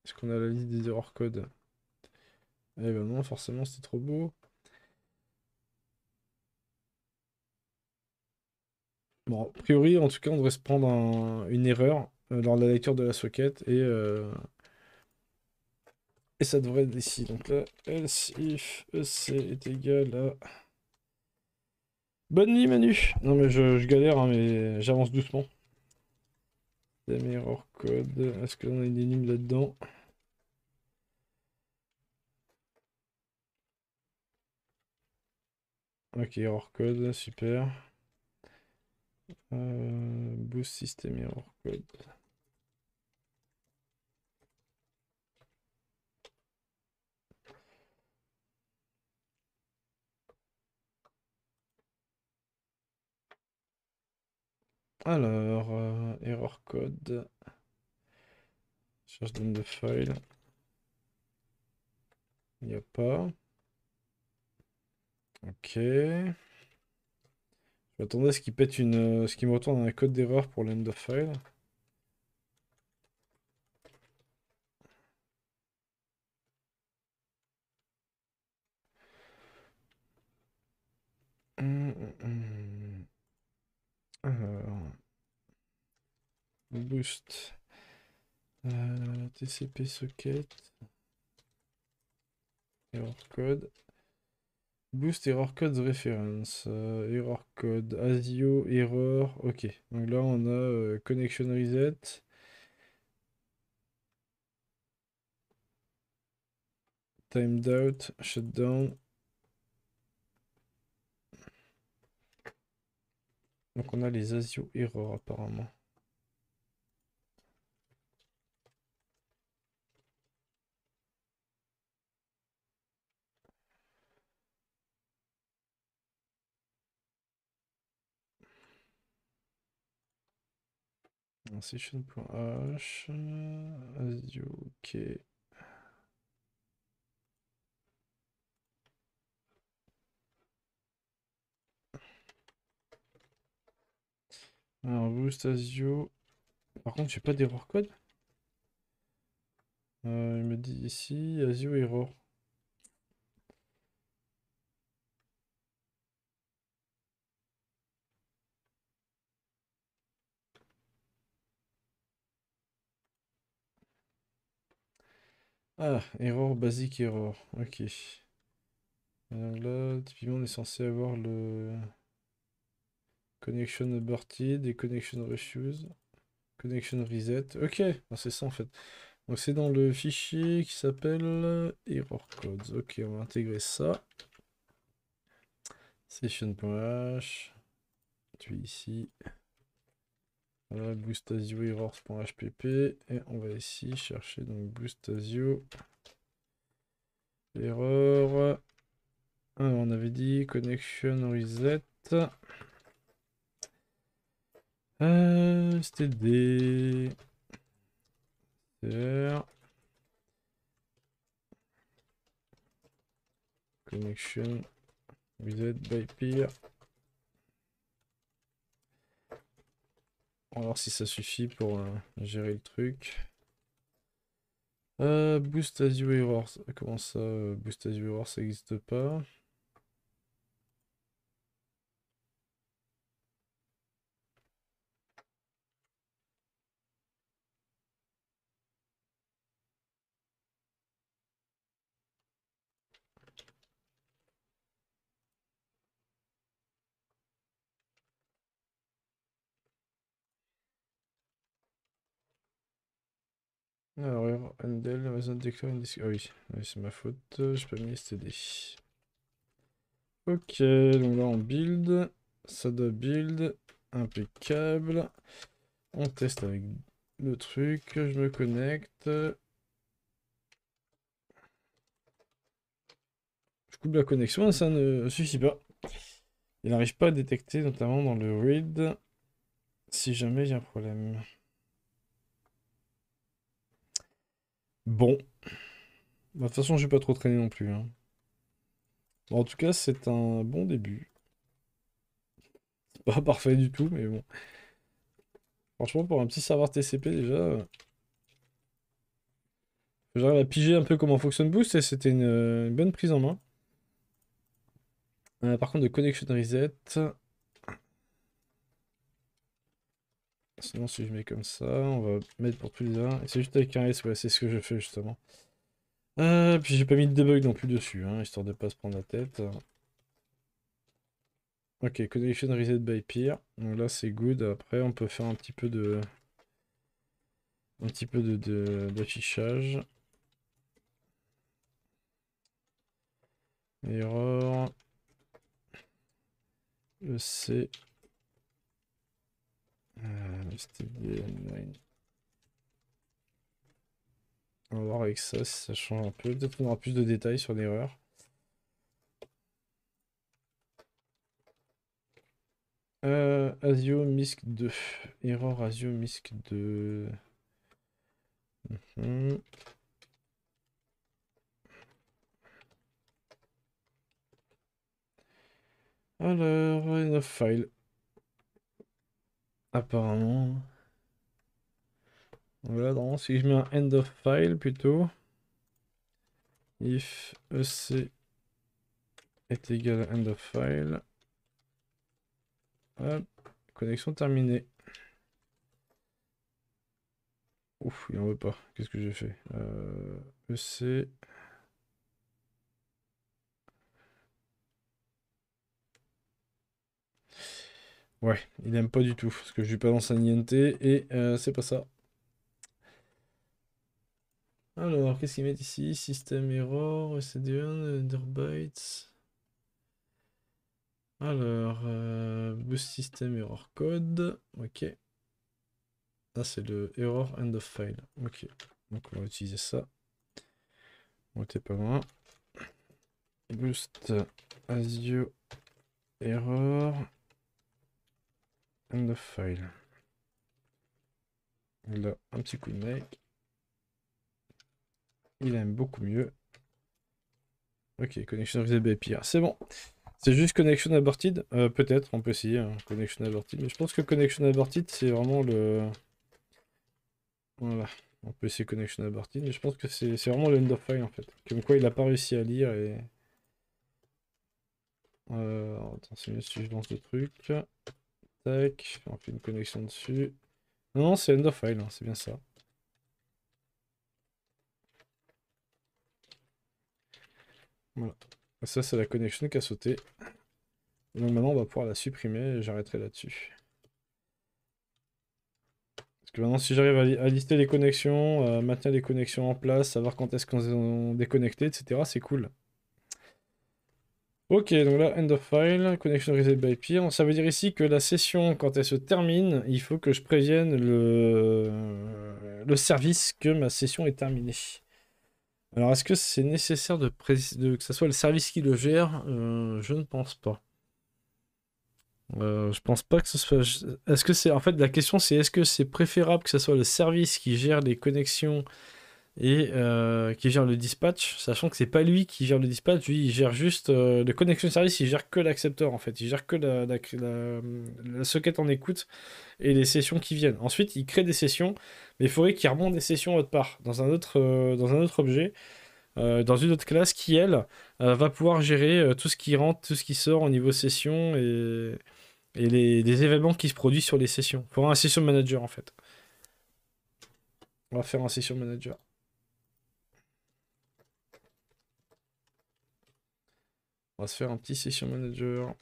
Est-ce qu'on a la liste des erreurs code Eh ben non, forcément, c'était trop beau. Bon, a priori, en tout cas, on devrait se prendre une erreur euh, lors de la lecture de la socket et, euh, et ça devrait être ici. Donc là, else if EC est égal à. Bonne nuit, Manu Non, mais je, galère, hein, mais j'avance doucement. La error code, est-ce qu'on a une énigme là-dedans Ok, Error code, super. Euh, boost système error code. Alors, Error euh, erreur code. Cherche dans de file. Il n'y a pas. Ok. Je m'attendais à ce qu'il pète une. Euh, ce qui me retourne un code d'erreur pour l'end of file. Hum, hum, hum. Boost. Euh, TCP socket. Error code. Boost error code reference. Euh, error code. ASIO error. Ok. Donc là, on a euh, connection reset. Timed out. Shutdown. Donc on a les ASIO error apparemment. session.h, ok. Alors, boost asio. Par contre, j'ai pas d'erreur code. Euh, il me dit ici, asio error. Ah, erreur basique, erreur. Ok. là, typiquement, on est censé avoir le connection aborted et connection refuse, connection reset. Ok, ah, c'est ça en fait. Donc c'est dans le fichier qui s'appelle error codes. Ok, on va intégrer ça. Session.h. Tu es ici. Voilà, errors.hpp. Et on va ici chercher donc Gustazio error. Ah, on avait dit connection reset. Euh, C'était des. Connection reset by peer. On va voir si ça suffit pour euh, gérer le truc. Euh, boost as you error, comment ça euh, Boost as you error, ça n'existe pas. Ah oui, c'est ma faute, euh, je peux me std. Ok, donc là on build, ça doit build, impeccable. On teste avec le truc, je me connecte. Je coupe la connexion, ça ne suffit pas. Il n'arrive pas à détecter, notamment dans le read, si jamais j'ai y a un problème. Bon. Bah, de toute façon, j'ai pas trop traîné non plus. Hein. En tout cas, c'est un bon début. C'est pas parfait du tout, mais bon. Franchement, pour un petit serveur TCP, déjà... Euh, j'arrive à piger un peu comment fonctionne Boost, et c'était une, bonne prise en main. Euh, par contre, de Connection Reset... Sinon, si je mets comme ça, on va mettre pour plus tard. c'est juste avec un S, ouais, c'est ce que je fais justement. Euh, puis j'ai pas mis de debug non plus dessus, hein, histoire de pas se prendre la tête. Ok, connection reset by peer. Donc là, c'est good. Après, on peut faire un petit peu de... Un petit peu de d'affichage. Erreur. E c'est... Ah, On va voir avec ça si ça change un peu. Peut-être plus de détails sur l'erreur. Euh, Asio MISC 2. Erreur Asio MISC 2. Mhm. Alors, enough file. Apparemment. Voilà, donc si je mets un end of file plutôt, if ec est égal à end of file, connexion terminée. Ouf, il n'en veut pas. Qu'est-ce que j'ai fait EC. Euh, e Ouais, il n'aime pas du tout, parce que je lui balance un INT, et euh, c'est pas ça. Alors, qu'est-ce qu'il met ici System error, CD1, underbytes. Alors, boost euh, system error code, ok. Ça, c'est le error end of file, ok. Donc, on va utiliser ça. On pas loin. Boost Azure error end of file. un petit coup de mec. Il aime beaucoup mieux. Ok, connection reasonable Pire, C'est bon. C'est juste connection aborted. Euh, peut-être, on peut essayer. Hein, connection aborted. Mais je pense que connection aborted, c'est vraiment le. Voilà. On peut essayer connection aborted. Mais je pense que c'est vraiment le end of file en fait. Comme quoi, il n'a pas réussi à lire et. Euh, attends, c'est mieux si je lance le truc on fait une connexion dessus. Non, c'est of file hein, c'est bien ça. Voilà. Ça, c'est la connexion qui a sauté. Donc maintenant, on va pouvoir la supprimer et j'arrêterai là-dessus. Parce que maintenant, si j'arrive à, lister les connexions, euh, maintenir les connexions en place, savoir quand est-ce qu'on est déconnecté, etc., c'est cool. Ok, donc là, end of file, connection reset by peer. Ça veut dire ici que la session, quand elle se termine, il faut que je prévienne le, le service que ma session est terminée. Alors, est-ce que c'est nécessaire de, que ce soit le service qui le gère euh, Je ne pense pas. Euh, je pense pas que ce soit. Est-ce que c'est. En fait, la question c'est est-ce que c'est préférable que ce soit le service qui gère les connexions et euh, qui gère le dispatch, sachant que c'est pas lui qui gère le dispatch, lui il gère juste euh, le connection service, il gère que l'accepteur en fait, il gère que la, socket en écoute et les sessions qui viennent. Ensuite, il crée des sessions, mais il faudrait qu'il remonte des sessions autre part, dans un autre, euh, dans un autre objet, dans une autre classe qui elle va pouvoir gérer tout ce qui rentre, tout ce qui sort au niveau session et, les, les événements qui se produisent sur les sessions. Pour un session manager en fait. On va faire un session manager. On va se faire un petit session manager.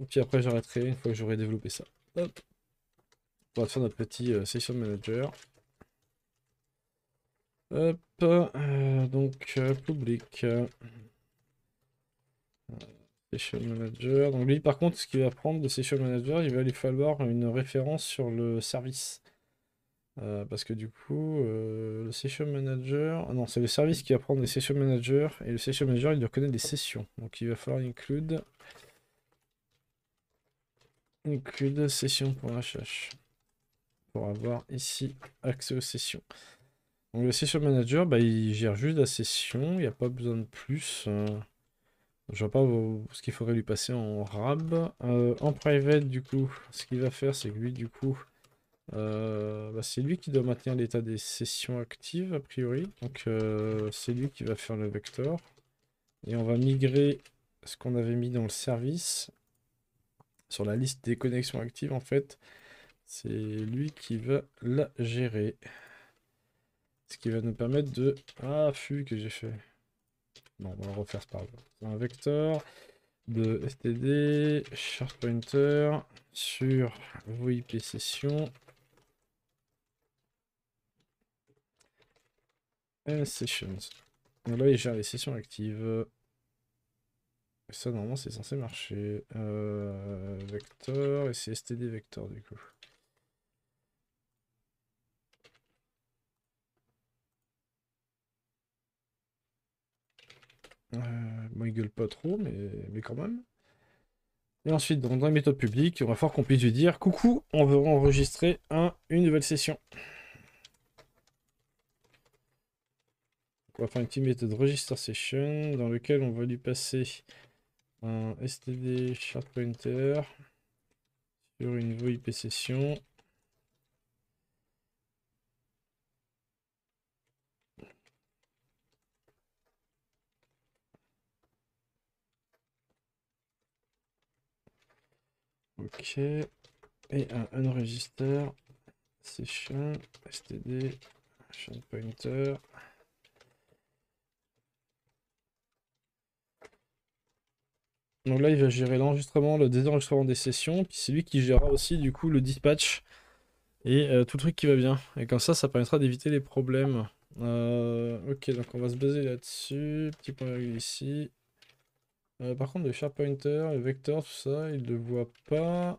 Et puis après, j'arrêterai une fois que j'aurai développé ça. Hop. On va faire notre petit euh, session manager. Hop. Euh, donc, euh, public. session manager. Donc lui, par contre, ce qu'il va prendre de session manager, il va lui falloir une référence sur le service. Euh, parce que du coup, euh, le session manager, ah non, c'est le service qui va prendre les session managers et le session manager il doit connaître des sessions. Donc il va falloir include include session.hh pour avoir ici accès aux sessions. Donc le session manager, bah, il gère juste la session, il n'y a pas besoin de plus. Euh. je vois pas ce qu'il faudrait lui passer en RAB. en private, du coup, ce qu'il va faire, c'est que lui, du coup, euh, bah, c'est lui qui doit maintenir l'état des sessions actives, a priori. Donc, euh, c'est lui qui va faire le vecteur. Et on va migrer ce qu'on avait mis dans le service sur la liste des connexions actives, en fait. C'est lui qui va la gérer. Ce qui va nous permettre de... Ah, fu que j'ai fait. Non, on va le refaire par un vecteur de std sharp pointer sur IP session Euh, sessions. Là, il gère les sessions actives. ça, normalement, c'est censé marcher. Euh, vector, et c'est std vector, du coup. Moi euh, il gueule pas trop, mais, quand même. Et ensuite, dans la méthode publique, il va fort qu'on puisse lui dire « Coucou, on veut enregistrer un, une nouvelle session ». On va faire une petite méthode register session dans lequel on va lui passer un std chart pointer sur une IP session. Ok. Et un unregister session std chart pointer. Donc là, il va gérer l'enregistrement, le désenregistrement des sessions, puis c'est lui qui gérera aussi du coup le dispatch et euh, tout le truc qui va bien. Et comme ça, ça permettra d'éviter les problèmes. Euh, ok, donc on va se baser là-dessus. Petit point ici. Euh, par contre, le SharePointer, le vecteur, tout ça, il ne le voit pas.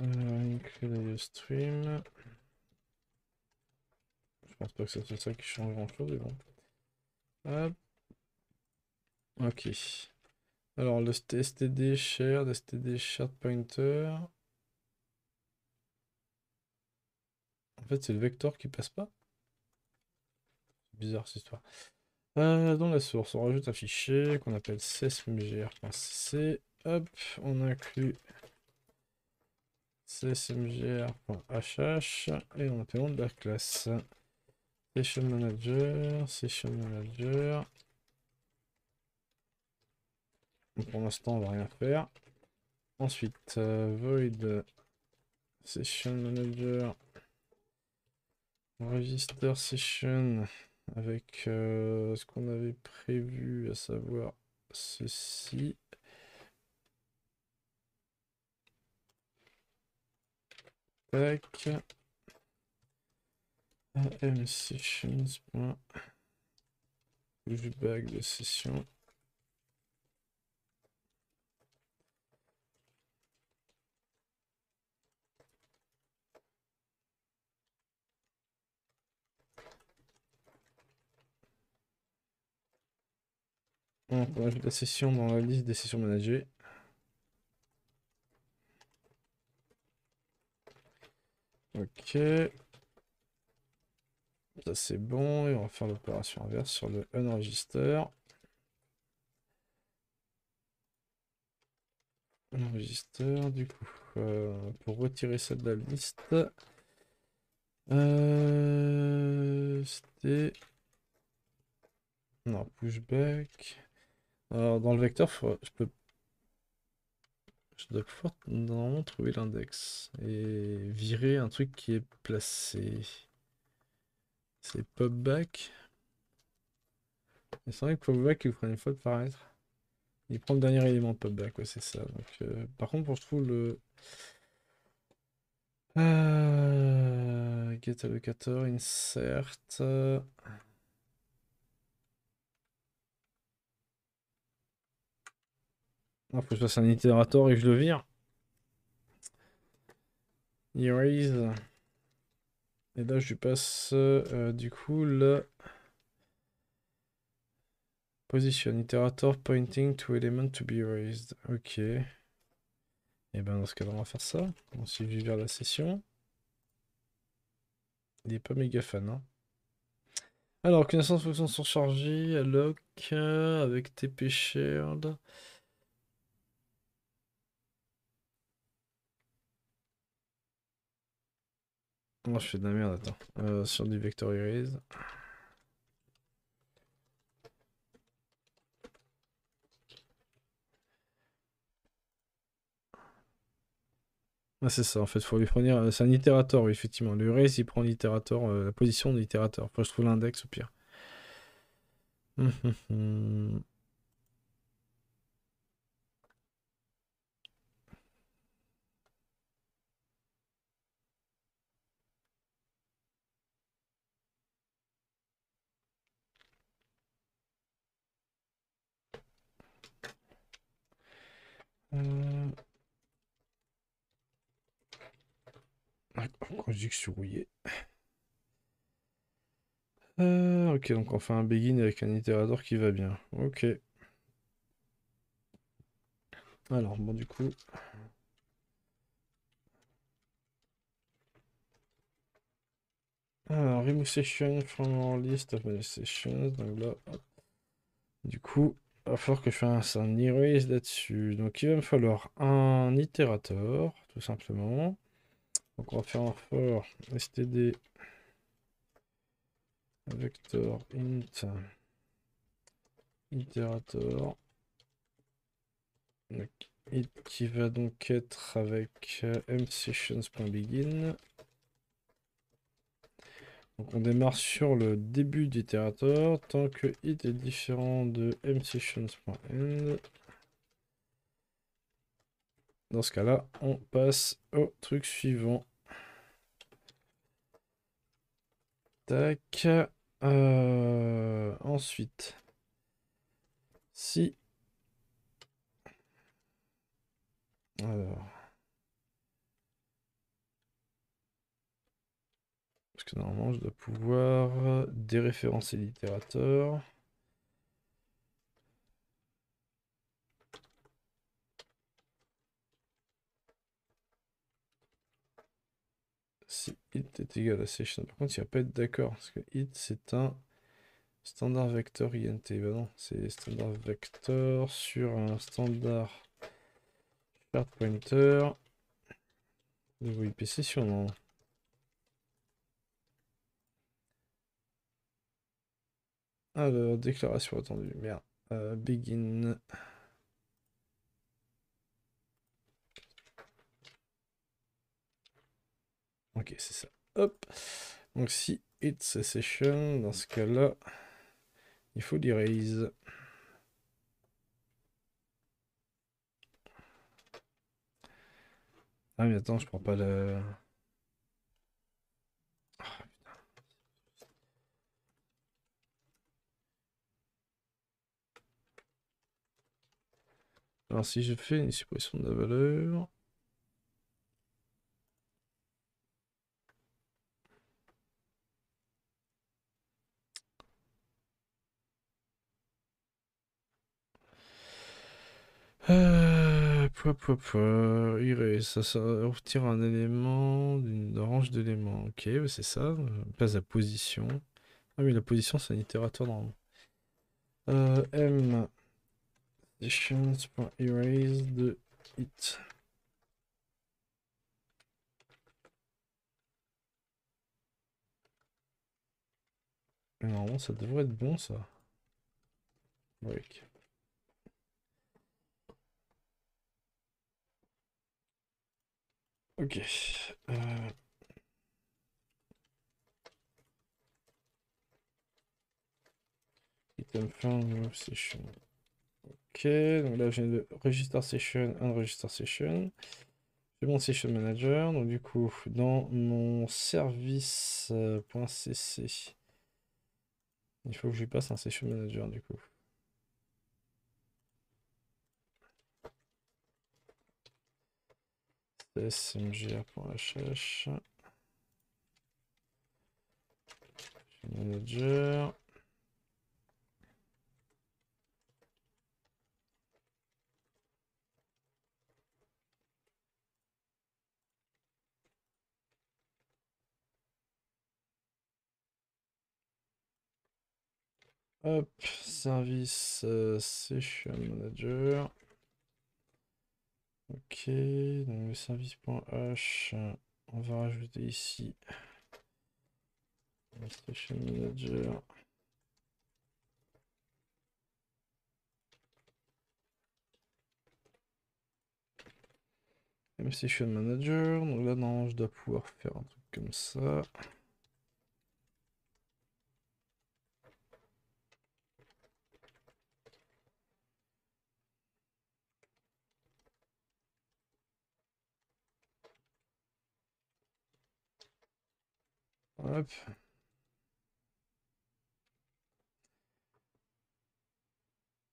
Euh, stream. Je pense pas que ça soit ça qui change grand chose, mais bon. Hop. Ok. Alors, le STD shared, STD shared pointer. En fait, c'est le vecteur qui passe pas. Bizarre cette histoire. Euh, dans la source, on rajoute un fichier qu'on appelle csmgr.cc. Hop, on inclut csmgr.hh et on appelle de la classe. Session Manager, Session Manager. Pour l'instant, on va rien faire. Ensuite, euh, void session manager register session avec euh, ce qu'on avait prévu, à savoir ceci. Tac am sessions. bug de session. On rajoute la session dans la liste des sessions managées. Ok. Ça c'est bon, et on va faire l'opération inverse sur le unregister. Unregister, du coup, euh, pour retirer ça de la liste. Euh, c'était... Non, pushback. Alors dans le vecteur, je peux... Je dois trouver l'index et virer un truc qui est placé. C'est Popback. C'est vrai que Popback, il prend une fois de paraître. Il prend le dernier élément de back ouais, c'est ça. Euh, par contre, je trouve le. Euh, get allocator, insert. Il ah, faut que je fasse un itérateur et que je le vire. Erase. Et là, je lui passe euh, du coup le position iterator pointing to element to be raised. Ok. Et ben dans ce cas-là, on va faire ça. On suit vers la session. Il n'est pas méga fan. Hein. Alors, connaissance fonction surchargée, alloc euh, avec TP shared. je fais de la merde, attends. Euh, sur du vector erase. Ah, c'est ça, en fait, faut lui fournir. Euh, c'est un itérateur, effectivement. Le erase, il prend l'itérateur, la position de l'itérateur. Faut que je trouve l'index au pire. Hum, hum, hum. Euh... Quand je dis que je rouillé. Euh, ok, donc on fait un begin avec un itérateur qui va bien. Ok. Alors, bon, du coup. Alors, remove session from our list of sessions. Donc là, Du coup, il va falloir que je fasse un erase là-dessus. Donc il va me falloir un itérateur, tout simplement. Donc on va faire un for std vector int itérateur Et qui va donc être avec euh, msessions.begin on démarre sur le début d'itérateur. Tant que it est différent de msessions.end. Dans ce cas-là, on passe au truc suivant. Tac. Euh, ensuite, si. Alors. normalement je dois pouvoir euh, déréférencer l'itérateur Si it est égal à session. Par contre, il va pas être d'accord, parce que it c'est un standard vector int. Bah non, c'est standard vector sur un standard chart pointer de IPC sur normalement Alors, ah, bah, déclaration attendue, merde. Euh, begin. Ok, c'est ça. Hop. Donc si it's a session, dans ce cas-là, il faut l'erase. Ah mais attends, je prends pas le... Alors si je fais une suppression de la valeur... Euh, pois, iré, ça, retire un élément d'une range d'éléments. Ok, bah, c'est ça. Pas la position. Ah oui, la position, c'est un itérateur normal. Euh, M. Sessions.erase de hit. Normalement, ça devrait être bon, ça. Break. Ok. Euh... Item found session. Ok, donc là j'ai le register session, un register session. J'ai mon session manager. Donc du coup, dans mon service.cc, euh, il faut que je lui passe un session manager du coup. smgr.hh manager Hop, service euh, session manager. Ok, donc le service.h, on va rajouter ici session manager. manager, donc là non, je dois pouvoir faire un truc comme ça.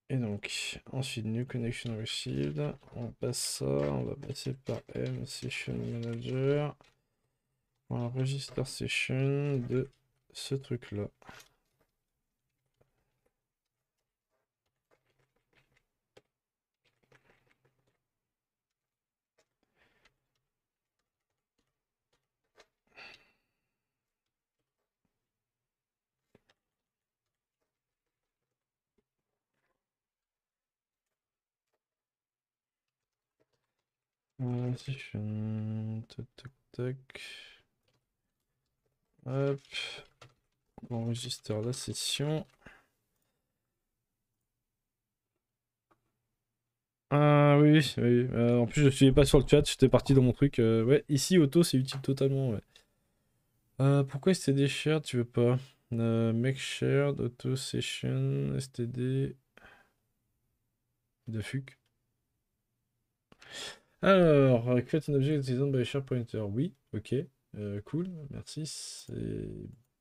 Et donc, ensuite, New Connection Received. On passe ça, on va passer par M Session Manager. On enregistre session de ce truc-là. Hop. On enregistre la session. Ah oui, oui. Euh, en plus, je suis pas sur le chat, j'étais parti dans mon truc. Euh, ouais, ici, auto, c'est utile totalement. Ouais. Euh, pourquoi STD shared Tu veux pas Make shared auto session STD. de fuck. Alors, activate euh, un objet utilisant by Pointer. Oui, ok, euh, cool, merci.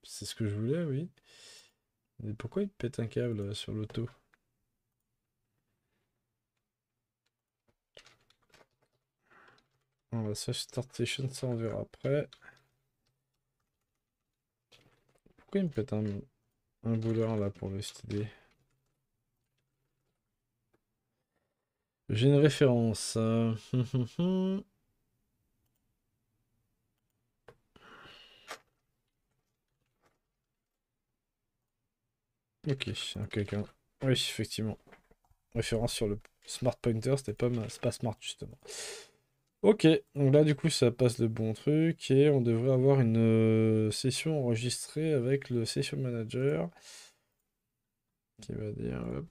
C'est ce que je voulais, oui. Mais pourquoi il pète un câble euh, sur l'auto On va sur Start Station, ça on verra après. Pourquoi il me pète un, un bouleur là pour le STD J'ai une référence. Euh, ok, quelqu'un. Oui, effectivement. Référence sur le Smart Pointer, c'était pas, pas smart justement. Ok, donc là du coup ça passe le bon truc et on devrait avoir une euh, session enregistrée avec le session manager qui va dire hop.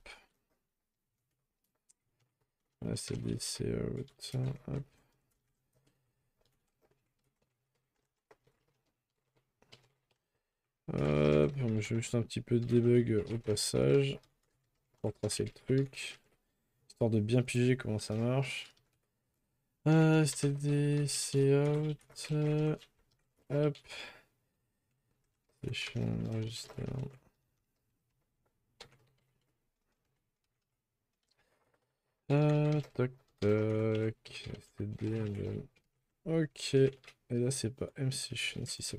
Là, ah, out. Hop. Hop, je vais juste un petit peu de debug au passage pour tracer le truc, histoire de bien piger comment ça marche. Euh, ah, out. hop. Ok. Et là, c'est pas MC si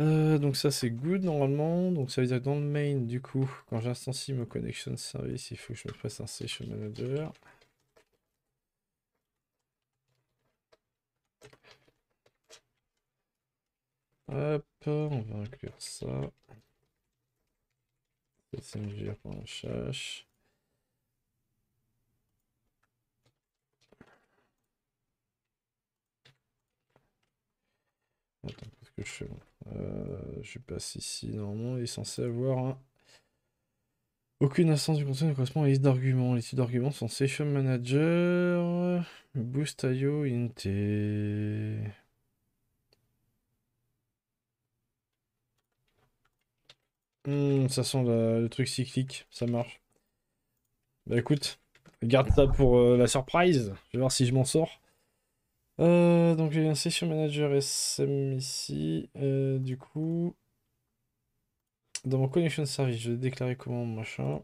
euh, donc ça c'est good normalement, donc ça veut dire dans le main du coup, quand j'instancie mon connection service, il faut que je me fasse un session manager. Hop, on va inclure ça. Euh, je passe ici, normalement, il est censé avoir Aucune instance du conseil ne correspond liste d'arguments. Les d'arguments sont Session Manager, Boost IO, INT. Hmm, ça sent le truc cyclique, ça marche. Bah écoute, garde ça pour euh, la surprise. Je vais voir si je m'en sors. Euh, donc j'ai un session manager SM ici. Euh, du coup, dans mon connection service, je vais déclarer comment machin.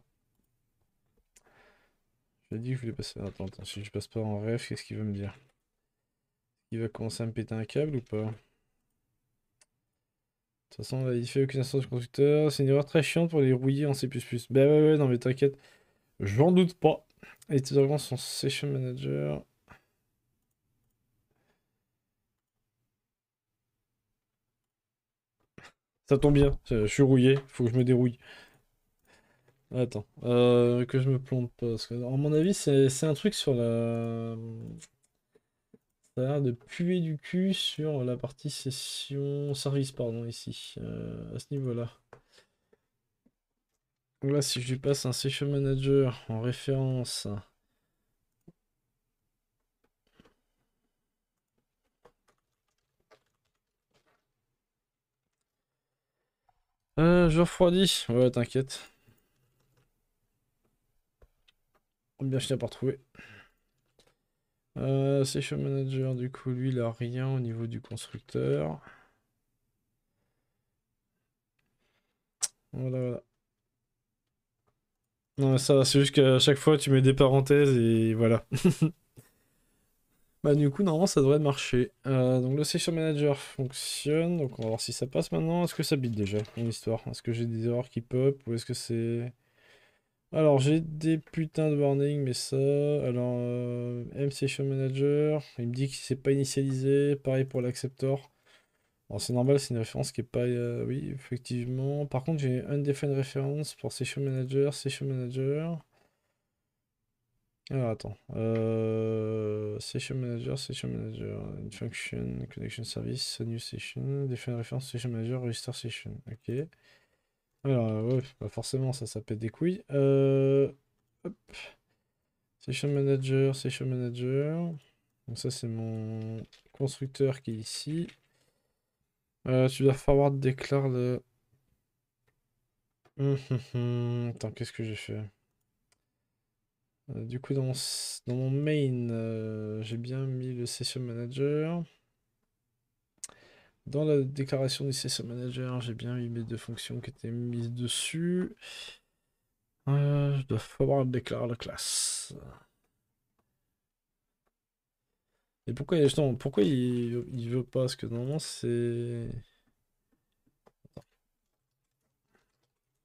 J'ai dit que je voulais passer. Attends, attends, si je passe pas en ref, qu'est-ce qu'il va me dire Il va commencer à me péter un câble ou pas De toute façon, il fait aucune instance du constructeur. C'est une erreur très chiante pour les rouiller en C. Bah ouais, ouais, non, mais t'inquiète, j'en doute pas. Et tes arguments son session manager. Ça tombe bien, je suis rouillé, il faut que je me dérouille. Attends, euh, que je me plante pas. en mon avis, c'est un truc sur la. Ça a l'air de puer du cul sur la partie session service, pardon, ici, euh, à ce niveau-là. Là, si je lui passe un session manager en référence Euh, je refroidis. Ouais, t'inquiète. Bien, je tiens par trouver. Euh, Session Manager, du coup, lui, il a rien au niveau du constructeur. Voilà, voilà. Non, ça, c'est juste qu'à chaque fois, tu mets des parenthèses et voilà. Bah, du coup, normalement, ça devrait marcher. Euh, donc le session manager fonctionne. Donc on va voir si ça passe maintenant. Est-ce que ça bite déjà mon histoire Est-ce que j'ai des erreurs qui pop ou est-ce que c'est... Alors j'ai des putains de warnings, mais ça... Alors euh, M session manager, il me dit qu'il s'est pas initialisé. Pareil pour l'acceptor. Bon, c'est normal, c'est une référence qui est pas... Euh, oui, effectivement. Par contre, j'ai une undefined référence pour session manager, session manager. Alors attends. Euh, session manager, session manager, function, connection service, new session, define reference, session manager, register session. Ok. Alors, euh, ouais, bah, forcément, ça, ça pète des couilles. Euh, hop. Session manager, session manager. Donc, ça, c'est mon constructeur qui est ici. tu dois forward déclarer le. Hum, hum, hum. Attends, qu'est-ce que j'ai fait euh, du coup, dans mon, main, euh, j'ai bien mis le session manager. Dans la déclaration du session manager, j'ai bien mis mes deux fonctions qui étaient mises dessus. Euh, je dois pouvoir déclarer la classe. Et pourquoi, pourquoi il, veut pas ce que normalement c'est...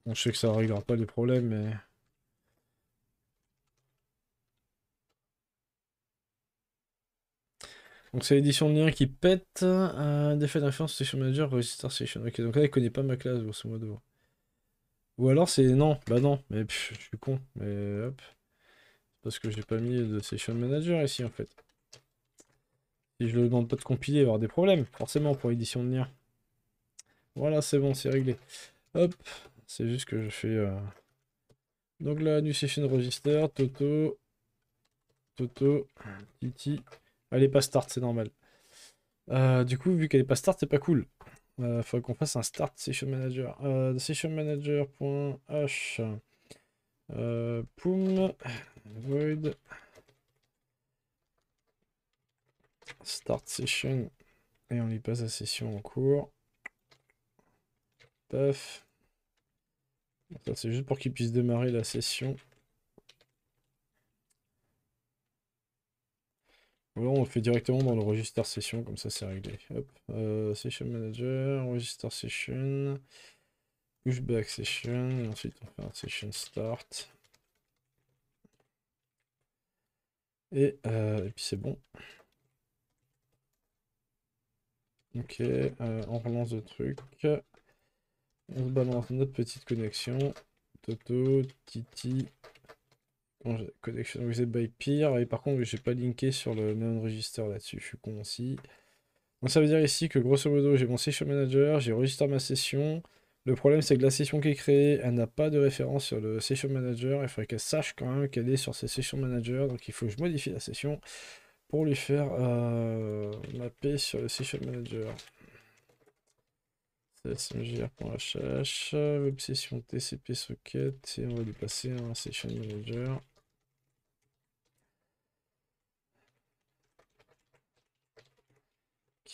Bon, je sais que ça réglera pas les problèmes, mais... Donc c'est l'édition de lien qui pète. Euh, défait d'influence Station Manager, Register Station. Ok, donc là il connaît pas ma classe, grosso modo. Ou alors c'est non, bah non, mais je suis con. Mais hop. Parce que j'ai pas mis de session Manager ici en fait. Si je le demande pas de compiler, il va y avoir des problèmes, forcément, pour l'édition de lien. Voilà, c'est bon, c'est réglé. Hop, c'est juste que je fais. Euh, donc là, new session register, Toto, Toto, Titi, elle est pas start, c'est normal. Euh, du coup, vu qu'elle est pas start, c'est pas cool. Il euh, qu'on fasse un start session manager. Euh, session manager.h. Euh, poum. Void. Start session. Et on lui passe la session en cours. Paf. c'est juste pour qu'il puisse démarrer la session. on le fait directement dans le register session, comme ça c'est réglé. Euh, session manager, register session, pushback session, et ensuite on fait un session start. Et, euh, puis c'est bon. Ok, on euh, relance le truc. On se balance notre petite connexion. Toto, Titi, Connection reset by peer. Et par contre, j'ai pas linké sur le non register là-dessus. Je suis con aussi. Donc ça veut dire ici que grosso modo, j'ai mon session manager, j'ai enregistré ma session. Le problème, c'est que la session qui est créée, elle n'a pas de référence sur le session manager. Il faudrait qu'elle sache quand même qu'elle est sur ses session manager. Donc il faut que je modifie la session pour lui faire euh, mapper sur le session manager. smgr.hh, web session TCP socket, et on va lui passer un session manager.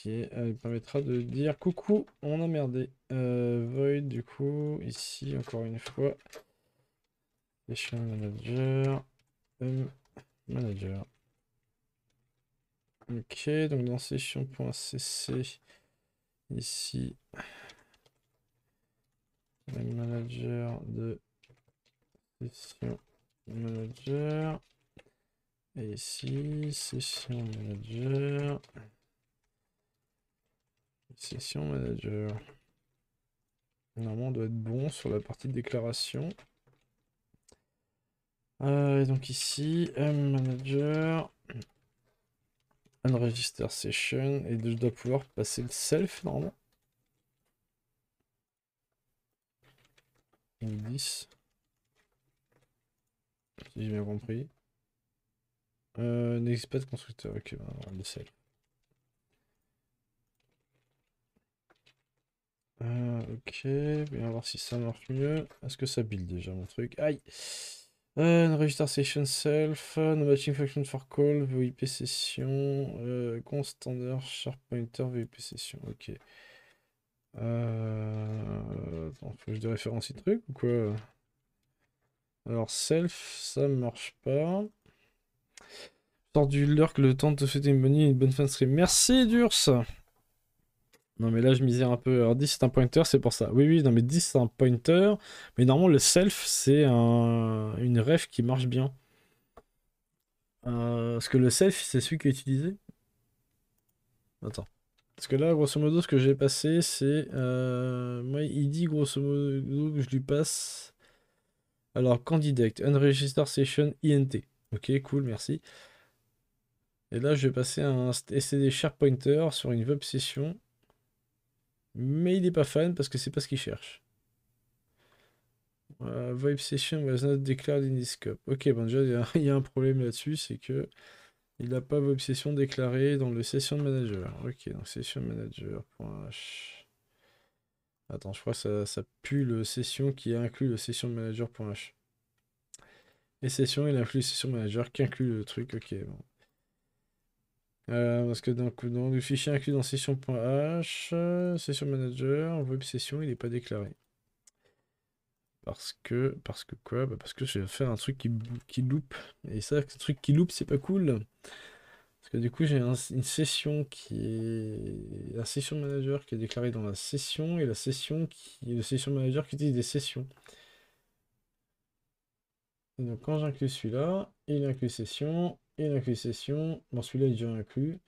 Ok, permettra de dire coucou, on a merdé. Euh, void, du coup, ici, encore une fois. session manager. Euh, manager. Ok, donc dans session.cc, ici, manager de session manager. Et ici, session manager. Session manager. Normalement, doit être bon sur la partie déclaration. Euh, et donc ici, M manager, register session, et je dois pouvoir passer le self normalement. 10. Si j'ai bien compris. Euh, n'existe pas de constructeur, ok, on le self. Ah, ok, ok, bien voir si ça marche mieux. Est-ce que ça build déjà mon truc Aïe euh, Register Session Self, No Matching Function for Call, VIP Session, euh, Constander, Sharp Pointer, VIP Session, ok. Euh... Attends, faut que je déréférencie le truc ou quoi Alors self, ça marche pas. Sort sors du lurk le temps de te souhaiter une bonne une bonne fin de stream. Merci Durs non, mais là, je misais un peu. Alors, 10, c'est un pointer, c'est pour ça. Oui, oui, non, mais 10, c'est un pointer. Mais normalement, le self, c'est une ref qui marche bien. Euh, parce que le self, c'est celui qui est utilisé. Attends. Parce que là, grosso modo, ce que j'ai passé, c'est... Euh, moi, il dit, grosso modo, que je lui passe... Alors, candidate, unregister session, INT. Ok, cool, merci. Et là, je vais passer un sharp pointer sur une web session mais il n'est pas fan parce que c'est pas ce qu'il cherche. Uh, session was not declared in this scope. Ok, bon, déjà, il y, a un problème là-dessus, c'est que il n'a pas VoIP session déclaré dans le session manager. Ok, donc session manager.h. Attends, je crois que ça, ça, pue le session qui inclut le session manager.h. Et session, il inclut le session manager qui inclut le truc. Ok, bon. Euh, parce que dans dans le fichier inclus dans session.h, euh, session manager, web session, il n'est pas déclaré. Parce que, parce que quoi bah, Parce que je vais faire un truc qui, loupe. Et ça, ce truc qui loupe, c'est pas cool. Parce que du coup, j'ai une session qui est. La session manager qui est déclaré dans la session et la session qui. Le session manager qui utilise des sessions. Donc quand j'inclus celui-là, il inclut session, il inclut session. Bon, celui-là est déjà inclus.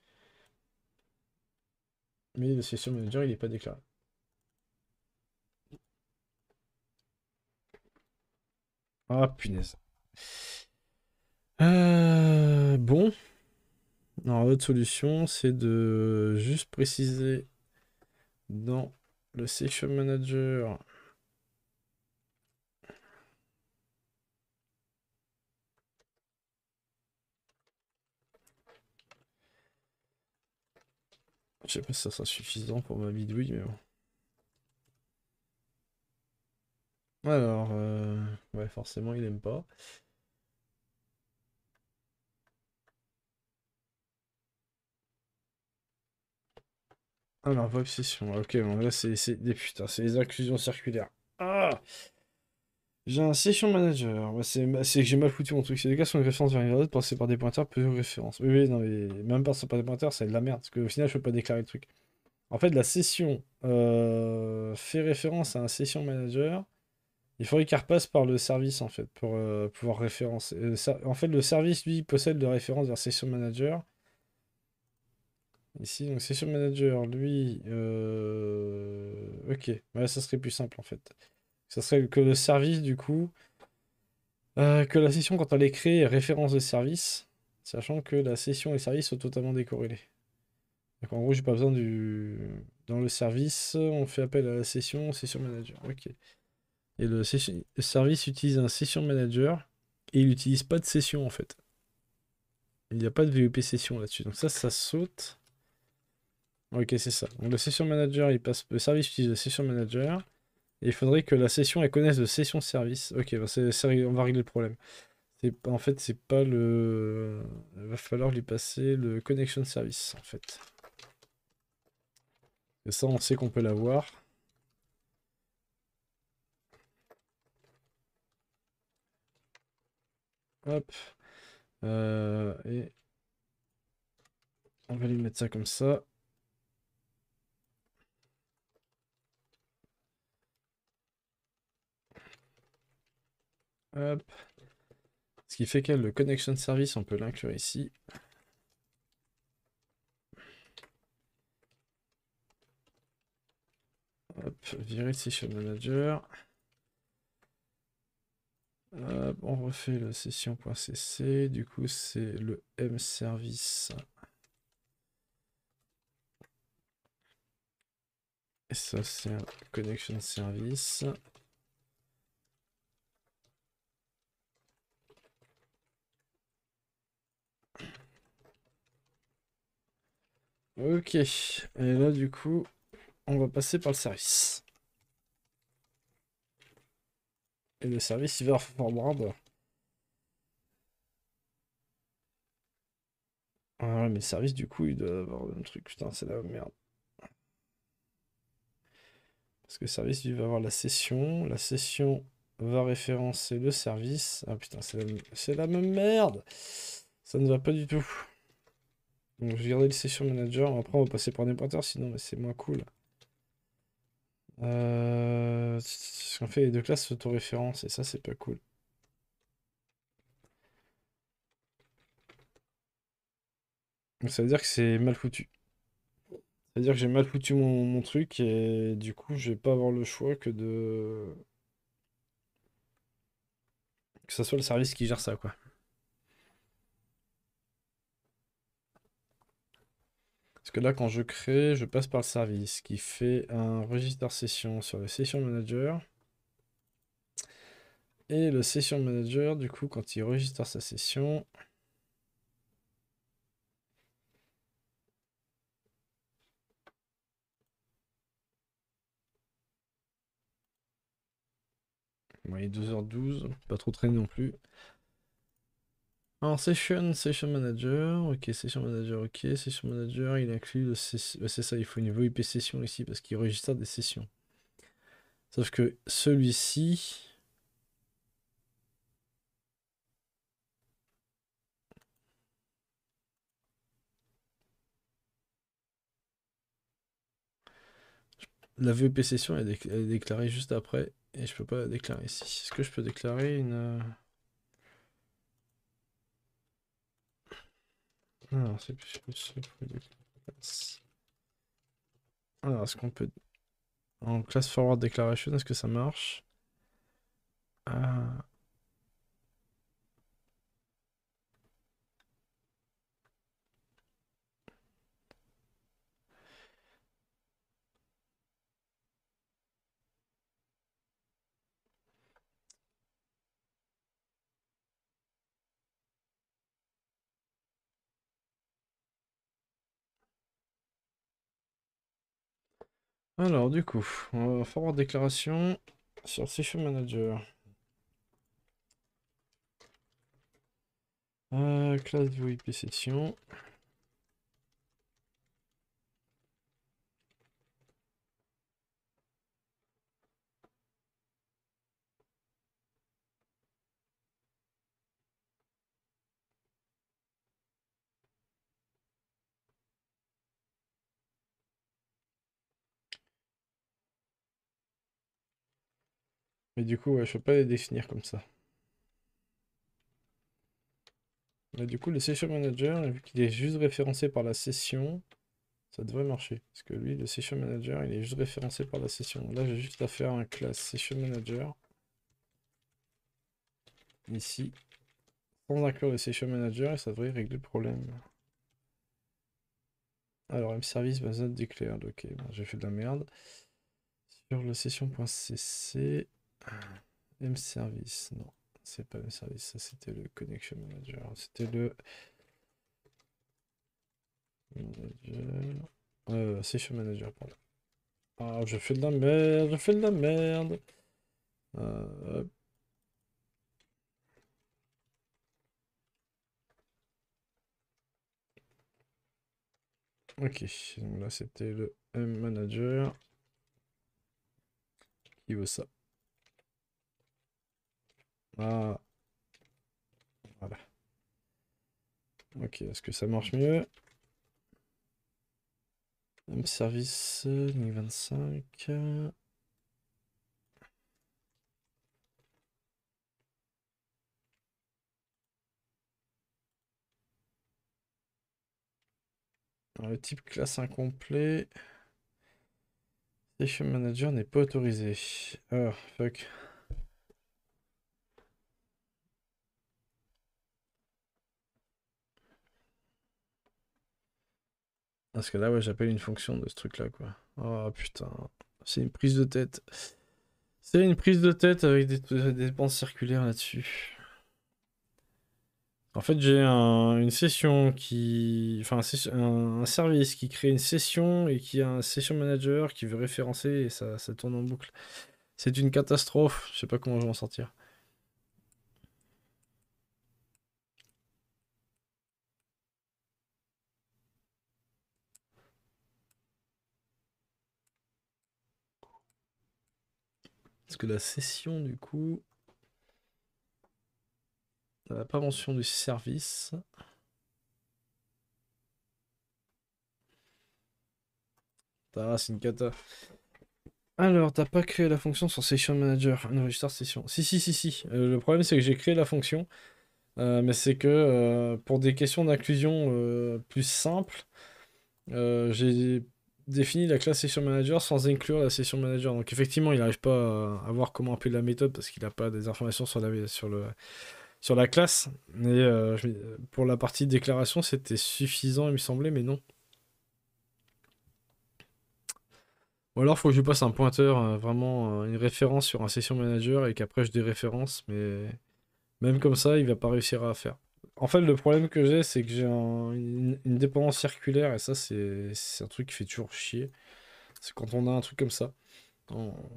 Mais le session manager, il n'est pas déclaré. Ah punaise. Euh, bon. Alors l'autre solution, c'est de juste préciser dans le session manager Je sais pas si ça sera suffisant pour ma bidouille, mais bon. Alors, euh, ouais, forcément, il aime pas. Alors, voix obsession. Ok, bon, là, c'est des putains, c'est les inclusions circulaires. Ah j'ai un session manager. Bah, c'est que j'ai mal foutu mon truc. C'est des gars sont une référence vers une autre passé par des pointeurs, peu références. Oui, oui, non, mais même passer par des pointeurs, c'est de la merde. Parce qu'au final, je peux pas déclarer le truc. En fait, la session euh, fait référence à un session manager. Il faudrait qu'elle repasse par le service, en fait, pour euh, pouvoir référencer. en fait, le service, lui, possède de référence vers session manager. Ici, donc session manager, lui. Euh, ok, ça serait plus simple, en fait. Ça serait que le service, du coup, euh, que la session, quand elle est créée, est référence de service, sachant que la session et le service sont totalement décorrélés. Donc en gros, j'ai pas besoin du. Dans le service, on fait appel à la session, session manager. Ok. Et le, service utilise un session manager et il n'utilise pas de session en fait. Il n'y a pas de VEP session là-dessus. Donc ça, ça saute. Ok, c'est ça. Donc le session manager, il passe. Le service utilise le session manager il faudrait que la session elle connaisse le session service. Ok, bah, on va régler le problème. En fait, c'est pas le. Il va falloir lui passer le connection service en fait. Et ça, on sait qu'on peut l'avoir. Hop. Euh, et on va lui mettre ça comme ça. Hop. Ce qui fait qu'elle le connection service, on peut l'inclure ici. Hop, virer session manager. Hop, on refait le session.cc. Du coup, c'est le m service. Et ça, c'est un connection service. Ok, et là du coup, on va passer par le service. Et le service, il va forward. Ah ouais, mais le service, du coup, il doit avoir un truc. Putain, c'est la merde. Parce que le service, il va avoir la session. La session va référencer le service. Ah putain, c'est la, la même merde. Ça ne va pas du tout je vais garder le session manager. Après, on va passer par des pointeurs sinon c'est moins cool. Euh... Ce fait, les deux classes référence et ça, c'est pas cool. ça veut dire que c'est mal foutu. Ça veut dire que j'ai mal foutu mon, truc et du coup, je vais pas avoir le choix que de. Que ce soit le service qui gère ça, quoi. Parce que là, quand je crée, je passe par le service qui fait un registre session sur le session manager. Et le session manager, du coup, quand il registre sa session, il est 2h12, pas trop traîné non plus. Alors, Session, Session Manager, ok, Session Manager, ok, Session Manager, il inclut le c'est ça, il faut une IP Session ici parce qu'il registre des sessions. Sauf que celui-ci, la vp session est, déclarée juste après et je peux pas la déclarer ici. Est-ce que je peux déclarer une euh, Alors, c'est plus Alors, est-ce qu'on peut. En class forward declaration, est-ce que ça marche euh, Alors, du coup, on va faire une déclaration sur Session Manager. Euh, classe VIP session. du coup, ouais, je peux pas les définir comme ça. du coup, le session manager, vu qu'il est juste référencé par la session, ça devrait marcher. Parce que lui, le session manager, il est juste référencé par la session. Là, j'ai juste à faire un class session manager. Ici. Sans inclure le session manager, et ça devrait régler le problème. Alors, mService service declared. Ok, j'ai fait de la merde. Sur le session.cc. M service, non, c'est pas M service, ça c'était le connection manager, c'était le manager, euh, session manager, pardon. Ah, je fais de la merde, je fais de la merde. Euh, ok, donc là c'était le M manager qui veut ça. Ok, est-ce que ça marche mieux Même service, niveau 25. le type classe incomplet. Station Manager n'est pas autorisé. Oh, fuck. Parce que là, j'appelle une fonction de ce truc-là, quoi. Oh putain, c'est une prise de tête. C'est une prise de tête avec des, dépenses circulaires là-dessus. En fait, j'ai une session qui. Enfin, un, un, service qui crée une session et qui a un session manager qui veut référencer et ça, tourne en boucle. C'est une catastrophe. Je sais pas comment je vais en sortir. que la session, du coup, la prévention du service. Ah, c'est une cata. Alors, t'as pas créé la fonction sur Session Manager, enregistreur ah session. Si, si, si, si. Euh, le problème, c'est que j'ai créé la fonction, euh, mais c'est que euh, pour des questions d'inclusion plus simples, j'ai définit la classe session manager sans inclure la session manager. Donc effectivement, il n'arrive pas à voir comment appeler la méthode parce qu'il n'a pas des informations sur la, sur le, sur la classe. Mais euh, pour la partie déclaration, c'était suffisant, il me semblait, mais non. Ou alors, il faut que je passe un pointeur, euh, vraiment euh, une référence sur un session manager et qu'après je déréférence, mais même comme ça, il va pas réussir à faire. En fait, le problème que j'ai, c'est que j'ai une, dépendance circulaire, et ça, c'est, un truc qui fait toujours chier. C'est quand on a un truc comme ça.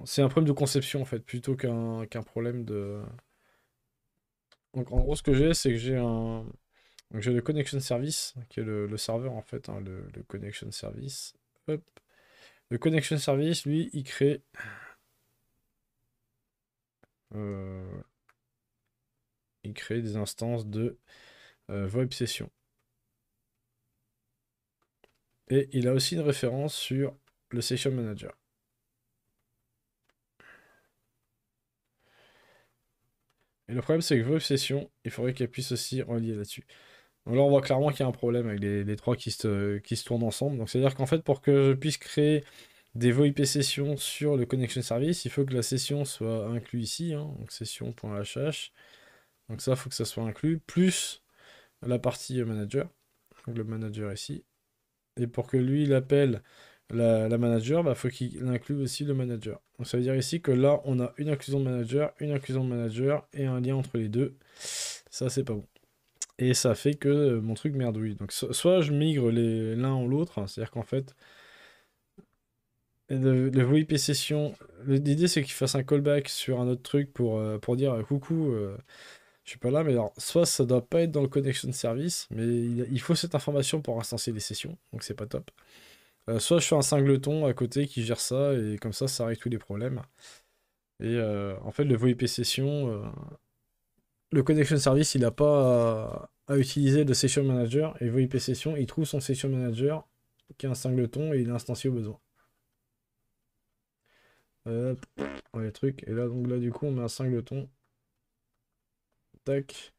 c'est un problème de conception, en fait, plutôt qu'un, problème de... Donc, en gros, ce que j'ai, c'est que j'ai un... j'ai le connection service, qui est le, serveur, en fait, hein, le, connection service. Hop. Le connection service, lui, il crée... Euh, il crée des instances de euh, VoIP Session. Et il a aussi une référence sur le Session Manager. Et le problème, c'est que VoIP Session, il faudrait qu'elle puisse aussi relier là-dessus. Donc là, on voit clairement qu'il y a un problème avec les, trois qui se, qui se, tournent ensemble. Donc, c'est-à-dire qu'en fait, pour que je puisse créer des VoIP sessions sur le connection service, il faut que la session soit inclue ici, hein, donc session.hh. Donc ça, faut que ça soit inclus, plus la partie manager. Donc le manager ici. Et pour que lui, l'appelle la, manager, bah, faut qu'il inclue aussi le manager. Donc ça veut dire ici que là, on a une inclusion de manager, une inclusion de manager et un lien entre les deux. Ça, c'est pas bon. Et ça fait que euh, mon truc merdouille. Donc soit je migre l'un ou l'autre, hein, c'est-à-dire qu'en fait, le, le session, l'idée c'est qu'il fasse un callback sur un autre truc pour, euh, pour dire euh, coucou. Je suis pas là, mais alors, soit ça doit pas être dans le connection service, mais il faut cette information pour instancier les sessions, donc c'est pas top. Euh, soit je fais un singleton à côté qui gère ça, et comme ça, ça arrête tous les problèmes. Et euh, en fait, le VoIP session, euh, le connection service, il n'a pas à, utiliser le session manager, et VoIP session, il trouve son session manager, qui est un singleton, et il est instancié au besoin. les trucs, et là, donc là, du coup, on met un singleton Tac.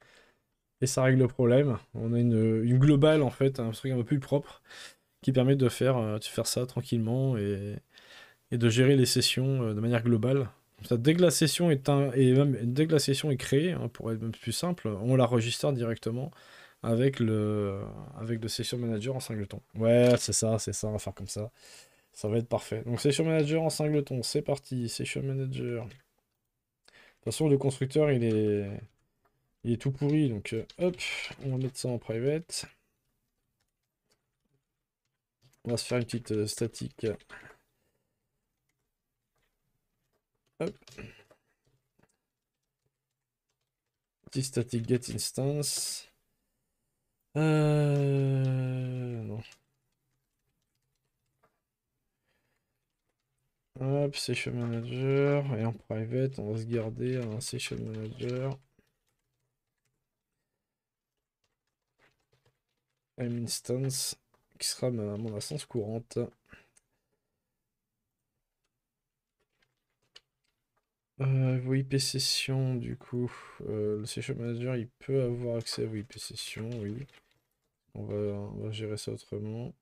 Et ça règle le problème. On a une, globale en fait, un truc un peu plus propre qui permet de faire, euh, faire ça tranquillement et, de gérer les sessions euh, de manière globale. ça, dès que la session est, et même, dès est créée, hein, pour être même plus simple, on la registre directement avec le, avec le session manager en singleton. Ouais, c'est ça, c'est ça, on va faire comme ça. Ça va être parfait. Donc session manager en singleton, c'est parti. Session manager. De toute façon, le constructeur, il est il est tout pourri, donc euh, hop, on va mettre ça en private. On va se faire une petite euh, statique. Hop. Petit static get instance. Euh, non. Hop, session manager. Et en private, on va se garder un session manager. M instance qui sera mon instance courante. Euh, VoIP session, du coup, euh, le session manager, il peut avoir accès à VoIP session, oui. On va, gérer ça autrement.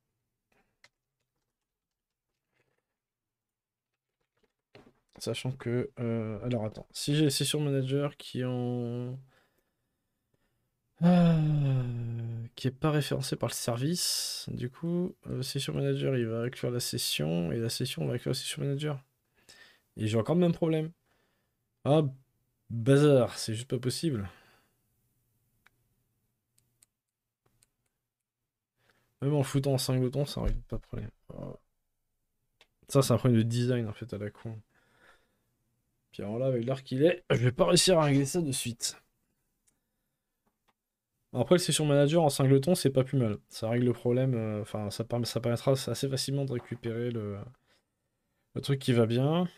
Sachant que... Euh, alors attends, si j'ai session manager qui en... Euh, qui est pas référencé par le service. Du coup, le euh, session manager, il va récupérer la session et la session va inclure le session manager. Et j'ai encore le même problème. Ah, bazar, c'est juste pas possible. Même en foutant en 5 boutons, ça n'arrive pas de problème. Ah. Ça, c'est un problème de design en fait à la con. Puis là, avec l'heure qu'il est, je vais pas réussir à régler ça de suite. Après, le session manager en singleton, c'est pas plus mal. Ça règle le problème. Euh, enfin, ça, permet, ça permettra assez facilement de récupérer le, truc qui va bien.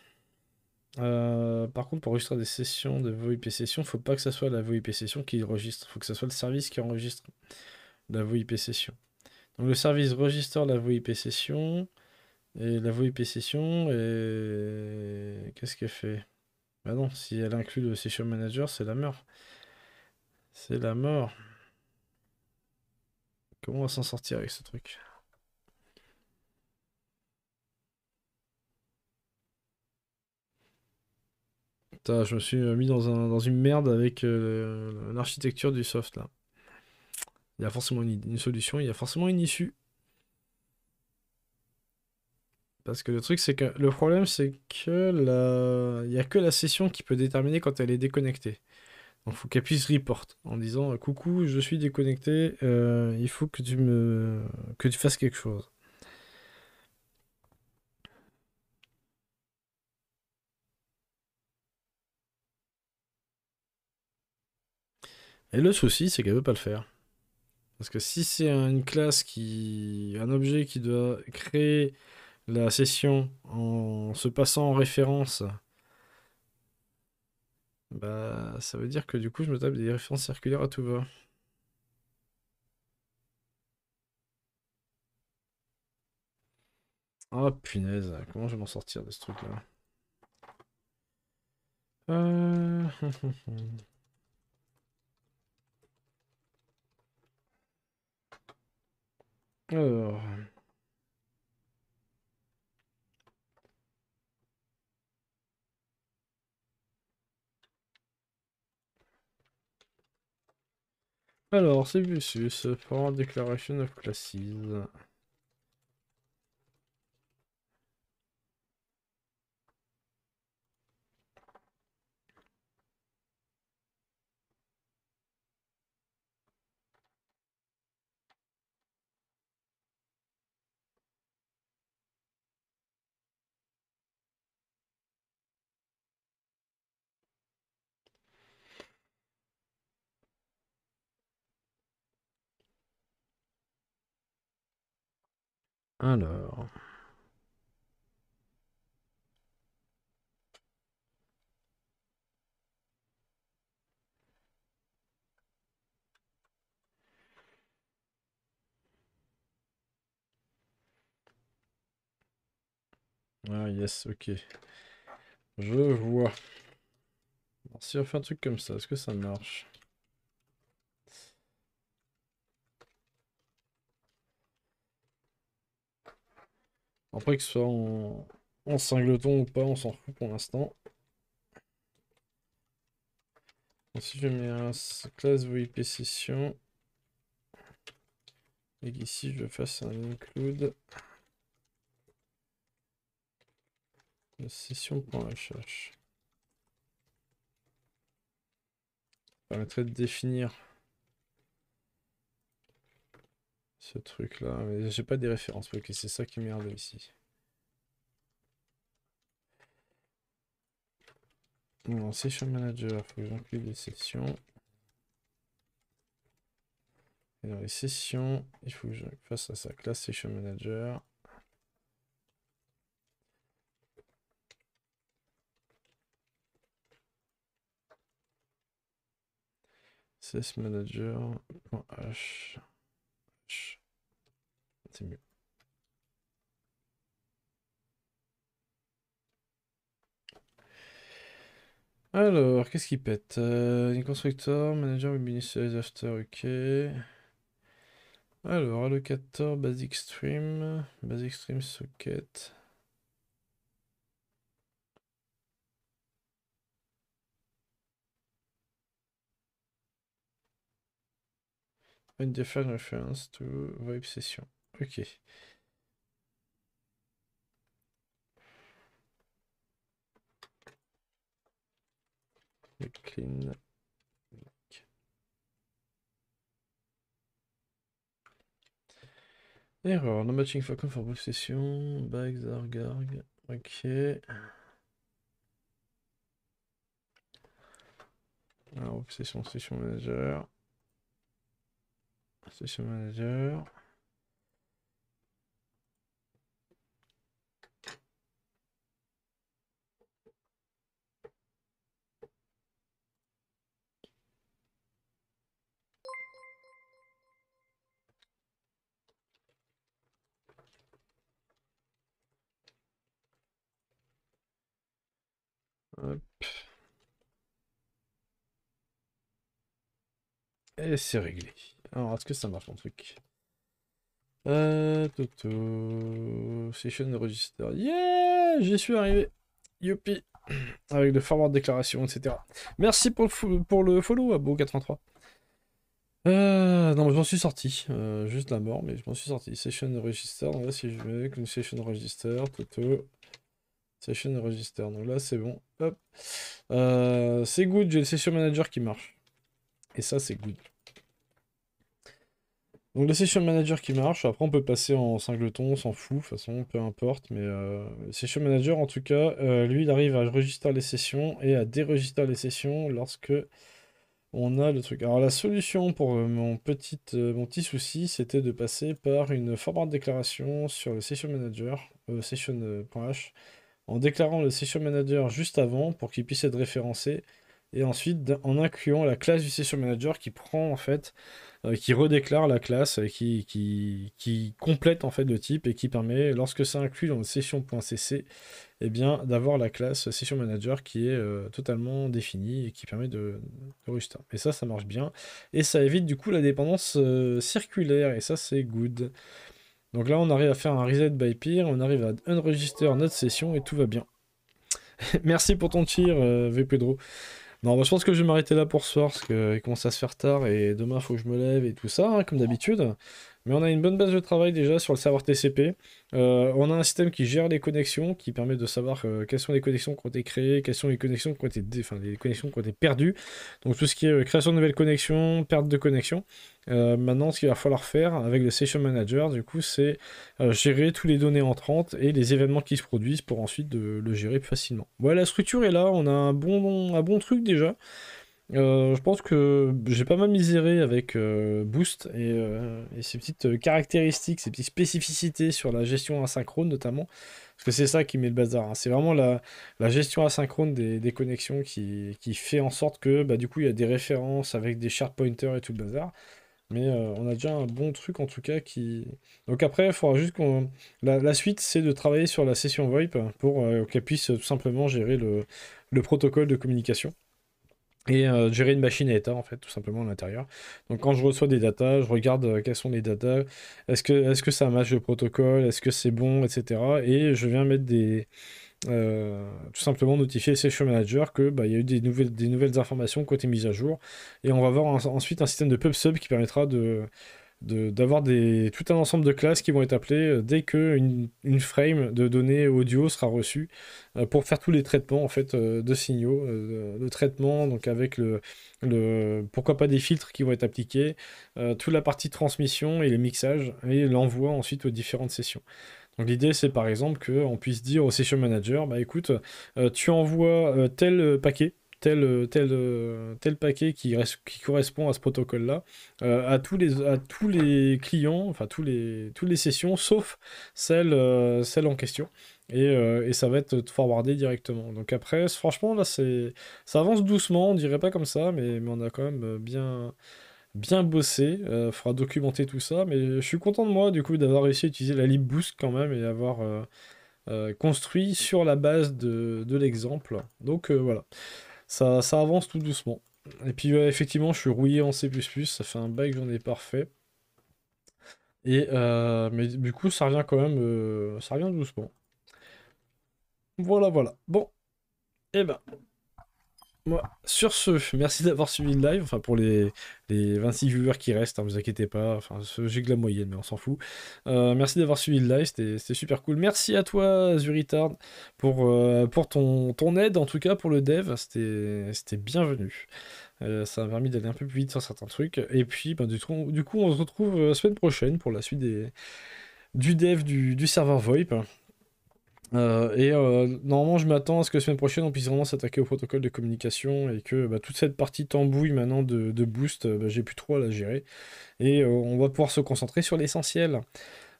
Euh, par contre, pour enregistrer des sessions de VoIP session, faut pas que ce soit la IP session qui enregistre. Faut que ce soit le service qui enregistre la IP session. Donc le service registre la IP session. Et la IP session, et qu'est-ce qu'elle fait Bah non, si elle inclut le session manager, c'est la mort. C'est la mort. Comment on va s'en sortir avec ce truc Putain, je me suis euh, mis dans, un, dans une merde avec euh, l'architecture du soft là. Il y a forcément une, une solution, il y a forcément une issue. Parce que le truc, c'est que le problème, c'est que la... il n'y a que la session qui peut déterminer quand elle est déconnectée. Il faut qu'elle puisse report en disant euh, Coucou, je suis déconnecté, euh, il faut que tu me que tu fasses quelque chose. Et le souci, c'est qu'elle veut pas le faire. Parce que si c'est une classe qui. un objet qui doit créer la session en se passant en référence bah, ça veut dire que du coup, je me tape des références circulaires à tout va. oh, punaise, comment je vais m'en sortir de ce truc-là euh, Alors... Alors, c'est pour Parent Declaration of Classes. Alors. Ah yes, ok. Je vois. si on fait un truc comme ça, est-ce que ça marche Après que ce soit en, singleton ou pas, on s'en fout pour l'instant. Si je mets un classe VIP session et ici je fasse un include la session.hh. Ça permettrait de définir Ce truc là. mais J'ai pas des références. Ok, c'est ça qui merde ici. session manager, il faut que j'inclue des sessions. Et dans les sessions, il faut que je fasse à sa classe session manager. Session Manager.h c'est mieux. Alors, qu'est-ce qui pète euh, Constructor, Manager, Webinicialize After, ok. Alors, allocator, Basic Stream, Basic Stream Socket. different reference to VoIP session. Ok. clean. Error, no matching Falcon for obsession. Bags are garg. ok. Alors, session manager session manager. Hop. Et c'est réglé. Alors, est-ce que ça marche mon truc euh, Toto. Session register. Yeah J'y suis arrivé. Youpi. Avec le format de déclaration, etc. Merci pour le, pour le follow, Abo83. Euh, non, je m'en suis sorti. Euh, juste la mort, mais je m'en suis sorti. Session register. Donc là, si je vais avec une session register, Toto. Session register. Donc là, c'est bon. Hop. Euh, c'est good. J'ai le session manager qui marche. Et ça, c'est good. Donc le session manager qui marche, après on peut passer en singleton, on s'en fout, de toute façon, peu importe, mais le euh, session manager en tout cas, euh, lui il arrive à enregistrer les sessions et à déregistrer les sessions lorsque on a le truc. Alors la solution pour euh, mon, petit mon petit souci, c'était de passer par une de déclaration sur le session manager, session.h, en déclarant le session manager juste avant pour qu'il puisse être référencé et ensuite en incluant la classe du session manager qui prend en fait, euh, qui redéclare la classe, euh, qui, qui, complète en fait le type et qui permet, lorsque ça inclut dans le session.cc, eh bien d'avoir la classe session manager qui est euh, totalement définie et qui permet de, de Et ça, ça marche bien et ça évite du coup la dépendance circulaire et ça c'est good. Donc là, on arrive à faire un reset by peer, on arrive à unregister notre session et tout va bien. Merci pour ton tir, V. Pedro. Non, je pense que je vais m'arrêter là pour ce soir, parce qu'il commence à se faire tard, et demain, il faut que je me lève et tout ça, hein, comme d'habitude. Mais on a une bonne base de travail déjà sur le serveur TCP. Euh, on a un système qui gère les connexions, qui permet de savoir euh, quelles sont les connexions qui ont été créées, quelles sont les connexions qui ont été, enfin, les connexions qui ont perdues. Donc tout ce qui est euh, création de nouvelles connexions, perte de connexion. maintenant, ce qu'il va falloir faire avec le Session Manager, du coup, c'est gérer tous les données entrantes et les événements qui se produisent pour ensuite le gérer facilement. Voilà, la structure est là. On a un bon, un bon truc déjà. Euh, je pense que j'ai pas mal miséré avec euh, Boost euh, et, ses petites caractéristiques, ses petites spécificités sur la gestion asynchrone notamment, parce que c'est ça qui met le bazar. Hein. C'est vraiment la, gestion asynchrone des, connexions qui, fait en sorte que bah, du coup il y a des références avec des sharp pointers et tout le bazar. Mais on a déjà un bon truc en tout cas qui. Donc après, il faudra juste qu'on. La, suite, c'est de travailler sur la session VoIP pour qu'elle puisse tout simplement gérer le protocole de communication et euh, gérer une machine à état en fait tout simplement à l'intérieur. Donc quand je reçois des datas, je regarde euh, quelles sont les datas, est-ce que, est que ça match le protocole, est-ce que c'est bon, etc. Et je viens mettre des euh, tout simplement notifier Session Manager que bah, il y a eu des nouvelles, des nouvelles informations côté mise à jour. Et on va voir ensuite un système de pub sub qui permettra de d'avoir des tout un ensemble de classes qui vont être appelées euh, dès que une, frame de données audio sera reçue euh, pour faire tous les traitements en fait euh, de signaux, le traitement donc avec le, le pourquoi pas des filtres qui vont être appliqués, toute la partie transmission et les mixages et l'envoi ensuite aux différentes sessions. Donc l'idée, c'est par exemple qu'on puisse dire au session manager, bah écoute, tu envoies tel paquet tel, euh, euh, tel, paquet qui, reste, qui correspond à ce protocole-là euh, à, tous les, à tous les clients, enfin tous les, toutes les sessions, sauf celle, celle en question. Et, ça va être forwardé directement. Donc après, franchement, là, c'est ça avance doucement, on dirait pas comme ça, mais, mais on a quand même bien bien bossé. Il faudra documenter tout ça. Mais je suis content de moi, du coup, d'avoir réussi à utiliser la LibBoost quand même et avoir construit sur la base de, de l'exemple. Donc voilà ça, ça avance tout doucement. Et puis euh, effectivement, je suis rouillé en C++, ça fait un bail que j'en ai parfait. Et euh, mais du coup, ça revient quand même, euh, ça revient doucement. Voilà, voilà. Bon, et eh ben, moi, sur ce, merci d'avoir suivi le live. Enfin, pour les, 26 viewers qui restent, ne hein, vous inquiétez pas. Enfin, j'ai que la moyenne, mais on s'en fout. Euh, merci d'avoir suivi le live, c'était super cool. Merci à toi, Zuritard, pour, euh, pour ton, ton aide, en tout cas pour le dev. C'était bienvenu. Euh, ça m'a permis d'aller un peu plus vite sur certains trucs. Et puis, ben, du, coup, du coup, on se retrouve semaine prochaine pour la suite des, du dev du, du serveur VoIP. Euh, et euh, normalement, je m'attends à ce que la semaine prochaine, on puisse vraiment s'attaquer au protocole de communication et que bah, toute cette partie tambouille maintenant de, boost, euh, bah, j'ai plus trop à la gérer. Et on va pouvoir se concentrer sur l'essentiel.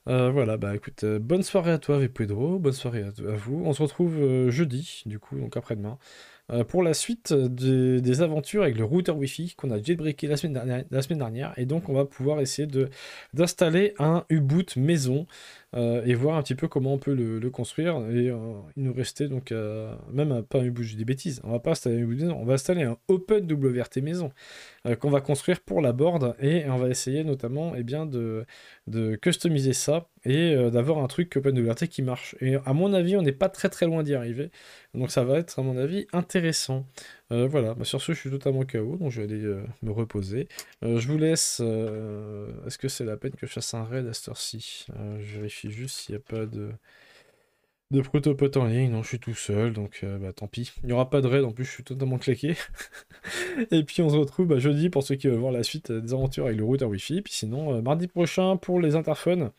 voilà, bah écoute, bonne soirée à toi, Pedro, bonne soirée à, vous. On se retrouve jeudi, du coup, donc après-demain, pour la suite des, aventures avec le routeur Wi-Fi qu'on a jailbreaké la la semaine dernière. Et donc, on va pouvoir essayer d'installer un U-Boot maison. Euh, et voir un petit peu comment on peut le, construire. Et euh, il nous restait donc, euh, même à pas bougie des bêtises, on va pas installer on va installer un Open WRT maison qu'on va construire pour la board et on va essayer notamment et eh bien, de, de customiser ça et d'avoir un truc OpenWRT qui marche. Et à mon avis, on n'est pas très très loin d'y arriver. Donc ça va être, à mon avis, intéressant. Euh, voilà, bah, sur ce, je suis totalement KO, donc je vais aller euh, me reposer. Euh, je vous laisse. Est-ce que c'est la peine que je fasse un raid à cette heure-ci Je vérifie juste s'il n'y a pas de, de protopote en ligne. Non, je suis tout seul, donc bah, tant pis. Il n'y aura pas de raid, en plus, je suis totalement claqué. Et puis, on se retrouve bah, jeudi pour ceux qui veulent voir la suite des aventures avec le router Wi-Fi. Puis sinon, mardi prochain pour les interphones.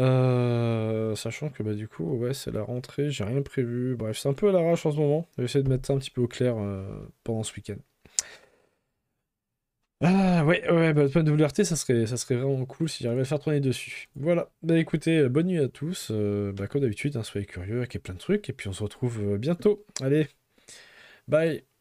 Euh, sachant que bah, du coup, ouais, c'est la rentrée, j'ai rien prévu. Bref, c'est un peu à l'arrache en ce moment. Je vais essayer de mettre ça un petit peu au clair euh, pendant ce week-end. Ah ouais, ouais, bah, de WRT, ça serait, ça serait vraiment cool si j'arrivais à faire tourner dessus. Voilà, bah écoutez, euh, bonne nuit à tous. bah, comme d'habitude, hein, soyez curieux, a plein de trucs, et puis on se retrouve bientôt. Allez, bye